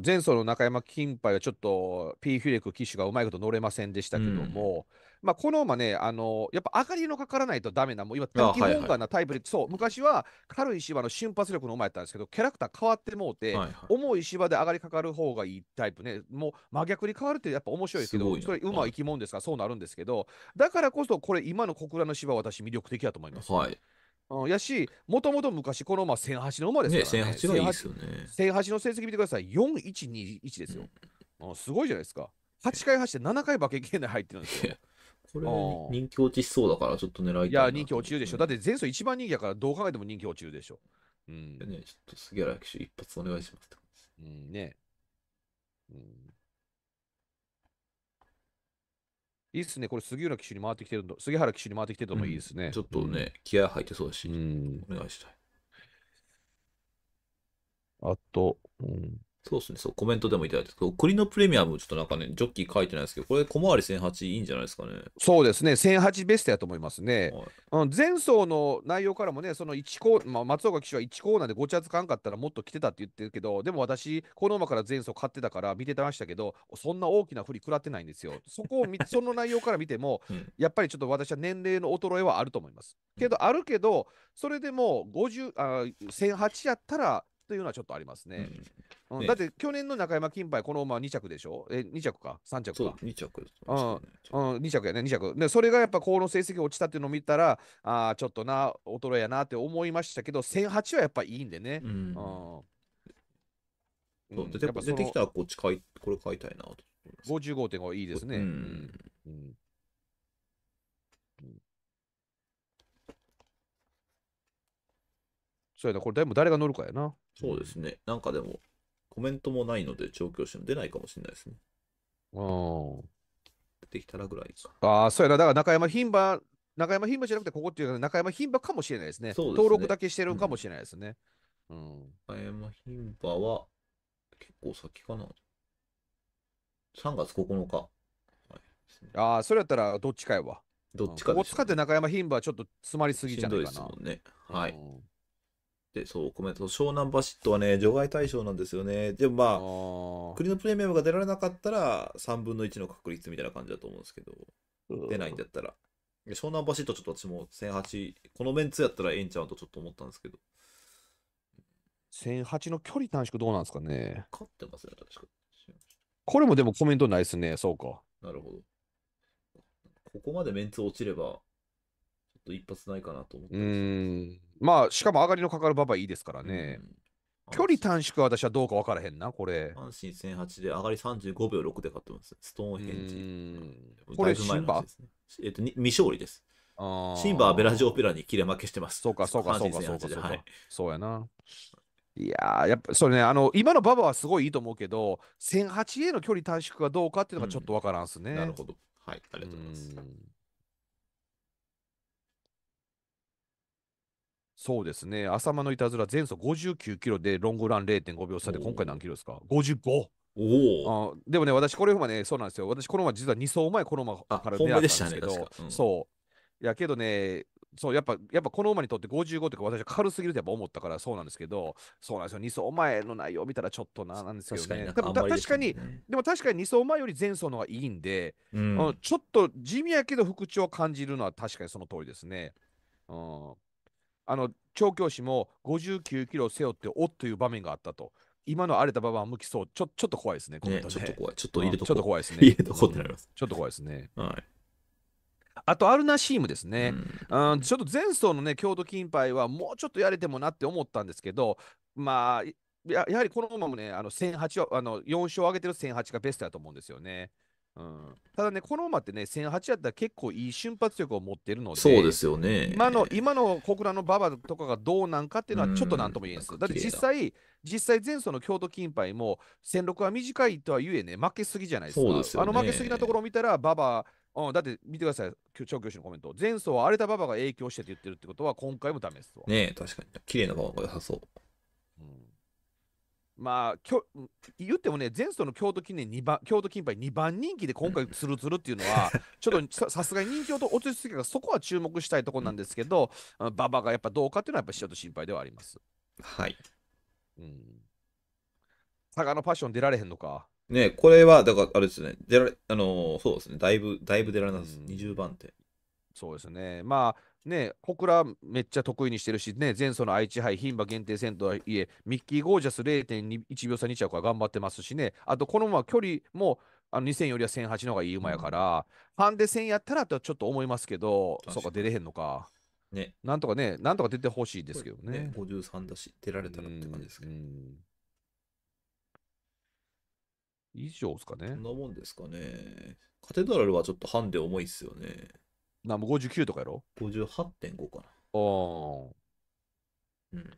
ー前走の中山金杯はちょっとーフュレク騎手がうまいこと乗れませんでしたけども、まあ、このまね、あのやっぱ上がりのかからないとダメな、もう今、大期本なタイプで、はいはい、そう、昔は軽い芝の瞬発力の馬前やったんですけど、キャラクター変わってもうて、はいはい、重い芝で上がりかかる方がいいタイプね、もう真逆に変わるってやっぱ面白いですけど、こそれ、馬は生き物ですから、そうなるんですけど、だからこそ、これ、今の小倉の芝は私、魅力的だと思います。はいうん、やし、もともと昔、このまあ1008の馬ですからね。ね1008がいいですよね1 8 1008の成績見てください。4121ですよ、うん、うん。すごいじゃないですか。8回走って7回馬券圏内入ってるんですよ。これ人気落ちしそうだからちょっと狙いたい。いや、人気落ちるでしょ。だって前走一番人気だからどう考えても人気落ちるでしょ。うん。ね、ちょっと杉原騎手一発お願いしますうんね。うん。いいっすね。これ杉浦騎手に回ってきてるの、杉原騎手に回ってきてるのもいいですね、うん。ちょっとね、うん、気合入ってそうだし、うん、お願いしたい。あと、うん。そうですね、そう、コメントでもいただいて、栗のプレミアム、ちょっとなんかね、ジョッキー書いてないですけど、これ、小回り1008いいんじゃないですかね。そうですね、1008ベストやと思いますね。はい、前走の内容からもね、その1コー、まあ、松岡騎手は1コーナーでごちゃつかんかったらもっと来てたって言ってるけど、でも私、この馬から前走買ってたから見てましたけど、そんな大きな振り食らってないんですよ。そこを その内容から見ても、うん、やっぱりちょっと私は年齢の衰えはあると思います。けど、あるけど、それでも50あ1008やったらというのはちょっとありますね。うんうんね、だって去年の中山金杯このまま2着でしょえ2着か3着かそう2着、ね、うん、うん、2着やね2着でそれがやっぱこの成績落ちたっていうのを見たらあちょっとな衰えやなって思いましたけど1008はやっぱいいんでね、うん、うん、出てきたらこっち買いこれ買いたいなと55.5いいですね、うんうんそうやな、これでも誰が乗るかやな。そうですね。なんかでも、コメントもないので、調教師も出ないかもしれないですね。ああ。出てきたらぐらいか。ああ、そうやな。だから中山牝馬、中山牝馬じゃなくて、ここっていうのは中山牝馬かもしれないですね。そうですね登録だけしてるかもしれないですね。うん。中山牝馬は、結構先かな。3月9日。はいああ、それやったらどっちかやわ。どっちかここ使って中山牝馬はちょっと詰まりすぎじゃしんなどいですな。もんね。はい。うんで、そう、コメント、湘南バシットはね、除外対象なんですよね。でもまあ、国のプレミアムが出られなかったら、3分の1の確率みたいな感じだと思うんですけど、出ないんだったら。湘南バシットちょっと私も1008、このメンツやったらええんちゃうとちょっと思ったんですけど。1008の距離短縮どうなんですかね。勝ってますね、確か。これもでもコメントないですね、そうか。なるほど。ここまでメンツ落ちれば、と一発ないかなと思ってまあしかも上がりのかかる馬場いいですからね、距離短縮は私はどうか分からへんなこれ阪神戦8で上がり35秒6で勝ってますストーンヘンジこれシンバ、えっと未勝利ですシンバはベラジオペラに切れ負けしてますそうかそうかそうかそうかそうか、そうやないややっぱそれねあの今の馬場はすごいいいと思うけど1 0 0 8への距離短縮がどうかっていうのがちょっと分からんすね、なるほどはいありがとうございますそうですね。浅間のいたずら、前走59キロでロングラン0.5秒差で、今回何キロですか ?55。おおでもね、私、これ馬ね、そうなんですよ。私、この馬、実は2走前、この馬から出会ったんですけど、ねうん、そう。やけどね、そうやっぱやっぱこの馬にとって55とか私は軽すぎるとやっぱ思ったからそうなんですけどそうなんですよ2走前の内容を見たらちょっとななんですけどね確かに、確かにでも確かに2走前より前走のがいいんで、うん、ちょっと地味やけど復調を感じるのは確かにその通りですね。うんあの調教師も59キロ背負っておっという場面があったと。今の荒れた馬場は向きそう。ちょちょっと怖いですね、ねねちょっと怖い。ちょっと入れとこ、ちょっと怖いですね。入れとこってなります、うん。ちょっと怖いですね。はい。あとアルナシームですね、うん、うん、ちょっと前走のね京都金杯はもうちょっとやれてもなって思ったんですけどまあやはりこのまもねあの1 0 0あの4勝上げてる1008がベストだと思うんですよね。ただね、この馬ってね、1008やったら結構いい瞬発力を持ってるので、そうですよね今の今の小倉の馬場とかがどうなんかっていうのはちょっとなんとも言えんです。だって実際、実際前走の京都金杯も、戦六は短いとはゆえね、負けすぎじゃないですか。そうですね、あの負けすぎなところを見たら、馬場、うん、だって見てください、調教師のコメント。前走は荒れた馬場が影響してって言ってるってことは、今回もダメですわ。ね確かに。綺麗な馬場が良さそう。まあ、きょ言ってもね、前走の京都記念2番、京都金杯2番人気で今回つるつるっていうのは、ちょっとさすがに人気を落ち着けが、そこは注目したいところなんですけど、馬場、がやっぱどうかっていうのは、やっぱちょっと心配ではあります。はい。うん。佐賀のパッション出られへんのか。ねこれは、だからあれですね、出られ、あのー、そうですね、だいぶ、だいぶ出られなす、うん、20番手。そうですね。まあ、ね、小倉めっちゃ得意にしてるし、ね、前走の愛知杯、牝馬限定戦とはいえ、ミッキー・ゴージャス0.1秒差2着は頑張ってますしね、あとこのまま距離もあの2000よりは1008の方がいい馬やから、ハンデ戦やったらとちょっと思いますけど、そうか、出れへんのか。ね、なんとかね、なんとか出てほしいですけどね。ね53だし、出られたらって感じですけど。以上ですかね。そんなもんですかね。カテドラルはちょっとハンデ重いっすよね。なもう59とかやろ ?58.5 かな。うん。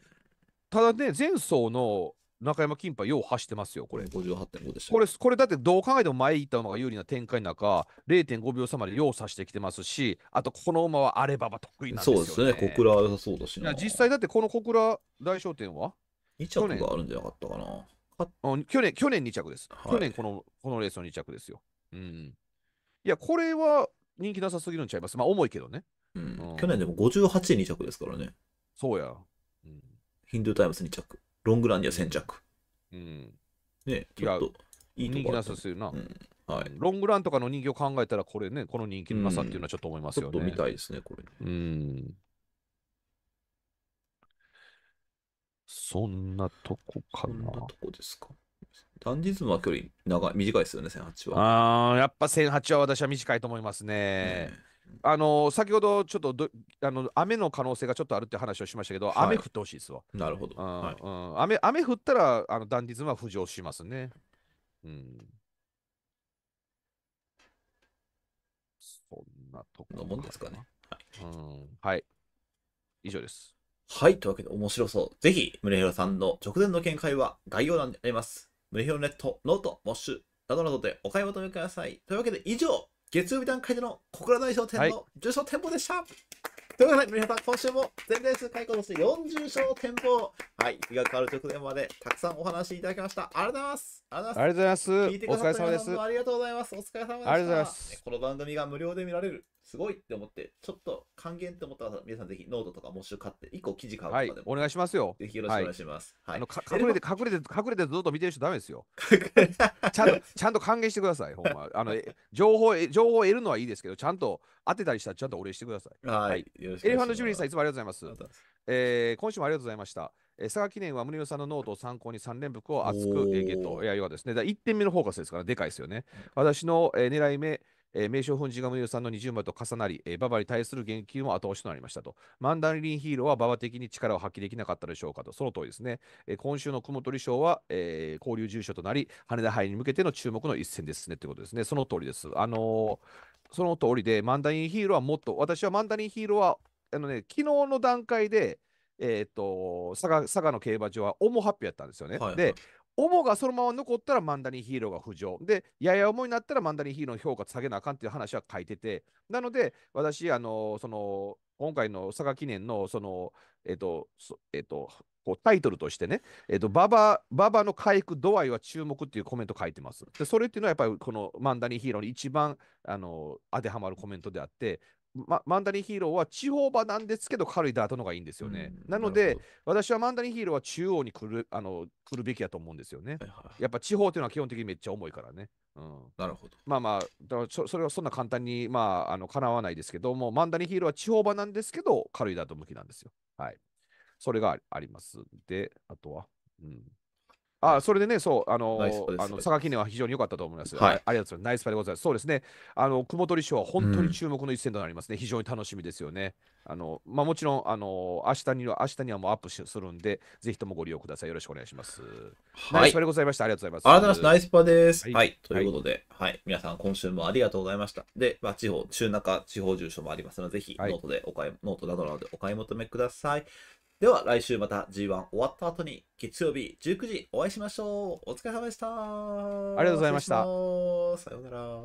ただね、前走の中山金杯よう走ってますよ、これ。58.5でした。これ、これだってどう考えても前行った馬が有利な展開の中、0.5秒差までよう差してきてますし、あとこの馬はあればば得意なんですよ、ね、そうですね、小倉は良さそうだしな。実際だってこの小倉大商店は ?2 着があるんじゃなかったかな。去年、去年2着です。はい、去年この、このレースの2着ですよ。うん。いや、これは人気なさすぎるんちゃいます。まあ、重いけどね。うん。去年でも58、2着ですからね。そうや。うん、ヒンドゥータイムス2着。ロングランには先着。うん。ねちょっといいとね、人気なさすぎるな、うん。はい、ロングランとかの人気を考えたら、これね、この人気のなさっていうのはちょっと思いますよね。うん、ちょっと見たいですね、これ。うん。そんなとこかな。そんなとこですか。ダンディズムは距離長い短いですよね、1008は。あやっぱ1008は私は短いと思いますね。あの先ほどちょっとあの雨の可能性がちょっとあるって話をしましたけど、はい、雨降ってほしいですわ。なるほど。はいうん、雨雨降ったらあのダンディズムは浮上しますね。うん、そんなとこもんですかね。はい、うんはい。以上です。はい。というわけで面白そう。ぜひ、宗弘さんの直前の見解は概要欄にあります。無料ネット、ノート、モッシュ、などなどでお買い求めください。というわけで以上、月曜日段階での小倉大賞店の受賞店舗でした。はい、ということで、皆さん、今週も全然数回開として40勝店舗、はい、日が変わる直前までたくさんお話しいただきました。ありがとうございます。ありがとうございます。お疲れ様です。ありがとうございます。お疲れ様でした。ありがとうございます。この番組が無料で見られるすごいって思って、ちょっと還元って思ったら、皆さんぜひノートとか募集買って、1個記事買うとかでも、はい、お願いしますよ。ぜひよろしくお願いします。はい。はい、あ隠れて、隠れて、隠れてずっと見てる人ダメですよ。ちゃんと、ちゃんと還元してください、ほんま。あの、情報、情報を得るのはいいですけど、ちゃんと当てたりしたらちゃんとお礼してください。はい。しい、エレファントジュリーさん、いつもありがとうございます。えー、今週もありがとうございました。えー、佐賀記念は宗男さんのノートを参考に3連複を厚く、えー、ゲット。いや、要はですね、だ1点目のフォーカスですから、でかいですよね。私の、えー、狙い目、えー、名称本陣が無料さんの20馬と重なり、えー、ババに対する言及も後押しとなりましたと。マンダリンヒーローは馬場的に力を発揮できなかったでしょうかと。その通りですね。えー、今週の雲取賞は、え交流住所となり、羽田杯に向けての注目の一戦ですねということですね。その通りです。あのその通りで、マンダリンヒーローはもっと、私はマンダリンヒーローは、あのね、昨日の段階で、えーと佐賀佐賀の競馬場は重発表やったんですよね。はい、で、重がそのまま残ったらマンダニーヒーローが浮上。で、やや重になったらマンダニーヒーローの評価下げなあかんっていう話は書いてて、なので、私、あの、その、今回の佐賀記念の、その、えっと、えっと、こうタイトルとしてね、えっと、ババ、ババの回復度合いは注目っていうコメント書いてます。で、それっていうのはやっぱりこのマンダニーヒーローに一番、あの、当てはまるコメントであって、ま、マンダリンヒーローは地方場なんですけど軽いダートの方がいいんですよね。うん、なので私はマンダリンヒーローは中央に来るあの来るべきだと思うんですよね、やっぱ地方っていうのは基本的にめっちゃ重いからね。うん、なるほど。まあまあだそそれはそんな簡単にまああの叶わないですけどもマンダリンヒーローは地方場なんですけど軽いダート向きなんですよ。はい。それがあります。であとは。うんあそれでね、そう、あのあの佐賀記念は非常に良かったと思います。はい、ありがとうございます。ナイスパでございます。そうですね、あの雲取賞は本当に注目の一戦となりますね、うん、非常に楽しみですよね。あのまあ、もちろん、あの明日には明日にはもうアップするんで、ぜひともご利用ください。よろしくお願いします。はい、ナイスパでございました。ありがとうございます。ありがとうございます。ナイスパです。はい、はい、ということで、はい、はい、皆さん、今週もありがとうございました。で、まあ、地方、中中地方住所もありますので、ぜひノートでお買い、ノートなどなどでお買い求めください。では来週また G1 終わった後に月曜日19時お会いしましょう。お疲れ様でした。ありがとうございました。さようなら。